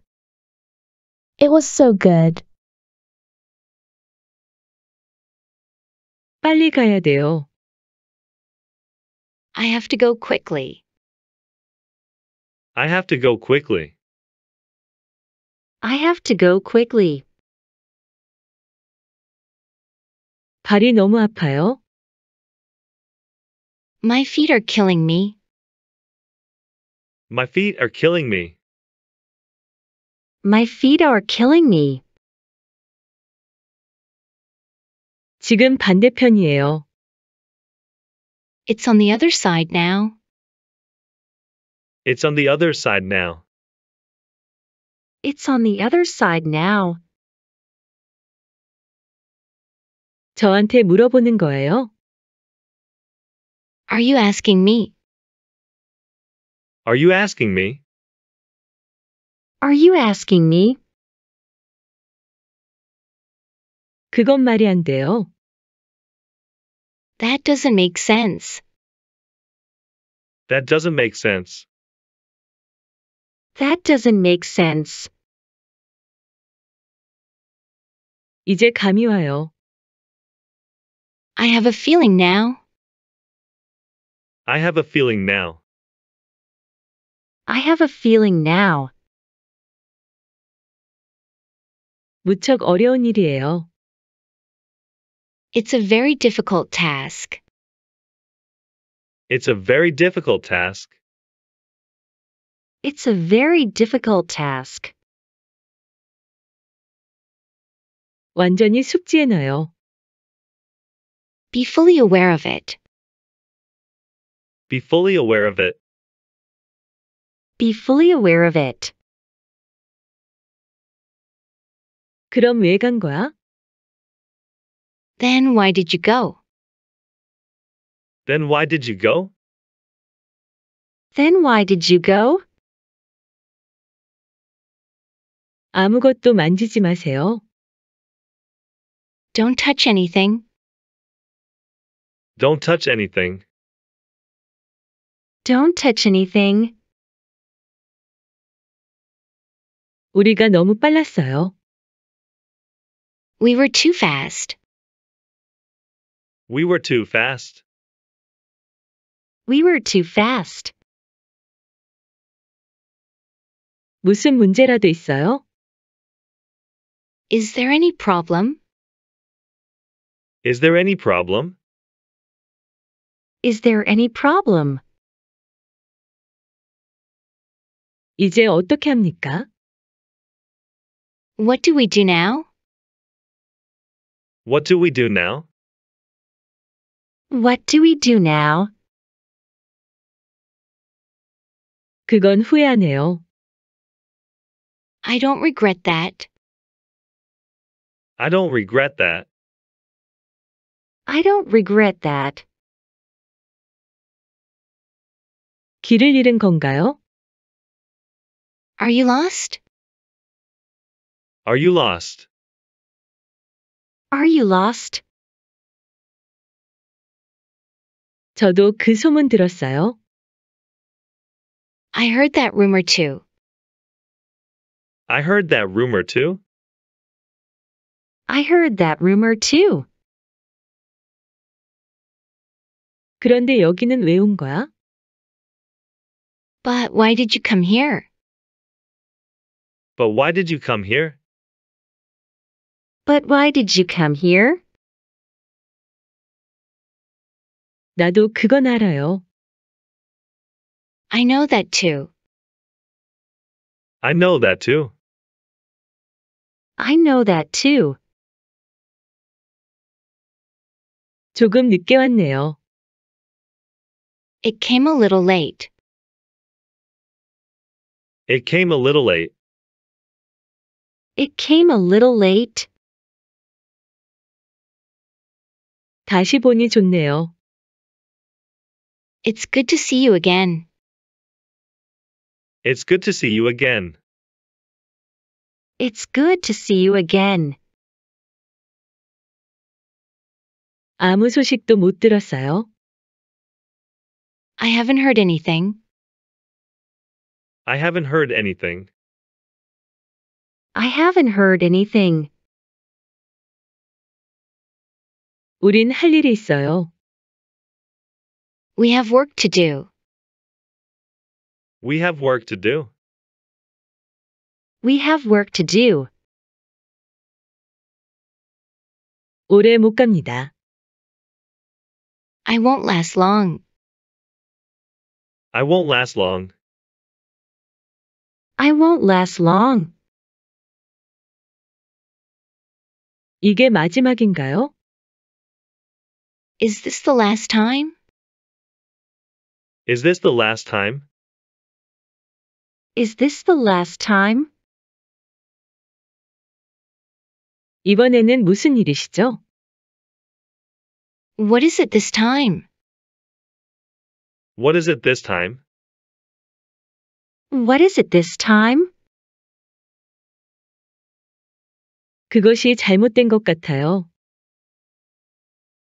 It was so good. 빨리 가야 돼요. I have to go quickly. I have to go quickly. I have to go quickly. 발이 너무 아파요. My feet are killing me. My feet are killing me. My feet are killing me. 지금 반대편이에요. It's on the other side now. It's on the other side now. It's on the other side now. 저한테 물어보는 거예요? Are you asking me? Are you asking me? Are you asking me? 그건 말이 안 돼요. That doesn't make sense. That doesn't make sense. That doesn't make sense. 이제 감이 와요. I have a feeling now. I have a feeling now. I have a feeling now. 무척 어려운 일이에요. It's a very difficult task. It's a very difficult task. It's a very difficult task. 완전히 숙지해 넣어요. Be fully aware of it. Be fully aware of it. Be fully aware of it. 그럼 거야? Then why did you go? Then why did you go? Then why did you go? 아무것도 만지지 마세요. Don't touch anything. Don't touch anything. Don't touch anything. 우리가 너무 빨랐어요. We were too fast. We were too fast. We were too fast. 무슨 문제라도 있어요? Is there any problem? Is there any problem? Is there any problem? 이제 어떻게 합니까? What do we do now? What do we do now? What do we do now? 그건 후회하네요. I don't regret that. I don't regret that. I don't regret that. 길을 잃은 건가요? Are you lost? Are you lost? Are you lost? 저도 그 소문 들었어요. I heard that rumor too. I heard that rumor too. I heard that rumor too. 그런데 여기는 왜 온 거야? But why did you come here? But why did you come here? But why did you come here? 나도 그건 알아요. I know that too. I know that too. I know that too. 조금 늦게 왔네요. It came a little late. It came a little late. It came a little late. 다시 보니 좋네요. It's good to see you again. It's good to see you again. It's good to see you again. 아무 소식도 못 들었어요. I haven't heard anything. I haven't heard anything. I haven't heard anything. 우린 할 일이 있어요. We have work to do. We have work to do. We have work to do. 오래 못 갑니다. I won't last long. I won't last long. I won't last long. 이게 마지막인가요? Is this the last time? Is this the last time? Is this the last time? 이번에는 무슨 일이시죠? What is it this time? What is it this time? What is it this time? 그것이 잘못된 것 같아요.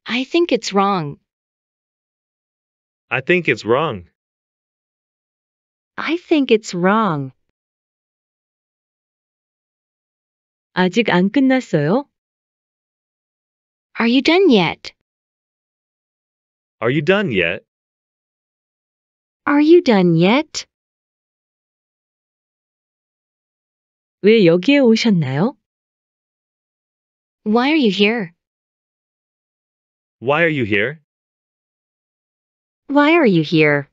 I think it's wrong. I think it's wrong. I think it's wrong. 아직 안 끝났어요? Are you done yet? Are you done yet? Are you done yet? 왜 여기에 오셨나요? Why are you here? Why are you here? Why are you here?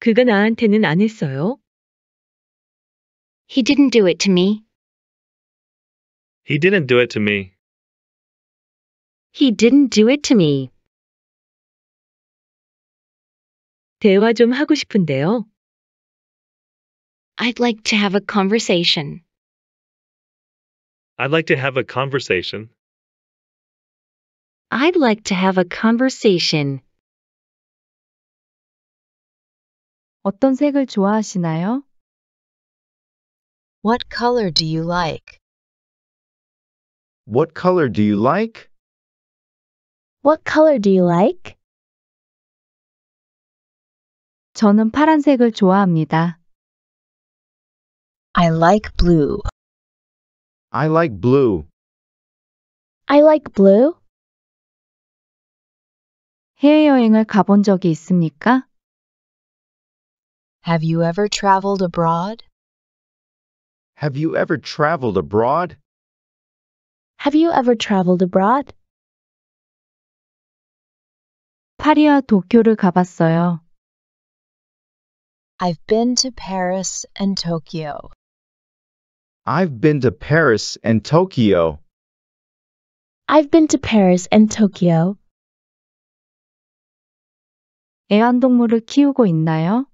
그가 나한테는 안 했어요. He didn't do it to me. He didn't do it to me. He didn't do it to me. 대화 좀 하고 싶은데요. I'd like to have a conversation. I'd like to have a conversation. I'd like to have a conversation. 어떤 색을 좋아하시나요? What color do you like? What color do you like? What color do you like? 저는 파란색을 좋아합니다. I like blue. I like blue. I like blue. 해외여행을 가본 적이 있습니까? Have you ever traveled abroad? Have you ever traveled abroad? Have you ever traveled abroad? 파리와 도쿄를 가봤어요. I've been to Paris and Tokyo. I've been to Paris and Tokyo. I've been to Paris and Tokyo. 애완동물을 키우고 있나요?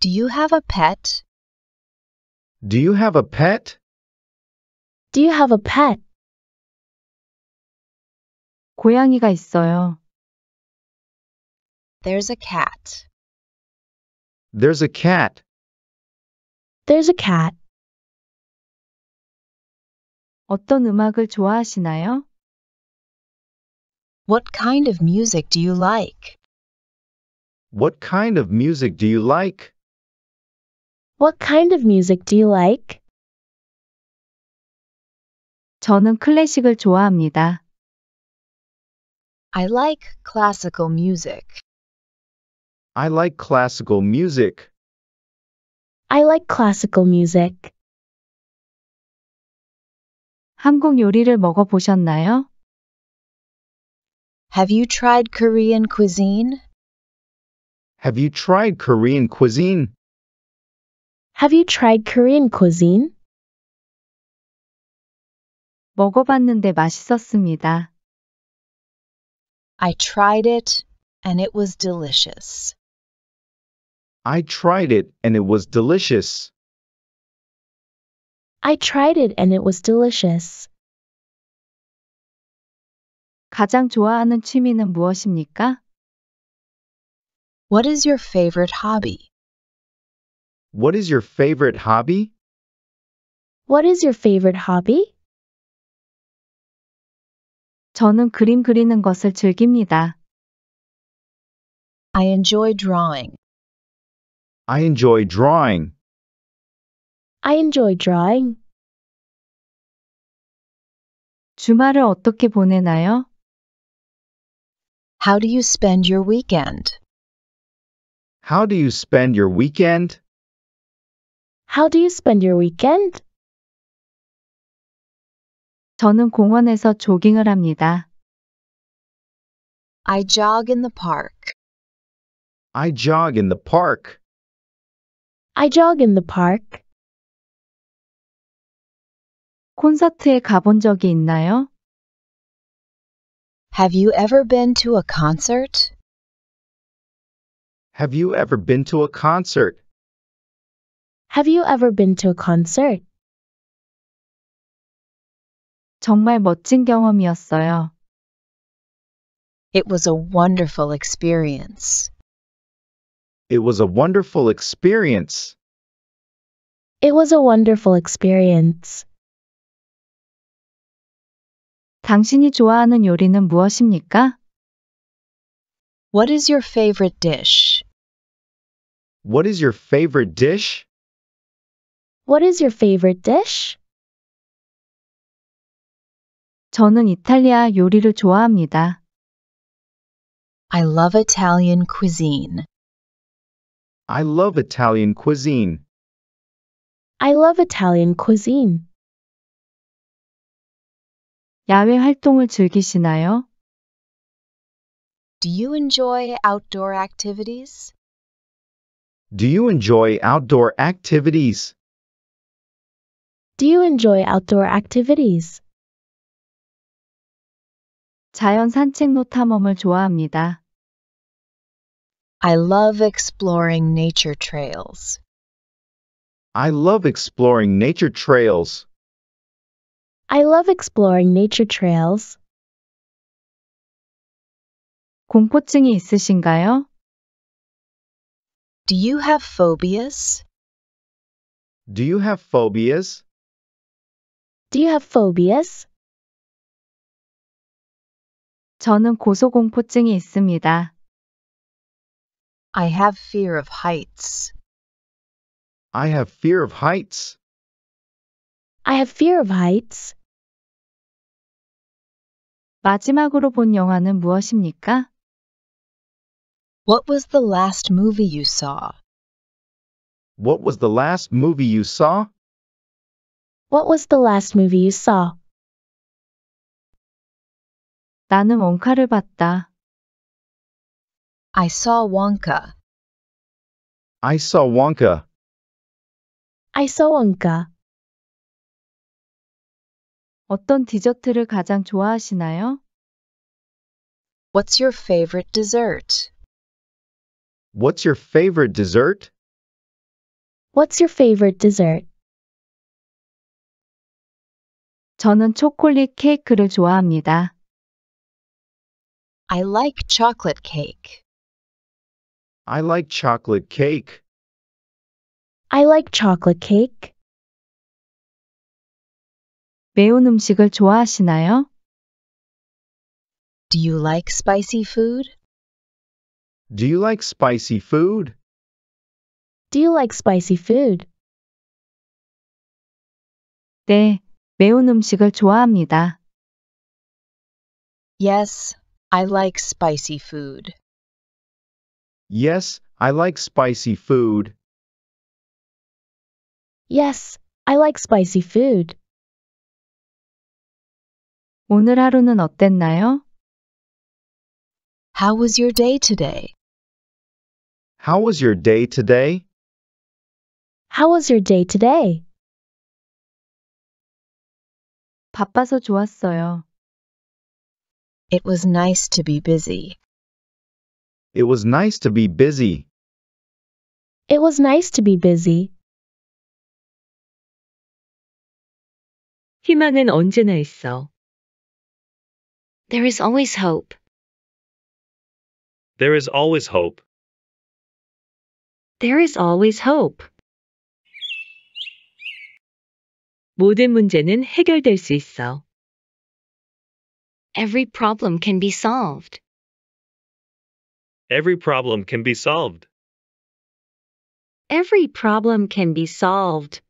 Do you have a pet? Do you have a pet? Do you have a pet? 고양이가 있어요. There's a cat. There's a cat. There's a cat. 어떤 음악을 좋아하시나요? What kind of music do you like? What kind of music do you like? What kind of music do you like? 저는 클래식을 좋아합니다. I like classical music. I like classical music. I like classical music. 한국 요리를 먹어보셨나요? Have you tried Korean cuisine? Have you tried Korean cuisine? Have you tried Korean cuisine? 먹어봤는데 맛있었습니다. I tried it and it was delicious. I tried it and it was delicious. I tried it and it was delicious. 가장 좋아하는 취미는 무엇입니까? What is your favorite hobby? What is your favorite hobby? What is your favorite hobby? 저는 그림 그리는 것을 즐깁니다. I enjoy drawing. I enjoy drawing. I enjoy drawing. 주말을 어떻게 보내나요? How do you spend your weekend? How do you spend your weekend? How do you spend your weekend? 저는 공원에서 조깅을 합니다. I jog in the park. I jog in the park. I jog in the park. 콘서트에 가본 적이 있나요? Have you ever been to a concert? Have you ever been to a concert? Have you ever been to a concert? 정말 멋진 경험이었어요. It was a wonderful experience. It was a wonderful experience. It was a wonderful experience. 당신이 좋아하는 요리는 무엇입니까? What is your favorite dish? What is your favorite dish? What is your favorite dish? 저는 이탈리아 요리를 좋아합니다. I love Italian cuisine. I love Italian cuisine. I love Italian cuisine. 야외 활동을 즐기시나요? Do you enjoy outdoor activities? Do you enjoy outdoor activities? Do you enjoy outdoor activities? 자연 좋아합니다. I love exploring nature trails. I love exploring nature trails. I love exploring nature trails. 공포증이 있으신가요? Do you have phobias? Do you have phobias? Do you have phobias? 저는 고소공포증이 있습니다. I have fear of heights. I have fear of heights. I have fear of heights. 마지막으로 본 영화는 무엇입니까? What was the last movie you saw? What was the last movie you saw? What was the last movie you saw? 나는 원카를 봤다. I saw Wonka. I saw Wonka. I saw Wonka. 어떤 디저트를 가장 좋아하시나요? What's your favorite dessert? What's your favorite dessert? What's your favorite dessert? 저는 초콜릿 케이크를 좋아합니다. I like chocolate cake. I like chocolate cake. I like chocolate cake. 매운 음식을 좋아하시나요? Do you like spicy food? Do you like spicy food? Do you like spicy food? 네, 매운 음식을 좋아합니다. Yes, I like spicy food. Yes, I like spicy food. Yes, I like spicy food. 오늘 하루는 어땠나요? How was your day today? How was your day today? How was your day today? 바빠서 좋았어요. It was nice to be busy. It was nice to be busy. It was nice to be busy. 희망은 언제나 있어. There is always hope. There is always hope. There is always hope. 모든 문제는 해결될 수 있어. Every problem can be solved. Every problem can be solved. Every problem can be solved.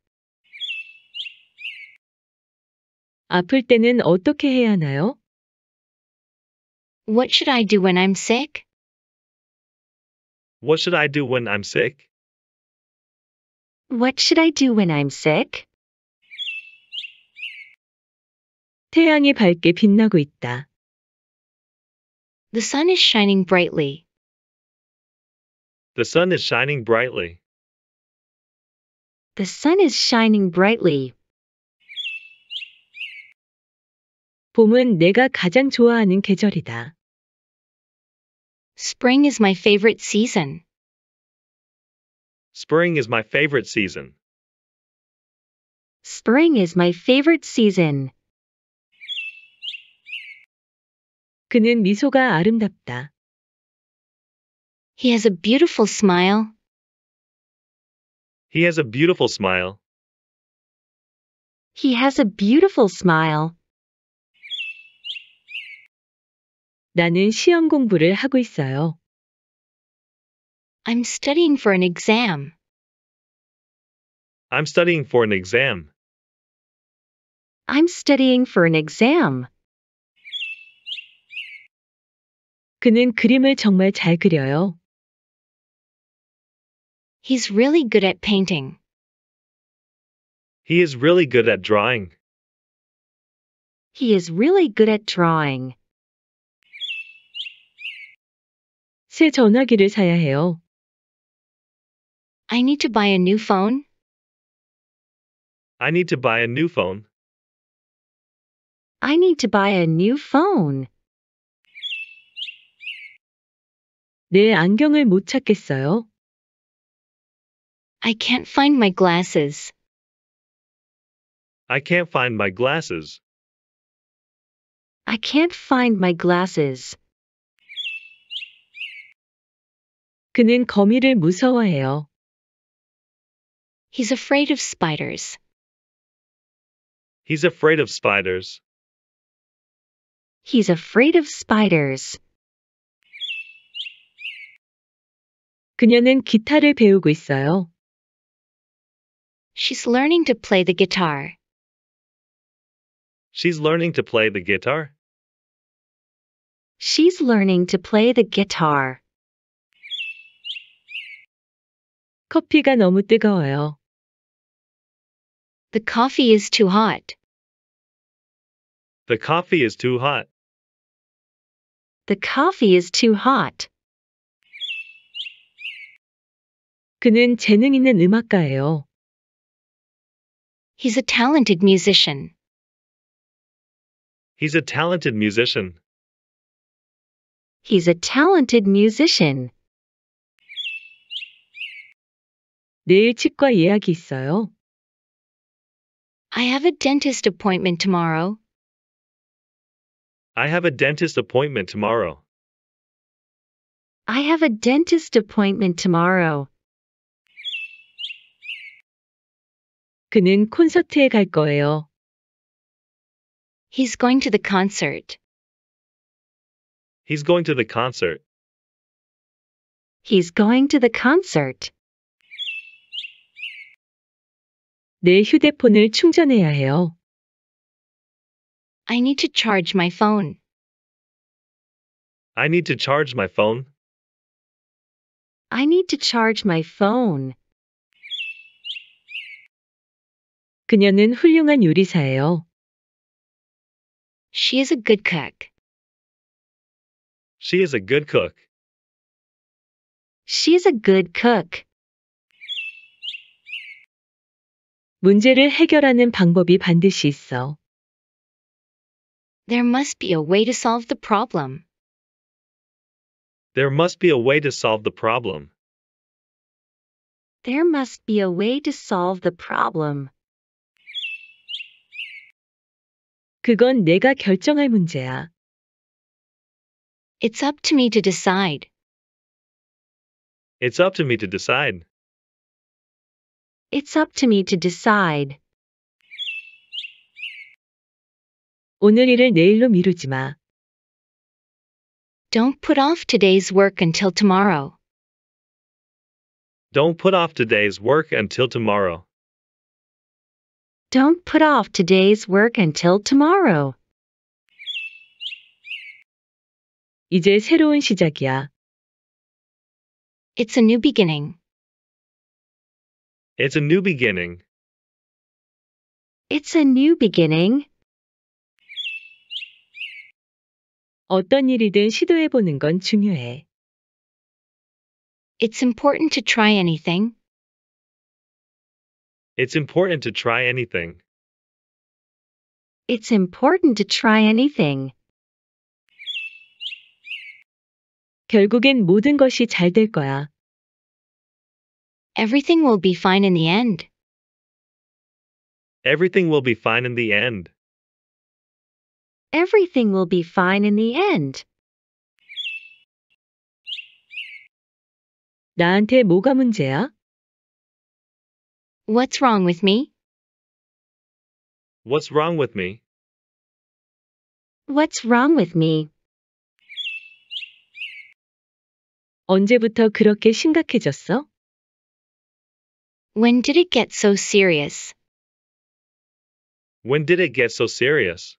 아플 때는 어떻게 해야 하나요? What should I do when I'm sick? What should I do when I'm sick? What should I do when I'm sick? 태양이 밝게 빛나고 있다. The sun is shining brightly. The sun is shining brightly. The sun is shining brightly. 봄은 내가 가장 좋아하는 계절이다. Spring is my favorite season. Spring is my favorite season. Spring is my favorite season. 그는 미소가 아름답다. He has a beautiful smile. He has a beautiful smile. He has a beautiful smile. 나는 시험 공부를 하고 있어요. I'm studying for an exam. I'm studying for an exam. I'm studying for an exam. 그는 그림을 정말 잘 그려요. He's really good at painting. He is really good at drawing. He is really good at drawing. 새 전화기를 사야 해요. I need to buy a new phone. I need to buy a new phone. I need to buy a new phone. 내 안경을 못 찾겠어요. I can't find my glasses. I can't find my glasses. I can't find my glasses. 그는 거미를 무서워해요. He's afraid of spiders. He's afraid of spiders. He's afraid of spiders. 그녀는 기타를 배우고 있어요. She's learning to play the guitar. She's learning to play the guitar. She's learning to play the guitar. 커피가 너무 뜨거워요. The coffee is too hot. The coffee is too hot. The coffee is too hot. 그는 재능 있는 음악가예요. He's a talented musician. He's a talented musician. He's a talented musician. 내일 치과 예약이 있어요. I have a dentist appointment tomorrow. I have a dentist appointment tomorrow. I have a dentist appointment tomorrow. 그는 콘서트에 갈 거예요. He's going to the concert. He's going to the concert. He's going to the concert. 내 휴대폰을 충전해야 해요. I need to charge my phone. I need to charge my phone. I need to charge my phone. 그녀는 훌륭한 요리사예요. She is a good cook. She is a good cook. She is a good cook. 문제를 해결하는 방법이 반드시 있어. There must be a way to solve the problem. There must be a way to solve the problem. There must be a way to solve the problem. 그건 내가 결정할 문제야. It's up to me to decide. It's up to me to decide. It's up to me to decide. 오늘 일을 내일로 미루지 마. Don't put off today's work until tomorrow. Don't put off today's work until tomorrow. Don't put off today's work until tomorrow. 이제 새로운 시작이야. It's a new beginning. It's a new beginning. It's a new beginning. 어떤 일이든 시도해 보는 건 중요해. It's important to try anything. It's important to try anything. It's important to try anything. 결국엔 모든 것이 잘 될 거야. Everything will be fine in the end. Everything will be fine in the end. Everything will be fine in the end. 나한테 뭐가 문제야? What's wrong with me? What's wrong with me? What's wrong with me? 언제부터 그렇게 심각해졌어? When did it get so serious? When did it get so serious?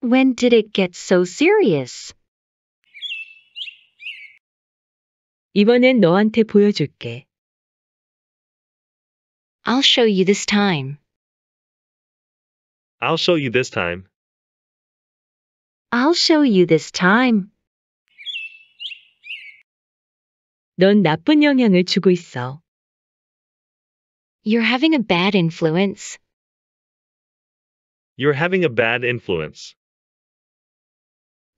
When did it get so serious? 이번엔 너한테 보여줄게. I'll show you this time. I'll show you this time. I'll show you this time. 넌 나쁜 영향을 주고 있어. You're having a bad influence. You're having a bad influence.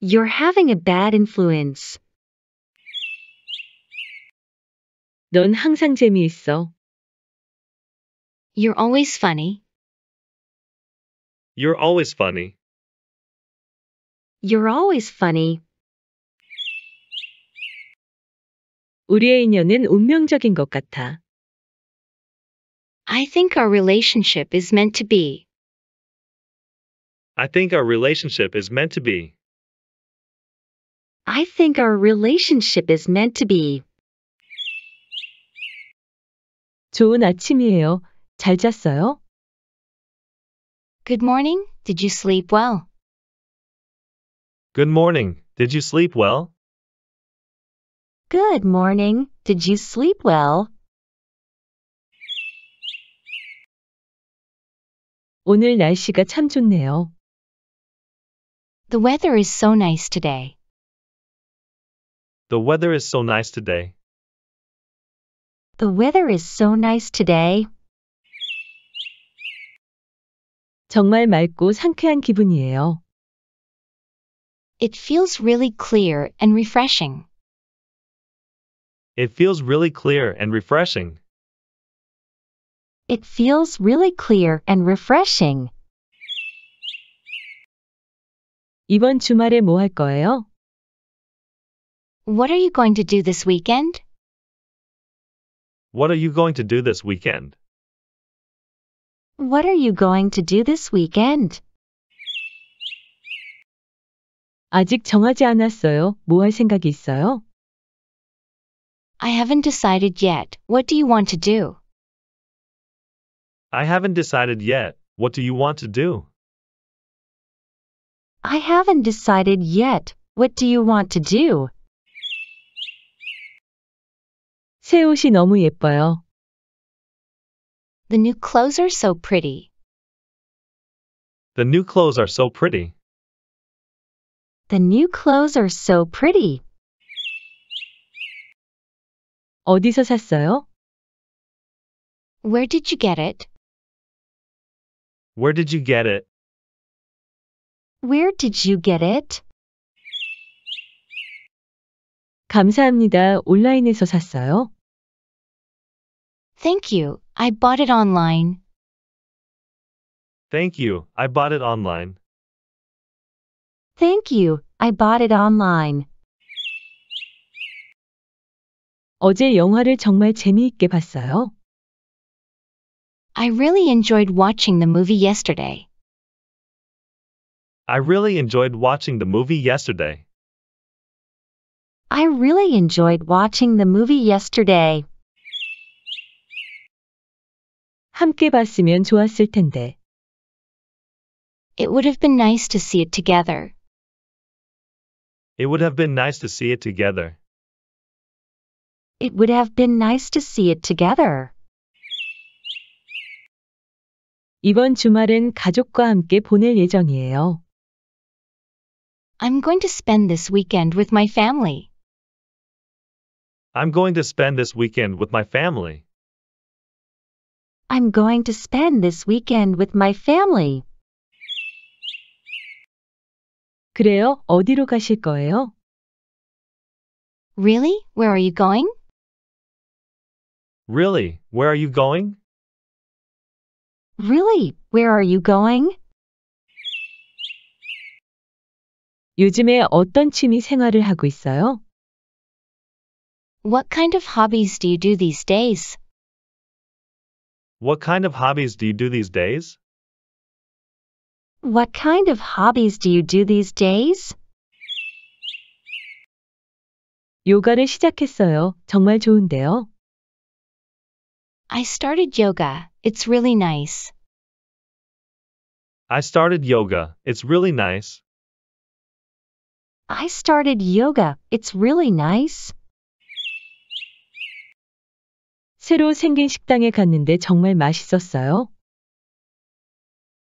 You're having a bad influence. 넌 항상 재미있어. You're always funny. You're always funny. You're always funny. 우리의 인연은 운명적인 것 같아. I think our relationship is meant to be. I think our relationship is meant to be. I think our relationship is meant to be. 좋은 아침이에요. 잘 잤어요? Good morning. Did you sleep well? Good morning. Did you sleep well? Good morning. Did you sleep well? 오늘 날씨가 참 좋네요. The weather is so nice today. The weather is so nice today. The weather is so nice today. 정말 맑고 상쾌한 기분이에요. It feels really clear and refreshing. It feels really clear and refreshing. It feels really clear and refreshing. 이번 주말에 거예요? What are you going to do this weekend? What are you going to do this weekend? What are you going to do this weekend? 아직 정하지 않았어요. 생각이 있어요? I haven't decided yet. What do you want to do? I haven't decided yet. What do you want to do? I haven't decided yet. What do you want to do? 새 옷이 너무 예뻐요. The new clothes are so pretty. The new clothes are so pretty. The new clothes are so pretty. 어디서 샀어요? Where did you get it? Where did you get it? Where did you get it? 감사합니다. 온라인에서 샀어요. Thank you. I bought it online. Thank you. I bought it online. Thank you. I bought it online. 어제 영화를 정말 재미있게 봤어요. I really enjoyed watching the movie yesterday. I really enjoyed watching the movie yesterday. I really enjoyed watching the movie yesterday. 함께 봤으면 좋았을 텐데. It would have been nice to see it together. It would have been nice to see it together. It would have been nice to see it together. 이번 주말은 가족과 함께 보낼 예정이에요. I'm going to spend this weekend with my family. I'm going to spend this weekend with my family. I'm going to spend this weekend with my family. 그래요? 어디로 가실 거예요? Really? Where are you going? Really? Where are you going? Really? Where are you going? 요즘에 어떤 취미 생활을 하고 있어요? What kind of hobbies do you do these days? What kind of hobbies do you do these days? What kind of hobbies do you do these days? 요가를 시작했어요. 정말 좋은데요. I started yoga. It's really nice. I started yoga. It's really nice. I started yoga. It's really nice. 새로 생긴 식당에 갔는데 정말 맛있었어요.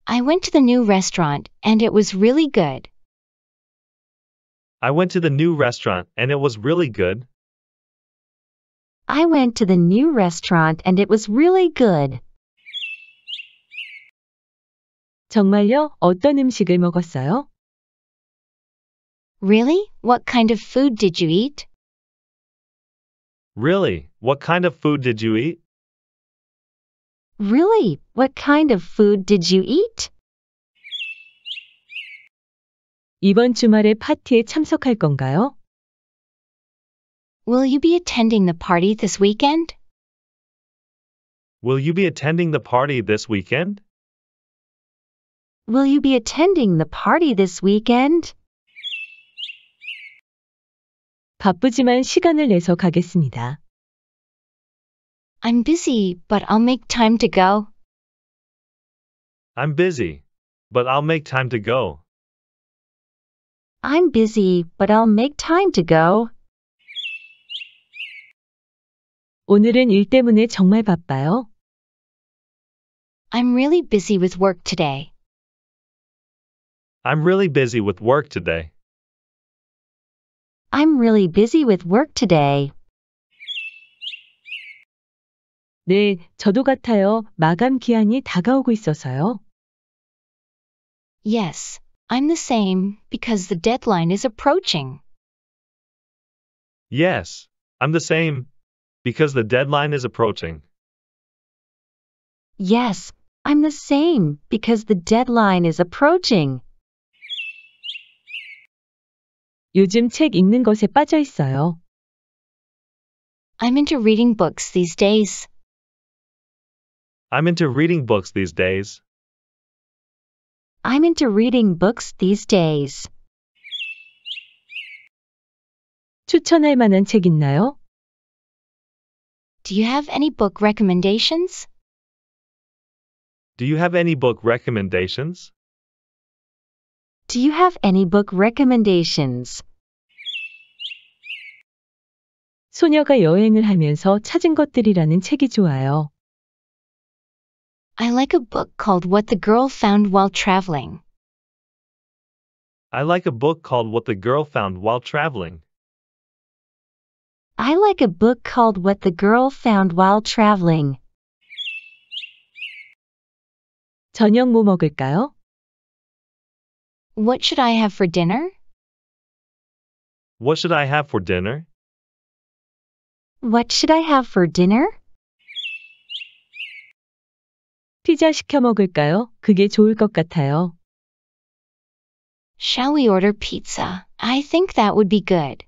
I went to the new restaurant and it was really good. I went to the new restaurant and it was really good. I went to the new restaurant and it was really good. 정말요? 어떤 음식을 먹었어요? Really? What kind of food did you eat? Really? What kind of food did you eat? Really? What kind of food did you eat? 이번 주말에 파티에 참석할 건가요? Will you be attending the party this weekend? Will you be attending the party this weekend? Will you be attending the party this weekend? 바쁘지만 시간을 내서 가겠습니다. I'm busy, but I'll make time to go. I'm busy, but I'll make time to go. I'm busy, but I'll make time to go. 오늘은 일 때문에 정말 바빠요. I'm really busy with work today. I'm really busy with work today. I'm really busy with work today. 네, 저도 같아요. 마감 기한이 다가오고 있어서요. Yes, I'm the same because the deadline is approaching. Yes, I'm the same because the deadline is approaching. Yes, I'm the same because the deadline is approaching. 요즘 책 읽는 것에 빠져 있어요. I'm into reading books these days. I'm into reading books these days. I'm into reading books these days. 추천할 만한 책 있나요? Do you have any book recommendations? Do you have any book recommendations? Do you have any book recommendations? 소녀가 여행을 하면서 찾은 것들이라는 책이 좋아요. I like a book called What the Girl Found While Traveling. I like a book called What the Girl Found While Traveling. I like a book called What the Girl Found While Traveling. 저녁 뭐 먹을까요? What should I have for dinner? What should I have for dinner? What should I have for dinner? 피자 시켜 먹을까요? 그게 좋을 것 같아요. Shall we order pizza? I think that would be good.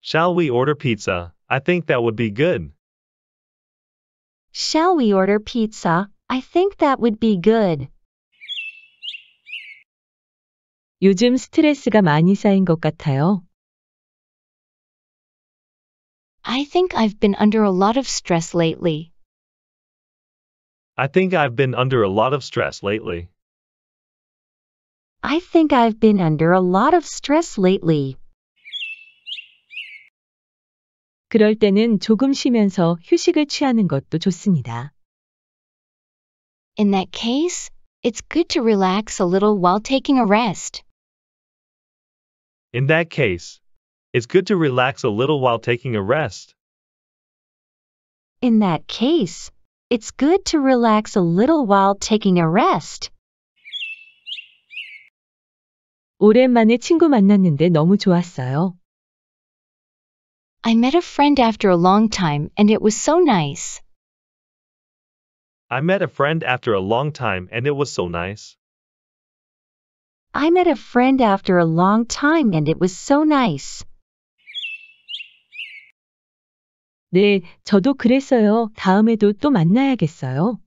Shall we order pizza? I think that would be good. Shall we order pizza? I think that would be good. 요즘 스트레스가 많이 쌓인 것 같아요. I think I've been under a lot of stress lately. I think I've been under a lot of stress lately. I think I've been under a lot of stress lately. 그럴 때는 조금 쉬면서 휴식을 취하는 것도 좋습니다. In that case, it's good to relax a little while taking a rest. In that case, it's good to relax a little while taking a rest. In that case, it's good to relax a little while taking a rest. 오랜만에 친구 만났는데 너무 좋았어요. I met a friend after a long time and it was so nice. I met a friend after a long time and it was so nice. I met a friend after a long time and it was so nice. 네, 저도 그랬어요. 다음에도 또 만나야겠어요.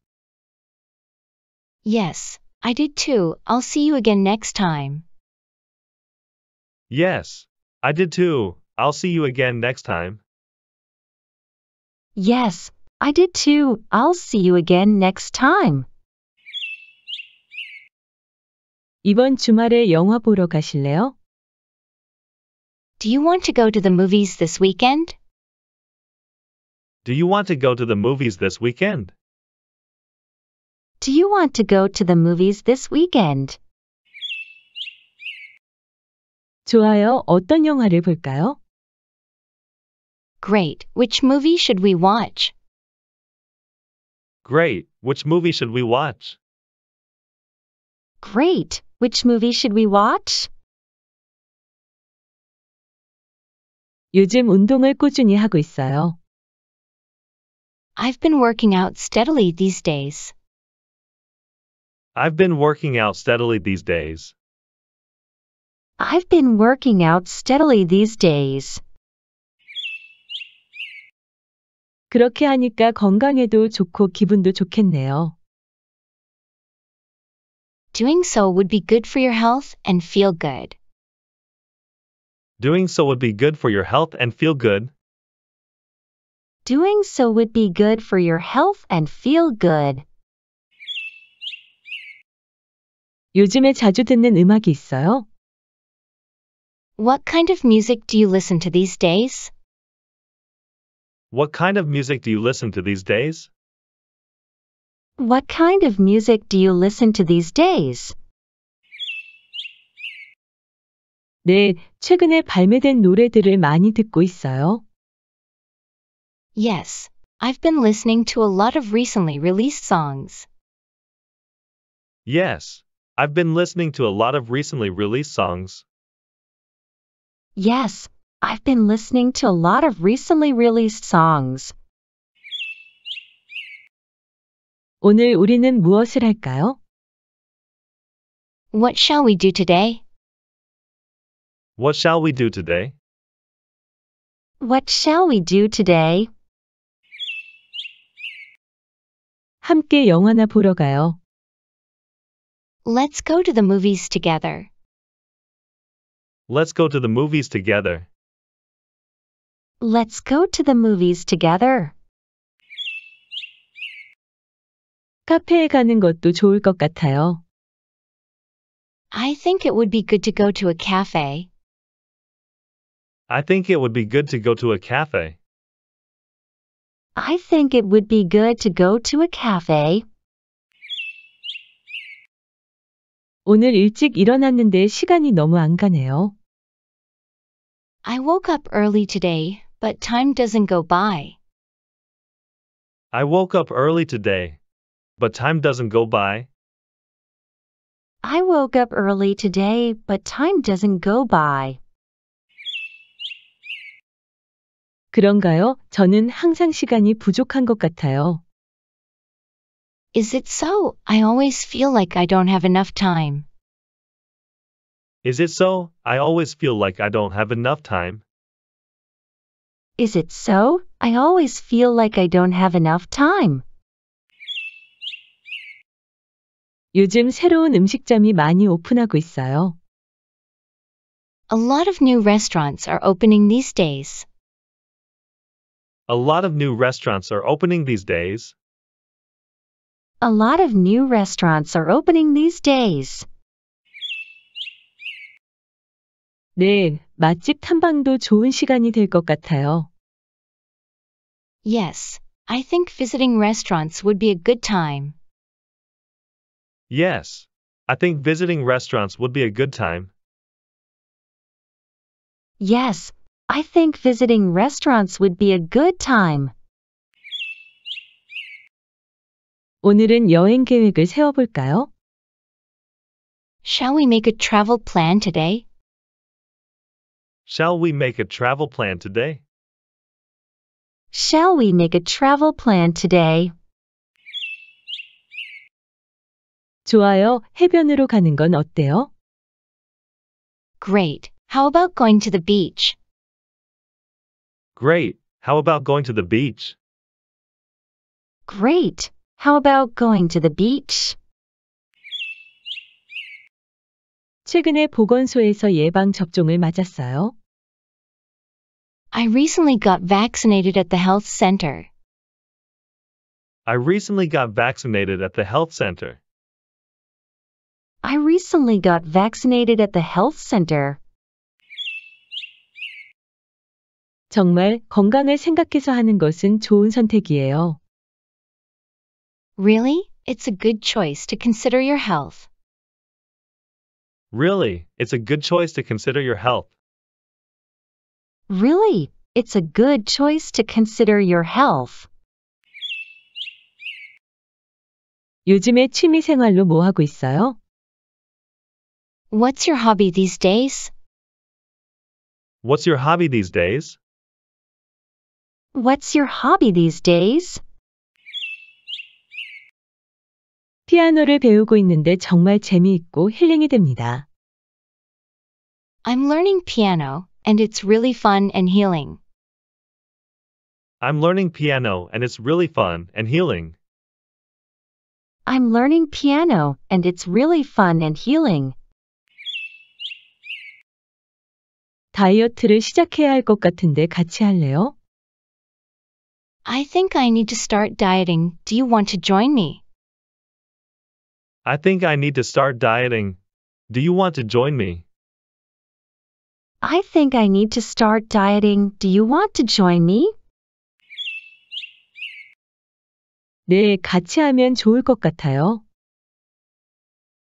Yes, I did too. I'll see you again next time. Yes, I did too. I'll see you again next time. Yes, I did too. I'll see you again next time. 이번 주말에 영화 보러 가실래요? Do you want to go to the movies this weekend? Do you want to go to the movies this weekend? Do you want to go to the movies this weekend? 좋아요. 어떤 영화를 볼까요? Great. Which movie should we watch? Great. Which movie should we watch? Great. Which movie should we watch? 요즘 운동을 꾸준히 하고 있어요. I've been working out steadily these days. I've been working out steadily these days. I've been working out steadily these days. 그렇게 하니까 건강에도 좋고 기분도 좋겠네요. Doing so would be good for your health and feel good. Doing so would be good for your health and feel good. Doing so would be good for your health and feel good. 요즘에 자주 듣는 음악이 있어요? What kind of music do you listen to these days? What kind of music do you listen to these days? What kind of music do you listen to these days? 네, 최근에 발매된 노래들을 많이 듣고 있어요. Yes, I've been listening to a lot of recently released songs. Yes, I've been listening to a lot of recently released songs. Yes, I've been listening to a lot of recently released songs. 오늘 우리는 무엇을 할까요? What shall we do today? What shall we do today? What shall we do today? 함께 영화나 보러 가요. Let's go to the movies together. Let's go to the movies together. Let's go to the movies together. 카페에 가는 것도 좋을 것 같아요. I think it would be good to go to a cafe. I think it would be good to go to a cafe. I think it would be good to go to a cafe. 오늘 일찍 일어났는데 시간이 너무 안 가네요. I woke up early today, but time doesn't go by. I woke up early today, but time doesn't go by. I woke up early today, but time doesn't go by. 그런가요? 저는 항상 시간이 부족한 것 같아요. Is it so? I always feel like I don't have enough time. Is it so? I always feel like I don't have enough time. Is it so? I always feel like I don't have enough time. 요즘 새로운 음식점이 많이 오픈하고 있어요. A lot of new restaurants are opening these days. A lot of new restaurants are opening these days. A lot of new restaurants are opening these days. 네, 맛집 탐방도 좋은 시간이 같아요. Yes, I think visiting restaurants would be a good time. Yes. I think visiting restaurants would be a good time. Yes, I think visiting restaurants would be a good time. 오늘은 여행 계획을 세워볼까요? Shall we make a travel plan today? Shall we make a travel plan today? Shall we make a travel plan today? 좋아요. 해변으로 가는 건 어때요? Great. How about going to the beach? Great. How about going to the beach? Great. How about going to the beach? 최근에 보건소에서 예방 접종을 맞았어요. I recently got vaccinated at the health center. I recently got vaccinated at the health center. I recently got vaccinated at the health center. 정말 건강을 생각해서 하는 것은 좋은 선택이에요. Really? It's a good choice to consider your health. Really? It's a good choice to consider your health. Really? It's a good choice to consider your health. 요즘에 취미 생활로 뭐 하고 있어요? What's your hobby these days? What's your hobby these days? What's your hobby these days? 피아노를 배우고 있는데 정말 재미있고 힐링이 됩니다. I'm learning piano and it's really fun and healing. I'm learning piano and it's really fun and healing. I'm learning piano and it's really fun and healing. 다이어트를 시작해야 같은데 같이 할래요? I think I need to start dieting. Do you want to join me? I think I need to start dieting. Do you want to join me? I think I need to start dieting. Do you want to join me? 네, 같이 하면 좋을 것 같아요.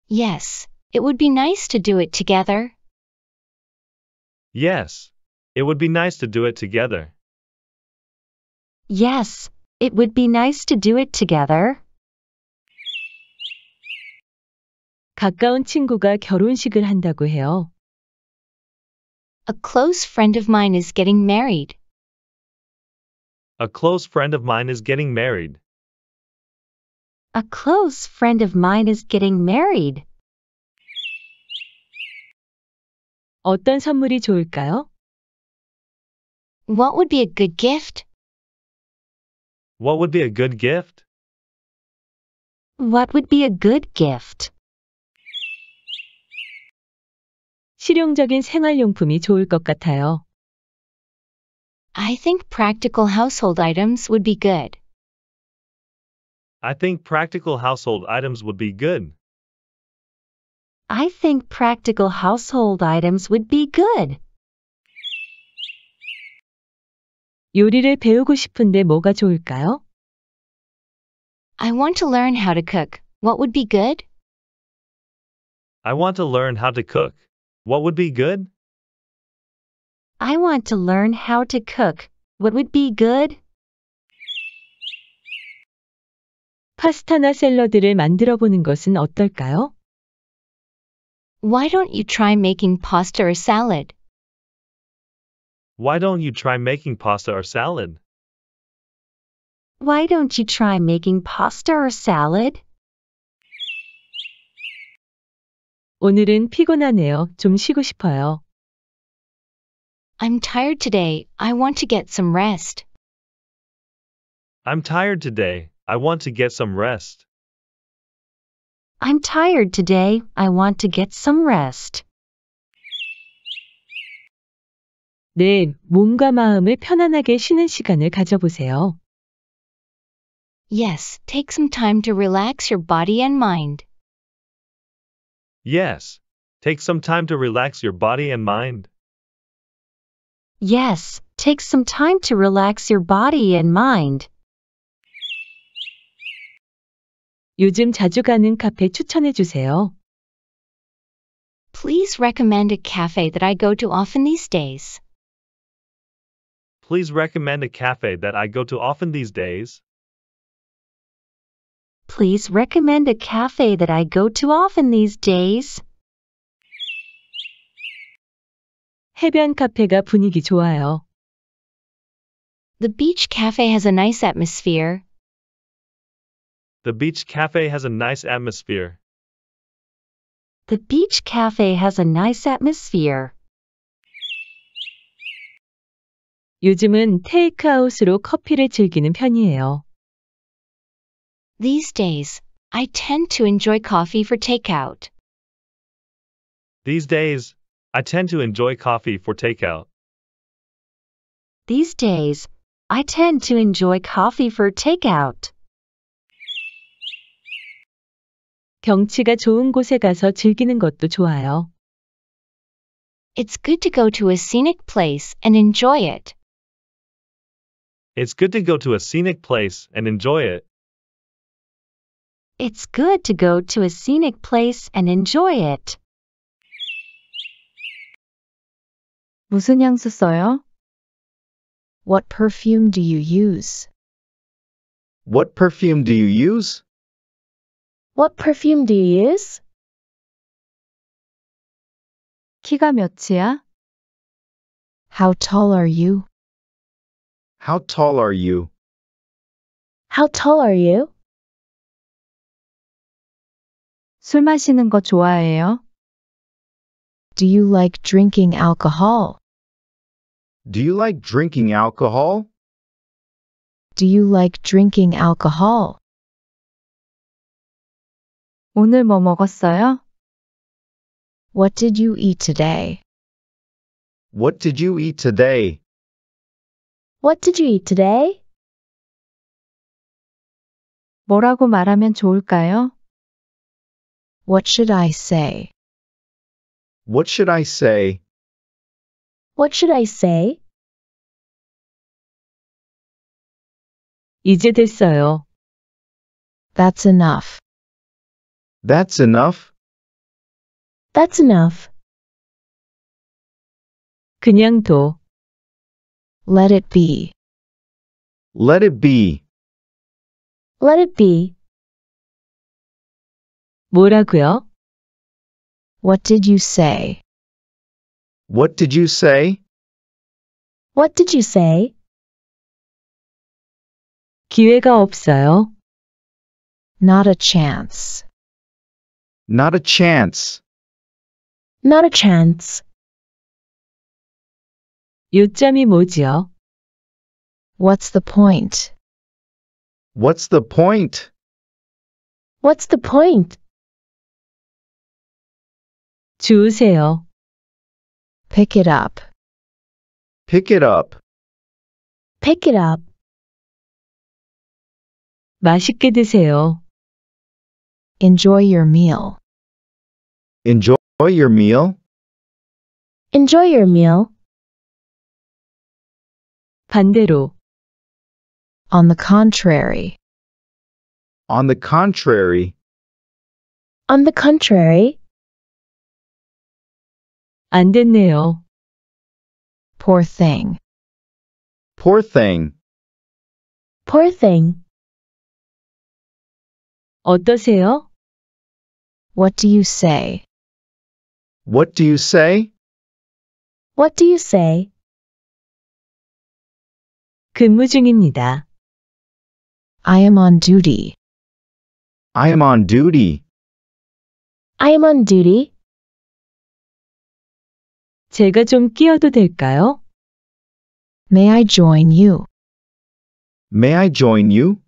Yes, it would be nice to do it together. Yes. It would be nice to do it together. Yes, it would be nice to do it together. 가까운 친구가 결혼식을 한다고 해요. A close friend of mine is getting married. A close friend of mine is getting married. A close friend of mine is getting married. 어떤 선물이 좋을까요? What would be a good gift? What would be a good gift? What would be a good gift? 실용적인 생활용품이 좋을 것 같아요. I think practical household items would be good. I think practical household items would be good. I think practical household items would be good. 요리를 배우고 싶은데 뭐가 좋을까요? I want to learn how to cook. What would be good? I want to learn how to cook. What would be good? I want to learn how to cook. What would be good? 파스타나 샐러드를 만들어 보는 것은 어떨까요? Why don't you try making pasta or salad? Why don't you try making pasta or salad? Why don't you try making pasta or salad? 오늘은 피곤하네요. 좀 쉬고 싶어요. I'm tired today. I want to get some rest. I'm tired today. I want to get some rest. I'm tired today. I want to get some rest. 네, 몸과 마음을 편안하게 쉬는 시간을 가져보세요. Yes, take some time to relax your body and mind. Yes, take some time to relax your body and mind. Yes, take some time to relax your body and mind. 요즘 자주 가는 카페 추천해 주세요. Please recommend a cafe that I go to often these days. Please recommend a cafe that I go to often these days. Please recommend a cafe that I go to often these days. 해변 카페가 분위기 좋아요. The beach cafe has a nice atmosphere. The beach cafe has a nice atmosphere. The beach cafe has a nice atmosphere. 요즘은 테이크아웃으로 커피를 즐기는 편이에요. These days, I tend to enjoy coffee for takeout. These days, I tend to enjoy coffee for takeout. These days, I tend to enjoy coffee for takeout. 경치가 좋은 곳에 가서 즐기는 것도 좋아요. It's good to go to a scenic place and enjoy it. It's good to go to a scenic place and enjoy it. It's good to go to a scenic place and enjoy it. 무슨 향수 써요? What perfume do you use? What perfume do you use? What perfume do you use? 키가 몇이야? How tall are you? How tall are you? How tall are you? 술 마시는 거 좋아해요? Do you like drinking alcohol? Do you like drinking alcohol? Do you like drinking alcohol? 오늘 뭐 먹었어요? What did you eat today? What did you eat today? What did you eat today? 뭐라고 말하면 좋을까요? What should I say? What should I say? What should I say? 이제 됐어요. That's enough. That's enough. That's enough. 그냥 둬. Let it be. Let it be. Let it be. 뭐라고요? What did you say? What did you say? What did you say? 기회가 없어요. Not a chance. Not a chance. Not a chance. 요점이 뭐지요? What's the point? What's the point? What's the point? 주우세요. Pick it up. Pick it up. Pick it up. 맛있게 드세요. Enjoy your meal. Enjoy your meal. Enjoy your meal. 반대로 On the contrary. On the contrary. On the contrary. 안 됐네요. Poor thing. Poor thing. Poor thing. 어떠세요? What do you say? What do you say? What do you say? 근무 중입니다. I am on duty. I am on duty. I am on duty. 제가 좀 끼어도 될까요? May I join you? May I join you?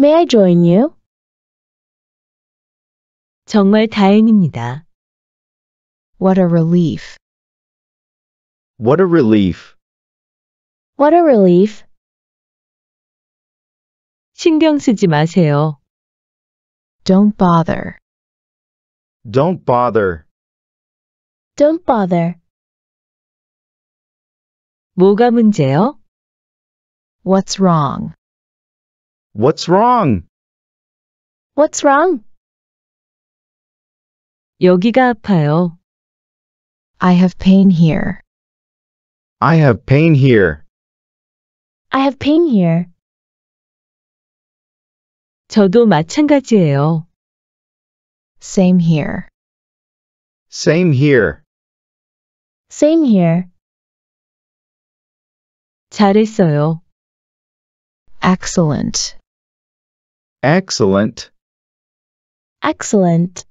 May I join you? 정말 다행입니다. What a relief. What a relief. What a relief. 신경 쓰지 마세요. Don't bother. Don't bother. Don't bother. 뭐가 문제요? What's wrong? What's wrong? What's wrong? 여기가 아파요. I have pain here. I have pain here. I have pain here. 저도 마찬가지예요. Same here. Same here. Same here. 잘했어요. Excellent. Excellent. Excellent.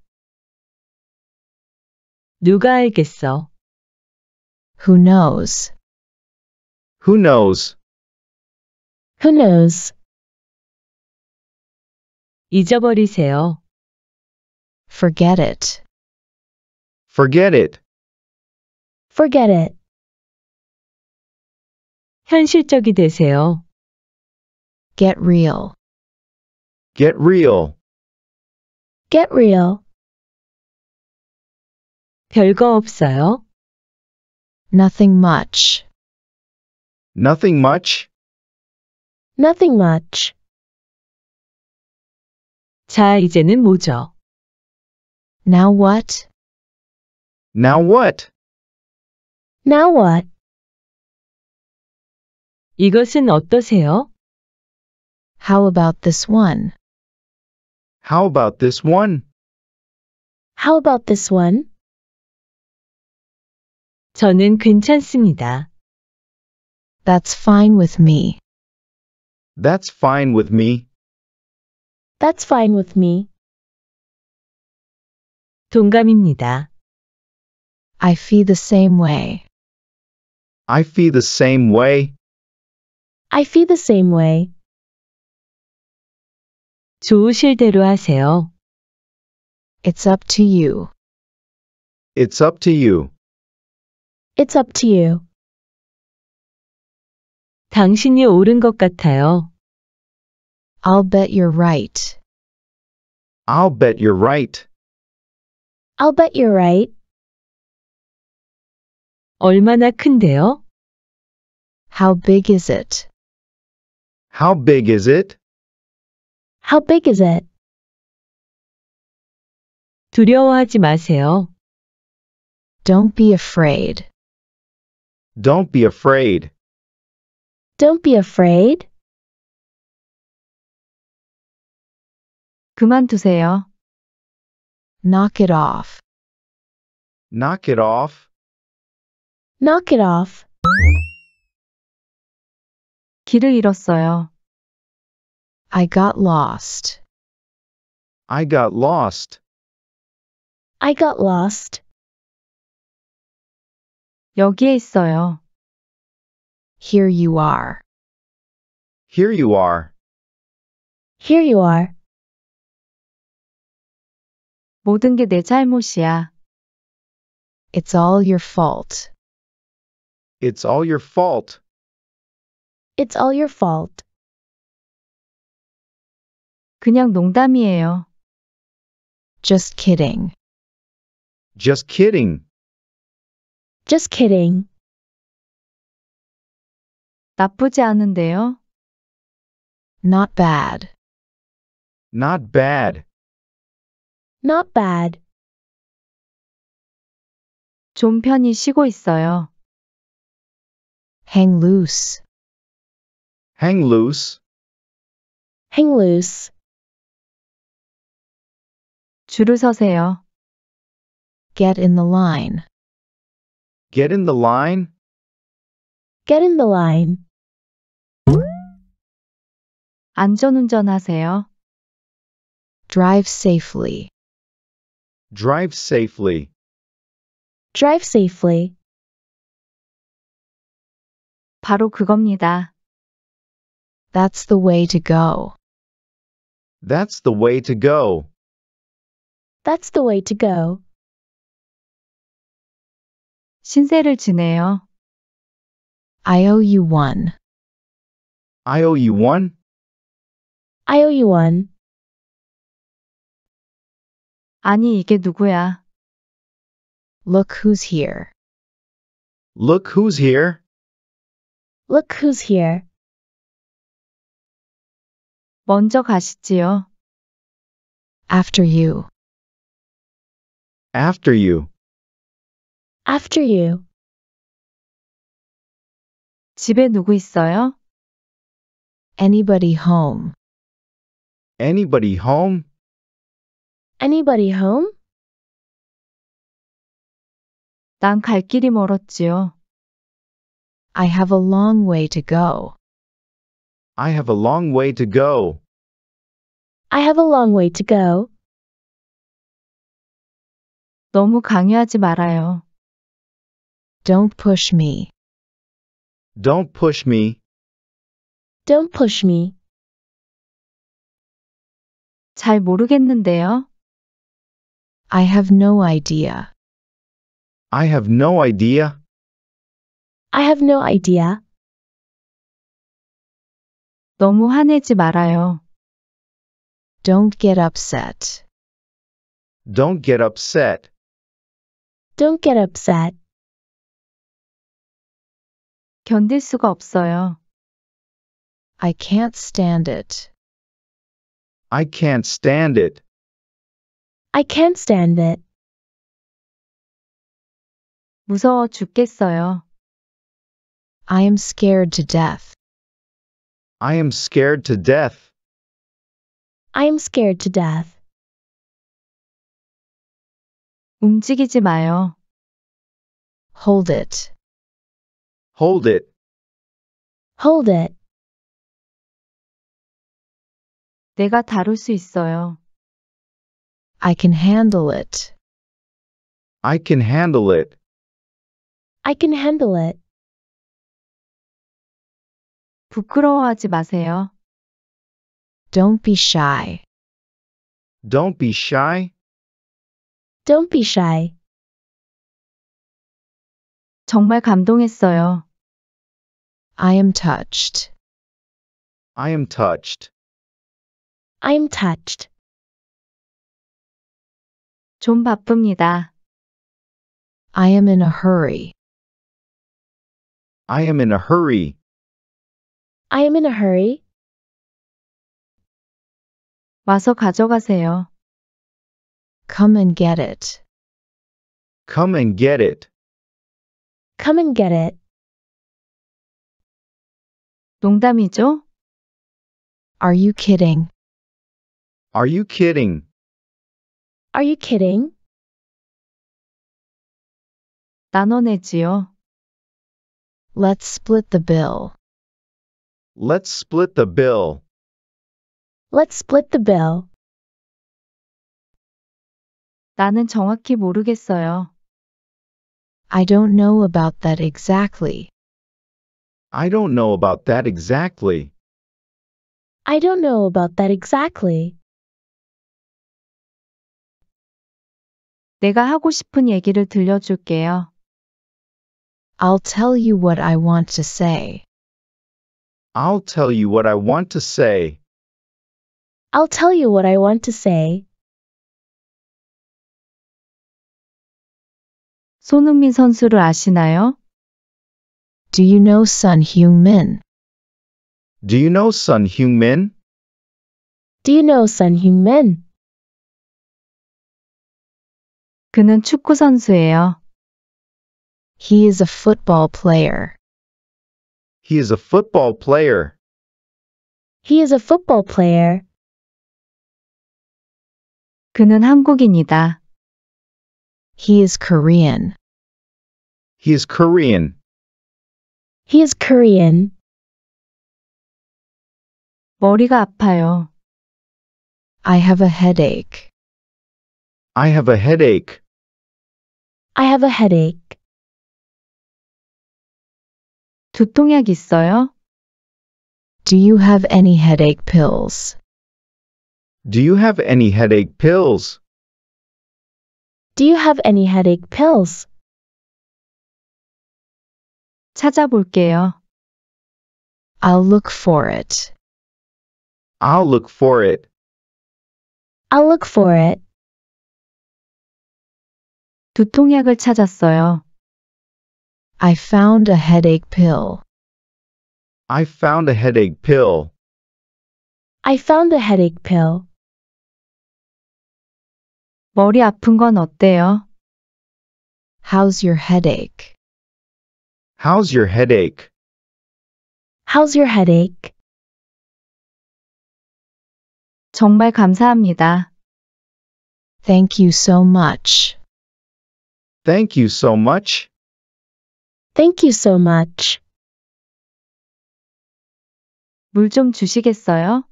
누가 알겠어? Who knows? Who knows? Who knows? 잊어버리세요. Forget it. Forget it. Forget it. 현실적이 되세요. Get real. Get real. Get real. 별거 없어요. Nothing much. Nothing much? Nothing much. 자, 이제는 뭐죠? Now what? Now what? Now what? 이것은 어떠세요? How about this one? How about this one? How about this one? 저는 괜찮습니다. That's fine with me. That's fine with me. That's fine with me. 동감입니다. I feel the same way. I feel the same way. I feel the same way. 좋으실 대로 하세요. It's up to you. It's up to you. It's up to you. 당신이 옳은 것 같아요. I'll bet you're right. I'll bet you're right. I'll bet you're right. 얼마나 큰데요? How big is it? How big is it? How big is it? 두려워하지 마세요. Don't be afraid. Don't be afraid. Don't be afraid. 그만두세요. Knock it off. Knock it off. Knock it off. 길을 잃었어요. I got lost. I got lost. I got lost. 여기에 있어요. Here you are. Here you are. Here you are. 모든 게 내 잘못이야. It's all your fault. It's all your fault. It's all your fault. 그냥 농담이에요. Just kidding. Just kidding. Just kidding. 나쁘지 않은데요? Not bad. Not bad. Not bad. 좀 편히 쉬고 있어요. Hang loose. Hang loose. Hang loose. 줄을 서세요. Get in the line. Get in the line. Get in the line. 안전운전하세요. Drive safely. Drive safely. Drive safely. 바로 그겁니다. That's the way to go. That's the way to go. That's the way to go. 신세를 지내요. I owe you one. I owe you one? I owe you one. 아니, 이게 누구야? Look who's here. Look who's here. Look who's here. 먼저 가시지요. After you. After you after you. 집에 누구 있어요? Anybody home? Anybody home? Anybody home? 난 갈 길이 멀었지요. I have a long way to go. I have a long way to go. I have a long way to go. 너무 강요하지 말아요. Don't push me. Don't push me. Don't push me. 잘 모르겠는데요. I have no idea. I have no idea. I have no idea. 너무 화내지 말아요. Don't get upset. Don't get upset. Don't get upset. 견딜 수가 없어요. I can't stand it. I can't stand it. I can't stand it. 무서워 죽겠어요. I am scared to death. I am scared to death. I am scared to death. 움직이지 마요. Hold it. Hold it. Hold it. 내가 다룰 수 있어요. I can handle it. I can handle it. I can handle it. 부끄러워하지 마세요. Don't be shy. Don't be shy. Don't be shy. 정말 감동했어요. I am touched. I am touched. I am touched. 좀 바쁩니다. I am in a hurry. I am in a hurry. I am in a hurry. 와서 가져가세요. Come and get it. Come and get it. Come and get it. 농담이죠? Are you kidding? Are you kidding? Are you kidding? 나눠내지요. Let's split the bill. Let's split the bill. Let's split the bill. 나는 정확히 모르겠어요. I don't know about that exactly. I don't know about that exactly. I don't know about that exactly. 내가 하고 싶은 얘기를 들려줄게요. I'll tell you what I want to say. I'll tell you what I want to say. I'll tell you what I want to say. 손흥민 선수를 아시나요? Do you know Sun Heung-min? Do you know Sun Heung-min? Do you know Sun Heung-min? 그는 축구 선수예요. He is a football player. He is a football player. He is a football player. 그는 한국인이다. He is Korean. He is Korean. He is Korean. 머리가 아파요. I have a headache. I have a headache. I have a headache. 두통약 있어요? Do you have any headache pills? Do you have any headache pills? Do you have any headache pills? 찾아볼게요. I'll look for it. I'll look for it. I'll look for it. 두통약을 찾았어요. I found a headache pill. I found a headache pill. I found a headache pill. 머리 아픈 건 어때요? How's your headache? How's your headache? How's your headache? 정말 감사합니다. Thank you so much. Thank you so much. Thank you so much. 물좀 주시겠어요?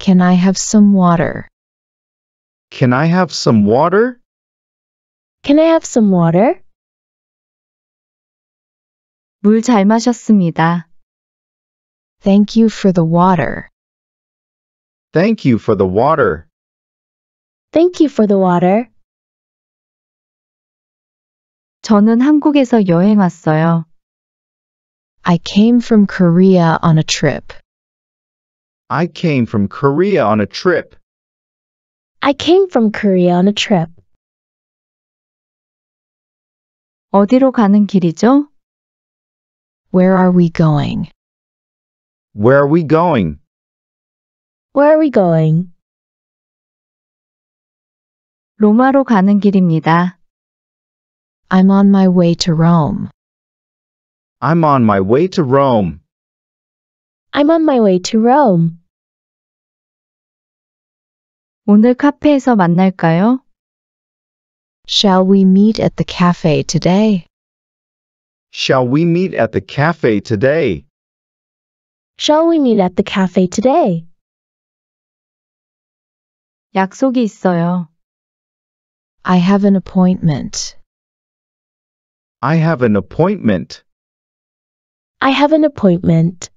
Can I have some water? Can I have some water? Can I have some water? 물 잘 마셨습니다. Thank you for the water. Thank you for the water. Thank you for the water. 저는 한국에서 여행 왔어요. I came from Korea on a trip. I came from Korea on a trip. I came from Korea on a trip. 어디로 가는 길이죠? Where are we going? Where are we going? Where are we going? 로마로 가는 길입니다. I'm on my way to Rome. I'm on my way to Rome. I'm on my way to Rome. 오늘 카페에서 만날까요? Shall we meet at the cafe today? Shall we meet at the cafe today? Shall we meet at the cafe today? 약속이 있어요. I have an appointment. I have an appointment. I have an appointment.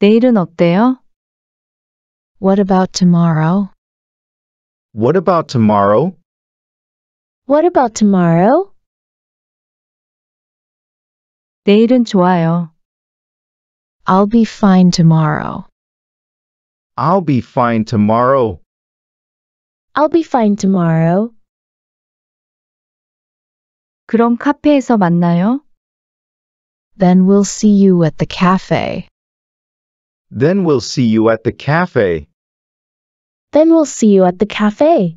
내일은 어때요? What about tomorrow? What about tomorrow? What about tomorrow? 내일은 좋아요. I'll be fine tomorrow. I'll be fine tomorrow. I'll be fine tomorrow. 그럼 카페에서 만나요. Then we'll see you at the cafe. Then we'll see you at the cafe. Then we'll see you at the cafe.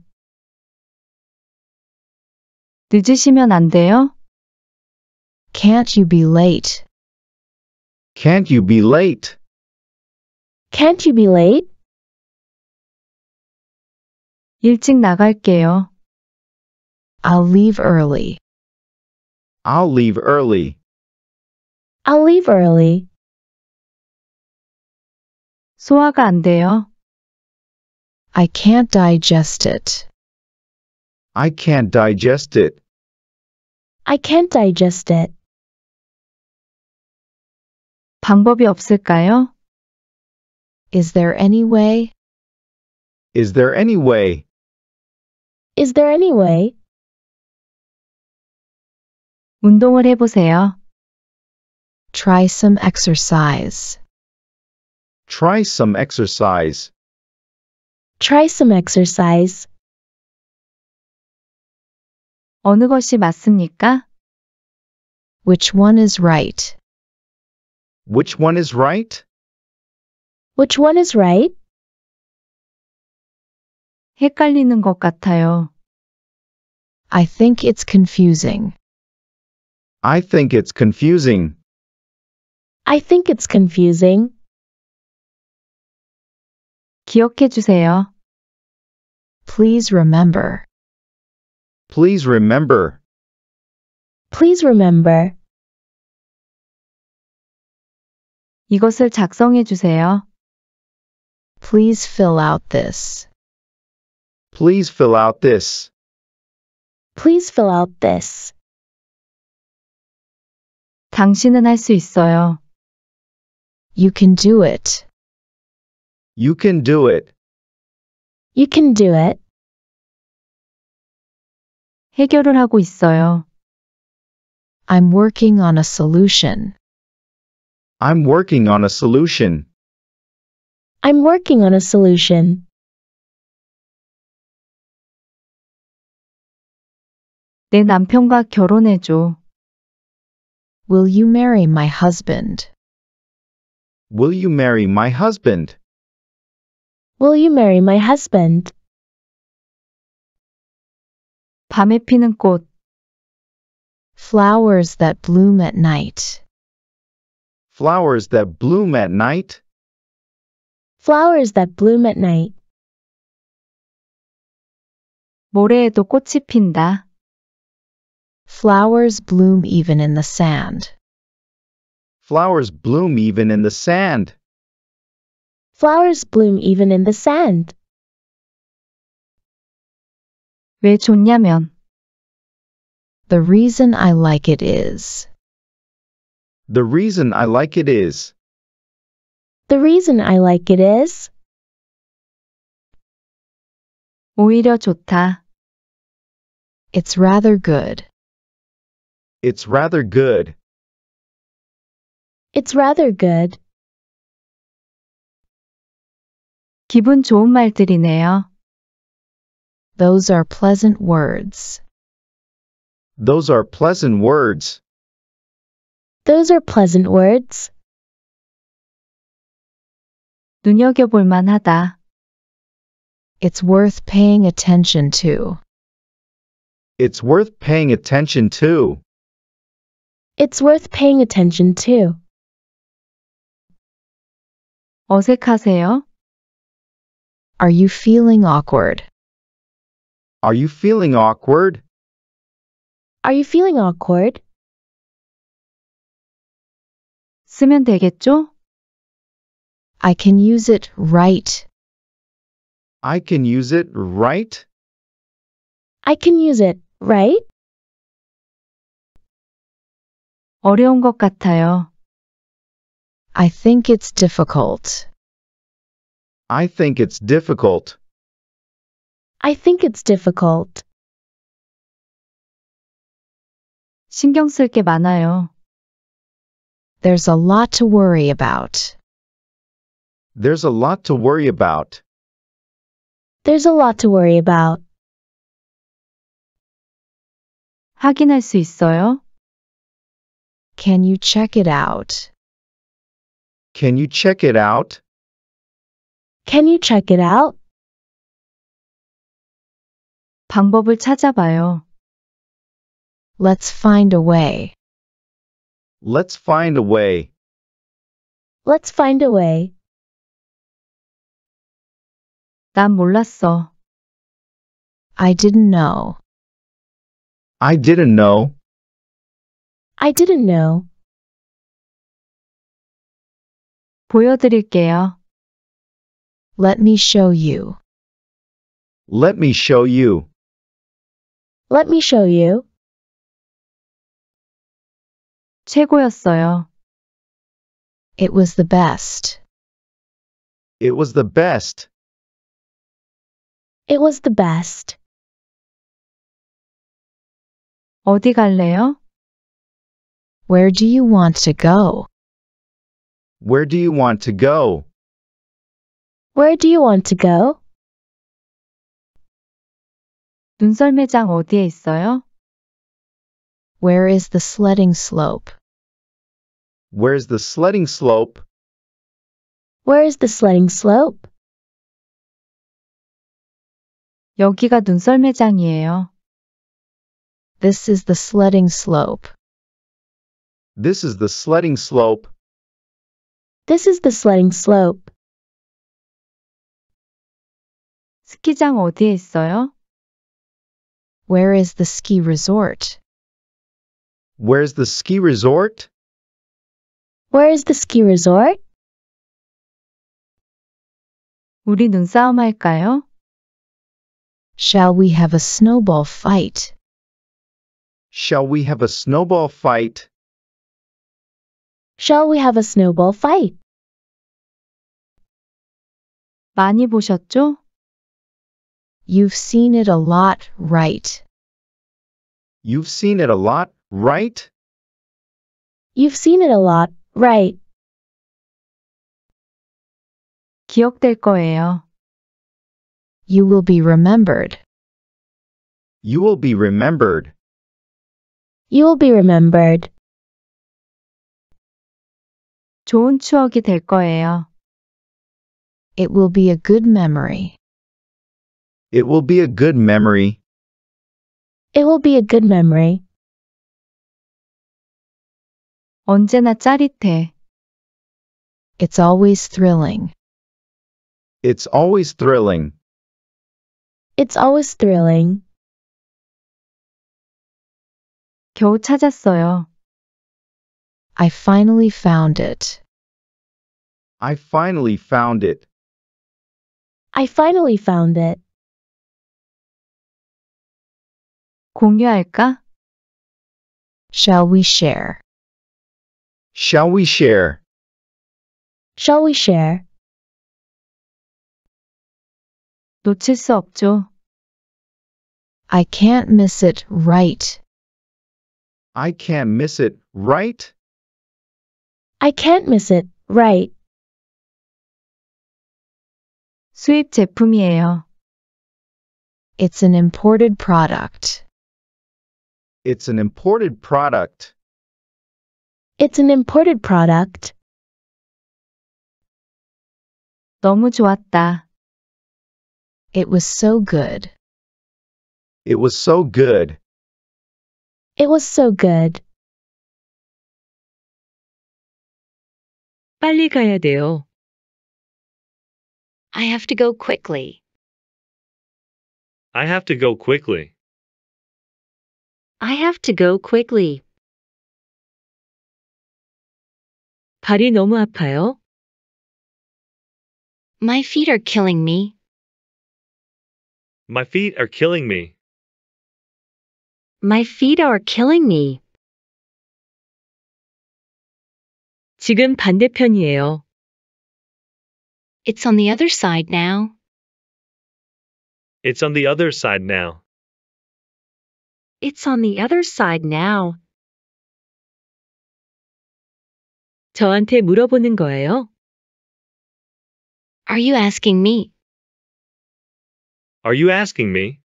늦으시면 안 돼요? Can't you be late? Can't you be late? Can't you be late? 일찍 나갈게요. I'll leave early. I'll leave early. I'll leave early. 소화가 안 돼요. I can't digest it. I can't digest it. I can't digest it. 방법이 없을까요? Is there any way? Is there any way? Is there any way? 운동을 해보세요. Try some exercise. Try some exercise. Try some exercise. 어느 것이 맞습니까? Which one is right? Which one is right? Which one is right? 헷갈리는 것 같아요. I think it's confusing. I think it's confusing. I think it's confusing. 기억해 주세요. Please remember. Please remember. Please remember. 이것을 작성해 주세요. Please fill out this. Please fill out this. Please fill out this. 당신은 You can do it. You can do it. You can do it. 해결을 하고 있어요. I'm working on a solution. I'm working on a solution. I'm working on a solution. 내 남편과 Will you marry my husband? Will you marry my husband? Will you marry my husband? 밤에 피는 꽃 Flowers that bloom at night. Flowers that bloom at night? Flowers that bloom at night. 모래에도 꽃이 핀다. Flowers bloom even in the sand. Flowers bloom even in the sand. Flowers bloom even in the sand. 왜 좋냐면 The reason I like it is The reason I like it is The reason I like it is 오히려 좋다. It's rather good. It's rather good. It's rather good. 기분 좋은 말들이네요. Those are pleasant words. Those are pleasant words. Those are pleasant words. 눈여겨볼 만하다. It's worth paying attention to. It's worth paying attention to. It's worth paying attention to. 어색하세요? Are you feeling awkward? Are you feeling awkward? Are you feeling awkward? 쓰면 되겠죠? I can use it right. I can use it right? I can use it, right? 어려운 것 같아요. I think it's difficult. I think it's difficult. I think it's difficult. 신경 많아요. There's a lot to worry about. There's a lot to worry about. There's a lot to worry about. 확인할 수 있어요? Can you check it out? Can you check it out? Can you check it out? 방법을 찾아봐요. Let's find a way. Let's find a way. Let's find a way. 난 몰랐어. I didn't know. I didn't know. I didn't know. 보여드릴게요. Let me show you. Let me show you. Let me show you. 최고였어요. It was the best. It was the best. It was the best. 어디 갈래요? Where do you want to go? Where do you want to go? Where do you want to go? 눈썰 매장 어디에 있어요? Where is the sledding slope? Where's the sledding slope? Where is the sledding slope? 여기가 눈썰 매장이에요. This is the sledding slope. This is the sledding slope. This is the sledding slope. 스키장 어디에 있어요? Where is the ski resort? Where's the ski resort? Where's the ski resort? 우리 눈싸움 할까요? Shall we have a snowball fight? Shall we have a snowball fight? Shall we have a snowball fight? 많이 보셨죠? You've seen it a lot, right? You've seen it a lot, right? You've seen it a lot, right? 기억될 거예요. You will be remembered. You will be remembered. You will be remembered. 좋은 추억이 될 거예요. It will be a good memory. It will be a good memory. It will be a good memory. 언제나 짜릿해. It's always thrilling. It's always thrilling. It's always thrilling. 겨우 찾았어요. I finally found it. I finally found it. I finally found it. 공유할까? Shall we share? Shall we share? Shall we share? 놓칠 수 없죠. I can't miss it right. I can't miss it right? I can't miss it right. 수입 제품이에요. It's an imported product. It's an imported product. It's an imported product. 너무 좋았다. It was so good. It was so good. It was so good. 빨리 가야 돼요. I have to go quickly. I have to go quickly. I have to go quickly. 발이 너무 아파요. My feet are killing me. My feet are killing me. My feet are killing me. 지금 반대편이에요. It's on the other side now. It's on the other side now. It's on the other side now. 저한테 물어보는 거예요. Are you asking me? Are you asking me?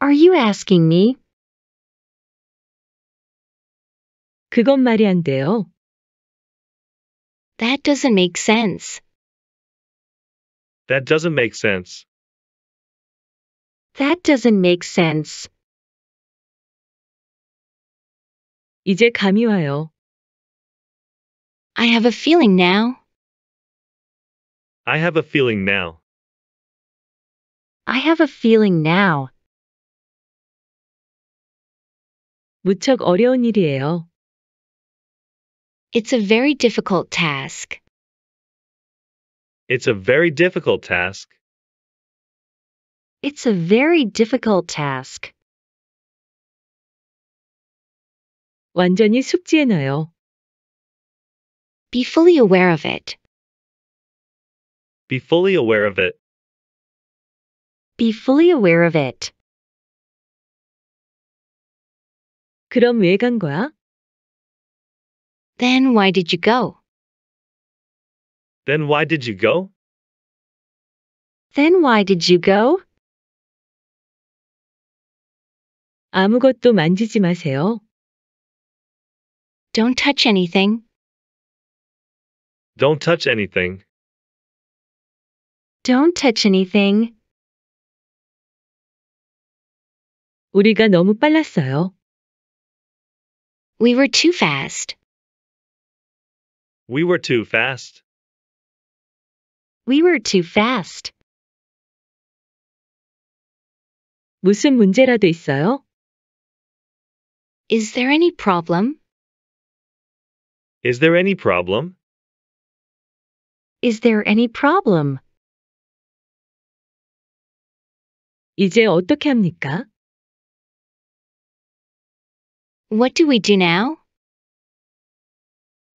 Are you asking me? 그건 말이 안 돼요. That doesn't make sense. That doesn't make sense. That doesn't make sense. 이제 감이 와요. I have a feeling now. I have a feeling now. I have a feeling now. 무척 어려운 일이에요. It's a very difficult task. It's a very difficult task. It's a very difficult task. 완전히 숙지해 Be fully aware of it. Be fully aware of it. Be fully aware of it. 그럼 왜 거야? Then why did you go? Then why did you go? Then why did you go? 아무것도 만지지 마세요. Don't touch anything. Don't touch anything. Don't touch anything. 우리가 너무 빨랐어요. We were too fast. We were too fast. We were too fast. 무슨 문제라도 있어요? Is there any problem? Is there any problem? Is there any problem? 이제 어떻게 합니까? What do we do now?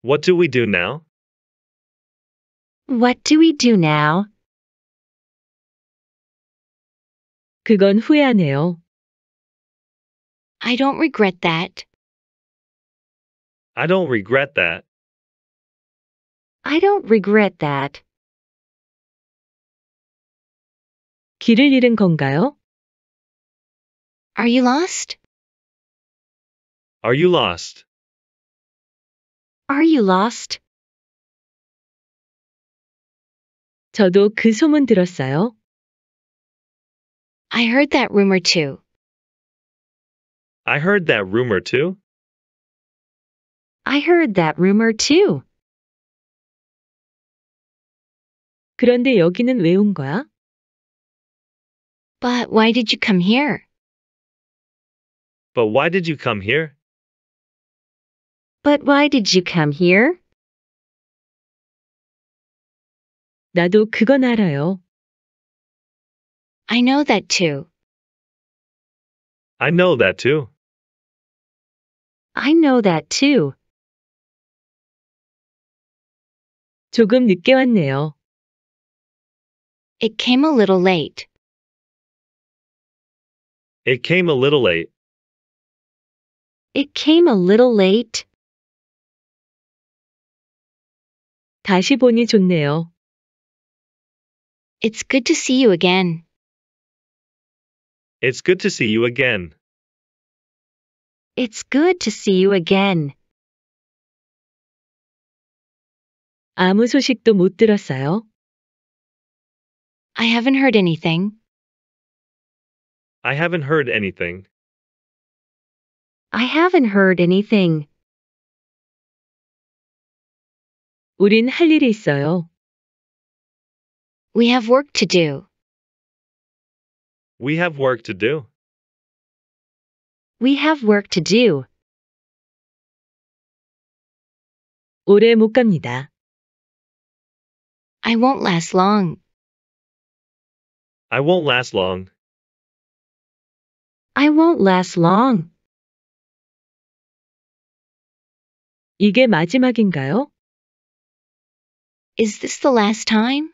What do we do now? What do we do now? 그건 후회하네요. I don't regret that. I don't regret that. I don't regret that. 길을 잃은 건가요? Are you lost? Are you lost? Are you lost? 저도 그 소문 들었어요. I heard that rumor too. I heard that rumor too. I heard that rumor too. 그런데 여기는 왜 온 거야? But why did you come here? But why did you come here? But why did you come here? 나도 그건 알아요. I know that too. I know that too. I know that too. 조금 늦게 왔네요. It came a little late. It came a little late. It came a little late. 다시 보니 좋네요. It's good to see you again. It's good to see you again. It's good to see you again. 아무 소식도 못 들었어요. I haven't heard anything. I haven't heard anything. I haven't heard anything. 우린 할 일이 있어요. We have work to do. We have work to do. We have work to do. 오래 못 갑니다. I won't last long. I won't last long. I won't last long. 이게 마지막인가요? Is this the last time?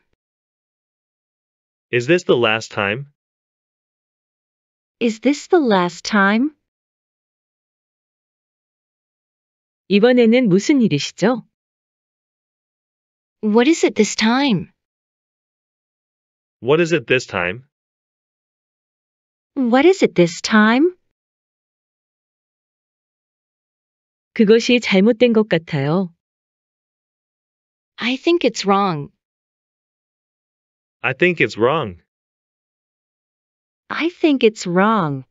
Is this the last time? Is this the last time? 이번에는 무슨 일이시죠? What is it this time? What is it this time? What is it this time? 그것이 잘못된 것 같아요. I think it's wrong. I think it's wrong. I think it's wrong.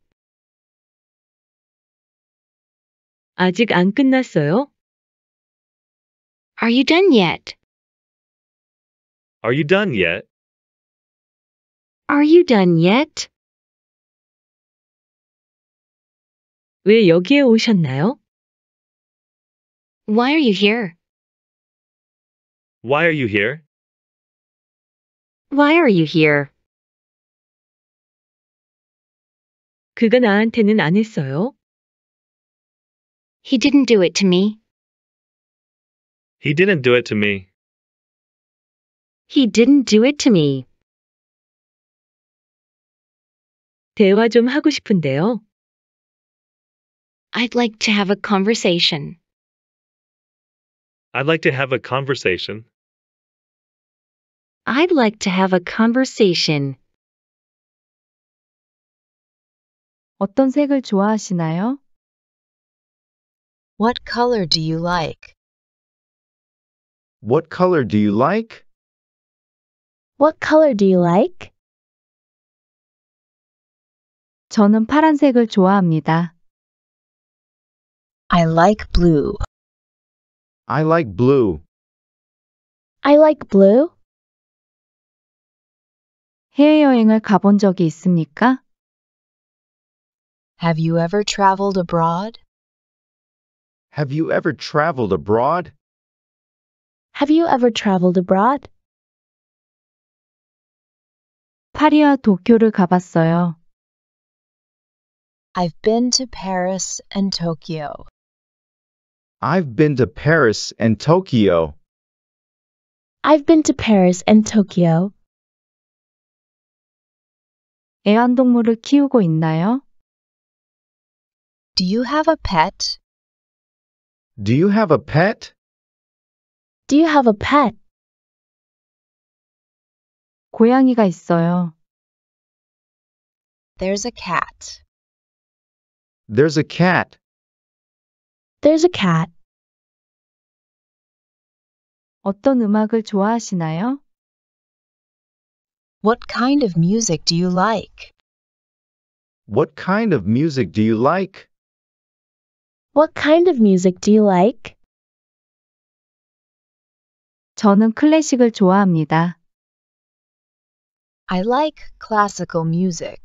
아직 안 끝났어요? Are you done yet? Are you done yet? Are you done yet? 왜 여기에 오셨나요? Why are you here? Why are you here? Why are you here? 그가 나한테는 안 했어요. He didn't do it to me. He didn't do it to me. He didn't do it to me. 대화 좀 하고 싶은데요. I'd like to have a conversation. I'd like to have a conversation. I'd like to have a conversation. 어떤 색을 좋아하시나요? What color do you like? What color do you like? What color do you like? 저는 파란색을 좋아합니다. I like blue. I like blue. I like blue. 해외여행을 가본 적이 있습니까? Have you ever traveled abroad? Have you ever traveled abroad? Have you ever traveled abroad? 파리와 도쿄를 가봤어요. I've been to Paris and Tokyo. I've been to Paris and Tokyo. I've been to Paris and Tokyo. 애완동물을 키우고 있나요? Do you have a pet? Do you have a pet? Do you have a pet? 고양이가 있어요. There's a cat. There's a cat. There's a cat. 어떤 음악을 좋아하시나요? What kind of music do you like? What kind of music do you like? What kind of music do you like? 저는 클래식을 좋아합니다. I like classical music.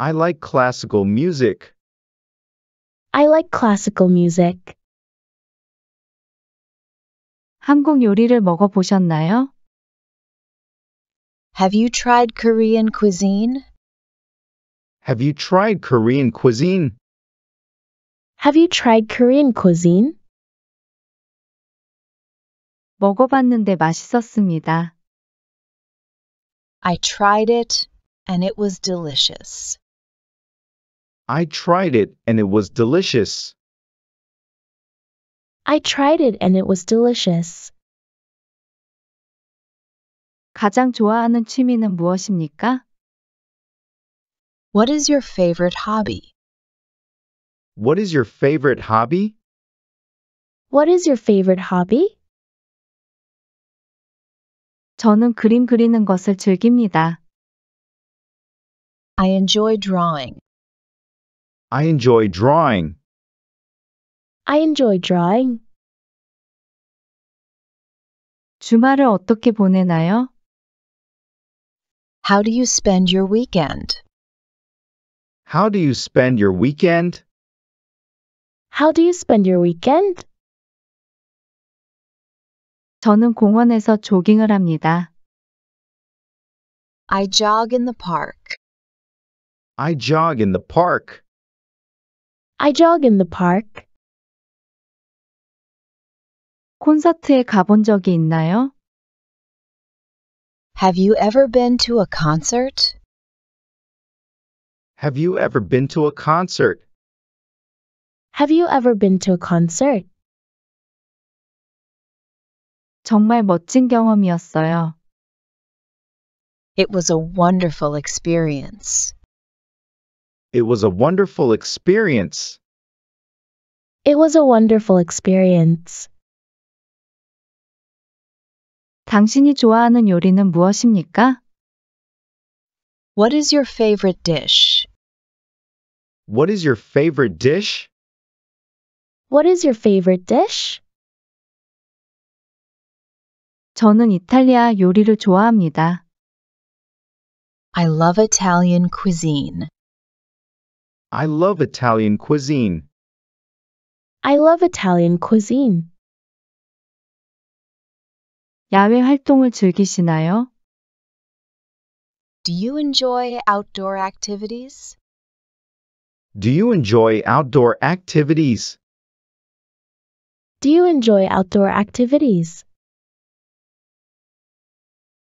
I like classical music. I like classical music. 한국 요리를 Have you tried Korean cuisine? Have you tried Korean cuisine? Have you tried Korean cuisine? 먹어봤는데 맛있었습니다. I tried it and it was delicious. I tried it and it was delicious. I tried it and it was delicious. 가장 좋아하는 취미는 무엇입니까? What is your favorite hobby? What is your favorite hobby? What is your favorite hobby? 저는 그림 그리는 것을 즐깁니다. I enjoy drawing. I enjoy drawing. I enjoy drawing. 주말을 어떻게 보내나요? How do you spend your weekend? How do you spend your weekend? How do you spend your weekend? 저는 공원에서 조깅을 합니다. I jog in the park. I jog in the park. I jog in the park. 콘서트에 가본 적이 있나요? Have you ever been to a concert? Have you ever been to a concert? Have you ever been to a concert? 정말 멋진 경험이었어요. It was a wonderful experience. It was a wonderful experience. It was a wonderful experience. 당신이 좋아하는 요리는 무엇입니까? What is your favorite dish? What is your favorite dish? What is your favorite dish? 저는 이탈리아 요리를 좋아합니다. I love Italian cuisine. I love Italian cuisine. I love Italian cuisine. 야외 활동을 즐기시나요? Do you enjoy outdoor activities? Do you enjoy outdoor activities? Do you enjoy outdoor activities?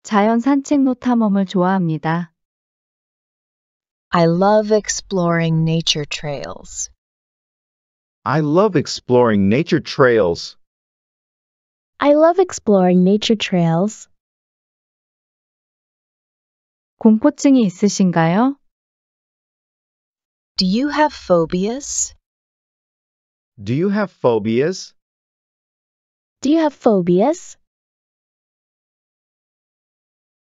자연 산책로 탐험을 좋아합니다. I love exploring nature trails. I love exploring nature trails. I love exploring nature trails. 공포증이 있으신가요? Do you have phobias? Do you have phobias? Do you have phobias?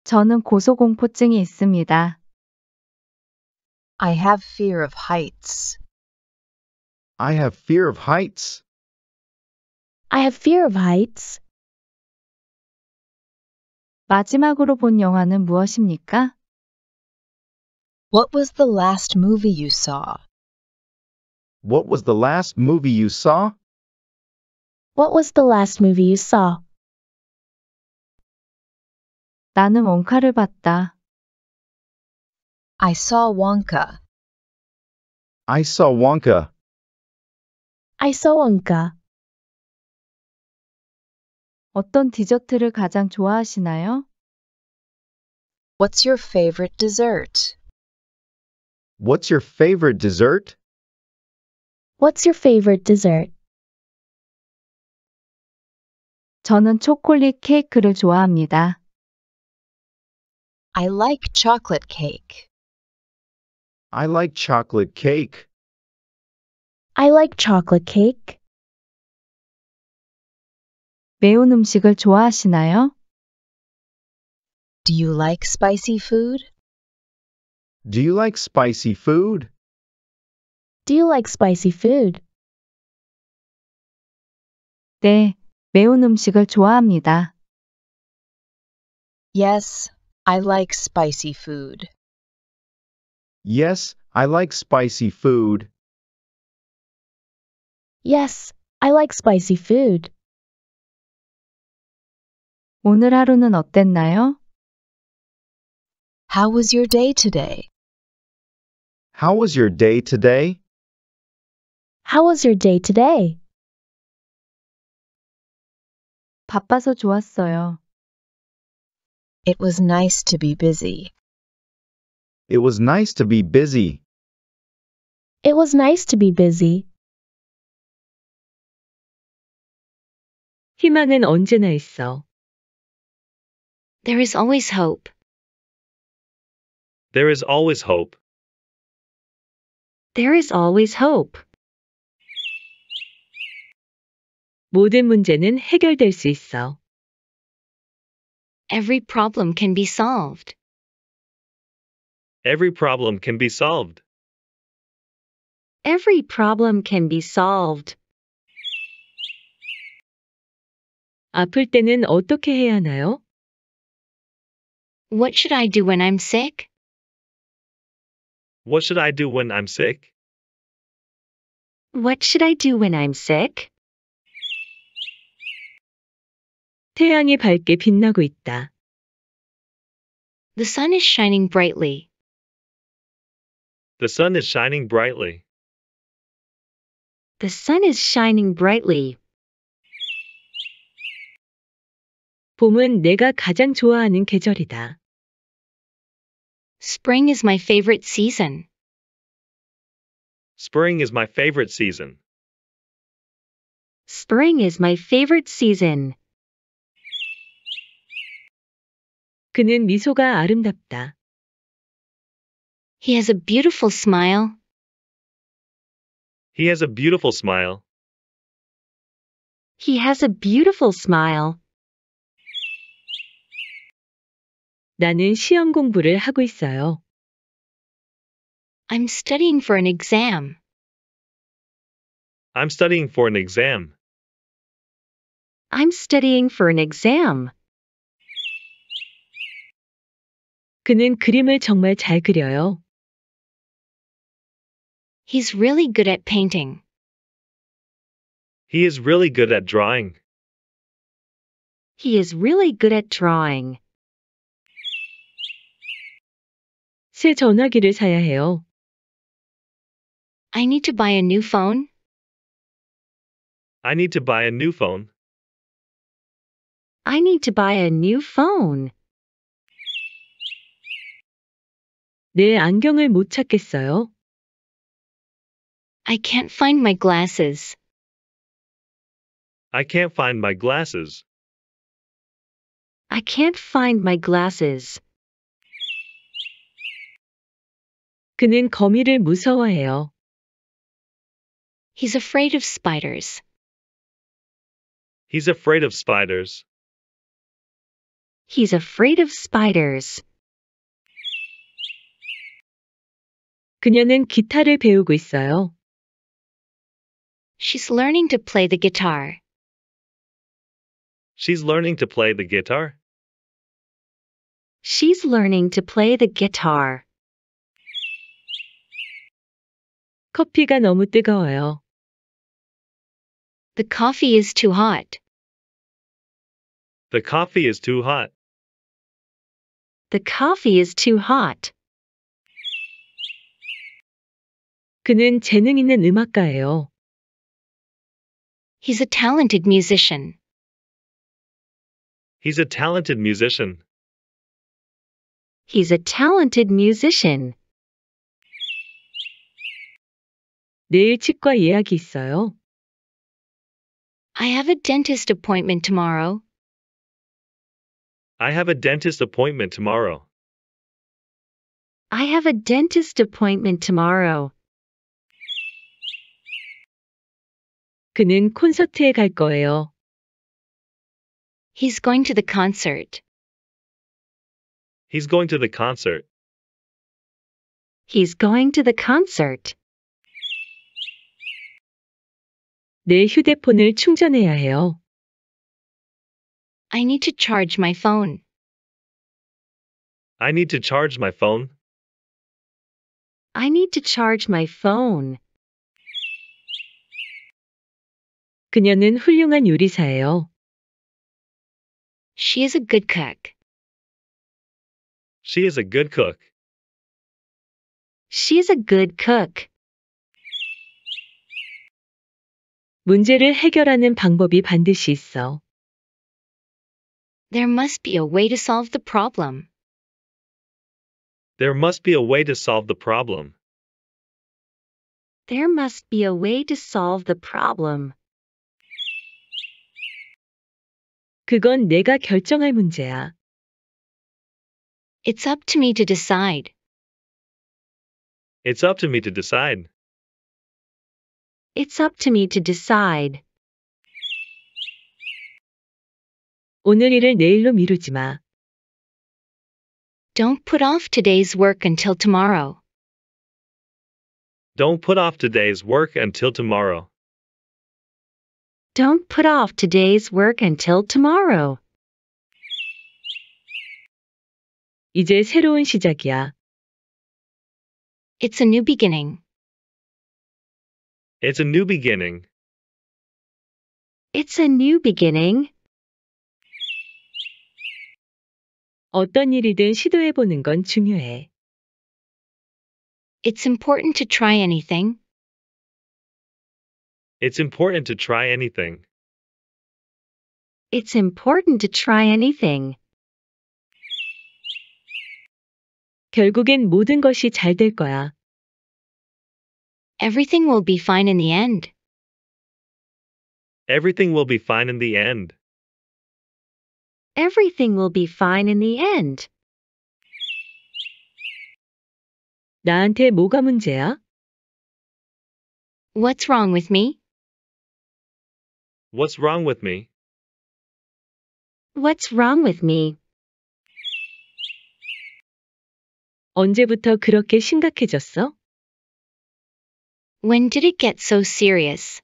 저는 고소공포증이 있습니다. I have fear of heights. I have fear of heights. I have fear of heights. 마지막으로 본 영화는 무엇입니까? What was the last movie you saw? What was the last movie you saw? What was the last movie you saw? 나는 원카를 봤다. I saw Wonka. I saw Wonka. I saw Wonka. 어떤 디저트를 가장 좋아하시나요? What's your favorite dessert? What's your favorite dessert? What's your favorite dessert? 저는 초콜릿 케이크를 좋아합니다. I like chocolate cake. I like chocolate cake. I like chocolate cake. 매운 음식을 좋아하시나요? Do you like spicy food? Do you like spicy food? Do you like spicy food? 네, 매운 음식을 좋아합니다. Yes, I like spicy food. Yes, I like spicy food. Yes, I like spicy food. 오늘 하루는 어땠나요? How was your day today? How was your day today? How was your day today? 바빠서 좋았어요. It was nice to be busy. It was nice to be busy. It was nice to be busy. 희망은 언제나 있어. There is always hope. There is always hope. There is always hope. 모든 문제는 해결될 수 있어. Every problem can be solved. Every problem can be solved. Every problem can be solved. 아플 때는 어떻게 해야 하나요? What should I do when I'm sick? What should I do when I'm sick? What should I do when I'm sick? 태양이 밝게 빛나고 있다. The sun is shining brightly. The sun is shining brightly. The sun is shining brightly. 봄은 내가 가장 좋아하는 계절이다. Spring is my favorite season. Spring is my favorite season. Spring is my favorite season. 그는 미소가 아름답다. He has a beautiful smile. He has a beautiful smile. He has a beautiful smile. 나는 시험 공부를 하고 있어요. I'm studying for an exam. I'm studying for an exam. I'm studying for an exam. 그는 그림을 정말 잘 그려요. He's really good at painting. He is really good at drawing. He is really good at drawing. 새 전화기를 사야 해요. I need to buy a new phone. I need to buy a new phone. I need to buy a new phone. 내 안경을 못 찾겠어요. I can't find my glasses. I can't find my glasses. I can't find my glasses. 그는 거미를 무서워해요. He's afraid of spiders. He's afraid of spiders. He's afraid of spiders. 그녀는 기타를 배우고 있어요. She's learning to play the guitar. She's learning to play the guitar. She's learning to play the guitar. 커피가 너무 뜨거워요. The coffee is too hot. The coffee is too hot. The coffee is too hot. 그는 재능 있는 음악가예요. He's a talented musician. He's a talented musician. He's a talented musician. 내일 치과 예약이 있어요. I have a dentist appointment tomorrow. I have a dentist appointment tomorrow. I have a dentist appointment tomorrow. 그는 콘서트에 갈 거예요. He's going to the concert. He's going to the concert. He's going to the concert. 내 휴대폰을 충전해야 해요. I need to charge my phone. I need to charge my phone. I need to charge my phone. 그녀는 훌륭한 요리사예요. She is a good cook. She is a good cook. She is a good cook. 문제를 해결하는 방법이 반드시 있어. There must be a way to solve the problem. There must be a way to solve the problem. There must be a way to solve the problem. 그건 내가 결정할 문제야. It's up to me to decide. It's up to me to decide. It's up to me to decide. 오늘 일을 내일로 미루지 마. Don't put off today's work until tomorrow. Don't put off today's work until tomorrow. Don't put off today's work until tomorrow. 이제 새로운 시작이야. It's a new beginning. It's a new beginning. It's a new beginning. 어떤 일이든 시도해 보는 건 중요해. It's important to try anything. It's important to try anything. It's important to try anything. 결국엔 모든 것이 잘 될 거야. Everything will be fine in the end. Everything will be fine in the end. Everything will be fine in the end. 나한테 뭐가 문제야? What's wrong with me? What's wrong with me? What's wrong with me? 언제부터 그렇게 심각해졌어? When did it get so serious?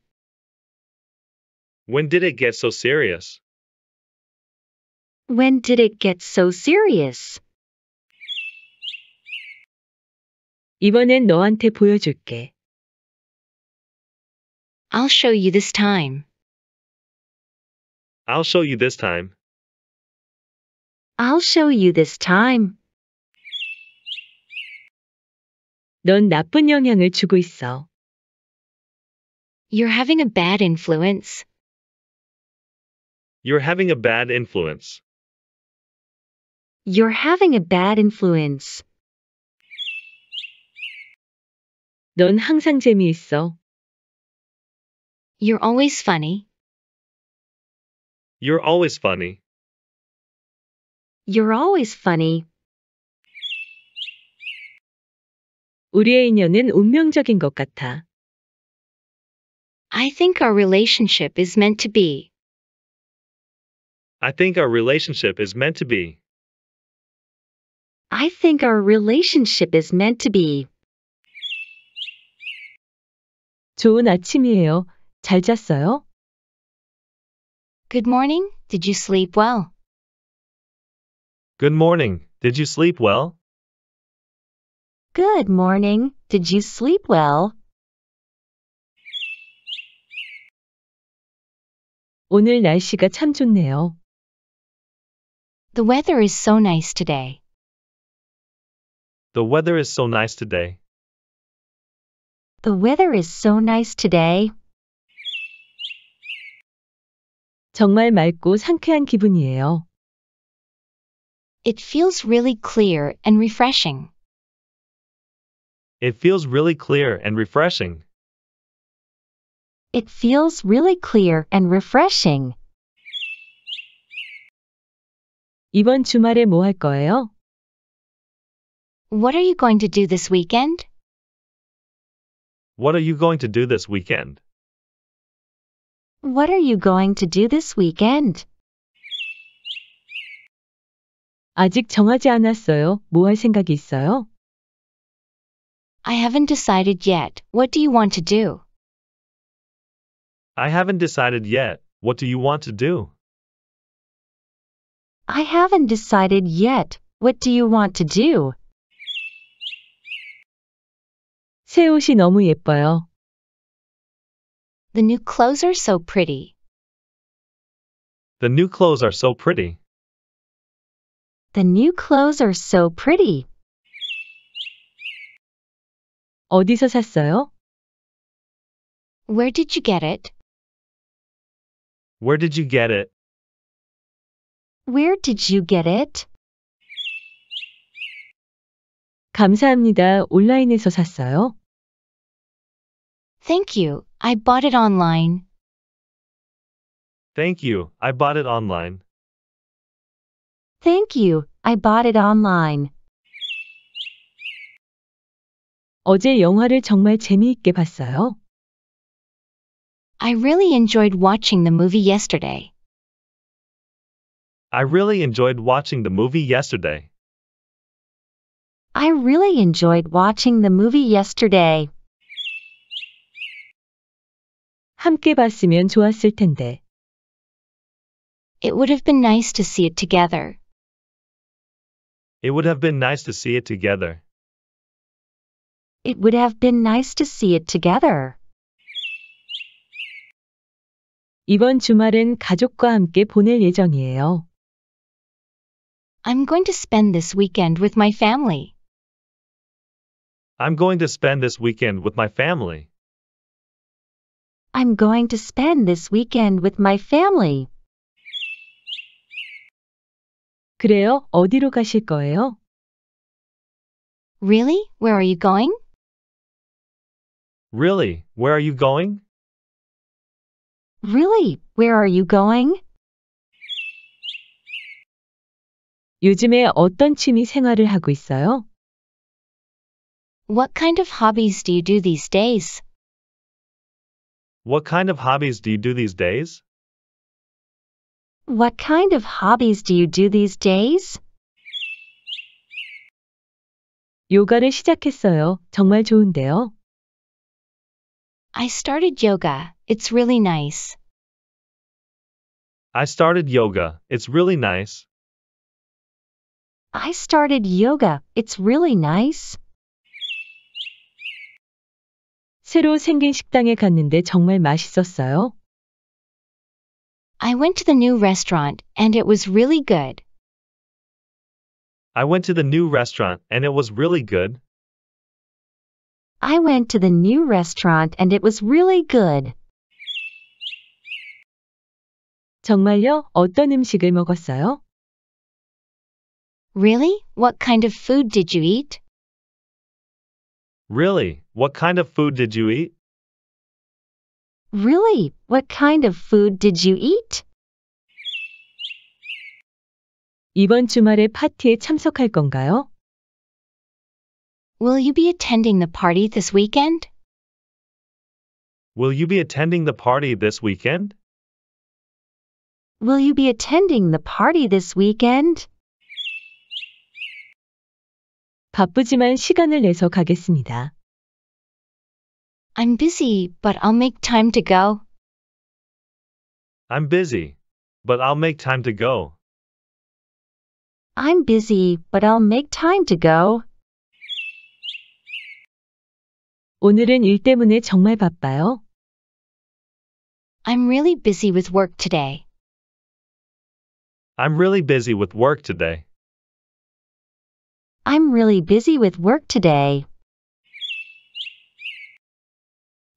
When did it get so serious? When did it get so serious? 이번엔 너한테 보여줄게. I'll show you this time. I'll show you this time. I'll show you this time. 넌 나쁜 영향을 주고 있어. You're having a bad influence. You're having a bad influence. You're having a bad influence. 넌 항상 재미있어. You're always funny. You're always funny. You're always funny. 우리의 인연은 운명적인 것 같아. I think our relationship is meant to be. I think our relationship is meant to be. I think our relationship is meant to be. 좋은 아침이에요. 잘 잤어요? Good morning. Did you sleep well? Good morning. Did you sleep well? Good morning. Did you sleep well? 오늘 날씨가 참 좋네요. The weather is so nice today. The weather is so nice today. The weather is so nice today. 정말 맑고 상쾌한 기분이에요. It feels really clear and refreshing. It feels really clear and refreshing. It feels really clear and refreshing. 이번 주말에 뭐 거예요? What are you going to do this weekend? What are you going to do this weekend? What are you going to do this weekend? 아직 정하지 않았어요. 생각이 있어요? I haven't decided yet. What do you want to do? I haven't decided yet. What do you want to do? I haven't decided yet. What do you want to do? 새 옷이 너무 예뻐요. The new clothes are so pretty. The new clothes are so pretty. The new clothes are so pretty. 어디서 샀어요? Where did you get it? Where did you get it? Where did you get it? 감사합니다. 온라인에서 샀어요? Thank you. I bought it online. Thank you, I bought it online. Thank you, I bought it online. 어제 영화를 정말 재미있게 봤어요. I really enjoyed watching the movie yesterday. I really enjoyed watching the movie yesterday. I really enjoyed watching the movie yesterday. 함께 봤으면 좋았을 텐데. It would have been nice to see it together. It would have been nice to see it together. It would have been nice to see it together. 이번 주말은 가족과 함께 보낼 예정이에요. I'm going to spend this weekend with my family. I'm going to spend this weekend with my family. I'm going to spend this weekend with my family. 그래요? 어디로 가실 거예요? Really? Where are you going? Really, where are you going? Really? Where are you going? 요즘에 어떤 취미 생활을 하고 있어요? What kind of hobbies do you do these days? What kind of hobbies do you do these days? What kind of hobbies do you do these days? 요가를 시작했어요. 정말 좋은데요. I started yoga. It's really nice. I started yoga. It's really nice. I started yoga. It's really nice. 새로 생긴 식당에 갔는데 정말 맛있었어요. I went to the new restaurant and it was really good. I went to the new restaurant and it was really good. I went to the new restaurant and it was really good. 정말요? 어떤 음식을 먹었어요? Really? What kind of food did you eat? Really? What kind of food did you eat? Really? What kind of food did you eat? 이번 주말에 파티에 참석할 건가요? Will you be attending the party this weekend? Will you be attending the party this weekend? Will you be attending the party this weekend? 바쁘지만 시간을 내서 가겠습니다. I'm busy, but I'll make time to go. I'm busy, but I'll make time to go. I'm busy, but I'll make time to go. 오늘은 일 때문에 정말 바빠요. I'm really busy with work today. I'm really busy with work today. I'm really busy with work today.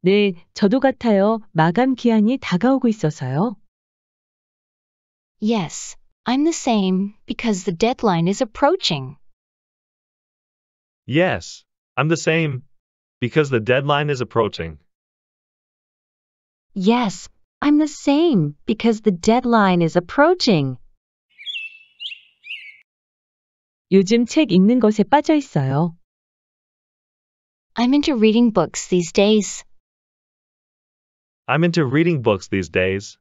네, 저도 같아요. 마감 기한이 다가오고 있어서요. Yes, I'm the same because the deadline is approaching. Yes, I'm the same because the deadline is approaching. Yes, I'm the same because the deadline is approaching. 요즘 책 읽는 것에 빠져 있어요. I'm into reading books these days. I'm into reading books these days.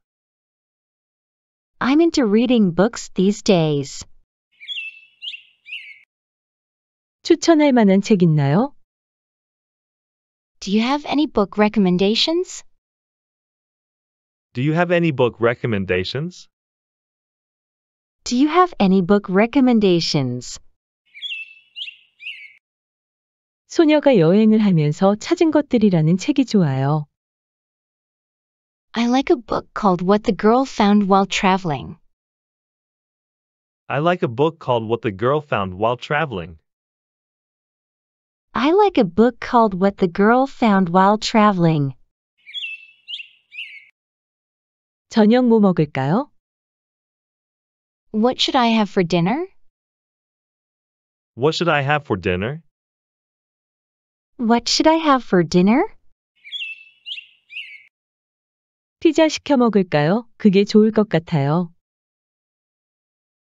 I'm into reading books these days. 추천할 만한 책 있나요? Do you have any book recommendations? Do you have any book recommendations? Do you have any book recommendations? 소녀가 여행을 하면서 찾은 것들이라는 책이 좋아요. I like a book called What the Girl Found While Traveling. I like a book called What the Girl Found While Traveling. I like a book called What the Girl Found While Traveling. 저녁 뭐 먹을까요? What should I have for dinner? What should I have for dinner? What should I have for dinner? 피자 시켜 먹을까요? 그게 좋을 것 같아요.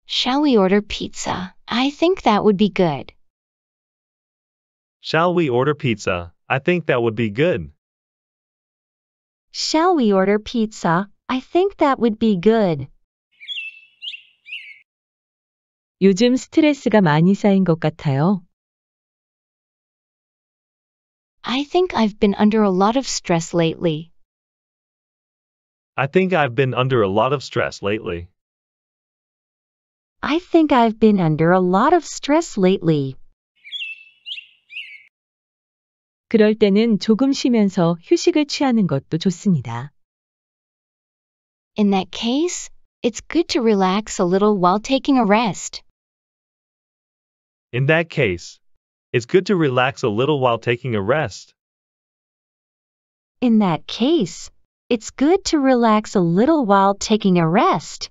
Shall we order pizza? I think that would be good. Shall we order pizza? I think that would be good. Shall we order pizza? I think that would be good. 요즘 스트레스가 많이 쌓인 것 같아요. I think I've been under a lot of stress lately. I think I've been under a lot of stress lately. I think I've been under a lot of stress lately. 그럴 때는 조금 쉬면서 휴식을 취하는 것도 좋습니다. In that case, it's good to relax a little while taking a rest. In that case, it's good to relax a little while taking a rest. In that case, it's good to relax a little while taking a rest.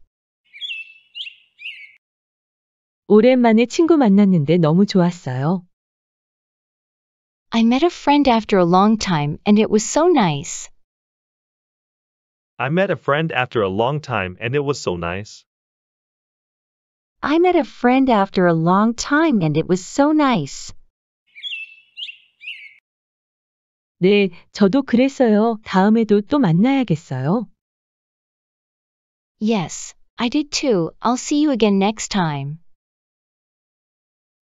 오랜만에 친구 만났는데 너무 좋았어요. I met a friend after a long time and it was so nice. I met a friend after a long time and it was so nice. I met a friend after a long time and it was so nice. 네, 저도 그랬어요. 다음에도 또 만나야겠어요. Yes, I did too. I'll see you again next time.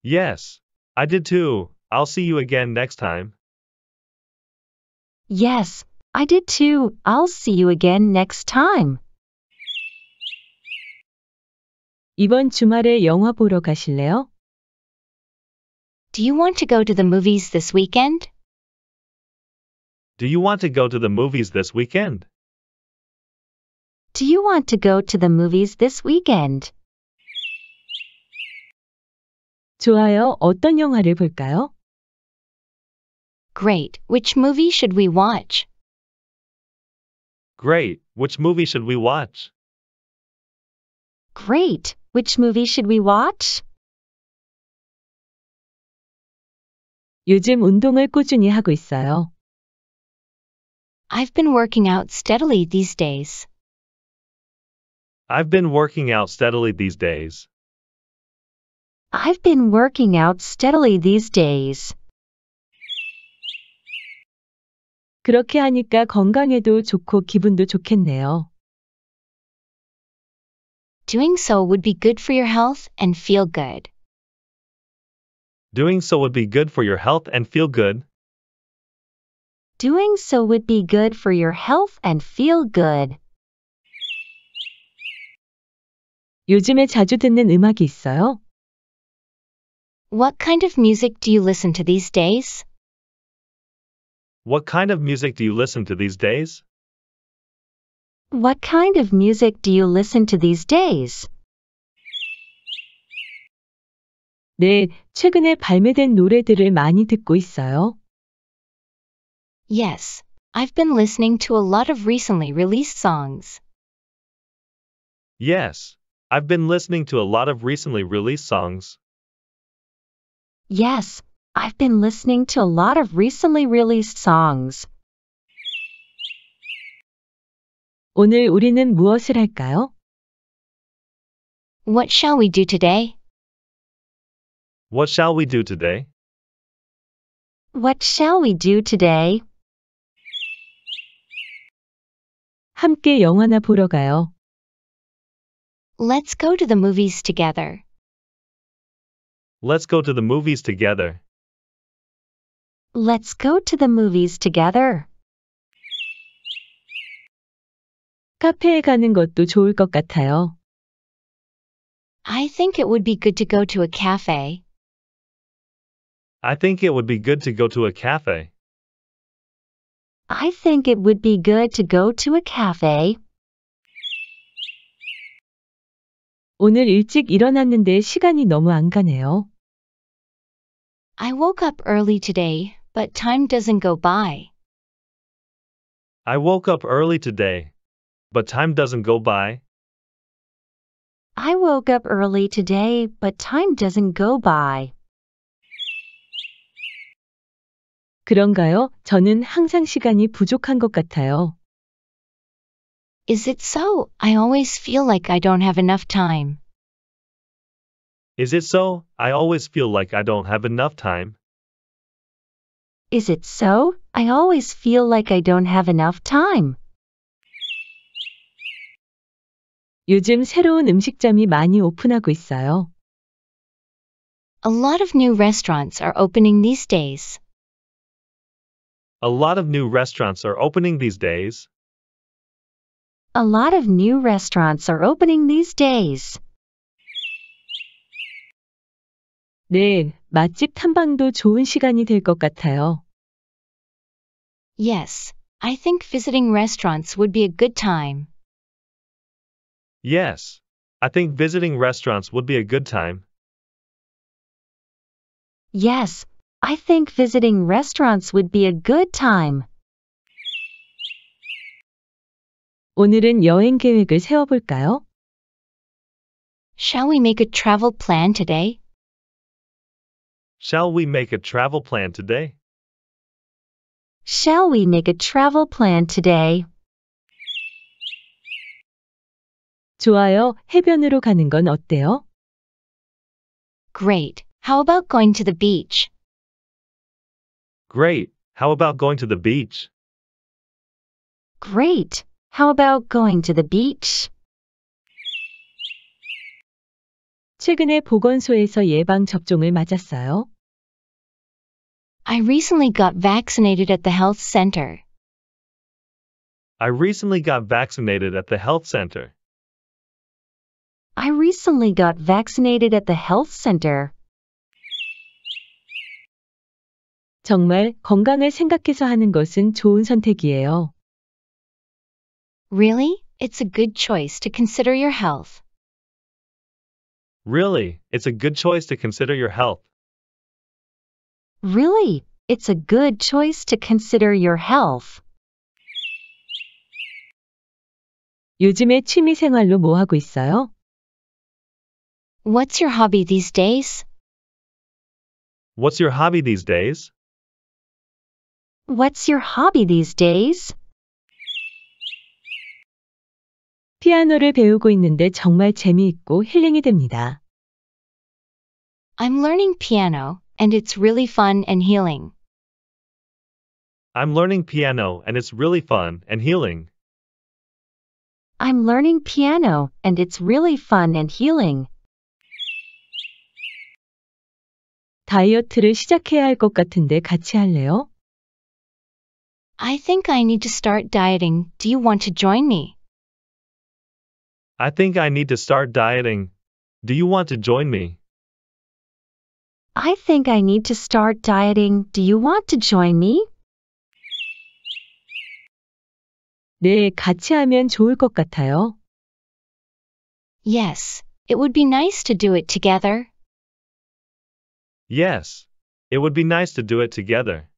Yes, I did too. I'll see you again next time. Yes, I did too. I'll see you again next time. 이번 주말에 영화 보러 가실래요? Do you want to go to the movies this weekend? Do you want to go to the movies this weekend? Do you want to go to the movies this weekend? 좋아요. 어떤 영화를 볼까요? Great. Which movie should we watch? Great. Which movie should we watch? Great. Which movie should we watch? 요즘 운동을 꾸준히 하고 있어요. I've been working out steadily these days. I've been working out steadily these days. I've been working out steadily these days. 그렇게 하니까 건강에도 좋고 기분도 좋겠네요. Doing so would be good for your health and feel good. Doing so would be good for your health and feel good. Doing so would be good for your health and feel good. 요즘에 자주 듣는 음악이 있어요? What kind of music do you listen to these days? What kind of music do you listen to these days? What kind of music do you listen to these days? 네, 최근에 발매된 노래들을 많이 듣고 있어요. Yes, I've been listening to a lot of recently released songs. Yes, I've been listening to a lot of recently released songs. Yes, I've been listening to a lot of recently released songs. 오늘 우리는 무엇을 할까요? What shall we do today? What shall we do today? What shall we do today? 함께 영화나 보러 가요. Let's go to the movies together. Let's go to the movies together. Let's go to the movies together. 카페에 가는 것도 좋을 것 같아요. I think it would be good to go to a cafe. I think it would be good to go to a cafe. I think it would be good to go to a cafe. 오늘 일찍 일어났는데 시간이 너무 안 가네요. I woke up early today, but time doesn't go by. I woke up early today, but time doesn't go by. I woke up early today, but time doesn't go by. 그런가요? 저는 항상 시간이 부족한 것 같아요. Is it so? I always feel like I don't have enough time. Is it so? I always feel like I don't have enough time. Is it so? I always feel like I don't have enough time. 요즘 새로운 음식점이 많이 오픈하고 있어요. A lot of new restaurants are opening these days. A lot of new restaurants are opening these days. A lot of new restaurants are opening these days. 네, 맛집 탐방도 좋은 시간이 될 같아요. Yes, I think visiting restaurants would be a good time. Yes, I think visiting restaurants would be a good time. Yes, I think visiting restaurants would be a good time. 오늘은 여행 계획을 세워볼까요? Shall we make a travel plan today? Shall we make a travel plan today? Shall we make a travel plan today? 좋아요. 해변으로 가는 건 어때요? Great. How about going to the beach? Great. How about going to the beach? Great. How about going to the beach? 최근에 보건소에서 예방 접종을 맞았어요. I recently got vaccinated at the health center. I recently got vaccinated at the health center. I recently got vaccinated at the health center. 정말 건강을 생각해서 하는 것은 좋은 선택이에요. Really? It's a good choice to consider your health. Really, it's a good choice to consider your health. Really, it's a good choice to consider your health. 요즘에 취미 생활로 뭐 하고 있어요? What's your hobby these days? What's your hobby these days? What's your hobby these days? 피아노를 배우고 있는데 정말 재미있고 힐링이 됩니다. I'm learning piano, and it's really fun and healing. I'm learning piano, and it's really fun and healing. I'm learning piano, and it's really fun and healing. 다이어트를 시작해야 할 같은데 같이 할래요? I think I need to start dieting. Do you want to join me? I think I need to start dieting. Do you want to join me? I think I need to start dieting. Do you want to join me? 네, 같이 하면 좋을 것 같아요. Yes, it would be nice to do it together. Yes, it would be nice to do it together.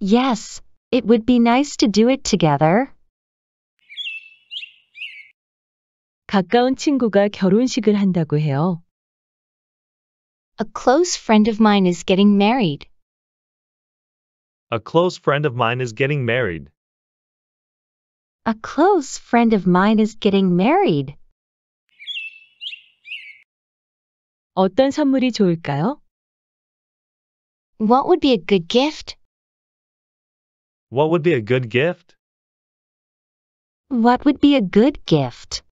Yes, it would be nice to do it together. 가까운 친구가 결혼식을 한다고 해요. A close friend of mine is getting married. A close friend of mine is getting married. A close friend of mine is getting married. 어떤 선물이 좋을까요? What would be a good gift? What would be a good gift? What would be a good gift?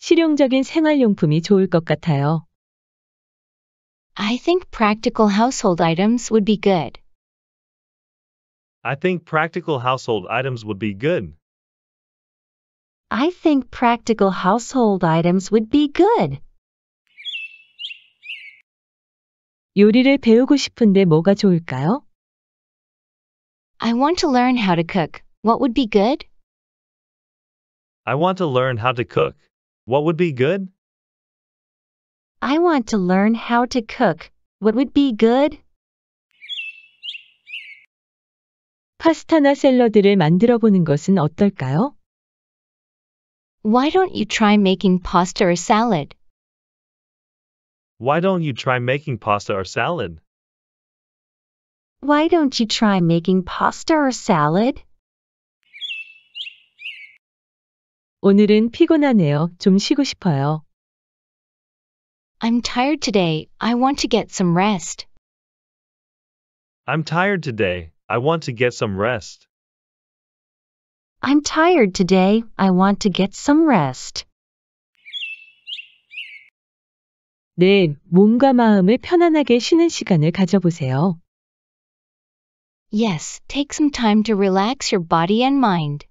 실용적인 생활용품이 좋을 것 같아요. I think practical household items would be good. I think practical household items would be good. I think practical household items would be good. 요리를 배우고 싶은데 뭐가 좋을까요? I want to learn how to cook. What would be good? I want to learn how to cook. What would be good? I want to learn how to cook. What would be good? 파스타나 샐러드를 만들어 보는 것은 어떨까요? Why don't you try making pasta or salad? Why don't you try making pasta or salad? Why don't you try making pasta or salad? 오늘은 피곤하네요. 좀 쉬고 싶어요. I'm tired today. I want to get some rest. I'm tired today. I want to get some rest. I'm tired today. I want to get some rest. 내 몸과 마음을 편안하게 쉬는 시간을 가져보세요. Yes, take some time to relax your body and mind.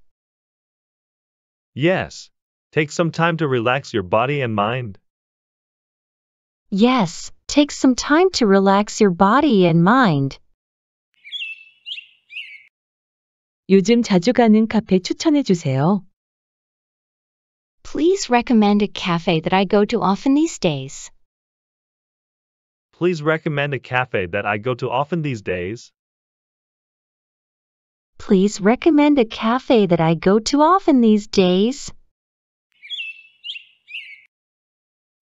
Yes, take some time to relax your body and mind. Yes, take some time to relax your body and mind. 요즘 자주 가는 카페 추천해 주세요. Please recommend a cafe that I go to often these days. Please recommend a cafe that I go to often these days. Please recommend a cafe that I go to often these days.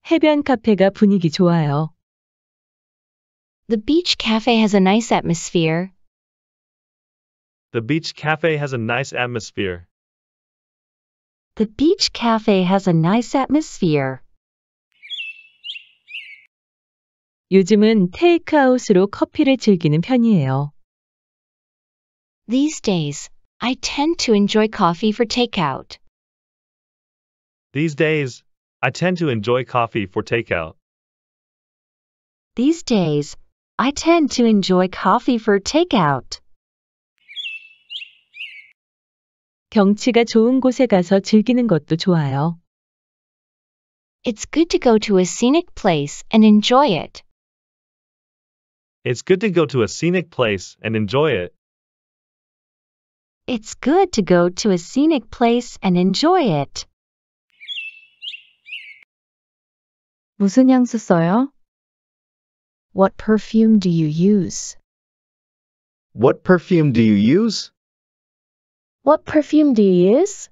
해변 카페가 분위기 좋아요. The beach cafe has a nice atmosphere. The beach cafe has a nice atmosphere. The beach cafe has a nice atmosphere. 요즘은 테이크아웃으로 커피를 즐기는 편이에요. These days, I tend to enjoy coffee for takeout. These days, I tend to enjoy coffee for takeout. These days, I tend to enjoy coffee for takeout. 경치가 좋은 곳에 가서 즐기는 것도 좋아요. It's good to go to a scenic place and enjoy it. It's good to go to a scenic place and enjoy it. It's good to go to a scenic place and enjoy it. 무슨 향수 써요? What perfume do you use? What perfume do you use? What perfume do you use?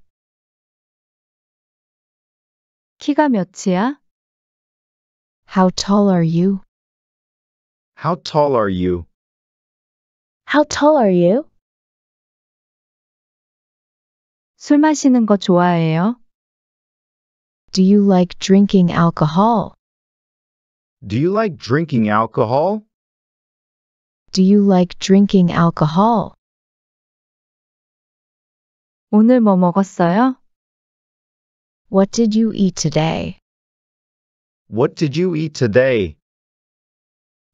키가 몇이야? How tall are you? How tall are you? How tall are you? 술 마시는 거 좋아해요? Do you like drinking alcohol? Do you like drinking alcohol? Do you like drinking alcohol? 오늘 뭐 먹었어요? What did you eat today? What did you eat today?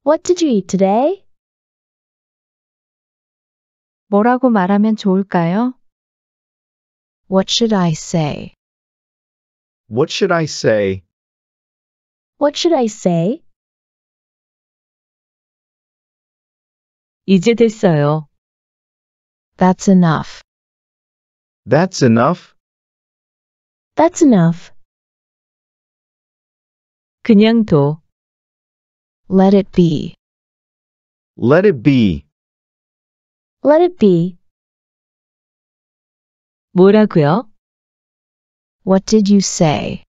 What did you eat today? 뭐라고 말하면 좋을까요? What should I say? What should I say? What should I say? 이제 됐어요. That's enough. That's enough. That's enough. 그냥 둬. Let it be. Let it be. Let it be. 뭐라고요? What did you say?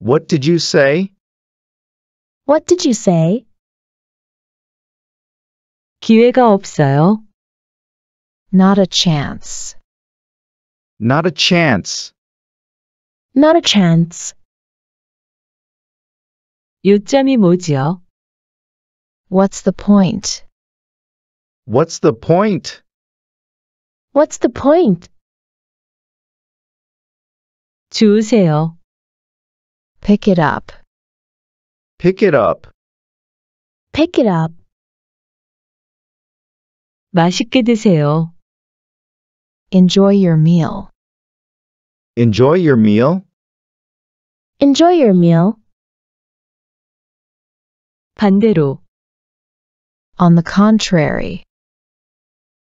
What did you say? What did you say? 기회가 없어요. Not a chance. Not a chance. Not a chance. 요점이 뭐지요? What's the point? What's the point? What's the point? 주우세요. Pick it up. Pick it up. Pick it up. 맛있게 드세요. Enjoy your meal. Enjoy your meal. Enjoy your meal. 반대로 On the contrary.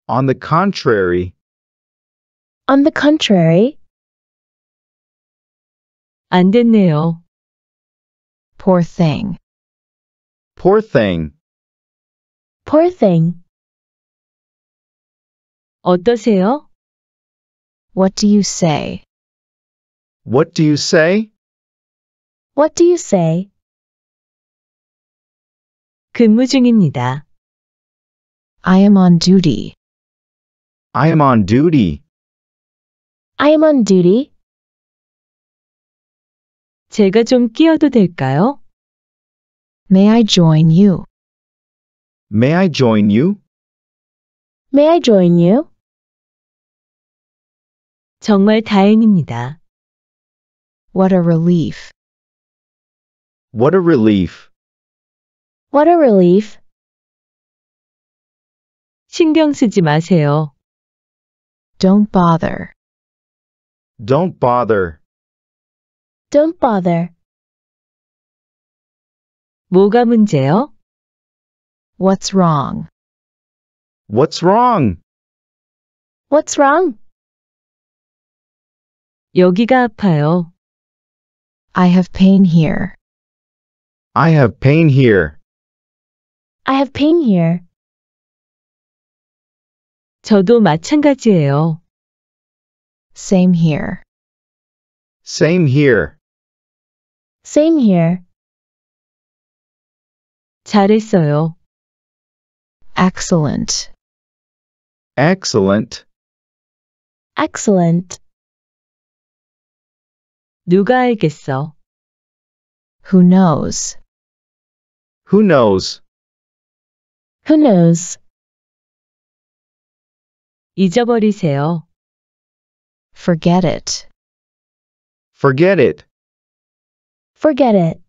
On the contrary. On the contrary. 안 됐네요. Poor thing. Poor thing. Poor thing. 어떠세요? What do you say? What do you say? What do you say? 근무 중입니다. I am on duty. I am on duty. I am on duty. 제가 좀 끼어도 될까요? May I join you? May I join you? May I join you? 정말 다행입니다. What a relief. What a relief. What a relief. 신경 쓰지 마세요. Don't bother. Don't bother. Don't bother. 뭐가 문제요? What's wrong? What's wrong? What's wrong? 여기가 아파요. I have pain here. I have pain here. I have pain here. 저도 마찬가지예요. Same here. Same here. Same here. 잘했어요. Excellent. Excellent. Excellent. 누가 알겠어? Who knows? Who knows? Who knows? 잊어버리세요. Forget it. Forget it. Forget it.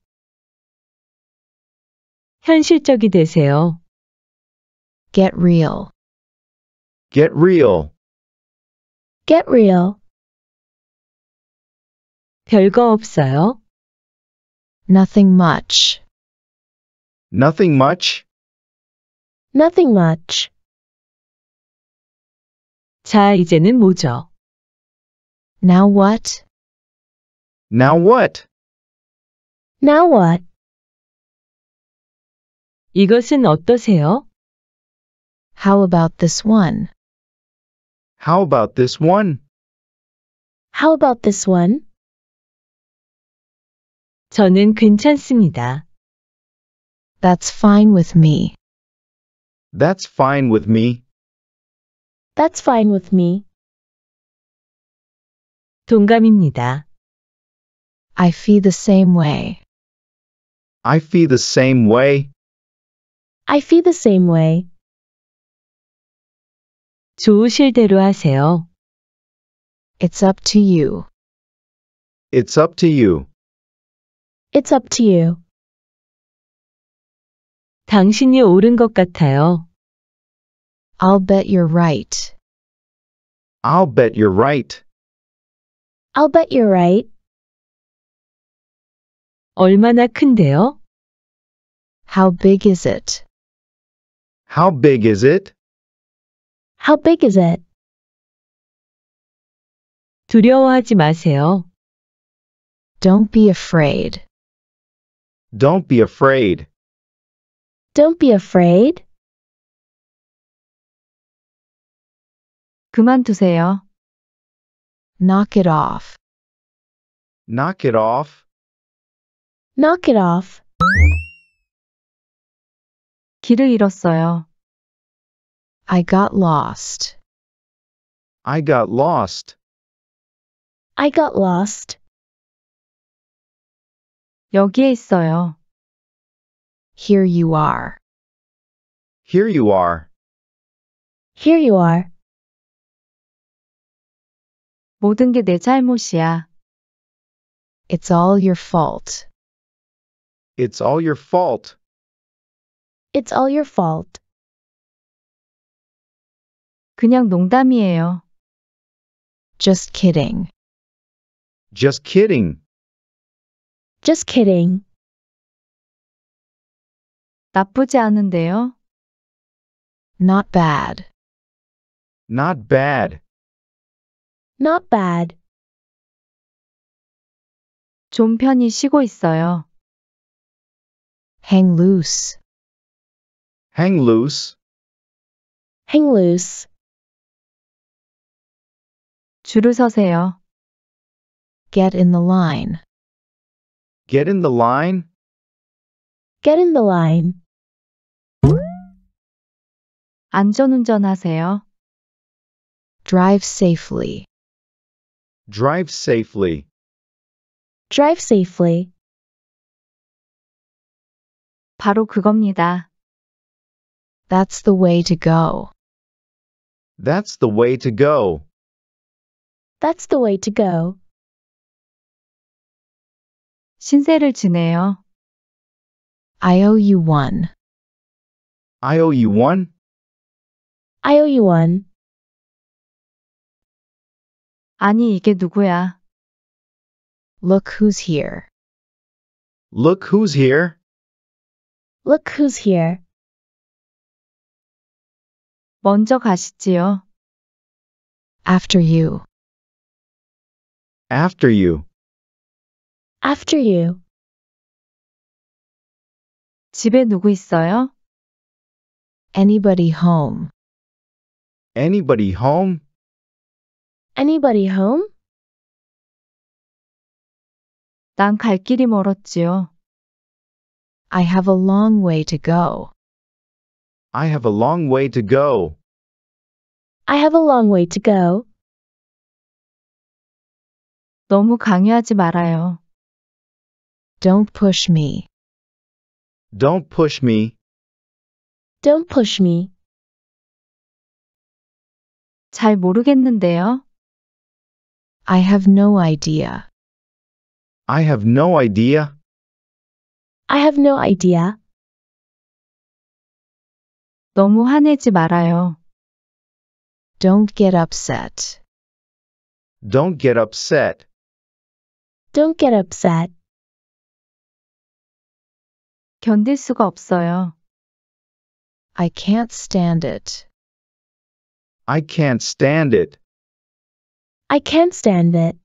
현실적이 되세요. Get real. Get real. Get real. 별거 없어요. Nothing much. Nothing much. Nothing much. 자, 이제는 뭐죠? Now what? Now what? Now what? 이것은 어떠세요? How about this one? How about this one? How about this one? 저는 괜찮습니다. That's fine with me. That's fine with me. That's fine with me. 동감입니다. I feel the same way. I feel the same way. I feel the same way. 좋으실 대로 하세요. It's up to you. It's up to you. It's up to you. 당신이 옳은 것 같아요. I'll bet you're right. I'll bet you're right. I'll bet you're right. 얼마나 큰데요? How big is it? How big is it? How big is it? 두려워하지 마세요. Don't be afraid. Don't be afraid. Don't be afraid. 그만두세요. Knock it off. Knock it off. Knock it off. 길을 잃었어요. I got lost. I got lost. I got lost. 여기에 있어요. Here you are. Here you are. Here you are. 모든 게 내 잘못이야. It's all your fault. It's all your fault. It's all your fault. 그냥 농담이에요. Just kidding. Just kidding. Just kidding. 나쁘지 않은데요? Not bad. Not bad. Not bad. 좀 편히 쉬고 있어요. Hang loose. Hang loose. Hang loose. 줄을 서세요. Get in the line. Get in the line. Get in the line. 안전운전하세요. Drive safely. Drive safely. Drive safely. 바로 그겁니다. That's the way to go. That's the way to go. That's the way to go. 신세를 지네요. I owe you one. I owe you one. I owe you one. 아니, 이게 누구야? Look who's here. Look who's here. Look who's here. 먼저 가시지요. After you. After you. After you. 집에 누구 있어요? Anybody home? Anybody home? Anybody home? 길이 멀었지요. I have a long way to go. I have a long way to go. I have a long way to go. 너무 강요하지 말아요. Don't push me. Don't push me. Don't push me. 잘 모르겠는데요. I have no idea. I have no idea. I have no idea. 너무 화내지 말아요. Don't get upset. Don't get upset. Don't get upset. 견딜 수가 없어요. I can't stand it. I can't stand it. I can't stand it.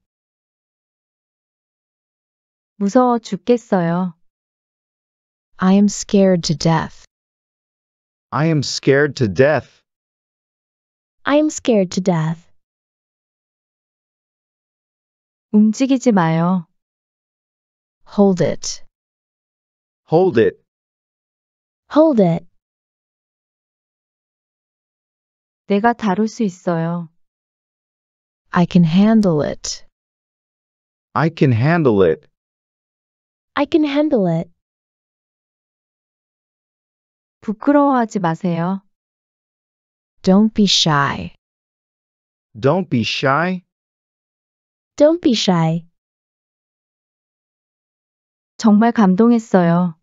무서워 죽겠어요. I am scared to death. I am scared to death. I am scared to death. 움직이지 마요. Hold it. Hold it. Hold it. 내가 다룰 수 있어요. I can handle it. I can handle it. I can handle it. 부끄러워하지 마세요. Don't be shy. Don't be shy. Don't be shy. 정말 감동했어요.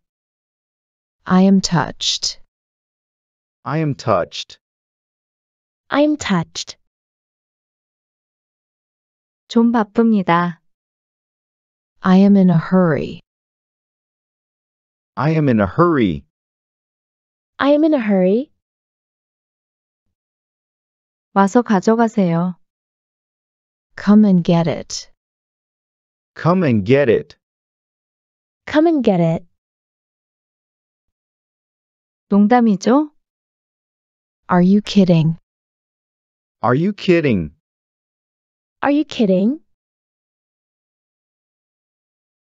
I am touched. I am touched. I'm touched. 좀 바쁩니다. I am in a hurry. I am in a hurry. I am in a hurry. 와서 가져가세요. Come and get it. Come and get it. Come and get it. 농담이죠? Are you kidding? Are you kidding? Are you kidding?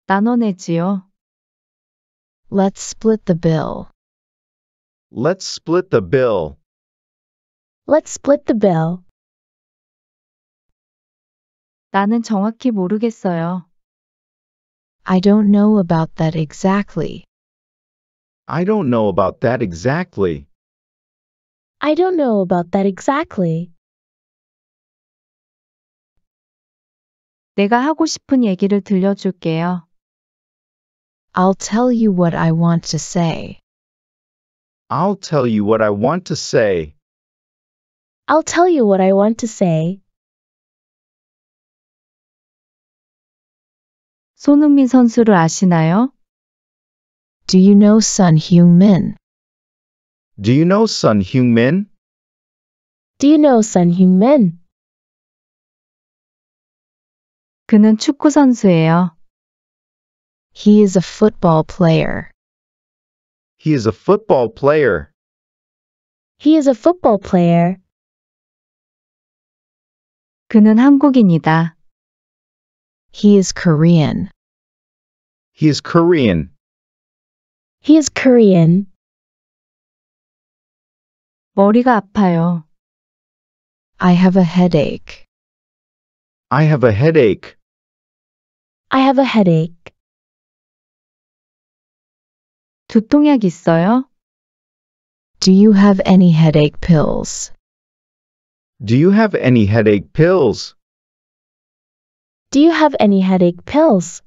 나눠내지요. Let's split the bill. Let's split the bill. Let's split the bill. 나는 정확히 모르겠어요. I don't know about that exactly. I don't know about that exactly. I don't know about that exactly. 내가 하고 싶은 얘기를 들려줄게요. I'll tell you what I want to say. I'll tell you what I want to say. I'll tell you what I want to say. 손흥민 선수를 아시나요? Do you know Sun Heung-min? Do you know Sun Heung-min? Do you know Sun Heung-min? 그는 축구 선수예요. He is a football player. He is a football player. He is a football player. 그는 한국인이다. He is Korean. He is Korean. He is Korean. 머리가 아파요. I have a headache. I have a headache. I have a headache. 두통약 있어요? Do you have any headache pills? Do you have any headache pills? Do you have any headache pills?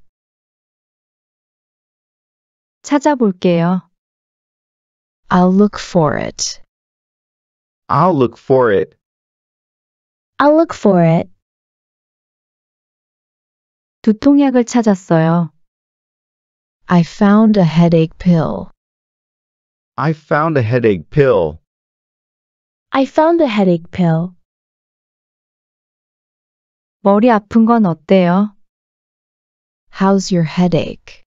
찾아볼게요. I'll look for it. I'll look for it. I'll look for it. 두통약을 찾았어요. I found a headache pill. I found a headache pill. I found a headache pill. 머리 아픈 건 어때요? How's your headache?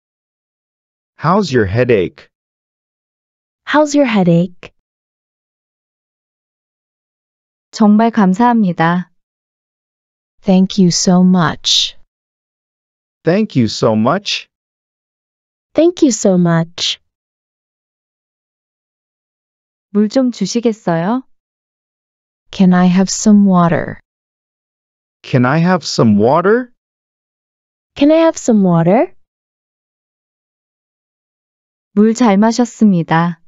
How's your headache? How's your headache? 정말 감사합니다. Thank you so much. Thank you so much. Thank you so much. 주시겠어요? Can I have some water? Can I have some water? Can I have some water? 물 잘 마셨습니다.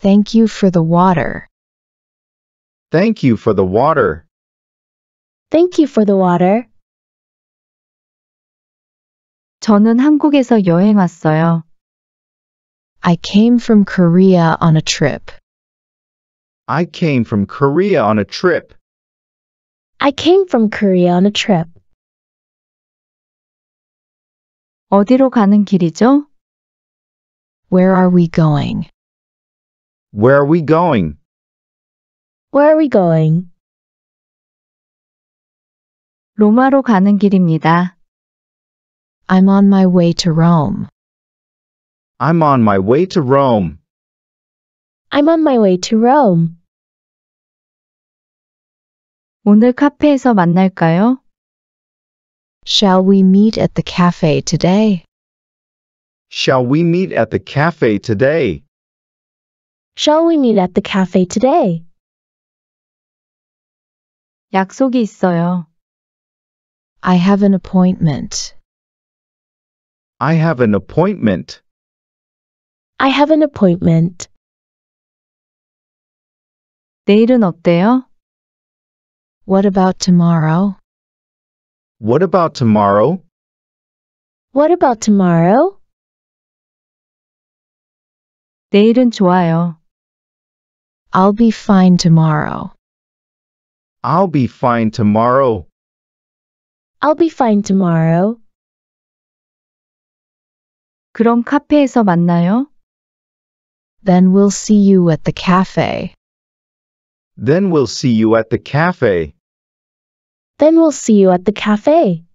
Thank you for the water. Thank you for the water. Thank you for the water. 저는 한국에서 여행 왔어요. I came from Korea on a trip. I came from Korea on a trip. I came from Korea on a trip. 어디로 가는 길이죠? Where are we going? Where are we going? Where are we going? 로마로 가는 길입니다. I'm on my way to Rome. I'm on my way to Rome. I'm on my way to Rome. 오늘 카페에서 만날까요? Shall we meet at the cafe today? Shall we meet at the cafe today? Shall we meet at the cafe today? 약속이 있어요. I have an appointment. I have an appointment. I have an appointment. 내일은 어때요? What about tomorrow? What about tomorrow? What about tomorrow? 내일은 좋아요. I'll be fine tomorrow. I'll be fine tomorrow. I'll be fine tomorrow. 그럼 카페에서 만나요. Then we'll see you at the cafe. Then we'll see you at the cafe. Then we'll see you at the cafe.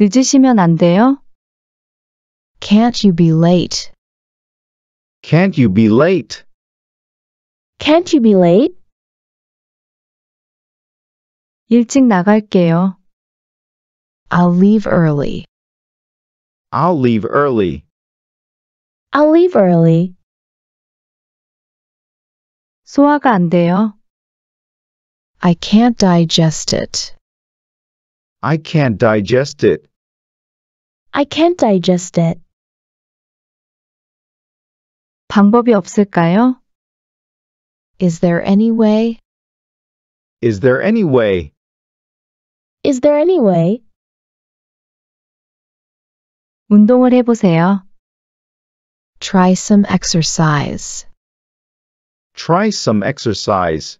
늦으시면 안 돼요? Can't you be late? Can't you be late? Can't you be late? 일찍 나갈게요. I'll leave early. I'll leave early. I'll leave early. 소화가 안 돼요. I can't digest it. I can't digest it. I can't digest it. 방법이 없을까요? Is there any way? Is there any way? Is there any way? 운동을 해보세요. Try some exercise. Try some exercise.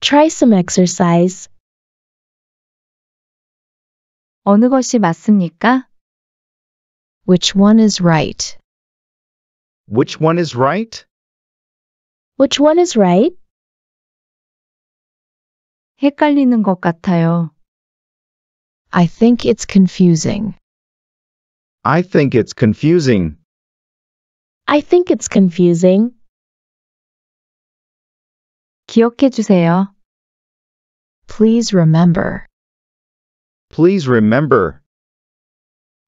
Try some exercise. 어느 것이 맞습니까? Which one is right? Which one is right? Which one is right? 헷갈리는 것 같아요. I think it's confusing. I think it's confusing. I think it's confusing. 기억해 주세요. Please remember. Please remember.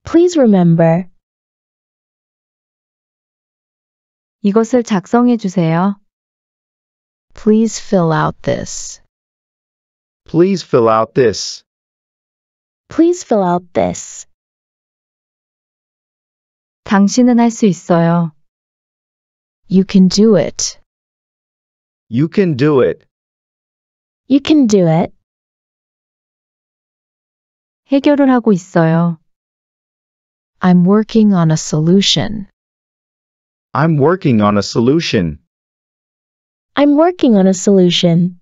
Please remember. 이것을 작성해 주세요. Please fill out this. Please fill out this. Please fill out this. 당신은 할 있어요. You can do it. You can do it. You can do it. 해결을 하고 있어요. I'm working on a solution. I'm working on a solution. I'm working on a solution.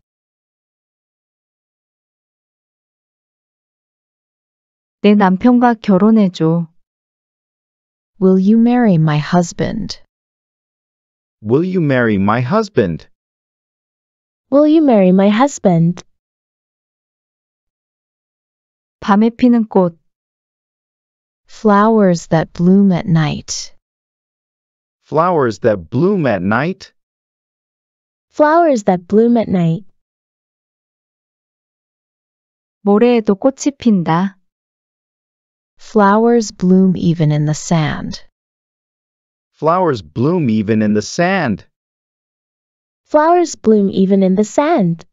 내 남편과 결혼해줘. Will you marry my husband? Will you marry my husband? Will you marry my husband? 밤에 피는 꽃 Flowers that bloom at night. Flowers that bloom at night? Flowers that bloom at night. 모래에도 꽃이 핀다. Flowers bloom even in the sand. Flowers bloom even in the sand. Flowers bloom even in the sand.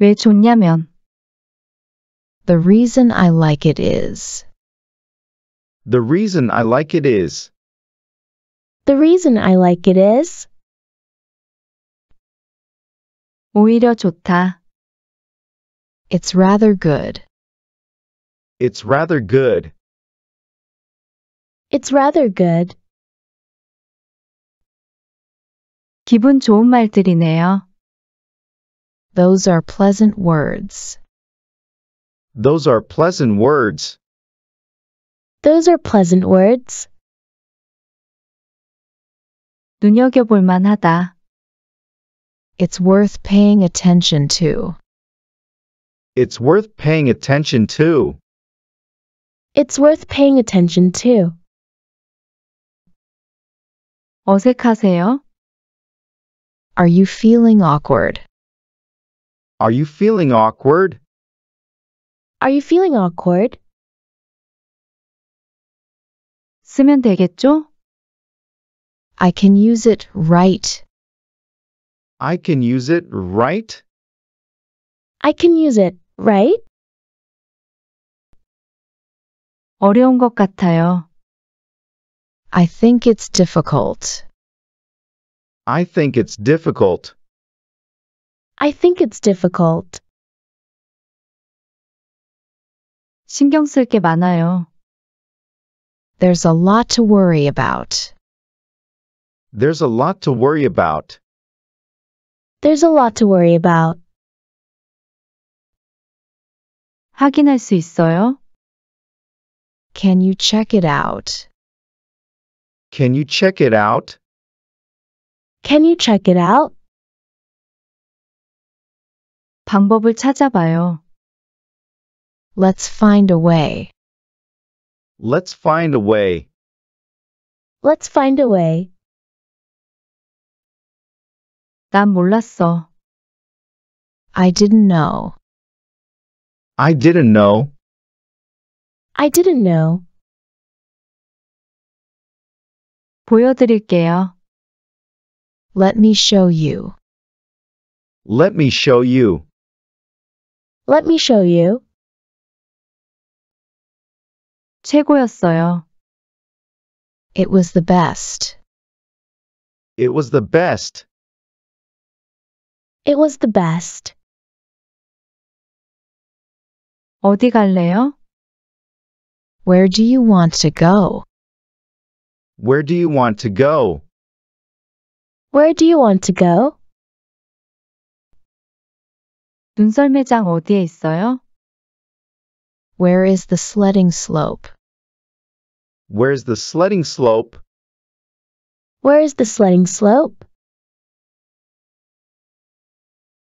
왜 좋냐면 The reason I like it is The reason I like it is The reason I like it is 오히려 좋다. It's rather good. It's rather good. It's rather good. 기분 좋은 말들이네요. Those are pleasant words. Those are pleasant words. Those are pleasant words. 눈여겨볼 만하다. It's worth paying attention to. It's worth paying attention to. It's worth paying attention to. 어색하세요? Are you feeling awkward? Are you feeling awkward? Are you feeling awkward? 쓰면 되겠죠? I can use it right. I can use it right? I can use it, right? 어려운 것 같아요. I think it's difficult. I think it's difficult. I think it's difficult. 신경 많아요. There's a lot to worry about. There's a lot to worry about. There's a lot to worry about. 확인할 수 있어요? Can you check it out? Can you check it out? Can you check it out? 방법을 찾아봐요. Let's find a way. Let's find a way. Let's find a way. 난 몰랐어. I didn't know. I didn't know. I didn't know. 보여드릴게요. Let me show you. Let me show you. Let me show you. 최고였어요. It was the best. It was the best. It was the best. 어디 갈래요? Where do you want to go? Where do you want to go? Where do you want to go? 눈썰 매장 어디에 있어요? Where is the sledding slope? Where's the sledding slope? Where is the sledding slope?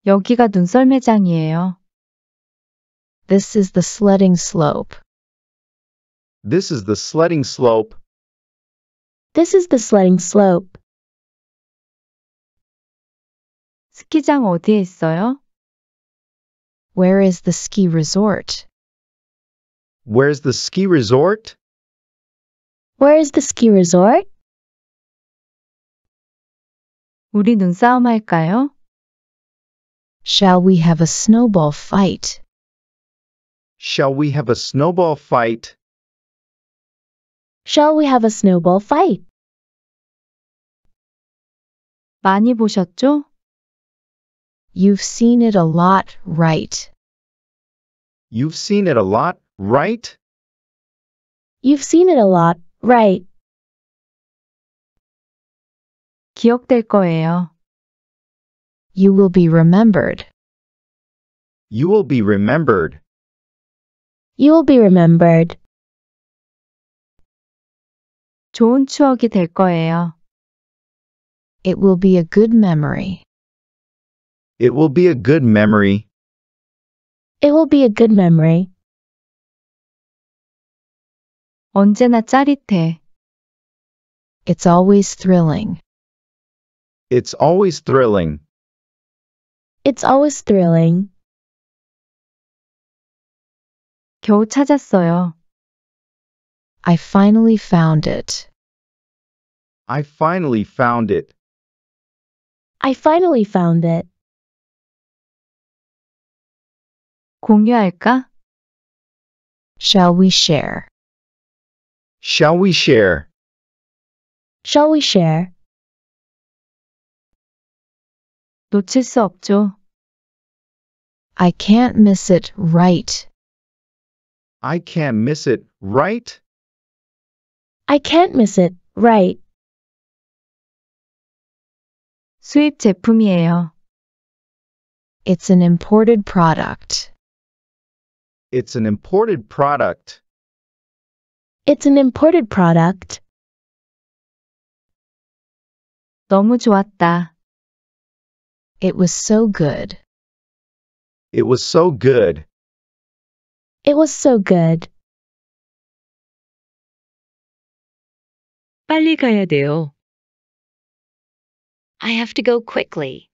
여기가 눈썰매장이에요. This is the sledding slope. This is the sledding slope. This is the sledding slope. 스키장 어디에 있어요? Where is the ski resort? Where's the ski resort? Where is the ski resort? 우리 눈싸움 할까요? Shall we have a snowball fight? Shall we have a snowball fight? Shall we have a snowball fight? 많이 보셨죠? You've seen it a lot, right? You've seen it a lot, right? You've seen it a lot, right? 기억될 거예요. You will be remembered. You will be remembered. You will be remembered. 좋은 추억이 될 거예요. It will be a good memory. It will be a good memory. It will be a good memory. 언제나 짜릿해. It's always thrilling. It's always thrilling. It's always thrilling. 겨우 찾았어요. I finally found it. I finally found it. I finally found it. 공유할까? Shall we share? Shall we share? Shall we share? 놓칠 수 없죠. I can't miss it right. I can't miss it right? I can't miss it right. 수입 제품이에요. It's an imported product. It's an imported product. It's an imported product. 너무 좋았다. It was so good. It was so good. It was so good. 빨리 가야 돼요. I have to go quickly.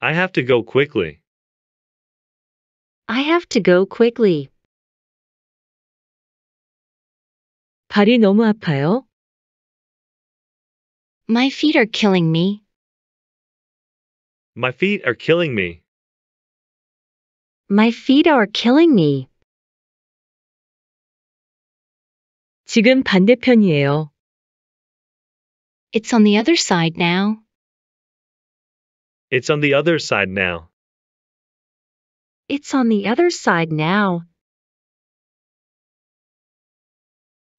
I have to go quickly. I have to go quickly. 발이 너무 아파요. My feet are killing me. My feet are killing me. My feet are killing me. 지금 반대편이에요. It's on the other side now. It's on the other side now. It's on the other side now.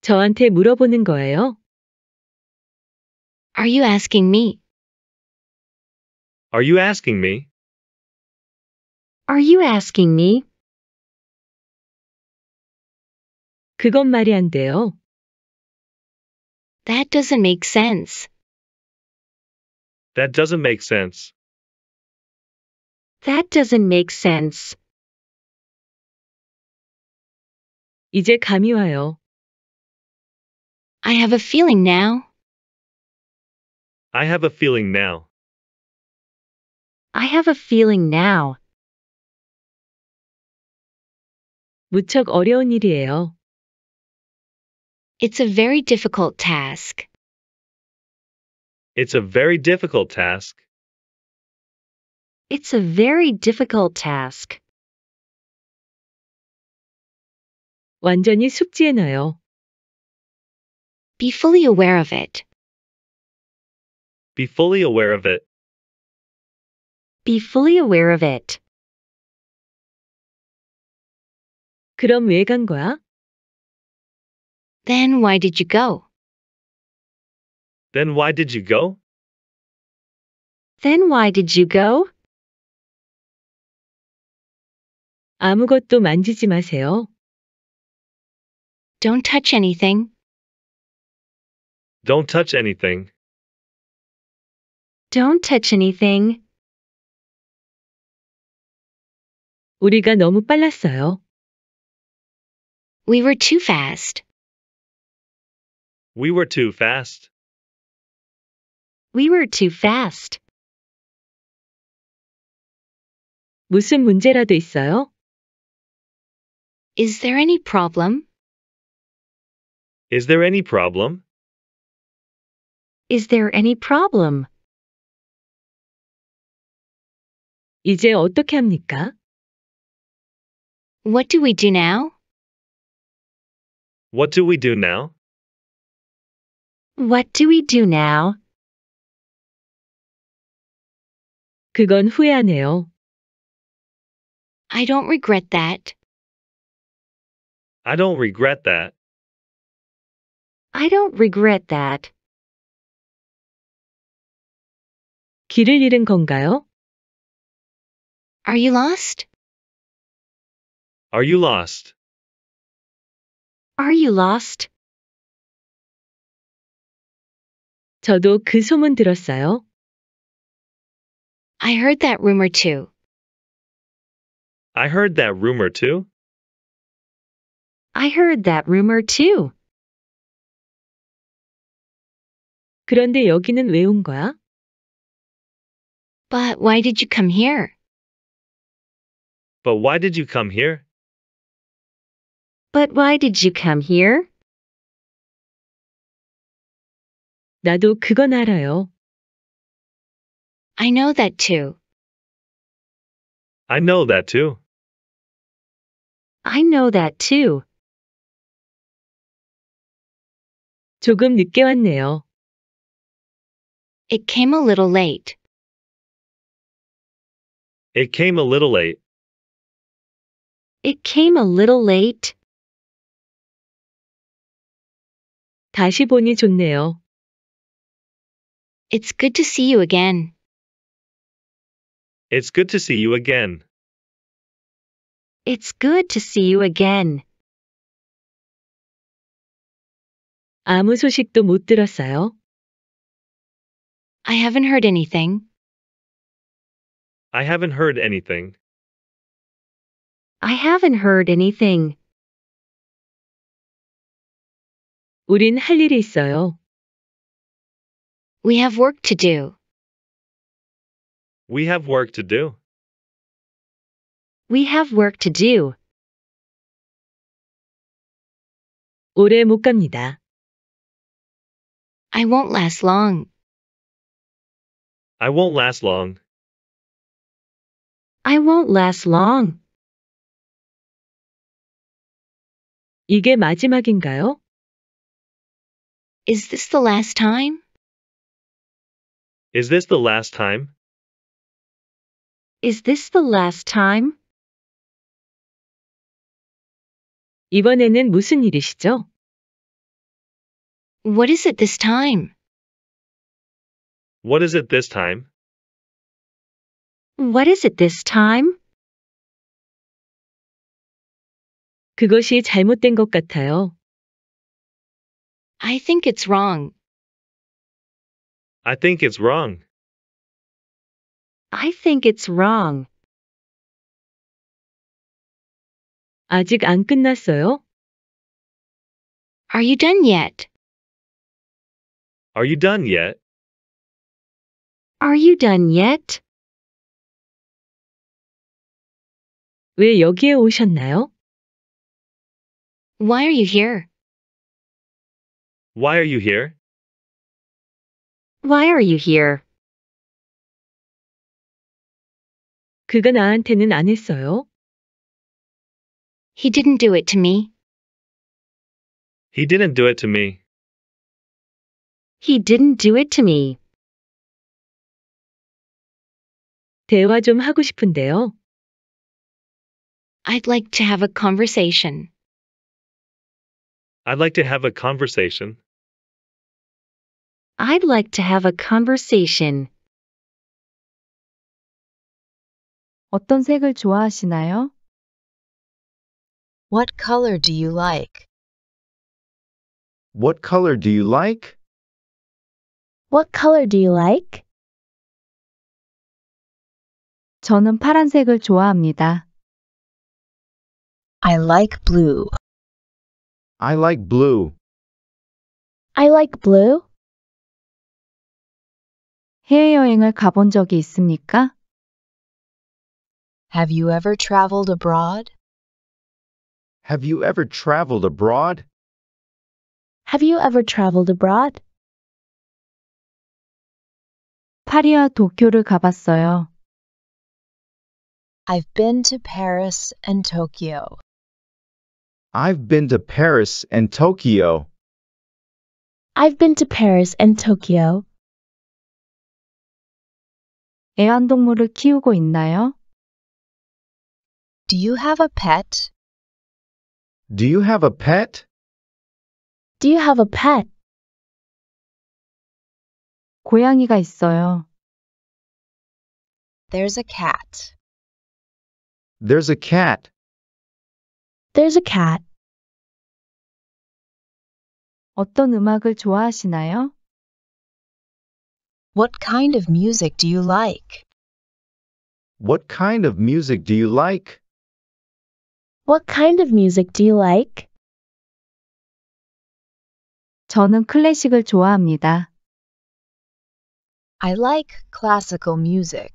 저한테 물어보는 거예요? Are you asking me? Are you asking me? Are you asking me? 그건 말이 안 돼요. That doesn't make sense. That doesn't make sense. That doesn't make sense. 이제 감이 와요. I have a feeling now. I have a feeling now. I have a feeling now. 무척 어려운 일이에요. It's a very difficult task. It's a very difficult task. It's a very difficult task. 완전히 Be fully aware of it. Be fully aware of it. Be fully aware of it. 그럼 왜 거야? Then why did you go? Then why did you go? Then why did you go? 아무것도 만지지 마세요. Don't touch anything. Don't touch anything. Don't touch anything. 우리가 너무 빨랐어요. We were too fast. We were too fast. We were too fast. 무슨 문제라도 있어요? Is there any problem? Is there any problem? Is there any problem? 이제 어떻게 합니까? What do we do now? What do we do now? What do we do now? 그건 후회하네요. I don't regret that. I don't regret that. I don't regret that. 길을 잃은 건가요? Are you lost? Are you lost? Are you lost? 저도 그 소문 들었어요. I heard that rumor too. I heard that rumor too. I heard that rumor too. 그런데 여기는 거야? But why did you come here? But why did you come here? But why did you come here? 나도 그건 알아요. I know that too. I know that too. I know that too. 조금 늦게 왔네요. It came a little late. It came a little late. It came a little late. 다시 보니 좋네요. It's good to see you again. It's good to see you again. It's good to see you again. 아무 소식도 못 들었어요. I haven't heard anything. I haven't heard anything. I haven't heard anything. 우린 할 일이 있어요. We have work to do. We have work to do. We have work to do. 오래 못 갑니다. I won't last long. I won't last long. I won't last long. 이게 마지막인가요? Is this the last time? Is this the last time? Is this the last time? 이번에는 무슨 일이시죠? What is it this time? What is it this time? What is it this time? 그것이 잘못된 것 같아요. I think it's wrong. I think it's wrong. I think it's wrong. 아직 안 끝났어요? Are you done yet? Are you done yet? Are you done yet? 왜 여기에 오셨나요? Why are you here? Why are you here? Why are you here? 그가 나한테는 안 했어요. He didn't do it to me. He didn't do it to me. He didn't do it to me. 대화 좀 하고 싶은데요. I'd like to have a conversation. I'd like to have a conversation. I'd like to have a conversation. 어떤 색을 좋아하시나요? What color do you like? What color do you like? What color do you like? 저는 파란색을 좋아합니다. I like blue. I like blue. I like blue. 해외여행을 가본 적이 있습니까? Have you ever traveled abroad? Have you ever traveled abroad? Have you ever traveled abroad? 파리와 도쿄를 가봤어요. I've been to Paris and Tokyo. I've been to Paris and Tokyo. I've been to Paris and Tokyo. 애완동물을 키우고 있나요? Do you have a pet? Do you have a pet? Do you have a pet? 고양이가 있어요. There's a cat. There's a cat. There's a cat. 어떤 음악을 좋아하시나요? What kind of music do you like? What kind of music do you like? What kind of music do you like? 저는 클래식을 좋아합니다. I like classical music.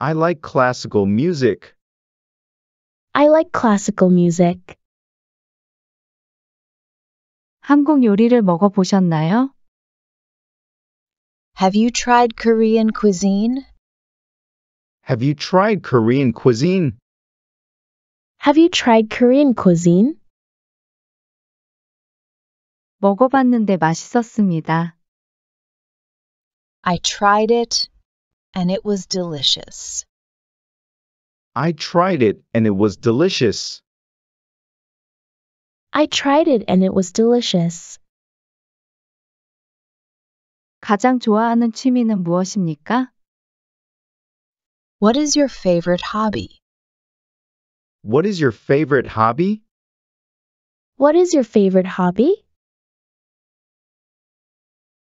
I like classical music. I like classical music. 한국 요리를 먹어보셨나요? Have you tried Korean cuisine? Have you tried Korean cuisine? Have you tried Korean cuisine? 먹어봤는데 맛있었습니다. I tried it and it was delicious. I tried it and it was delicious. I tried it and it was delicious. 가장 좋아하는 취미는 무엇입니까? What is your favorite hobby? What is your favorite hobby? What is your favorite hobby?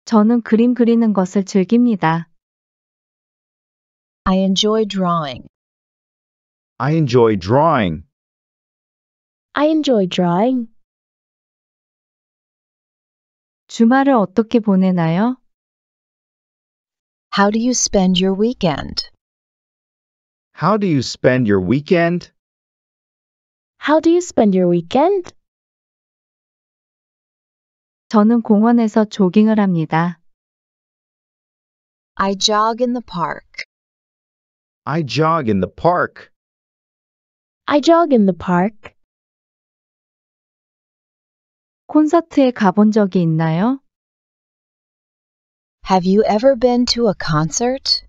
저는 그림 그리는 것을 즐깁니다. I enjoy drawing. I enjoy drawing. I enjoy drawing. 주말을 어떻게 보내나요? How do you spend your weekend? How do you spend your weekend? How do you spend your weekend? 저는 공원에서 조깅을 합니다. I jog in the park. I jog in the park. I jog in the park. 콘서트에 가본 적이 있나요? Have you ever been to a concert?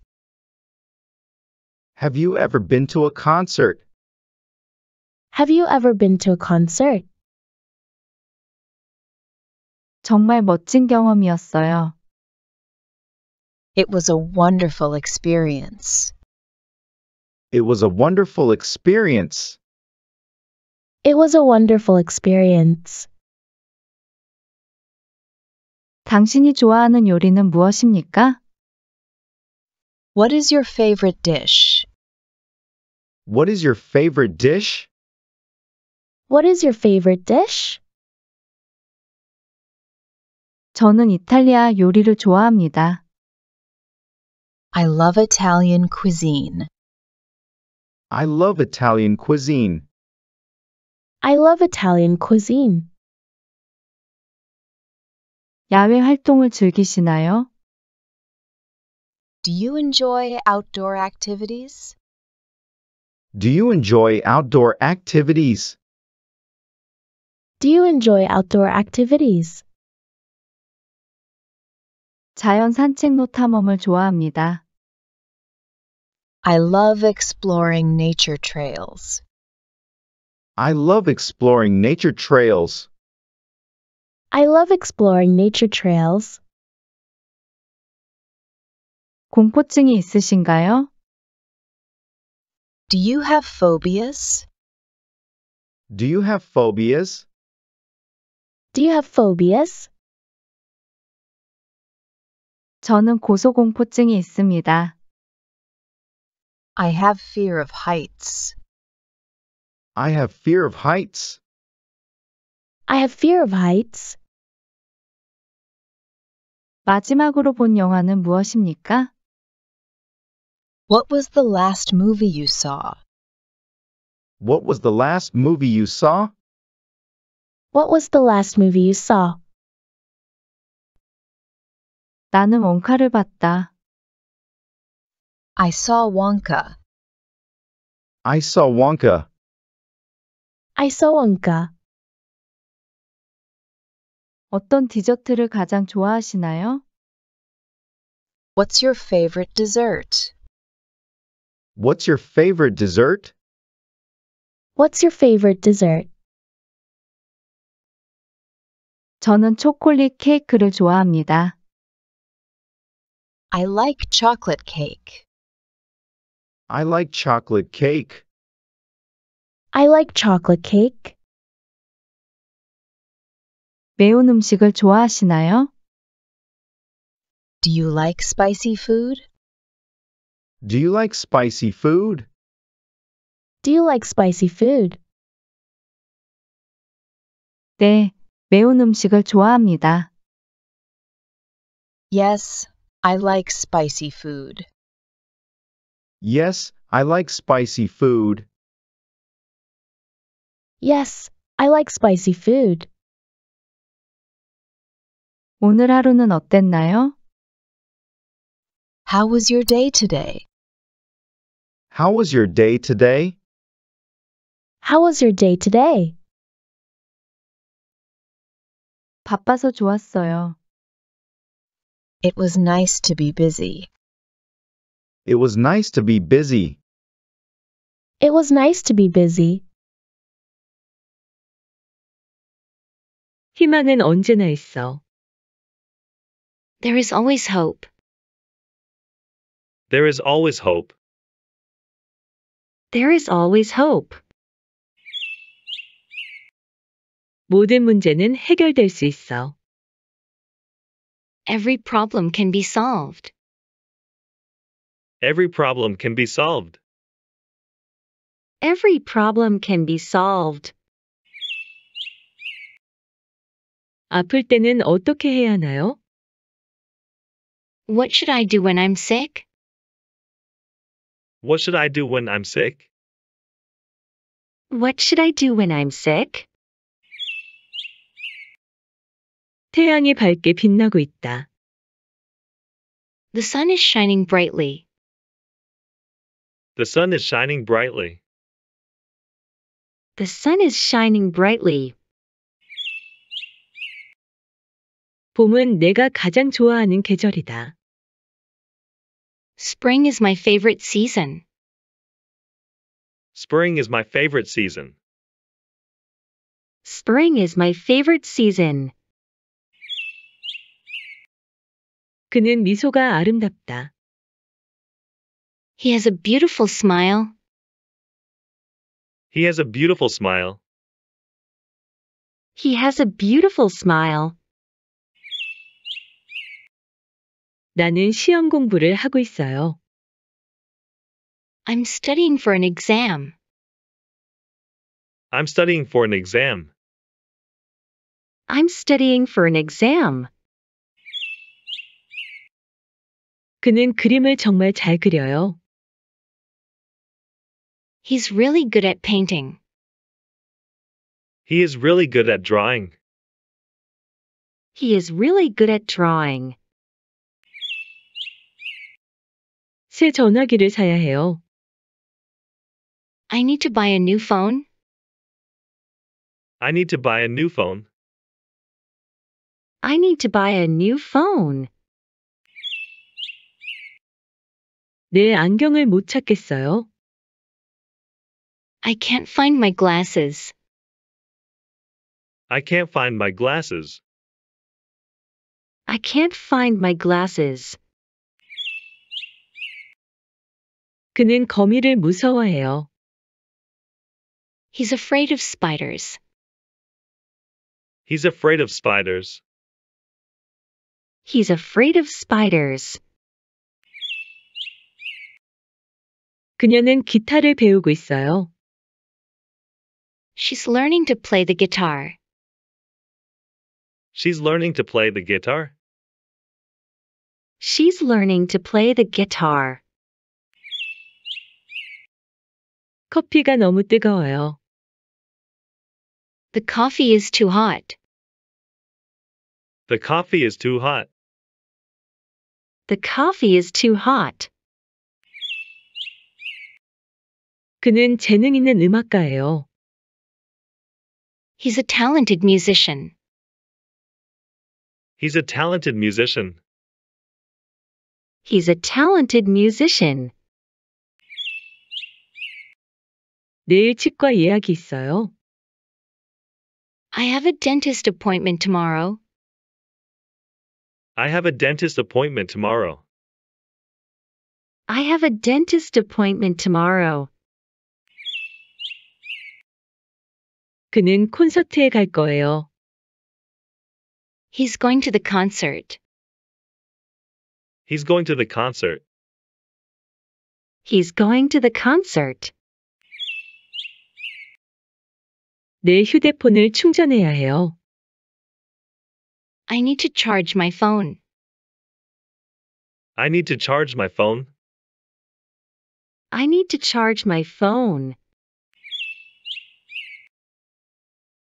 Have you ever been to a concert? Have you ever been to a concert? 정말 멋진 경험이었어요. It was a wonderful experience. It was a wonderful experience. It was a wonderful experience. 당신이 좋아하는 요리는 무엇입니까? What is your favorite dish? What is your favorite dish? What is your favorite dish? 저는 이탈리아 요리를 좋아합니다. I love Italian cuisine. I love Italian cuisine. I love Italian cuisine. 야외 활동을 즐기시나요? Do you enjoy outdoor activities? Do you enjoy outdoor activities? Do you enjoy outdoor activities? 자연 산책로 탐험을 좋아합니다. I love exploring nature trails. I love exploring nature trails. I love exploring nature trails. 공포증이 있으신가요? Do you have phobias? Do you have phobias? Do you have phobias? 저는 고소공포증이 있습니다. I have fear of heights. I have fear of heights. I have fear of heights. 마지막으로 본 영화는 무엇입니까? What was the last movie you saw? What was the last movie you saw? What was the last movie you saw? 나는 원카를 봤다. I saw Wonka. I saw Wonka. I saw Wonka. 어떤 디저트를 가장 좋아하시나요? What's your favorite dessert? What's your favorite dessert? What's your favorite dessert? 저는 초콜릿 케이크를 좋아합니다. I like chocolate cake. I like chocolate cake. I like chocolate cake. 매운 음식을 좋아하시나요? Do you like spicy food? Do you like spicy food? Do you like spicy food? 네, 매운 음식을 좋아합니다. Yes, I like spicy food. Yes, I like spicy food. Yes, I like spicy food. 오늘 하루는 어땠나요? How was your day today? How was your day today? How was your day today? 바빠서 좋았어요. It was nice to be busy. It was nice to be busy. It was nice to be busy. 희망은 언제나 있어. There is always hope. There is always hope. There is always hope. 모든 문제는 해결될 수 있어. Every problem can be solved. Every problem can be solved. Every problem can be solved. 아플 때는 어떻게 해야 하나요? What should I do when I'm sick? What should I do when I'm sick? What should I do when I'm sick? 태양이 밝게 빛나고 있다. The sun is shining brightly. The sun is shining brightly. The sun is shining brightly. 봄은 내가 가장 좋아하는 계절이다. Spring is my favorite season. Spring is my favorite season. Spring is my favorite season. 그는 미소가 아름답다. He has a beautiful smile. He has a beautiful smile. He has a beautiful smile. 나는 시험 공부를 하고 있어요. I'm studying for an exam. I'm studying for an exam. I'm studying for an exam. 그는 그림을 정말 잘 그려요. He's really good at painting. He is really good at drawing. He is really good at drawing. 새 전화기를 사야 해요. I need to buy a new phone. I need to buy a new phone. I need to buy a new phone. 내 안경을 못 찾겠어요. I can't find my glasses. I can't find my glasses. I can't find my glasses. 그는 거미를 무서워해요. He's afraid of spiders. He's afraid of spiders. He's afraid of spiders. 그녀는 기타를 배우고 있어요. She's learning to play the guitar. She's learning to play the guitar. She's learning to play the guitar. 커피가 너무 뜨거워요. The coffee is too hot. The coffee is too hot. The coffee is too hot. 그는 재능 있는 음악가예요. He's a talented musician. He's a talented musician. He's a talented musician. 내일 치과 예약이 있어요. I have a dentist appointment tomorrow. I have a dentist appointment tomorrow. I have a dentist appointment tomorrow. 그는 콘서트에 갈 거예요. He's going to the concert. He's going to the concert. He's going to the concert. 내 휴대폰을 충전해야 해요. I need to charge my phone. I need to charge my phone. I need to charge my phone.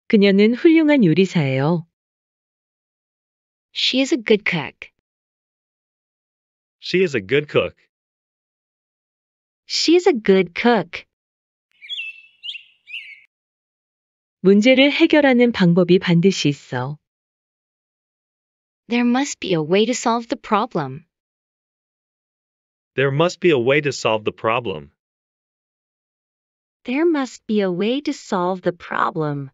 그녀는 훌륭한 요리사예요. She is a good cook. She is a good cook. She is a good cook. 문제를 해결하는 방법이 반드시 있어. There must be a way to solve the problem. There must be a way to solve the problem. There must be a way to solve the problem.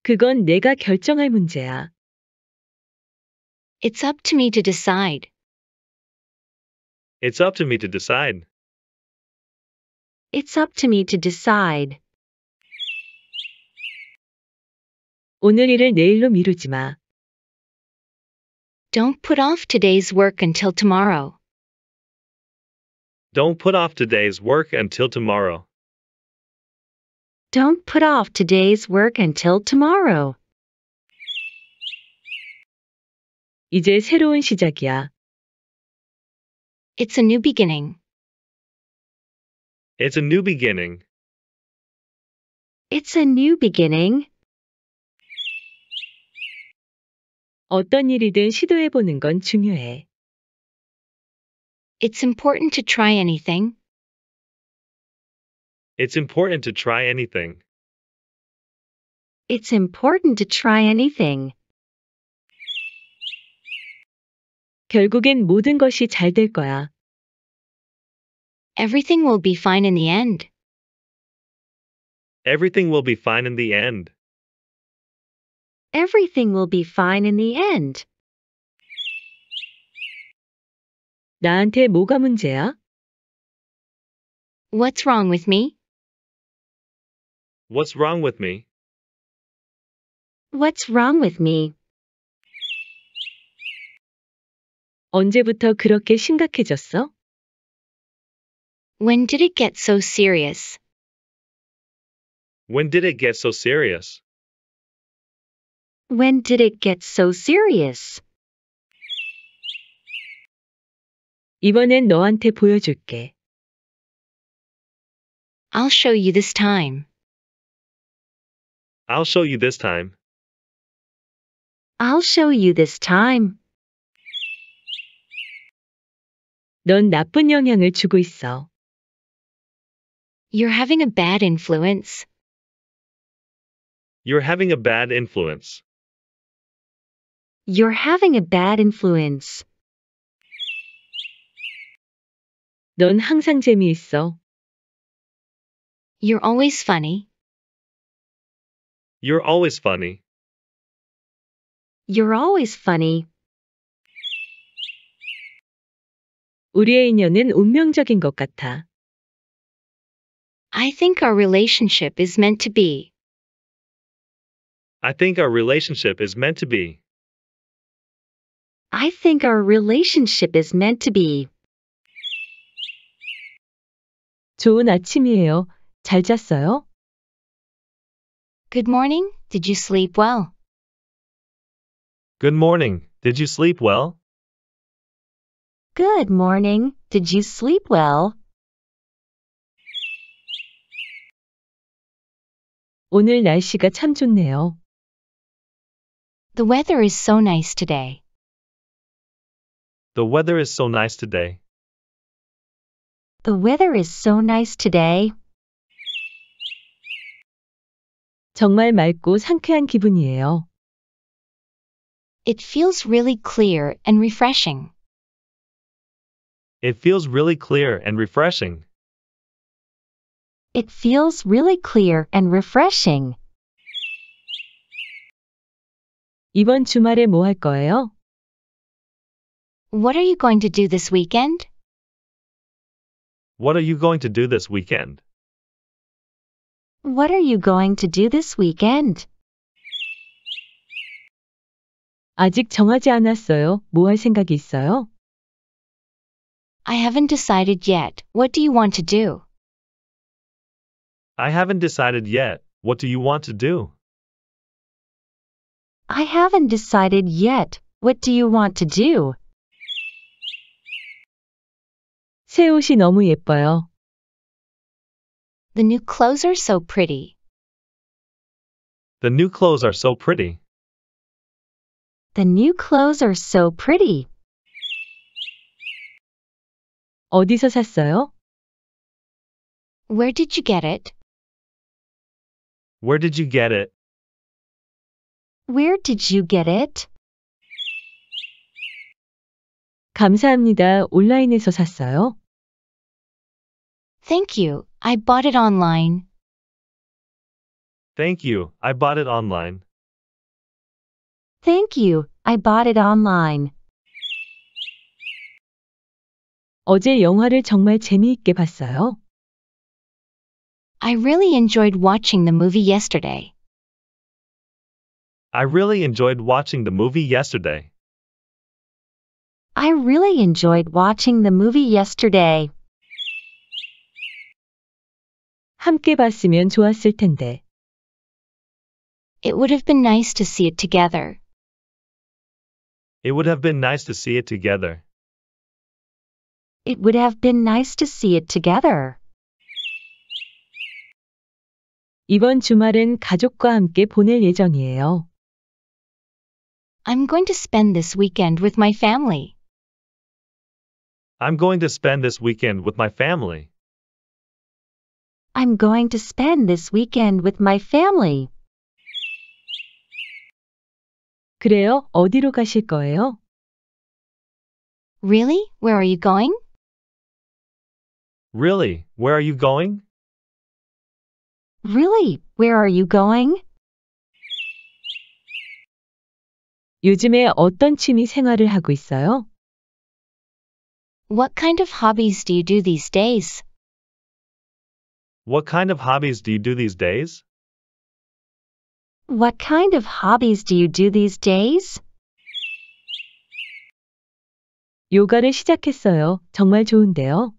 그건 내가 결정할 문제야. It's up to me to decide. It's up to me to decide. It's up to me to decide. 오늘 일을 내일로 미루지 마. Don't put off today's work until tomorrow. Don't put off today's work until tomorrow. Don't put off today's work until tomorrow. 이제 새로운 시작이야. It's a new beginning. It's a new beginning. It's a new beginning. 어떤 일이든 시도해 보는 건 중요해. It's important to try anything. It's important to try anything. It's important to try anything. 결국엔 모든 것이 잘 될 거야. Everything will be fine in the end. Everything will be fine in the end. Everything will be fine in the end. 나한테 뭐가 문제야? What's wrong with me? What's wrong with me? What's wrong with me? 언제부터 그렇게 심각해졌어? When did it get so serious? When did it get so serious? When did it get so serious? 이번엔 너한테 보여줄게. I'll show you this time. I'll show you this time. I'll show you this time. 넌 나쁜 영향을 주고 있어. You're having a bad influence. You're having a bad influence. You're having a bad influence. 넌 항상 재미있어. You're always funny. You're always funny. You're always funny. 우리의 인연은 운명적인 것 같아. I think our relationship is meant to be. I think our relationship is meant to be. I think our relationship is meant to be. 좋은 아침이에요. 잘 잤어요? Good morning. Did you sleep well? Good morning. Did you sleep well? Good morning. Did you sleep well? 오늘 날씨가 참 좋네요. The weather is so nice today. The weather is so nice today. The weather is so nice today. 정말 맑고 상쾌한 기분이에요. It feels really clear and refreshing. It feels really clear and refreshing. It feels really clear and refreshing. 이번 주말에 거예요? What are you going to do this weekend? What are you going to do this weekend? What are you going to do this weekend? 아직 정하지 않았어요. 생각이 있어요? I haven't decided yet. What do you want to do? I haven't decided yet. What do you want to do? I haven't decided yet. What do you want to do? 새 옷이 너무 예뻐요. The new clothes are so pretty. The new clothes are so pretty. The new clothes are so pretty. 어디서 샀어요? Where did you get it? Where did you get it? Where did you get it? 감사합니다. 온라인에서 샀어요. Thank you. I bought it online. Thank you. I bought it online. Thank you. I bought it online. 어제 영화를 정말 재미있게 봤어요. I really enjoyed watching the movie yesterday. I really enjoyed watching the movie yesterday. I really enjoyed watching the movie yesterday. 함께 봤으면 좋았을 텐데. It would have been nice to see it together. It would have been nice to see it together. It would have been nice to see it together. 이번 주말은 가족과 함께 보낼 예정이에요. I'm going to spend this weekend with my family. I'm going to spend this weekend with my family. I'm going to spend this weekend with my family. 그래요? 어디로 가실 거예요? Really? Where are you going? Really? Where are you going? Really? Where are you going? 요즘에 어떤 취미 생활을 하고 있어요? What kind of hobbies do you do these days? What kind of hobbies do you do these days? What kind of hobbies do you do these days? 요가를 시작했어요. 정말 좋은데요.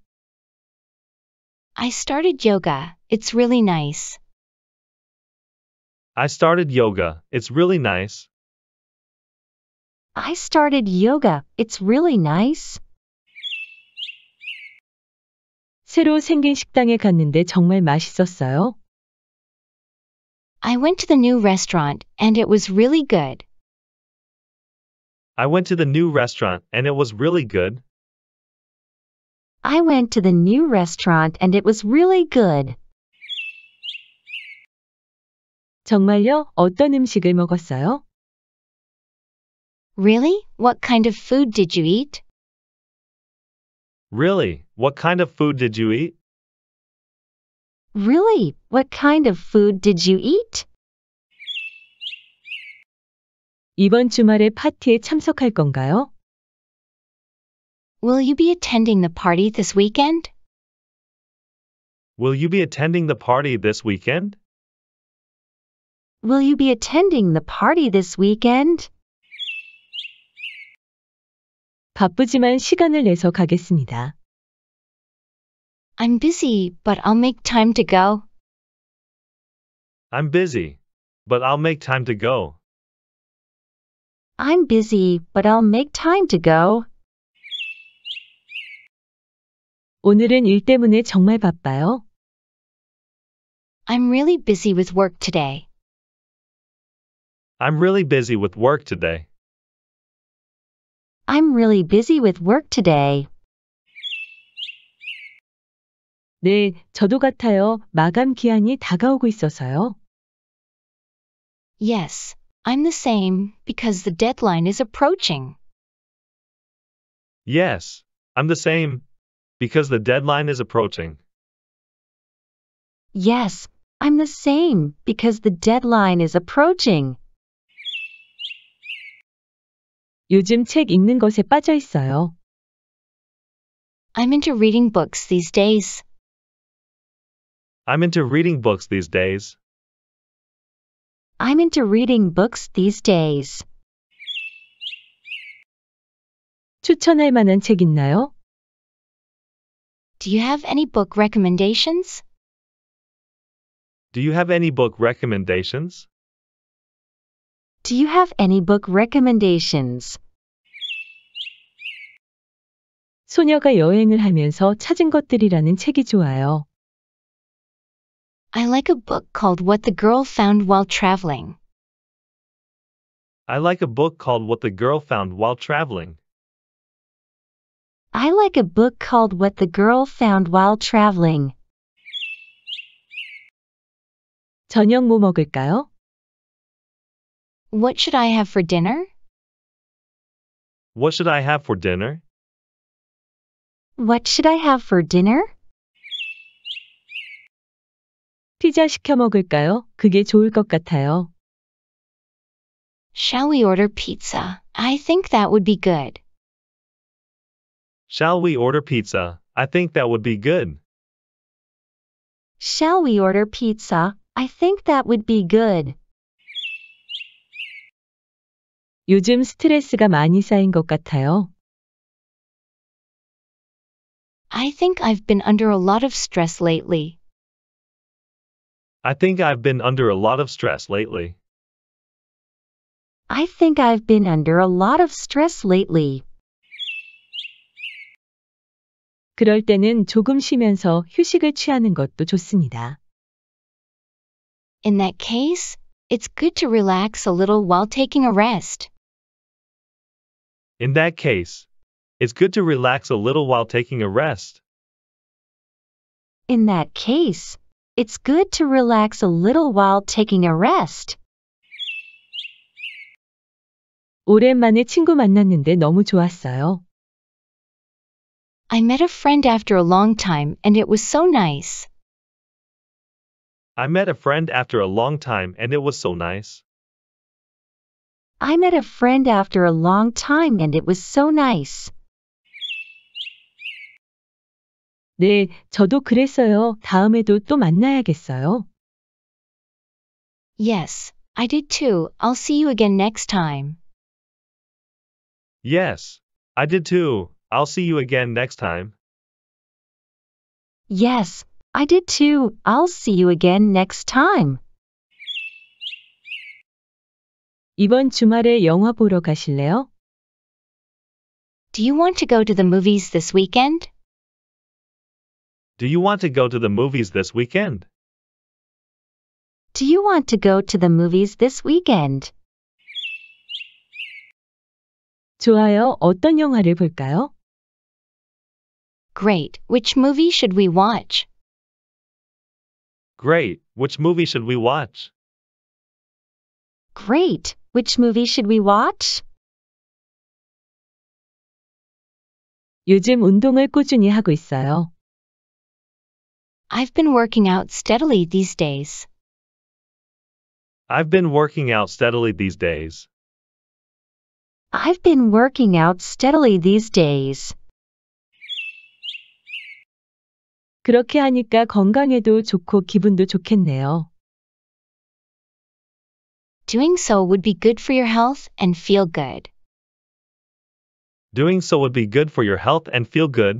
I started yoga. It's really nice. I started yoga. It's really nice. I started yoga. It's really nice. 새로 생긴 식당에 갔는데 정말 맛있었어요. I went to the new restaurant and it was really good. I went to the new restaurant and it was really good. I went to the new restaurant and it was really good. 정말요? 어떤 음식을 먹었어요? Really? What kind of food did you eat? Really? What kind of food did you eat? Really? What kind of food did you eat? 이번 주말에 파티에 참석할 건가요? Will you be attending the party this weekend? Will you be attending the party this weekend? Will you be attending the party this weekend? 바쁘지만 시간을 내서 가겠습니다. I'm busy, but I'll make time to go. I'm busy, but I'll make time to go. I'm busy, but I'll make time to go. 오늘은 일 때문에 정말 바빠요. I'm really busy with work today. I'm really busy with work today. I'm really busy with work today. 네, 저도 같아요. 마감 기한이 다가오고 있어서요. Yes, I'm the same because the deadline is approaching. Yes, I'm the same because the deadline is approaching. Yes, I'm the same because the deadline is approaching. 요즘 책 읽는 것에 빠져 있어요. I'm into reading books these days. I'm into reading books these days. I'm into reading books these days. 추천할 만한 책 있나요? Do you have any book recommendations? Do you have any book recommendations? Do you have any book recommendations? 소녀가 여행을 하면서 찾은 것들이라는 책이 좋아요. I like a book called What the Girl Found While Traveling. I like a book called What the Girl Found While Traveling. I like a book called What the Girl Found While Traveling. 저녁 뭐 먹을까요? What should I have for dinner? What should I have for dinner? What should I have for dinner? 피자 시켜 먹을까요? 그게 좋을 것 같아요. Shall we order pizza? I think that would be good. Shall we order pizza? I think that would be good. Shall we order pizza? I think that would be good. 요즘 스트레스가 많이 쌓인 것 같아요. I think I've been under a lot of stress lately. I think I've been under a lot of stress lately. I think I've been under a lot of stress lately. 그럴 때는 조금 쉬면서 휴식을 취하는 것도 좋습니다. In that case, it's good to relax a little while taking a rest. In that case, it's good to relax a little while taking a rest. In that case, it's good to relax a little while taking a rest. 오랜만에 친구 만났는데 너무 좋았어요. I met a friend after a long time and it was so nice. I met a friend after a long time and it was so nice. I met a friend after a long time and it was so nice. 네, 저도 그랬어요. 다음에도 또 만나야겠어요. Yes, I did too. I'll see you again next time. Yes, I did too. I'll see you again next time. Yes, I did too. I'll see you again next time. 이번 주말에 영화 보러 가실래요? Do you want to go to the movies this weekend? Do you want to go to the movies this weekend? Do you want to go to the movies this weekend? 좋아요. 어떤 영화를 볼까요? Great. Which movie should we watch? Great. Which movie should we watch? Great. Which movie should we watch? 요즘 운동을 꾸준히 하고 있어요. I've been working out steadily these days. I've been working out steadily these days. I've been working out steadily these days. 그렇게 하니까 건강에도 좋고 기분도 좋겠네요. Doing so would be good for your health and feel good. Doing so would be good for your health and feel good.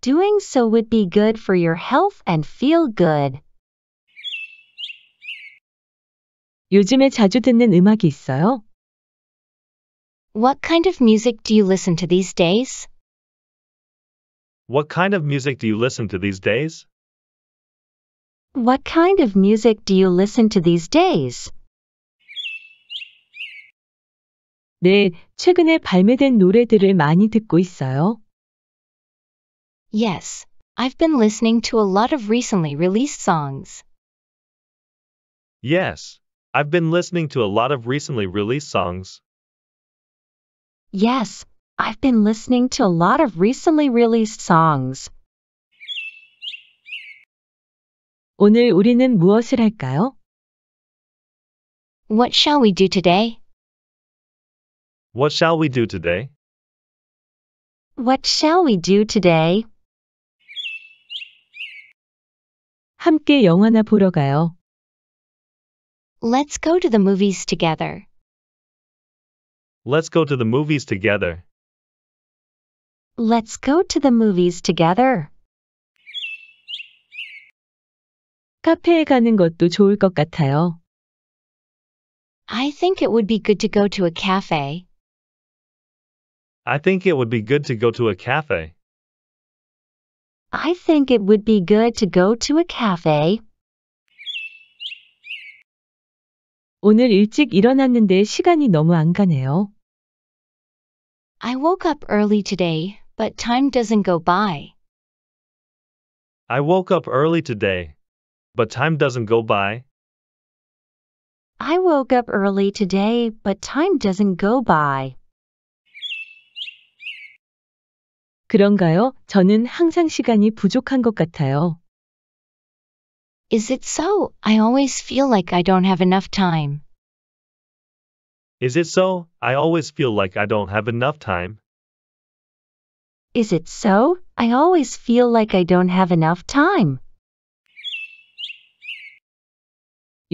Doing so would be good for your health and feel good. 요즘에 자주 듣는 음악이 있어요? What kind of music do you listen to these days? What kind of music do you listen to these days? What kind of music do you listen to these days? 네, 최근에 발매된 노래들을 많이 듣고 있어요. Yes, I've been listening to a lot of recently released songs. Yes, I've been listening to a lot of recently released songs. Yes, I've been listening to a lot of recently released songs. 오늘 우리는 무엇을 할까요? What shall we do today? What shall we do today? What shall we do today? 함께 영화나 보러 가요. Let's go to the movies together. Let's go to the movies together. Let's go to the movies together. 카페에 가는 것도 좋을 것 같아요. I think it would be good to go to a cafe. I think it would be good to go to a cafe. I think it would be good to go to a cafe. 오늘 일찍 일어났는데 시간이 너무 안 가네요. I woke up early today, but time doesn't go by. I woke up early today, but time doesn't go by. I woke up early today, but time doesn't go by. 그런가요? 저는 항상 시간이 부족한 것 같아요. Is it so? I always feel like I don't have enough time. Is it so? I always feel like I don't have enough time. Is it so? I always feel like I don't have enough time.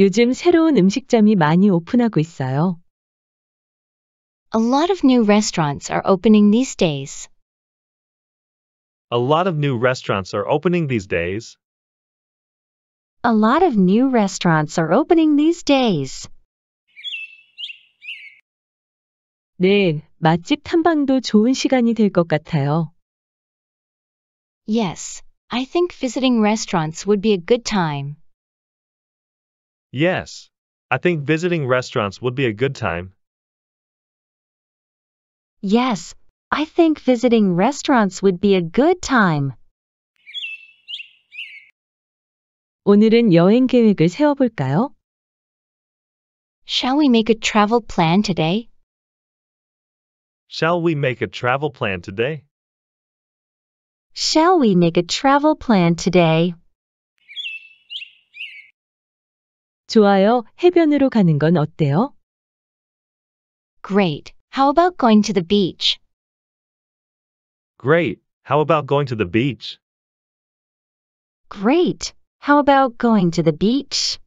요즘 새로운 음식점이 많이 오픈하고 있어요. A lot of new restaurants are opening these days. A lot of new restaurants are opening these days. A lot of new restaurants are opening these days. 네, 맛집 탐방도 좋은 시간이 같아요. Yes, I think visiting restaurants would be a good time. Yes. I think visiting restaurants would be a good time. Yes, I think visiting restaurants would be a good time. 오늘은 여행 계획을 세워볼까요? Shall we make a travel plan today? Shall we make a travel plan today? Shall we make a travel plan today? 좋아요. 해변으로 가는 건 어때요? Great. How about going to the beach? Great. How about going to the beach? Great. How about going to the beach?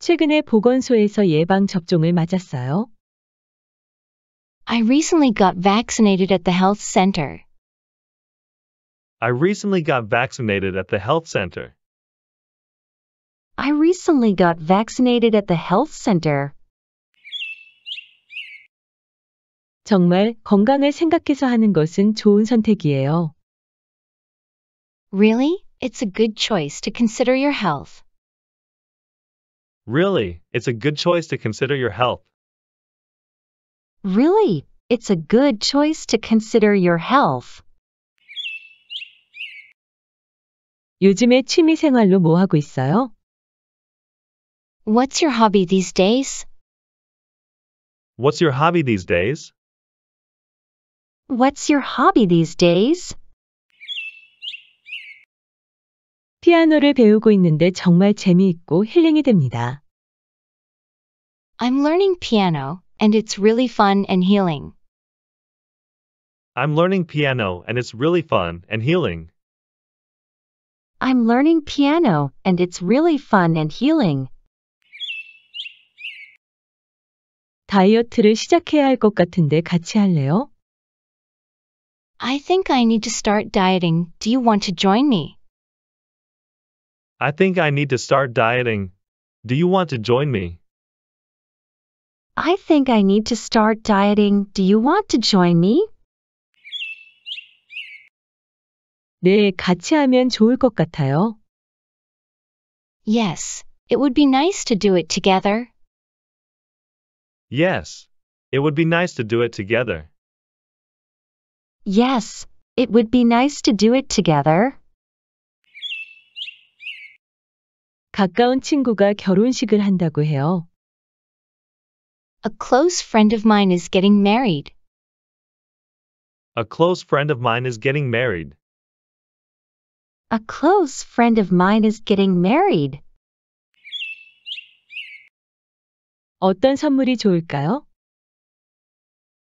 최근에 보건소에서 예방 접종을 맞았어요. I recently got vaccinated at the health center. I recently got vaccinated at the health center. I recently got vaccinated at the health center. 정말 건강을 생각해서 하는 것은 좋은 선택이에요. Really? It's a good choice to consider your health. Really, it's a good choice to consider your health. Really, it's a good choice to consider your health. 요즘에 취미 생활로 뭐 하고 있어요? What's your hobby these days? What's your hobby these days? What's your hobby these days? 피아노를 배우고 있는데 정말 재미있고 힐링이 됩니다. I'm learning piano and it's really fun and healing. I'm learning piano and it's really fun and healing. I'm learning piano and it's really fun and healing. 다이어트를 시작해야 할 같은데 같이 할래요? I think I need to start dieting. Do you want to join me? I think I need to start dieting. Do you want to join me? I think I need to start dieting. Do you want to join me? 네, 같이 하면 좋을 것 같아요. Yes, it would be nice to do it together. Yes. It would be nice to do it together. Yes, it would be nice to do it together. 가까운 친구가 결혼식을 한다고 해요. A close friend of mine is getting married. A close friend of mine is getting married. A close friend of mine is getting married. 어떤 선물이 좋을까요?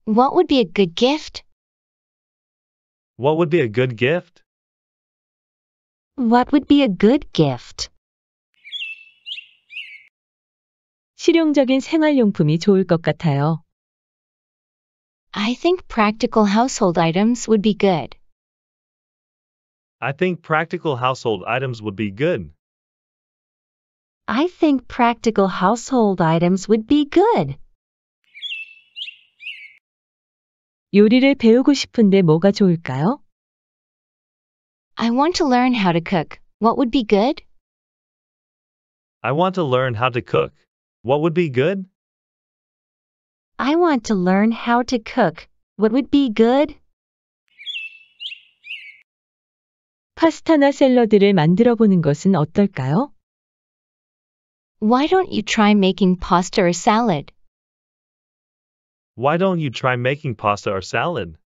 What would be a good gift? What would be a good gift? What would be a good gift? 실용적인 생활용품이 좋을 것 같아요. I think practical household items would be good. I think practical household items would be good. I think practical household items would be good. 요리를 배우고 싶은데 뭐가 좋을까요? I want to learn how to cook. What would be good? I want to learn how to cook. What would be good? I want to learn how to cook. What would be good? 파스타나 샐러드를 만들어 보는 것은 어떨까요? Why don't you try making pasta or salad? Why don't you try making pasta or salad?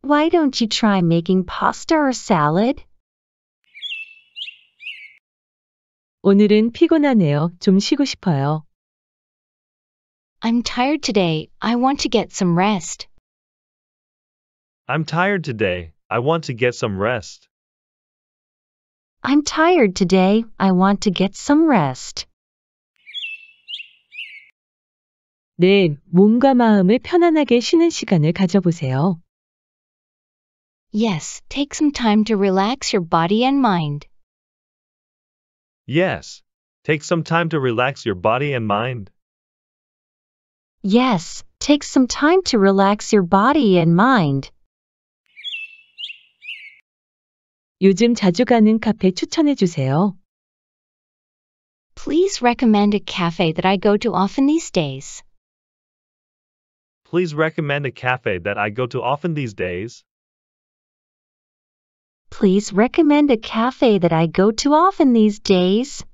Why don't you try making pasta or salad? 오늘은 피곤하네요. 좀 쉬고 싶어요. I'm tired today. I want to get some rest. I'm tired today. I want to get some rest. I'm tired today. I want to get some rest. 네, 몸과 마음을 편안하게 쉬는 시간을 가져보세요. Yes, take some time to relax your body and mind. Yes, take some time to relax your body and mind. Yes, take some time to relax your body and mind. 요즘 자주 가는 카페 추천해 주세요. Please recommend a cafe that I go to often these days. Please recommend a cafe that I go to often these days. Please recommend a cafe that I go to often these days.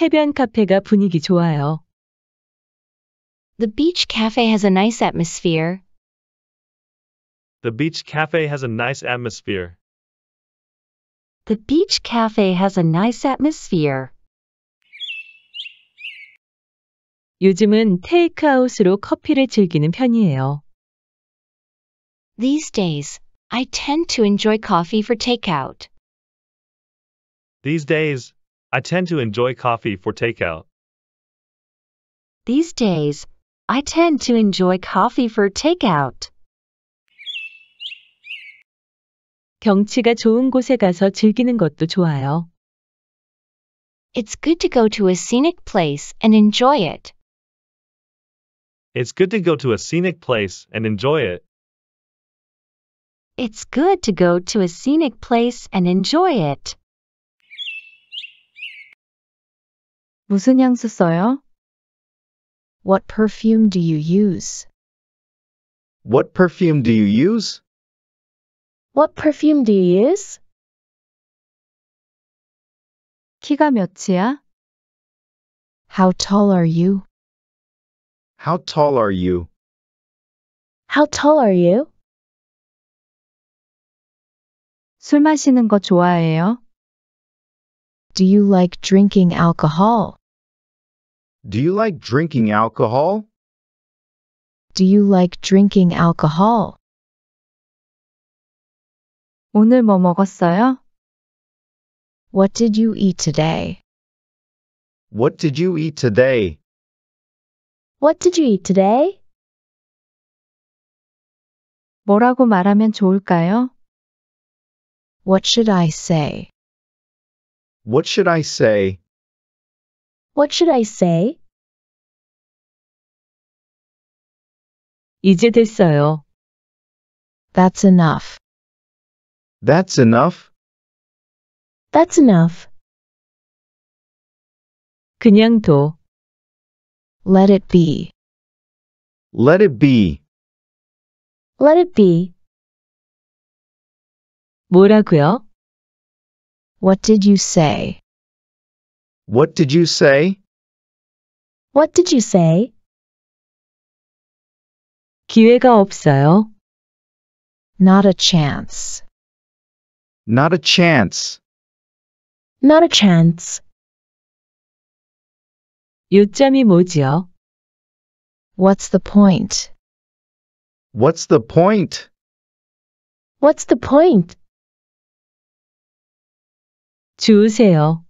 해변 카페가 분위기 좋아요. The beach cafe has a nice atmosphere. The beach cafe has a nice atmosphere. The beach cafe has a nice atmosphere. 요즘은 테이크아웃으로 커피를 즐기는 편이에요. These days, I tend to enjoy coffee for takeout. These days, I tend to enjoy coffee for takeout. These days, I tend to enjoy coffee for takeout. 경치가 좋은 곳에 가서 즐기는 것도 좋아요. It's good to go to a scenic place and enjoy it. It's good to go to a scenic place and enjoy it. It's good to go to a scenic place and enjoy it. 무슨 향수 써요? What perfume do you use? What perfume do you use? What perfume do you use? 키가 몇이야? How tall are you? How tall are you? How tall are you? 술 마시는 거 좋아해요? Do you like drinking alcohol? Do you like drinking alcohol? Do you like drinking alcohol? 오늘 뭐 먹었어요? What did you eat today? What did you eat today? What did you eat today? 뭐라고 말하면 좋을까요? What should I say? What should I say? What should I say? 이제 됐어요. That's enough. That's enough. That's enough. 그냥 둬. Let it be. Let it be. Let it be. 뭐라고요? What did you say? What did you say? What did you say? 기회가 없어요. Not a chance. Not a chance. Not a chance. 요점이 뭐지요? What's the point? What's the point? What's the point? 주우세요.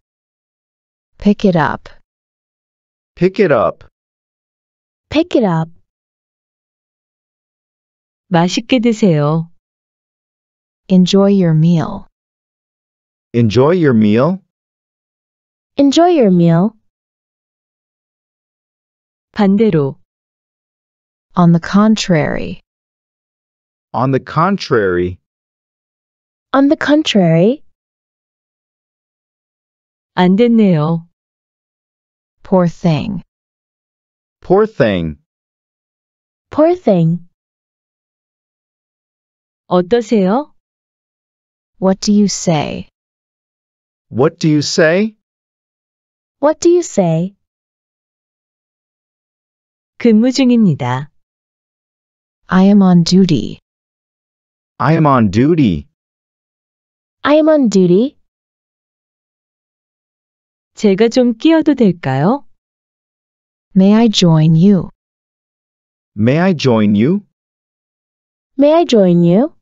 Pick it up. Pick it up. Pick it up. 맛있게 드세요. Enjoy your meal. Enjoy your meal. Enjoy your meal. 반대로 On the contrary. On the contrary. On the contrary. 안 됐네요. Poor thing. Poor thing. Poor thing. 어떠세요? What do you say? What do you say? What do you say? 근무 중입니다. I am on duty. I am on duty. I am on duty. 제가 좀 끼어도 될까요? May I join you? May I join you? May I join you?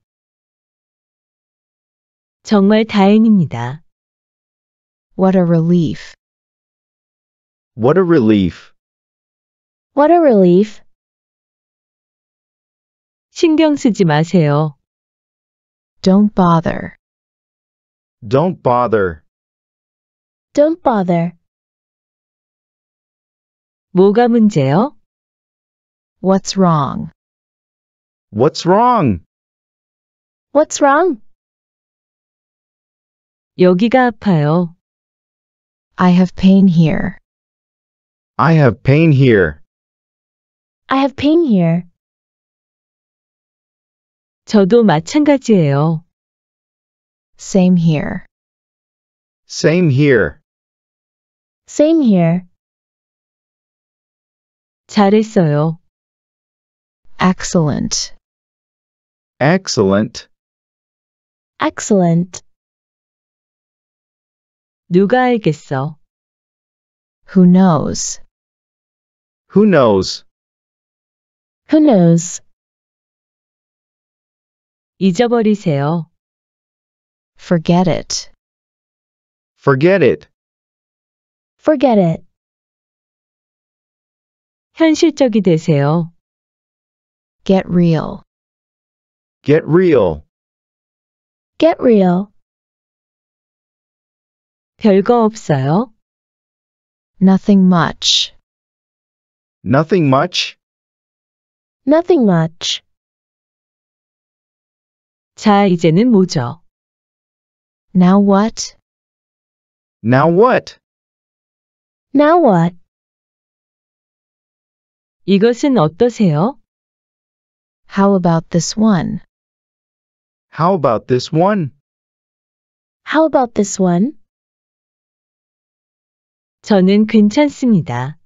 정말 다행입니다. What a relief. What a relief. What a relief. 신경 쓰지 마세요. Don't bother. Don't bother. Don't bother. 뭐가 문제요? What's wrong? What's wrong? What's wrong? 여기가 아파요. I have pain here. I have pain here. I have pain here. 저도 마찬가지예요. Same here. Same here. Same here. 잘했어요. Excellent. Excellent. Excellent. 누가 알겠어? Who knows? Who knows? Who knows? 잊어버리세요. Forget it. Forget it. Forget it. 현실적이 되세요. Get real. Get real. Get real. 별거 없어요. Nothing much. Nothing much? Nothing much. 자, 이제는 뭐죠? Now what? Now what? Now what? 이것은 어떠세요? How about this one? How about this one? How about this one? 저는 괜찮습니다.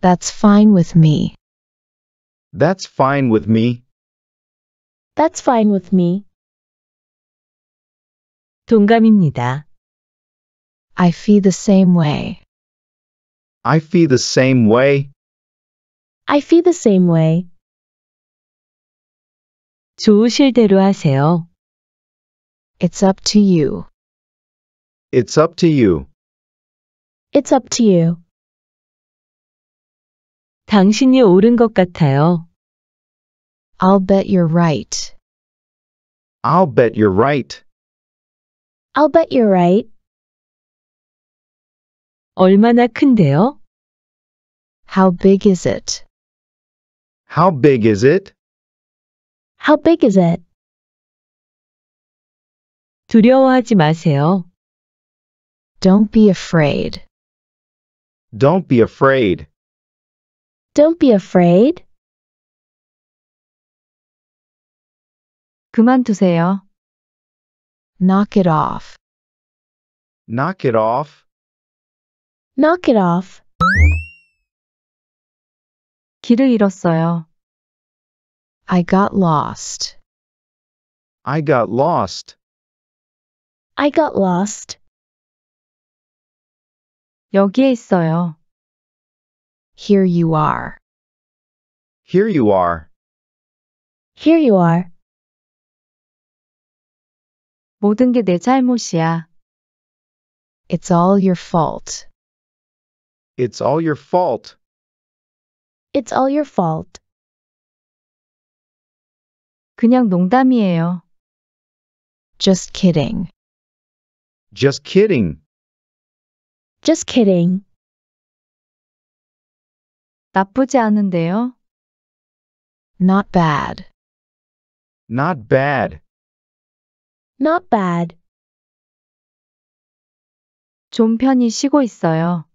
That's fine with me. That's fine with me. That's fine with me. 동감입니다. I feel the same way. I feel the same way. I feel the same way. 좋으실 대로 하세요. It's up to you. It's up to you. It's up to you. 당신이 옳은 것 같아요. I'll bet you're right. I'll bet you're right. I'll bet you're right. 얼마나 큰데요? How big is it? How big is it? How big is it? 두려워하지 마세요. Don't be afraid. Don't be afraid. Don't be afraid. 그만두세요. Knock it off. Knock it off. Knock it off. 길을 잃었어요. I got lost. I got lost. I got lost. 여기에 있어요. Here you are. Here you are. Here you are. 모든 게 내 잘못이야. It's all your fault. It's all your fault. It's all your fault. 그냥 농담이에요. Just kidding. Just kidding. Just kidding. 나쁘지 않은데요. Not bad. Not bad. Not bad. 좀 편히 쉬고 있어요.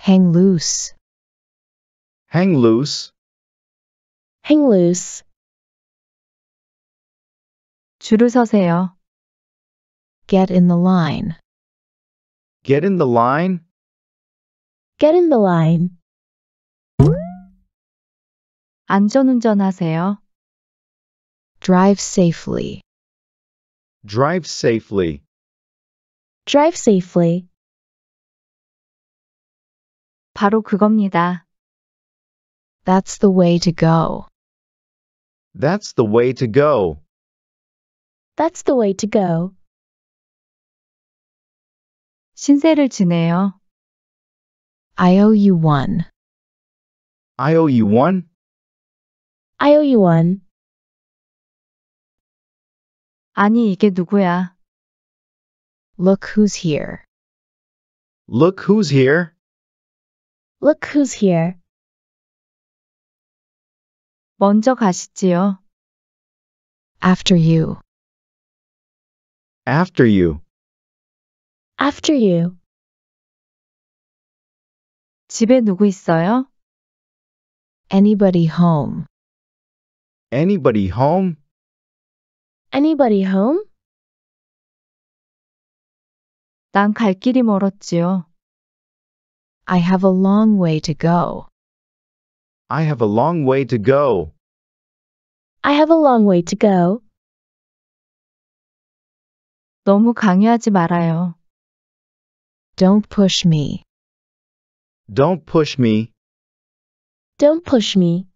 Hang loose. Hang loose. Hang loose. 줄을 서세요. Get in the line. Get in the line. Get in the line. 안전운전하세요. Drive safely. Drive safely. Drive safely. 바로 그겁니다. That's the way to go. That's the way to go. That's the way to go. 신세를 지내요. I owe you one. I owe you one? I owe you one. 아니, 이게 누구야? Look who's here. Look who's here. Look who's here. 먼저 가시지요. After you. After you after you. 집에 누구 있어요? Anybody home? Anybody home? Anybody home? 난 길이 멀었지요. I have a long way to go. I have a long way to go. I have a long way to go. 너무 강요하지 말아요. Don't push me. Don't push me. Don't push me.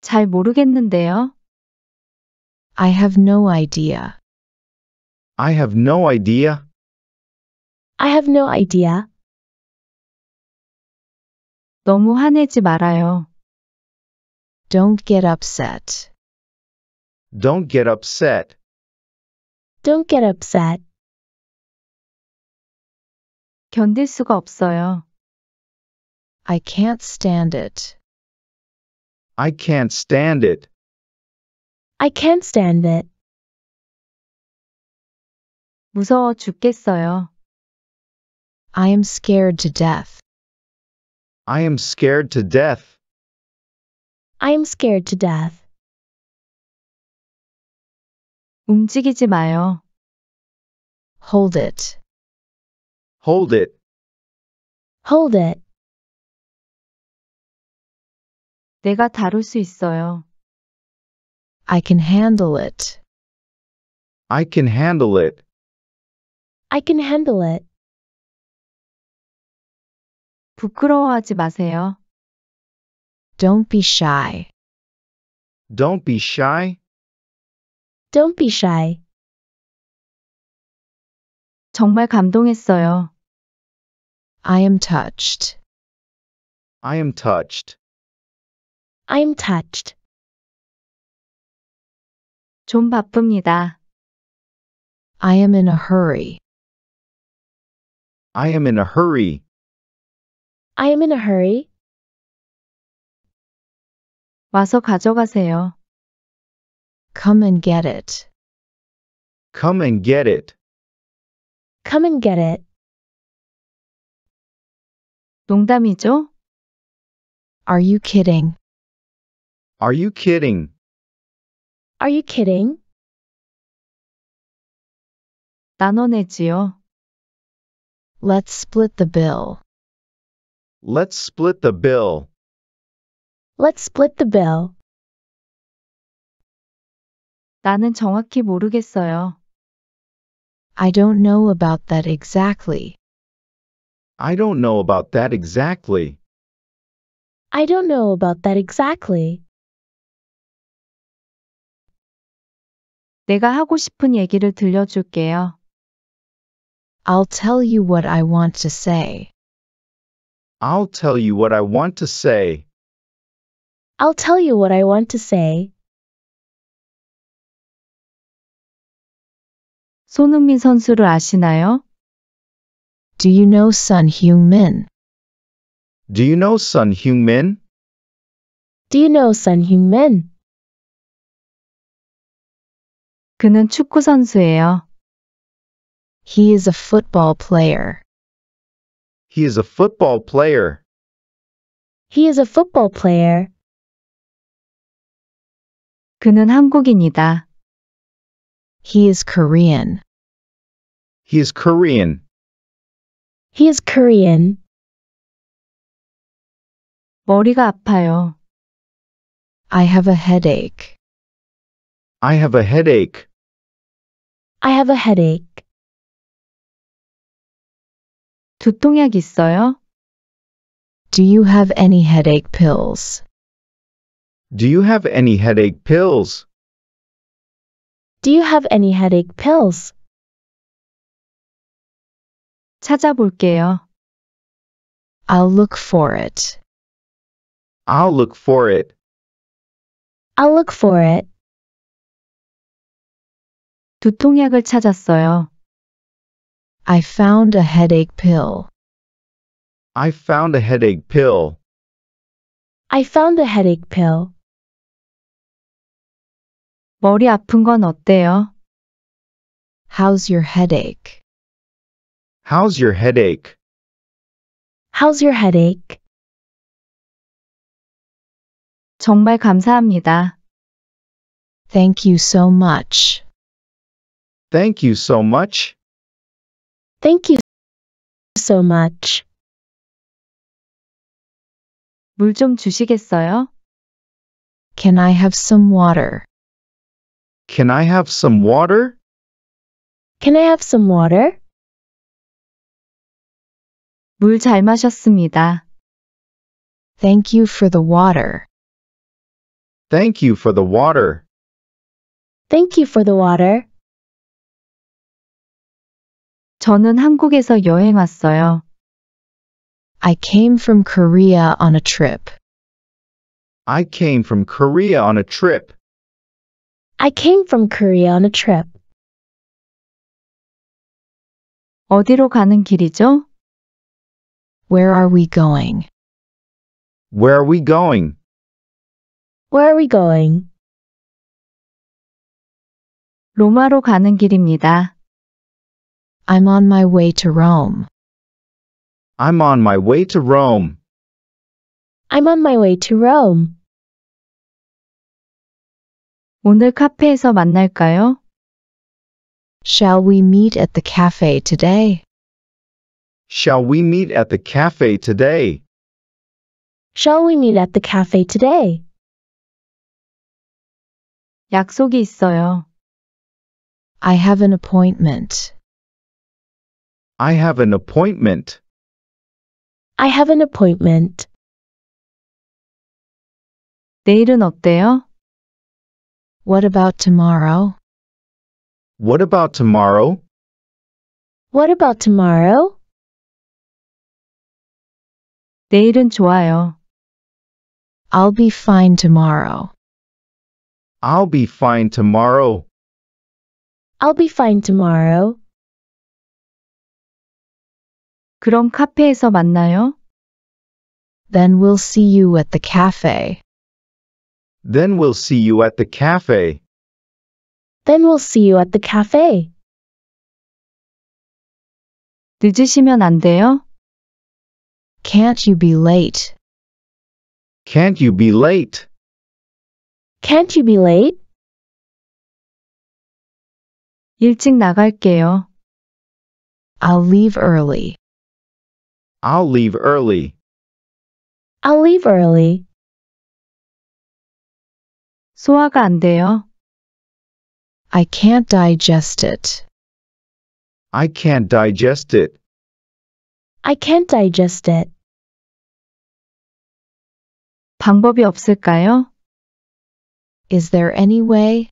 잘 모르겠는데요. I have no idea. I have no idea. I have no idea. 너무 화내지 말아요. Don't get upset. Don't get upset. Don't get upset. 견딜 수가 없어요. I can't stand it. I can't stand it. I can't stand it. 무서워 죽겠어요. I am scared to death. I am scared to death. I am scared to death. 움직이지 마요. Hold it. Hold it. Hold it. 내가 다룰 수 있어요. I can handle it. I can handle it. I can handle it. 부끄러워하지 마세요. Don't be shy. Don't be shy. Don't be shy. 정말 감동했어요. I am touched. I am touched. I am touched. 좀 바쁩니다. I am in a hurry. I am in a hurry. I am in a hurry. 와서 가져가세요. Come and get it. Come and get it. Come and get it. 농담이죠? Are you kidding? Are you kidding? Are you kidding? 내지요. Let's split the bill. Let's split the bill. Let's split the bill. 나는 정확히 모르겠어요. I don't know about that exactly. I don't know about that exactly. I don't know about that exactly. 내가 하고 싶은 얘기를 들려줄게요. I'll tell you what I want to say. I'll tell you what I want to say. I'll tell you what I want to say. 손흥민 선수를 아시나요? Do you know Sun Heung-min? Do you know Sun Heung-min? Do you know Sun Heung-min? 그는 축구 선수예요. He is a football player. He is a football player. He is a football player. 그는 한국인이다. He is Korean. He is Korean. He is Korean. 머리가 아파요. I have a headache. I have a headache. I have a headache. 두통약 있어요? Do you have any headache pills? Do you have any headache pills? Do you have any headache pills? 찾아볼게요. I'll look for it. I'll look for it. I'll look for it. 두통약을 찾았어요. I found a headache pill. I found a headache pill. I found a headache pill. 머리 아픈 건 어때요? How's your headache? How's your headache? How's your headache? 정말 감사합니다. Thank you so much. Thank you so much. Thank you so much. 물좀 주시겠어요? Can I have some water? Can I have some water? Can I have some water? 물 잘 마셨습니다. Thank you for the water. Thank you for the water. Thank you for the water. 저는 한국에서 여행 왔어요. I came from Korea on a trip. I came from Korea on a trip. I came from Korea on a trip. 어디로 가는 길이죠? Where are we going? Where are we going? Where are we going? 로마로 가는 길입니다. I'm on my way to Rome. I'm on my way to Rome. I'm on my way to Rome. 오늘 카페에서 만날까요? Shall we meet at the cafe today? Shall we meet at the cafe today? Shall we meet at the cafe today? 약속이 있어요. I have an appointment. I have an appointment. I have an appointment. 내일은 어때요? What about tomorrow? What about tomorrow? What about tomorrow? 내일은 좋아요. I'll be fine tomorrow. I'll be fine tomorrow. I'll be fine tomorrow. 그럼 카페에서 만나요. Then we'll see you at the cafe. Then we'll see you at the cafe. Then we'll see you at the cafe. 늦으시면 안 돼요? Can't you be late? Can't you be late? Can't you be late? 일찍 나갈게요. I'll leave early. I'll leave early. I'll leave early. 소화가 안 돼요. I can't digest it. I can't digest it. I can't digest it. 방법이 없을까요? Is there any way?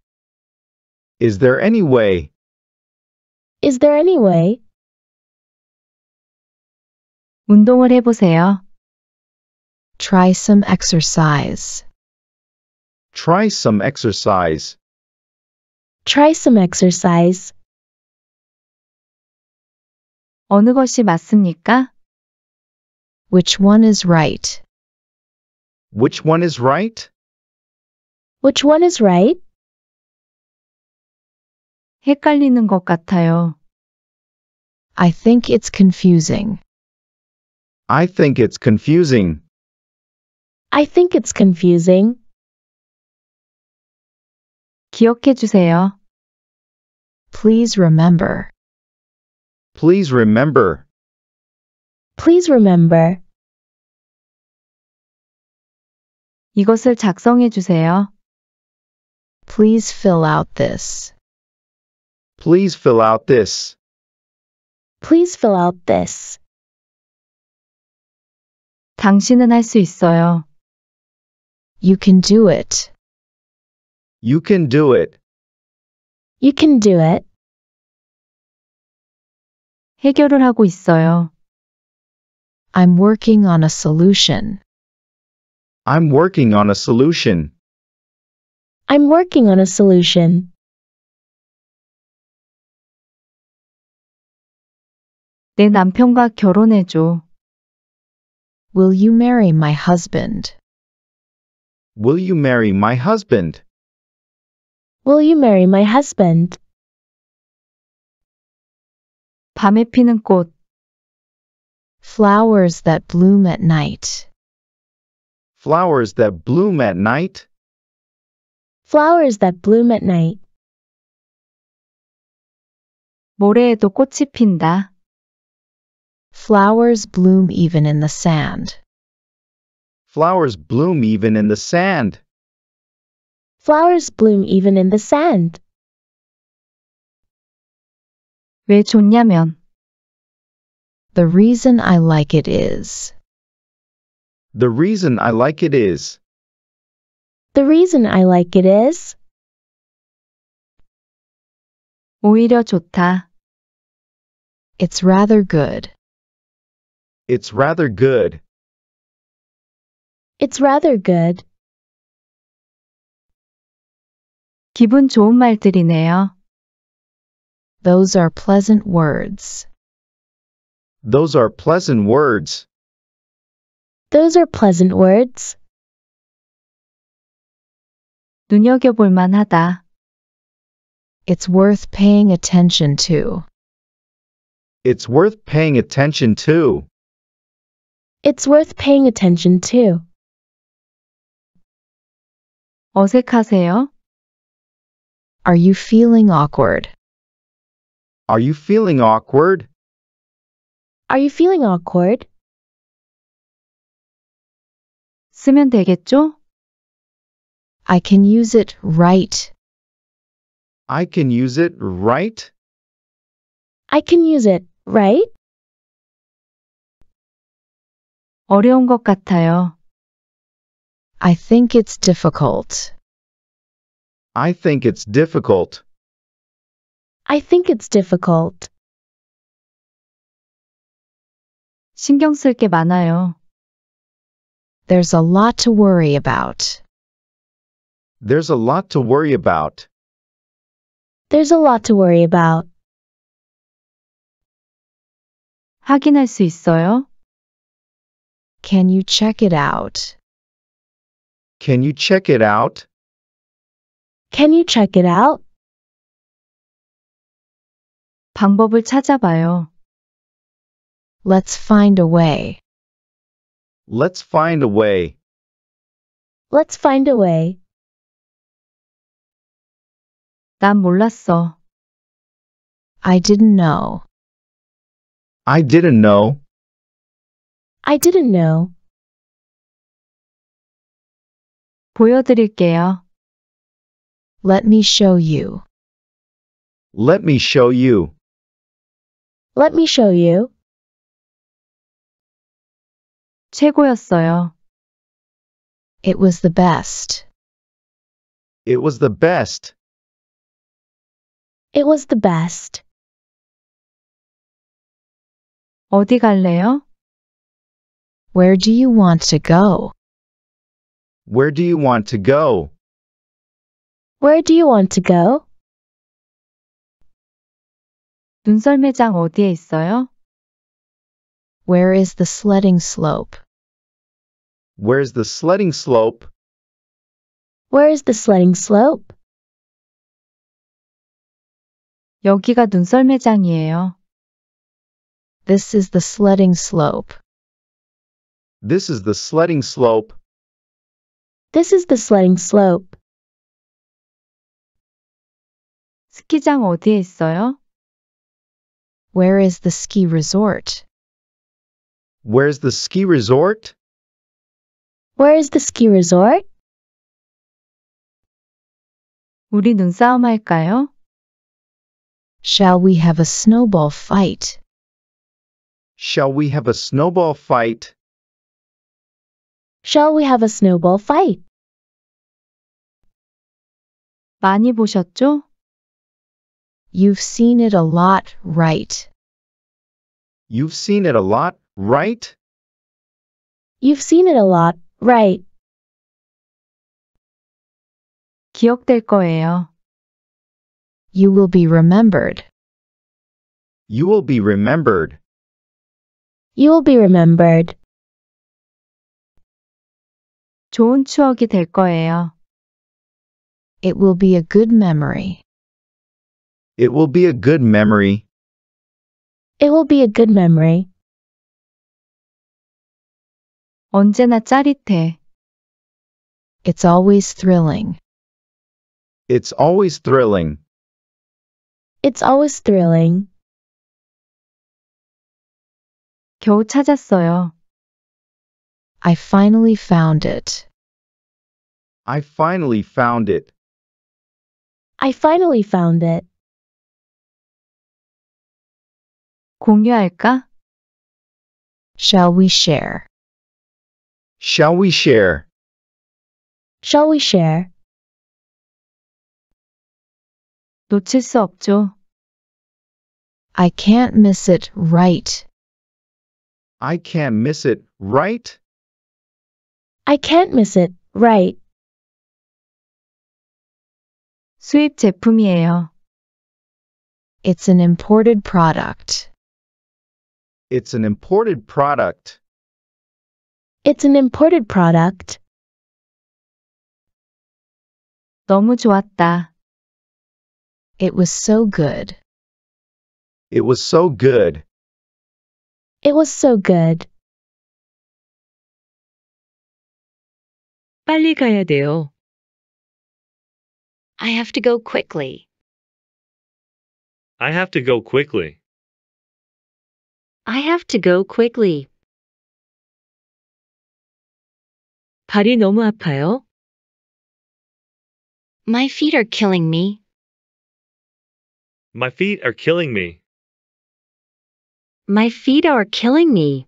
Is there any way? Is there any way? 운동을 해보세요. Try some exercise. Try some exercise. Try some exercise. 어느 것이 맞습니까? Which one is right? Which one is right? Which one is right? 헷갈리는 것 같아요. I think it's confusing. I think it's confusing. I think it's confusing. 기억해 주세요. Please remember. Please remember. Please remember. 이것을 작성해 주세요. Please fill out this. Please fill out this. Please fill out this. 당신은 할수 있어요. You can do it. You can do it. You can do it. 해결을 하고 있어요. I'm working on a solution. I'm working on a solution. I'm working on a solution. 내 남편과 결혼해 줘. Will you marry my husband? Will you marry my husband? Will you marry my husband? 밤에 피는 꽃 Flowers that bloom at night. Flowers that bloom at night? Flowers that bloom at night. 모래에도 꽃이 핀다. Flowers bloom even in the sand. Flowers bloom even in the sand. Flowers bloom even in the sand. 왜 좋냐면 The reason I like it is The reason I like it is The reason I like it is 오히려 좋다. It's rather good. It's rather good. It's rather good. 기분 좋은 말들이네요. Those are pleasant words. Those are pleasant words. Those are pleasant words. 눈여겨볼 만하다. It's worth paying attention to. It's worth paying attention to. It's worth paying attention to. 어색하세요? Are you feeling awkward? Are you feeling awkward? Are you feeling awkward? 쓰면 되겠죠? I can use it right. I can use it right? I can use it, right? 어려운 것 같아요. I think it's difficult. I think it's difficult. I think it's difficult. 신경 많아요. There's a lot to worry about. There's a lot to worry about. There's a lot to worry about. 확인할 수 있어요? Can you check it out? Can you check it out? Can you check it out? 방법을 찾아봐요. Let's find a way. Let's find a way. Let's find a way. 난 몰랐어. I didn't know. I didn't know. I didn't know. 보여드릴게요. Let me show you. Let me show you. Let me show you. 최고였어요. It was the best. It was the best. It was the best. 어디 갈래요? Where do you want to go? Where do you want to go? Where do you want to go? 눈썰 매장 어디에 있어요? Where is the sledding slope? Where's the sledding slope? Where's the sledding slope? 여기가 눈썰 매장이에요. This is the sledding slope. This is the sledding slope. This is the sledding slope. 스키장 어디에 있어요? Where is the ski resort? Where's the ski resort? Where's the ski resort? 우리 눈싸움 할까요? Shall we have a snowball fight? Shall we have a snowball fight? Shall we have a snowball fight? 많이 보셨죠? You've seen it a lot, right? You've seen it a lot, right? You've seen it a lot, right? 기억될 거예요. You will be remembered. You will be remembered. You will be remembered. 좋은 추억이 될 거예요. It will be a good memory. It will be a good memory. It will be a good memory. 언제나 짜릿해. It's always thrilling. It's always thrilling. It's always thrilling. 겨우 찾았어요. I finally found it. I finally found it. I finally found it. 공유할까? Shall we share? Shall we share? Shall we share? 놓칠 수 없죠. I can't miss it right. I can't miss it right? I can't miss it right. 수입 제품이에요. It's an imported product. It's an imported product. It's an imported product. 너무 좋았다. It was so good. It was so good. It was so good. 빨리 가야 돼요. I have to go quickly. I have to go quickly. I have to go quickly. 발이 너무 아파요. My feet are killing me. My feet are killing me. My feet are killing me.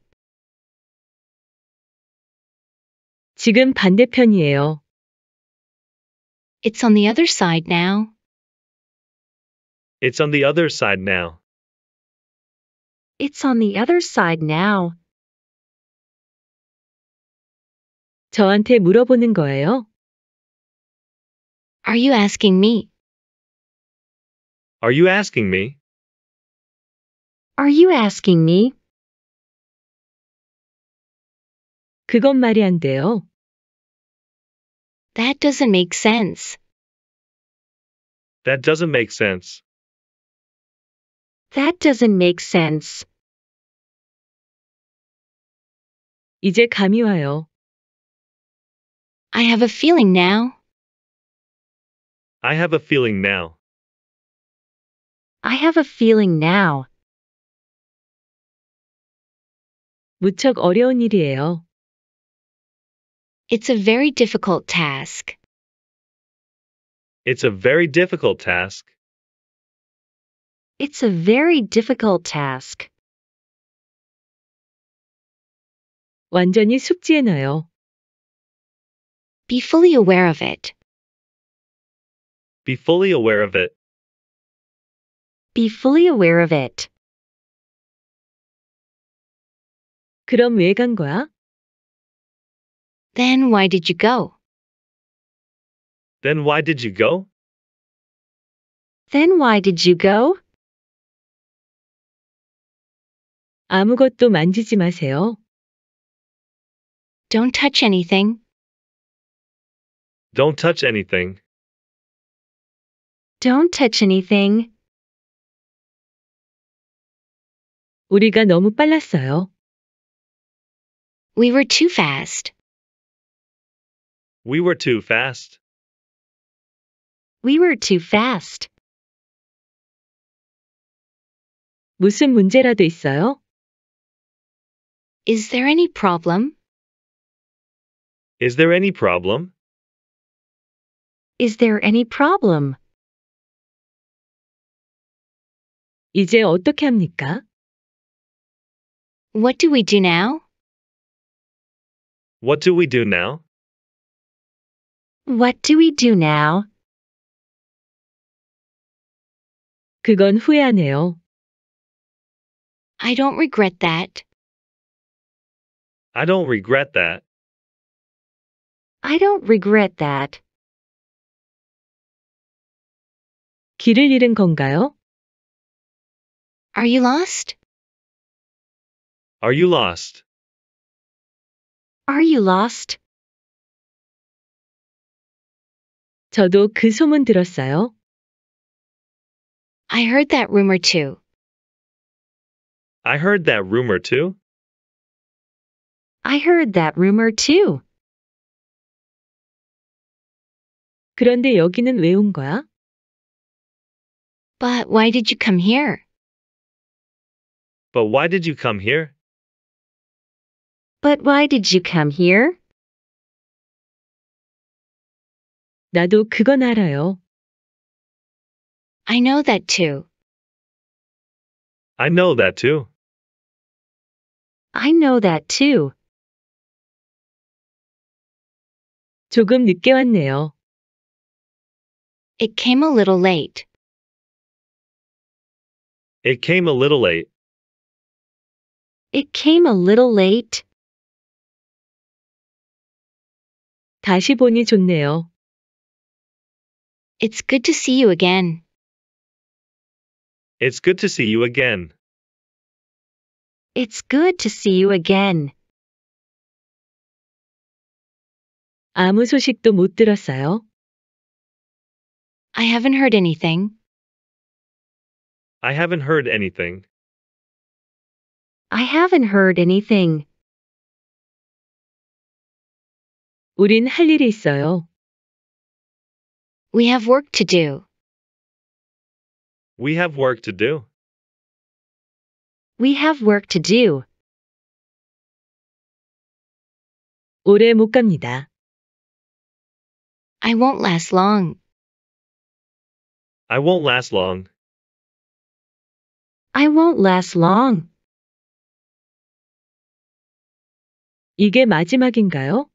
지금 반대편이에요. It's on the other side now. It's on the other side now. It's on the other side now. 저한테 물어보는 거예요? Are you asking me? Are you asking me? Are you asking me? 그건 말이 안 돼요. That doesn't make sense. That doesn't make sense. That doesn't make sense. 이제 감이 와요. I have a feeling now. I have a feeling now. I have a feeling now. 무척 어려운 일이에요. It's a very difficult task. It's a very difficult task. It's a very difficult task. 완전히 Be fully aware of it. Be fully aware of it. Be fully aware of it. 그럼 거야? Then why did you go? Then why did you go? Then why did you go? 아무것도 만지지 마세요. Don't touch anything. Don't touch anything. Don't touch anything. 우리가 너무 빨랐어요. We were too fast. We were too fast. We were too fast. 무슨 문제라도 있어요? Is there any problem? Is there any problem? Is there any problem? 이제 어떻게 합니까? What do we do now? What do we do now? What do we do now? 그건 후회하네요. I don't regret that. I don't regret that. I don't regret that. 길을 잃은 건가요? Are you lost? Are you lost? Are you lost? 저도 그 소문 들었어요. I heard that rumor too. I heard that rumor too. I heard that rumor too. 그런데 여기는 왜 온 거야? But why did you come here? But why did you come here? But why did you come here? 나도 그건 알아요. I know that too. I know that too. I know that too. 조금 늦게 왔네요. It came a little late. It came a little late. It came a little late. 다시 보니 좋네요. It's good to see you again. It's good to see you again. It's good to see you again. 아무 소식도 못 들었어요. I haven't heard anything. I haven't heard anything. I haven't heard anything. 우린 할 일이 있어요. We have work to do. We have work to do. We have work to do. 오래 못 갑니다. I won't last long. I won't last long. I won't last long. 이게 마지막인가요?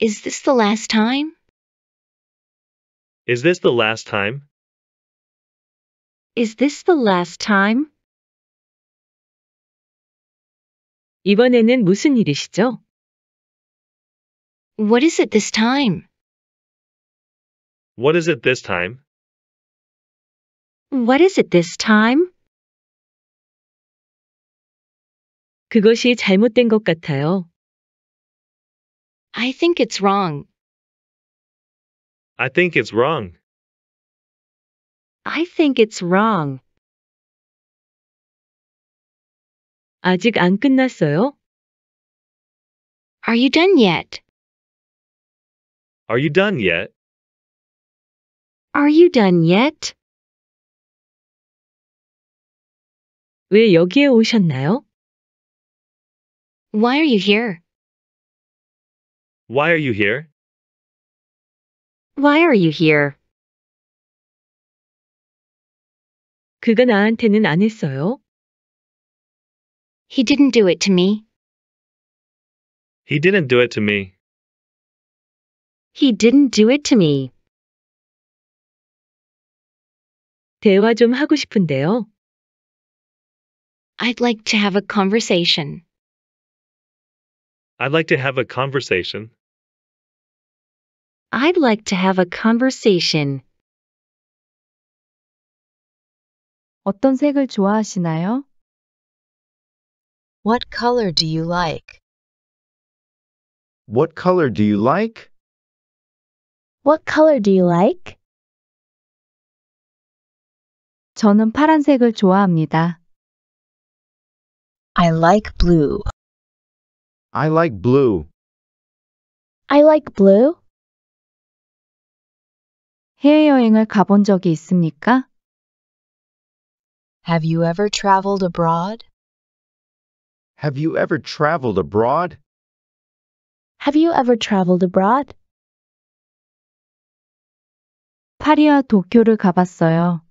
Is this the last time? Is this the last time? Is this the last time? 이번에는 무슨 일이시죠? What is it this time? What is it this time? What is it this time? 그것이 잘못된 것 같아요. I think it's wrong. I think it's wrong. I think it's wrong. 아직 안 끝났어요? Are you done yet? Are you done yet? Are you done yet? 왜 여기에 오셨나요? Why are you here? Why are you here? Why are you here? 그가 나한테는 안 했어요. He didn't do it to me. He didn't do it to me. He didn't do it to me. 대화 좀 하고 싶은데요. I'd like to have a conversation. I'd like to have a conversation. I'd like to have a conversation. 어떤 색을 좋아하시나요? What color do you like? What color do you like? What color do you like? 저는 파란색을 좋아합니다. I like blue. I like blue. I like blue. 해외여행을 가본 적이 있습니까? Have you ever traveled abroad? Have you ever traveled abroad? Have you ever traveled abroad? 파리와 도쿄를 가봤어요.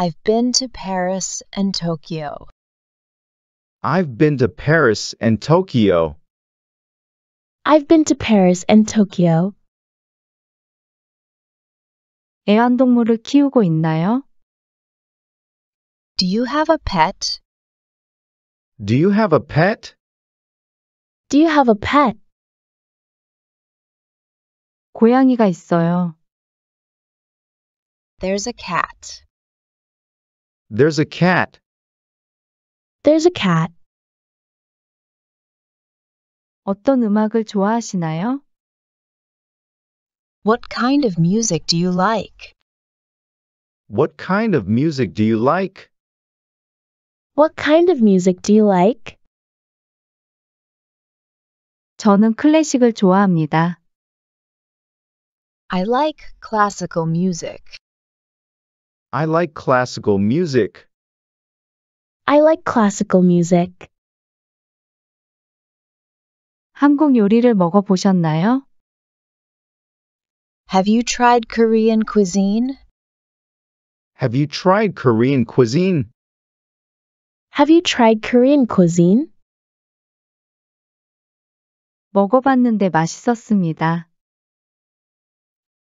I've been to Paris and Tokyo. I've been to Paris and Tokyo. I've been to Paris and Tokyo. 애완동물을 키우고 있나요? Do you have a pet? Do you have a pet? Do you have a pet? 고양이가 있어요. There's a cat. There's a cat. There's a cat. 어떤 음악을 좋아하시나요? What kind of music do you like? What kind of music do you like? What kind of music do you like? 저는 클래식을 좋아합니다. I like classical music. I like classical music. I like classical music. 한국 요리를 Have you tried Korean cuisine? Have you tried Korean cuisine? Have you tried Korean cuisine? 먹어봤는데 맛있었습니다.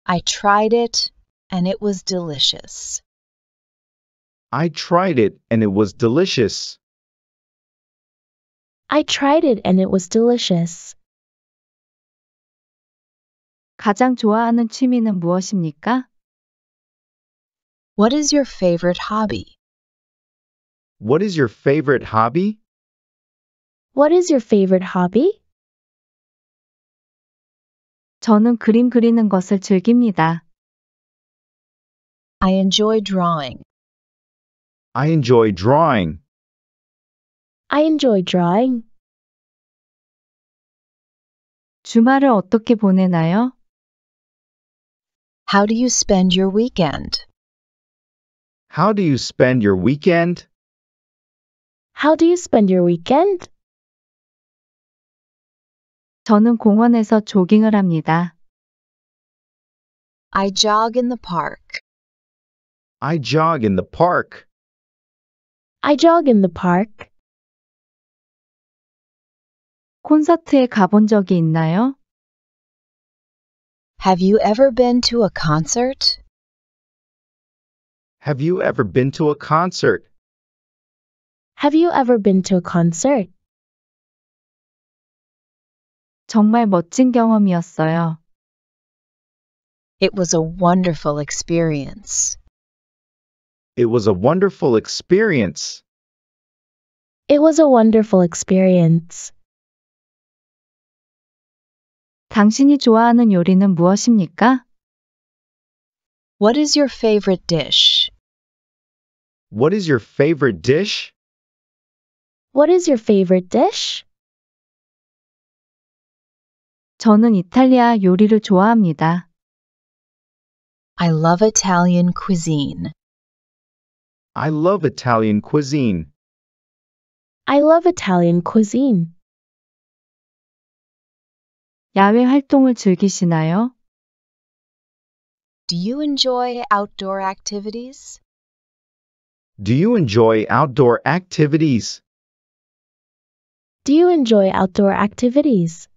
I tried it and it was delicious. I tried it and it was delicious. I tried it and it was delicious. 가장 좋아하는 취미는 무엇입니까? What is your favorite hobby? What is your favorite hobby? What is your favorite hobby? 저는 그림 그리는 것을 즐깁니다. I enjoy drawing. I enjoy drawing. I enjoy drawing. 주말을 어떻게 보내나요? How do you spend your weekend? How do you spend your weekend? How do you spend your weekend? 저는 공원에서 조깅을 합니다. I jog in the park. I jog in the park. I jog in the park. 콘서트에 가본 적이 있나요? Have you ever been to a concert? Have you ever been to a concert? Have you ever been to a concert? 정말 멋진 경험이었어요. It was a wonderful experience. It was a wonderful experience. It was a wonderful experience. 당신이 좋아하는 요리는 무엇입니까? What is your favorite dish? What is your favorite dish? What is your favorite dish? 저는 이탈리아 요리를 좋아합니다. I love Italian cuisine. I love Italian cuisine. I love Italian cuisine. 야외 활동을 즐기시나요? Do you enjoy outdoor activities? Do you enjoy outdoor activities? Do you enjoy outdoor activities?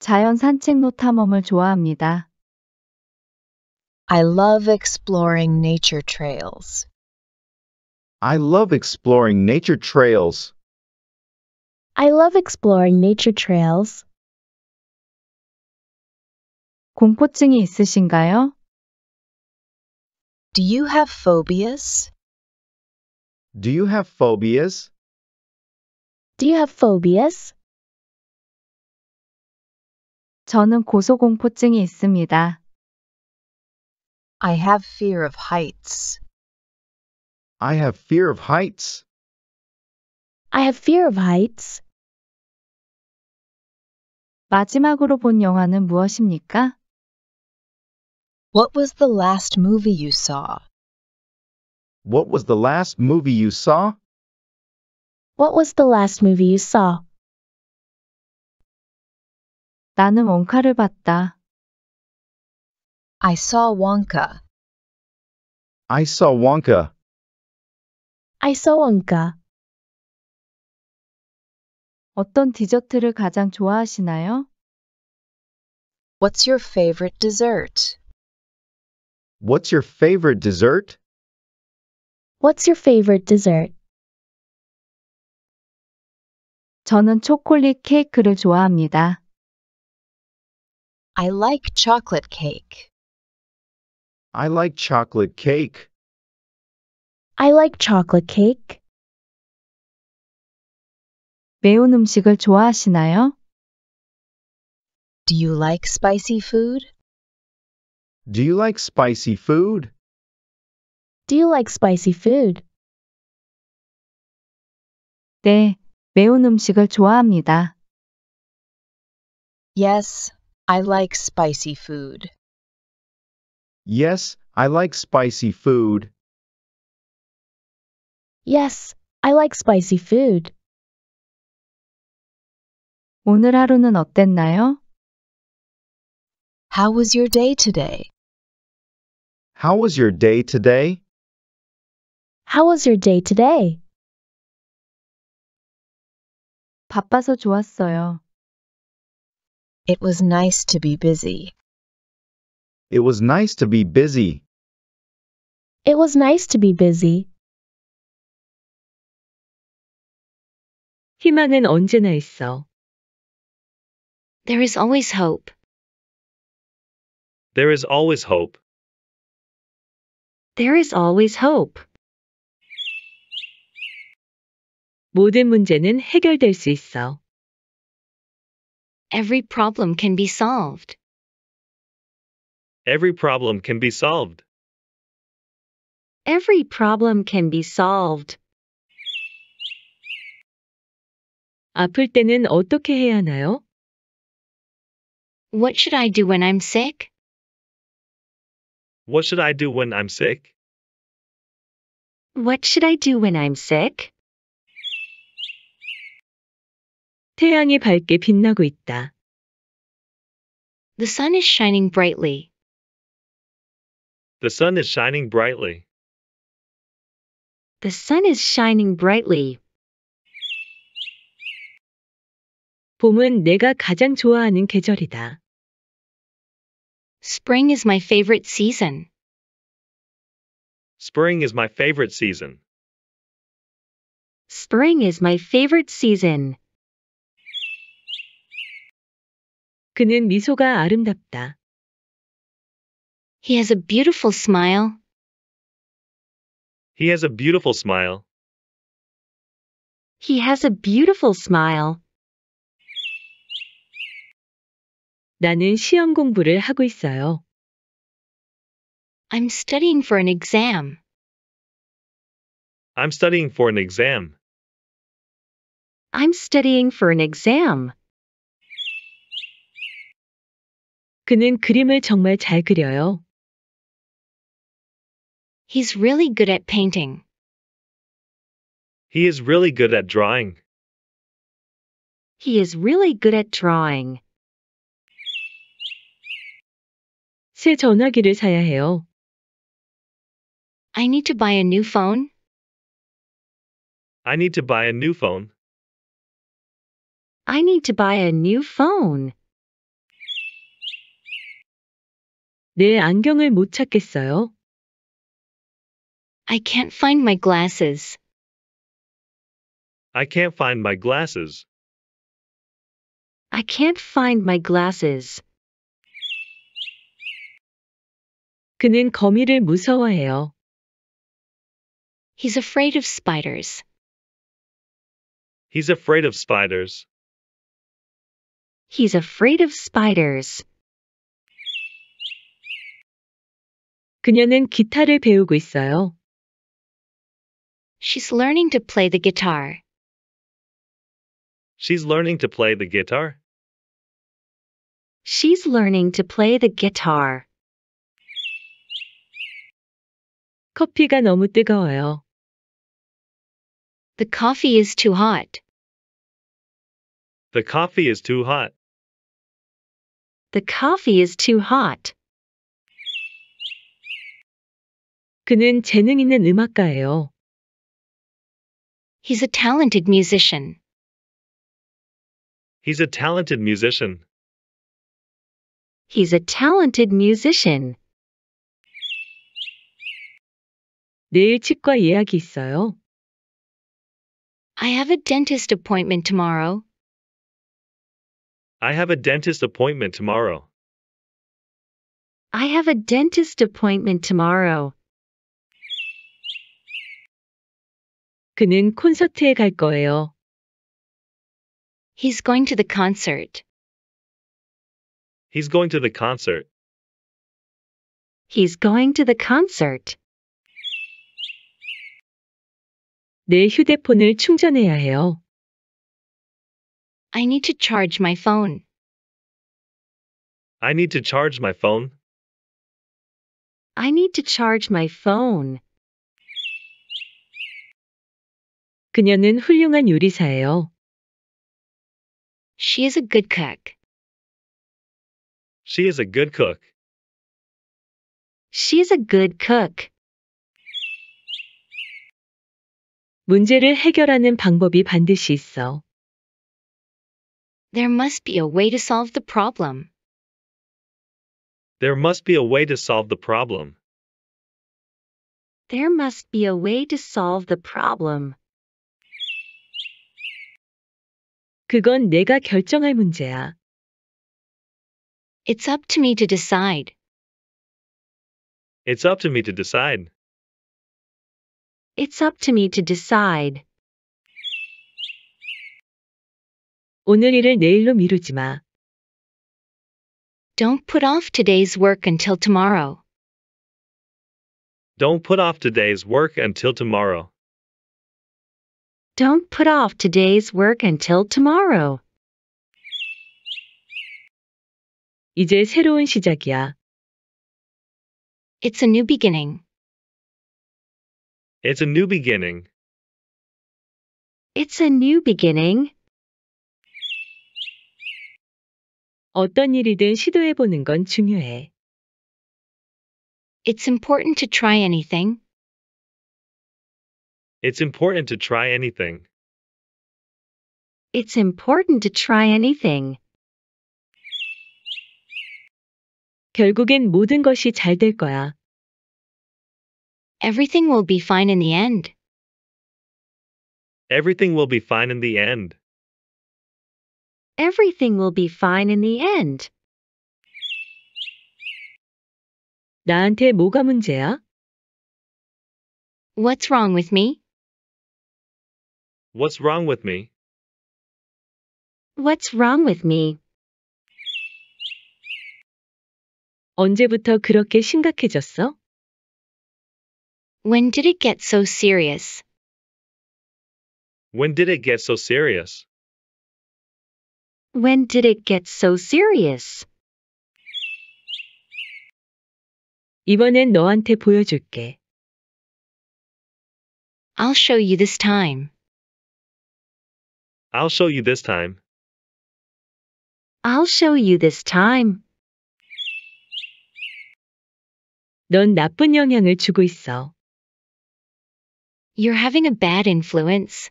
자연 산책로 탐험을 좋아합니다. I love exploring nature trails. I love exploring nature trails. I love exploring nature trails. 공포증이 있으신가요? Do you have phobias? Do you have phobias? Do you have phobias? 저는 고소공포증이 있습니다. I have fear of heights. I have fear of heights. I have fear of heights. 마지막으로 본 영화는 무엇입니까? What was the last movie you saw? What was the last movie you saw? What was the last movie you saw? 나는 원카를 봤다. I saw Wonka. I saw Wonka. I saw Wonka. 어떤 디저트를 가장 좋아하시나요? What's your favorite dessert? What's your favorite dessert? What's your favorite dessert? 저는 초콜릿 케이크를 좋아합니다. I like chocolate cake. I like chocolate cake. I like chocolate cake. 매운 음식을 좋아하시나요? Do you like spicy food? Do you like spicy food? Do you like spicy food? 네, 매운 음식을 좋아합니다. Yes, I like spicy food. Yes, I like spicy food. Yes, I like spicy food. 오늘 하루는 어땠나요? How was your day today? How was your day today? How was your day today? 바빠서 좋았어요. It was nice to be busy. It was nice to be busy. It was nice to be busy. 희망은 언제나 있어. There is always hope. There is always hope. There is always hope. 모든 문제는 해결될 수 있어. Every problem can be solved. Every problem can be solved. Every problem can be solved. 아플 때는 어떻게 해야 하나요? What should I do when I'm sick? What should I do when I'm sick? What should I do when I'm sick? 태양이 밝게 빛나고 있다. The sun is shining brightly. The sun is shining brightly. The sun is shining brightly. 봄은 내가 가장 좋아하는 계절이다. Spring is my favorite season. Spring is my favorite season. Spring is my favorite season. 그는 미소가 아름답다. He has a beautiful smile. He has a beautiful smile. He has a beautiful smile. 나는 시험 공부를 하고 있어요. I'm studying for an exam. I'm studying for an exam. I'm studying for an exam. 그는 그림을 정말 잘 그려요. He's really good at painting. He is really good at drawing. He is really good at drawing. 새 전화기를 사야 해요. I need to buy a new phone. I need to buy a new phone. I need to buy a new phone. 내 안경을 못 찾겠어요. I can't find my glasses. I can't find my glasses. I can't find my glasses. 그는 거미를 무서워해요. He's afraid of spiders. He's afraid of spiders. He's afraid of spiders. 그녀는 기타를 배우고 있어요. She's learning to play the guitar. She's learning to play the guitar. She's learning to play the guitar. 커피가 너무 뜨거워요. The coffee is too hot. The coffee is too hot. The coffee is too hot. 그는 재능 있는 음악가예요. He's a talented musician. He's a talented musician. He's a talented musician. 내일 치과 예약이 있어요. I have a dentist appointment tomorrow. I have a dentist appointment tomorrow. I have a dentist appointment tomorrow. 그는 콘서트에 갈 거예요. He's going to the concert. He's going to the concert. He's going to the concert. 내 휴대폰을 충전해야 해요. I need to charge my phone. I need to charge my phone. I need to charge my phone. 그녀는 훌륭한 요리사예요. She is a good cook. She is a good cook. She is a good cook. 문제를 해결하는 방법이 반드시 있어. There must be a way to solve the problem. There must be a way to solve the problem. There must be a way to solve the problem. 그건 내가 결정할 문제야. It's up to me to decide. It's up to me to decide. It's up to me to decide. 오늘 일을 내일로 미루지 마. Don't put off today's work until tomorrow. Don't put off today's work until tomorrow. Don't put off today's work until tomorrow. 이제 새로운 시작이야. It's a new beginning. It's a new beginning. It's a new beginning. 어떤 일이든 시도해 보는 건 중요해. It's important to try anything. It's important to try anything. It's important to try anything. 결국엔 모든 것이 잘 될 거야. Everything will be fine in the end. Everything will be fine in the end. Everything will be fine in the end. 나한테 뭐가 문제야? What's wrong with me? What's wrong with me? What's wrong with me? 언제부터 그렇게 심각해졌어? When did it get so serious? When did it get so serious? When did it get so serious? 이번엔 너한테 보여줄게. I'll show you this time. I'll show you this time. I'll show you this time. 넌 나쁜 영향을 주고 있어. You're having a bad influence.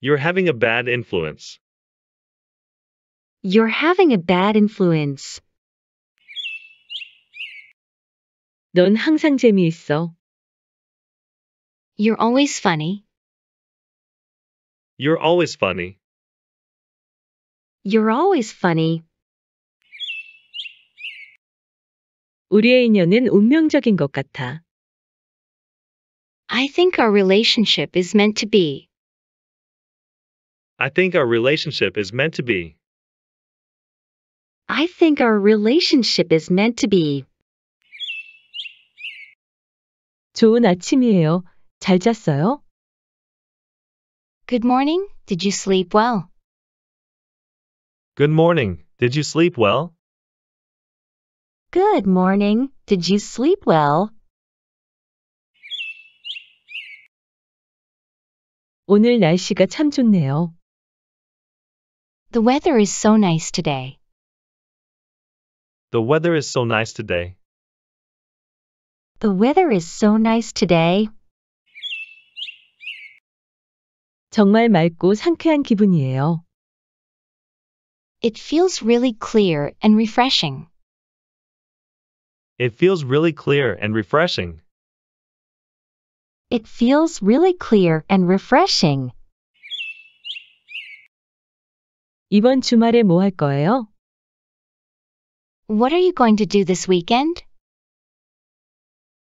You're having a bad influence. You're having a bad influence. 넌 항상 재미있어. You're always funny. You're always funny. You're always funny. 우리의 인연은 운명적인 것 같아. I think our relationship is meant to be. I think our relationship is meant to be. I think our relationship is meant to be. 좋은 아침이에요. 잘 잤어요? Good morning. Did you sleep well? Good morning. Did you sleep well? Good morning. Did you sleep well? 오늘 날씨가 참 좋네요. The weather is so nice today. The weather is so nice today. The weather is so nice today. 정말 맑고 상쾌한 기분이에요. It feels really clear and refreshing. It feels really clear and refreshing. It feels really clear and refreshing. 이번 주말에 뭐 거예요? What are you going to do this weekend?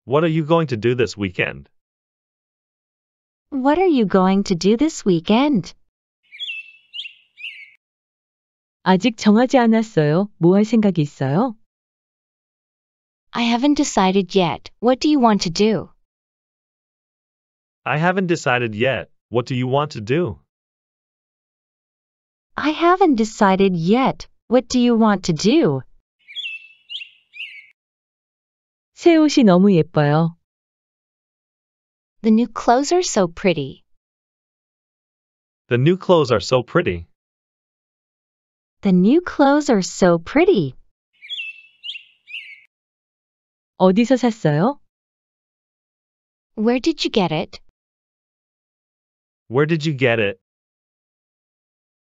What are you going to do this weekend? What are you going to do this weekend? 아직 정하지 않았어요. 생각이 있어요? I haven't decided yet. What do you want to do? I haven't decided yet. What do you want to do? I haven't decided yet. What do you want to do? 새 옷이 너무 예뻐요. The new clothes are so pretty. The new clothes are so pretty. The new clothes are so pretty. 어디서 샀어요? Where did you get it? Where did you get it?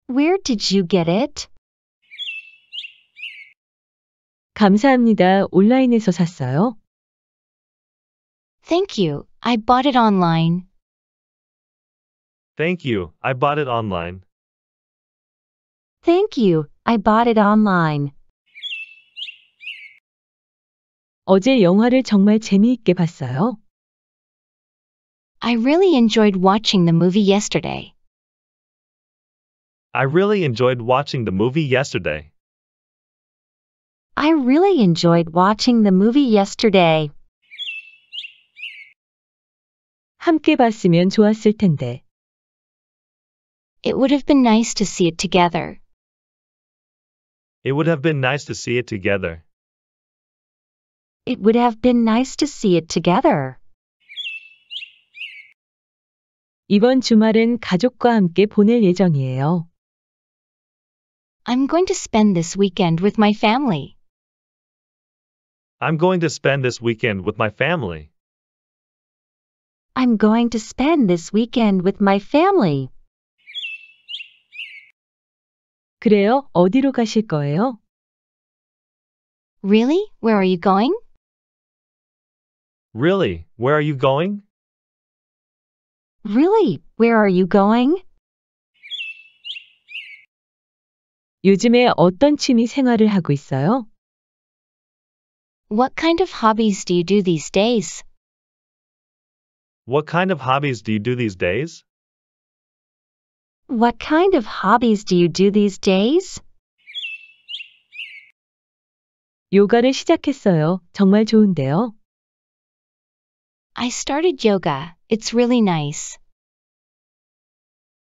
Where did you get it? 감사합니다. 온라인에서 샀어요? Thank you, I bought it online. Thank you, I bought it online. Thank you, I bought it online. 어제 영화를 정말 재미있게 봤어요. I really enjoyed watching the movie yesterday. I really enjoyed watching the movie yesterday. I really enjoyed watching the movie yesterday. 함께 봤으면 좋았을 텐데. It would have been nice to see it together. It would have been nice to see it together. It would have been nice to see it together. 이번 주말은 가족과 함께 보낼 예정이에요. I'm going to spend this weekend with my family. I'm going to spend this weekend with my family. I'm going to spend this weekend with my family. 그래요? 어디로 가실 거예요? Really? Where are you going? Really, where are you going? Really? Where are you going? 요즘에 어떤 취미 생활을 하고 있어요? What kind of hobbies do you do these days? What kind of hobbies do you do these days? What kind of hobbies do you do these days? 요가를 시작했어요. 정말 좋은데요. I started yoga. It's really nice.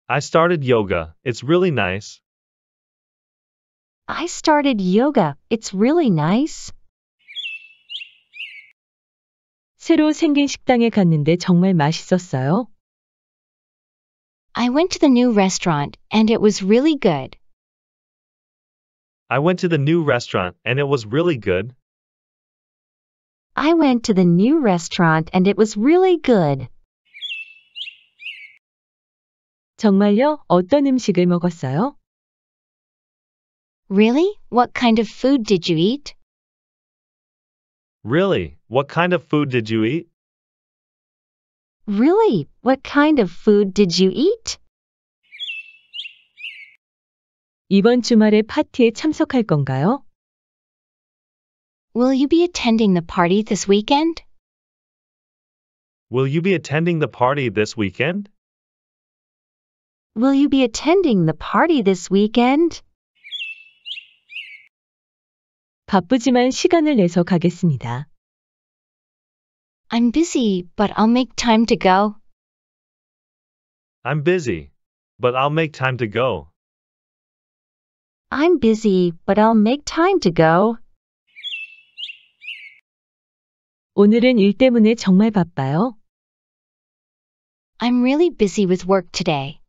I started yoga. It's really nice. I started yoga. It's really nice. 새로 생긴 식당에 갔는데 정말 맛있었어요. I went to the new restaurant and it was really good. I went to the new restaurant and it was really good. I went to the new restaurant and it was really good. 정말요? 어떤 음식을 먹었어요? Really? What kind of food did you eat? Really? What kind of food did you eat? Really? What kind of food did you eat? 이번 주말에 파티에 참석할 건가요? Will you be attending the party this weekend? Will you be attending the party this weekend? Will you be attending the party this weekend? 바쁘지만 시간을 내서 가겠습니다. I'm busy, but I'll make time to go. I'm busy, but I'll make time to go. I'm busy, but I'll make time to go. 오늘은 일 때문에 정말 바빠요. I'm really busy with work today.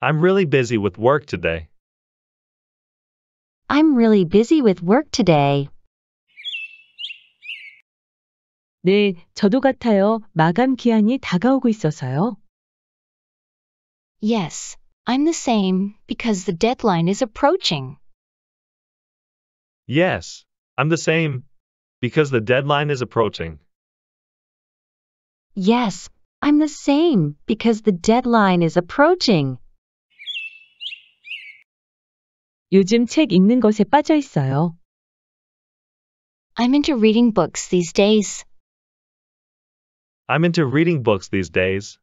I'm really busy with work today. I'm really busy with work today. 네, 저도 같아요. 마감 기한이 다가오고 있어서요. Yes, I'm the same because the deadline is approaching. Yes, I'm the same because the deadline is approaching. Yes, I'm the same because the deadline is approaching. 요즘 책 읽는 것에 빠져 있어요. I'm into reading books these days. I'm into reading books these days.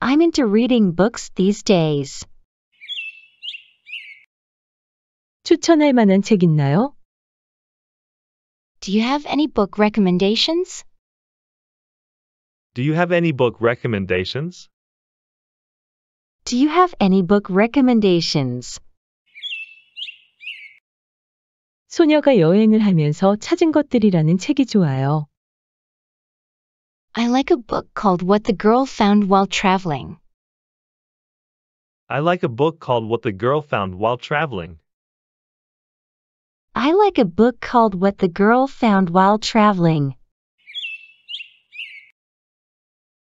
I'm into reading books these days. 추천할 만한 책 있나요? Do you have any book recommendations? Do you have any book recommendations? Do you have any book recommendations? 소녀가 여행을 하면서 찾은 것들이라는 책이 좋아요. I like a book called What the Girl Found While Traveling. I like a book called What the Girl Found While Traveling. I like a book called What the Girl Found While Traveling.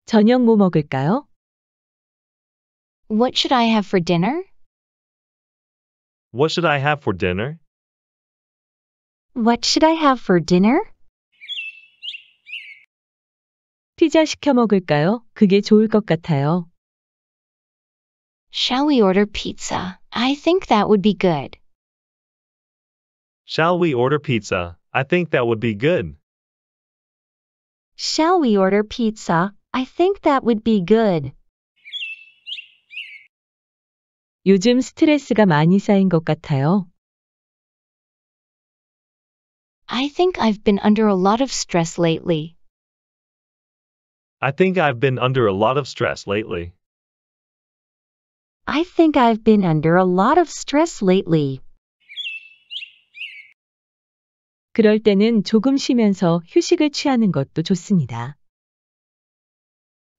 저녁 뭐 먹을까요? What should I have for dinner? What should I have for dinner? What should I have for dinner? 피자 시켜 먹을까요? 그게 좋을 것 같아요. Shall we order pizza? I think that would be good. Shall we order pizza? I think that would be good. Shall we order pizza? I think that would be good. 요즘 스트레스가 많이 쌓인 것 같아요. I think I've been under a lot of stress lately. I think I've been under a lot of stress lately. I think I've been under a lot of stress lately. 그럴 때는 조금 쉬면서 휴식을 취하는 것도 좋습니다.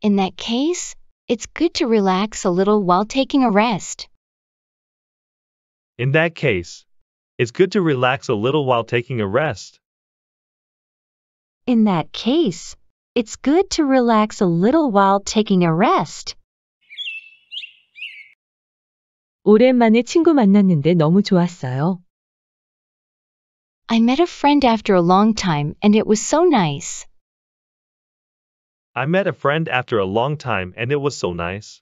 In that case, it's good to relax a little while taking a rest. In that case, it's good to relax a little while taking a rest. In that case, it's good to relax a little while taking a rest. 오랜만에 친구 만났는데 너무 좋았어요. I met a friend after a long time and it was so nice. I met a friend after a long time and it was so nice.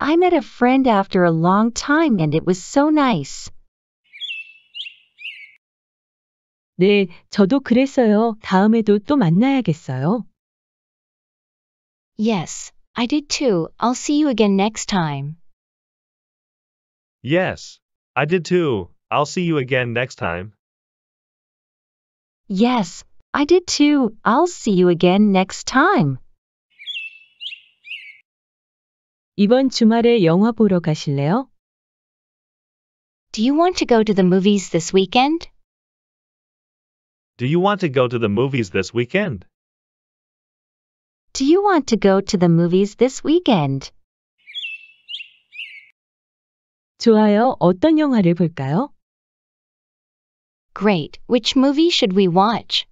I met a friend after a long time and it was so nice. 네, 저도 그랬어요. 다음에도 또 만나야겠어요. Yes, I did too. I'll see you again next time. Yes, I did too. I'll see you again next time. Yes, I did too. I'll see you again next time. 이번 주말에 영화 보러 가실래요? Do you want to go to the movies this weekend? Do you want to go to the movies this weekend? Do you want to go to the movies this weekend? 좋아요. 어떤 영화를 볼까요? Great. Which movie should we watch?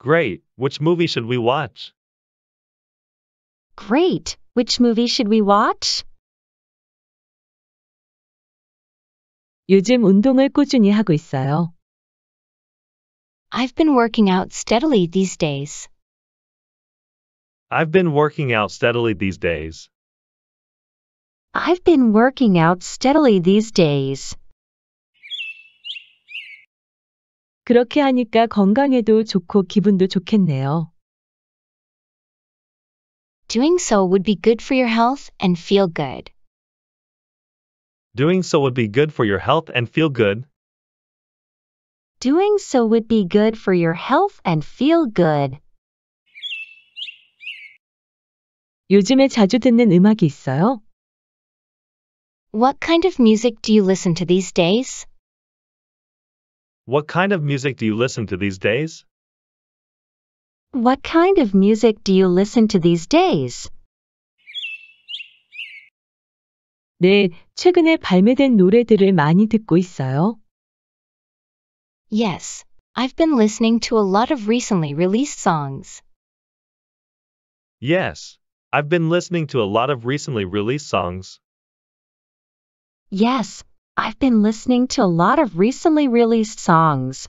Great. Which movie should we watch? Great. Which movie should we watch? 요즘 운동을 꾸준히 하고 있어요. I've been working out steadily these days. I've been working out steadily these days. I've been working out steadily these days. 그렇게 하니까 건강에도 좋고 기분도 좋겠네요. Doing so would be good for your health and feel good. Doing so would be good for your health and feel good. Doing so would be good for your health and feel good. 요즘에 자주 듣는 음악이 있어요? What kind of music do you listen to these days? What kind of music do you listen to these days? What kind of music do you listen to these days? 네, 최근에 발매된 노래들을 많이 듣고 있어요. Yes, I've been listening to a lot of recently released songs. Yes, I've been listening to a lot of recently released songs. Yes, I've been listening to a lot of recently released songs.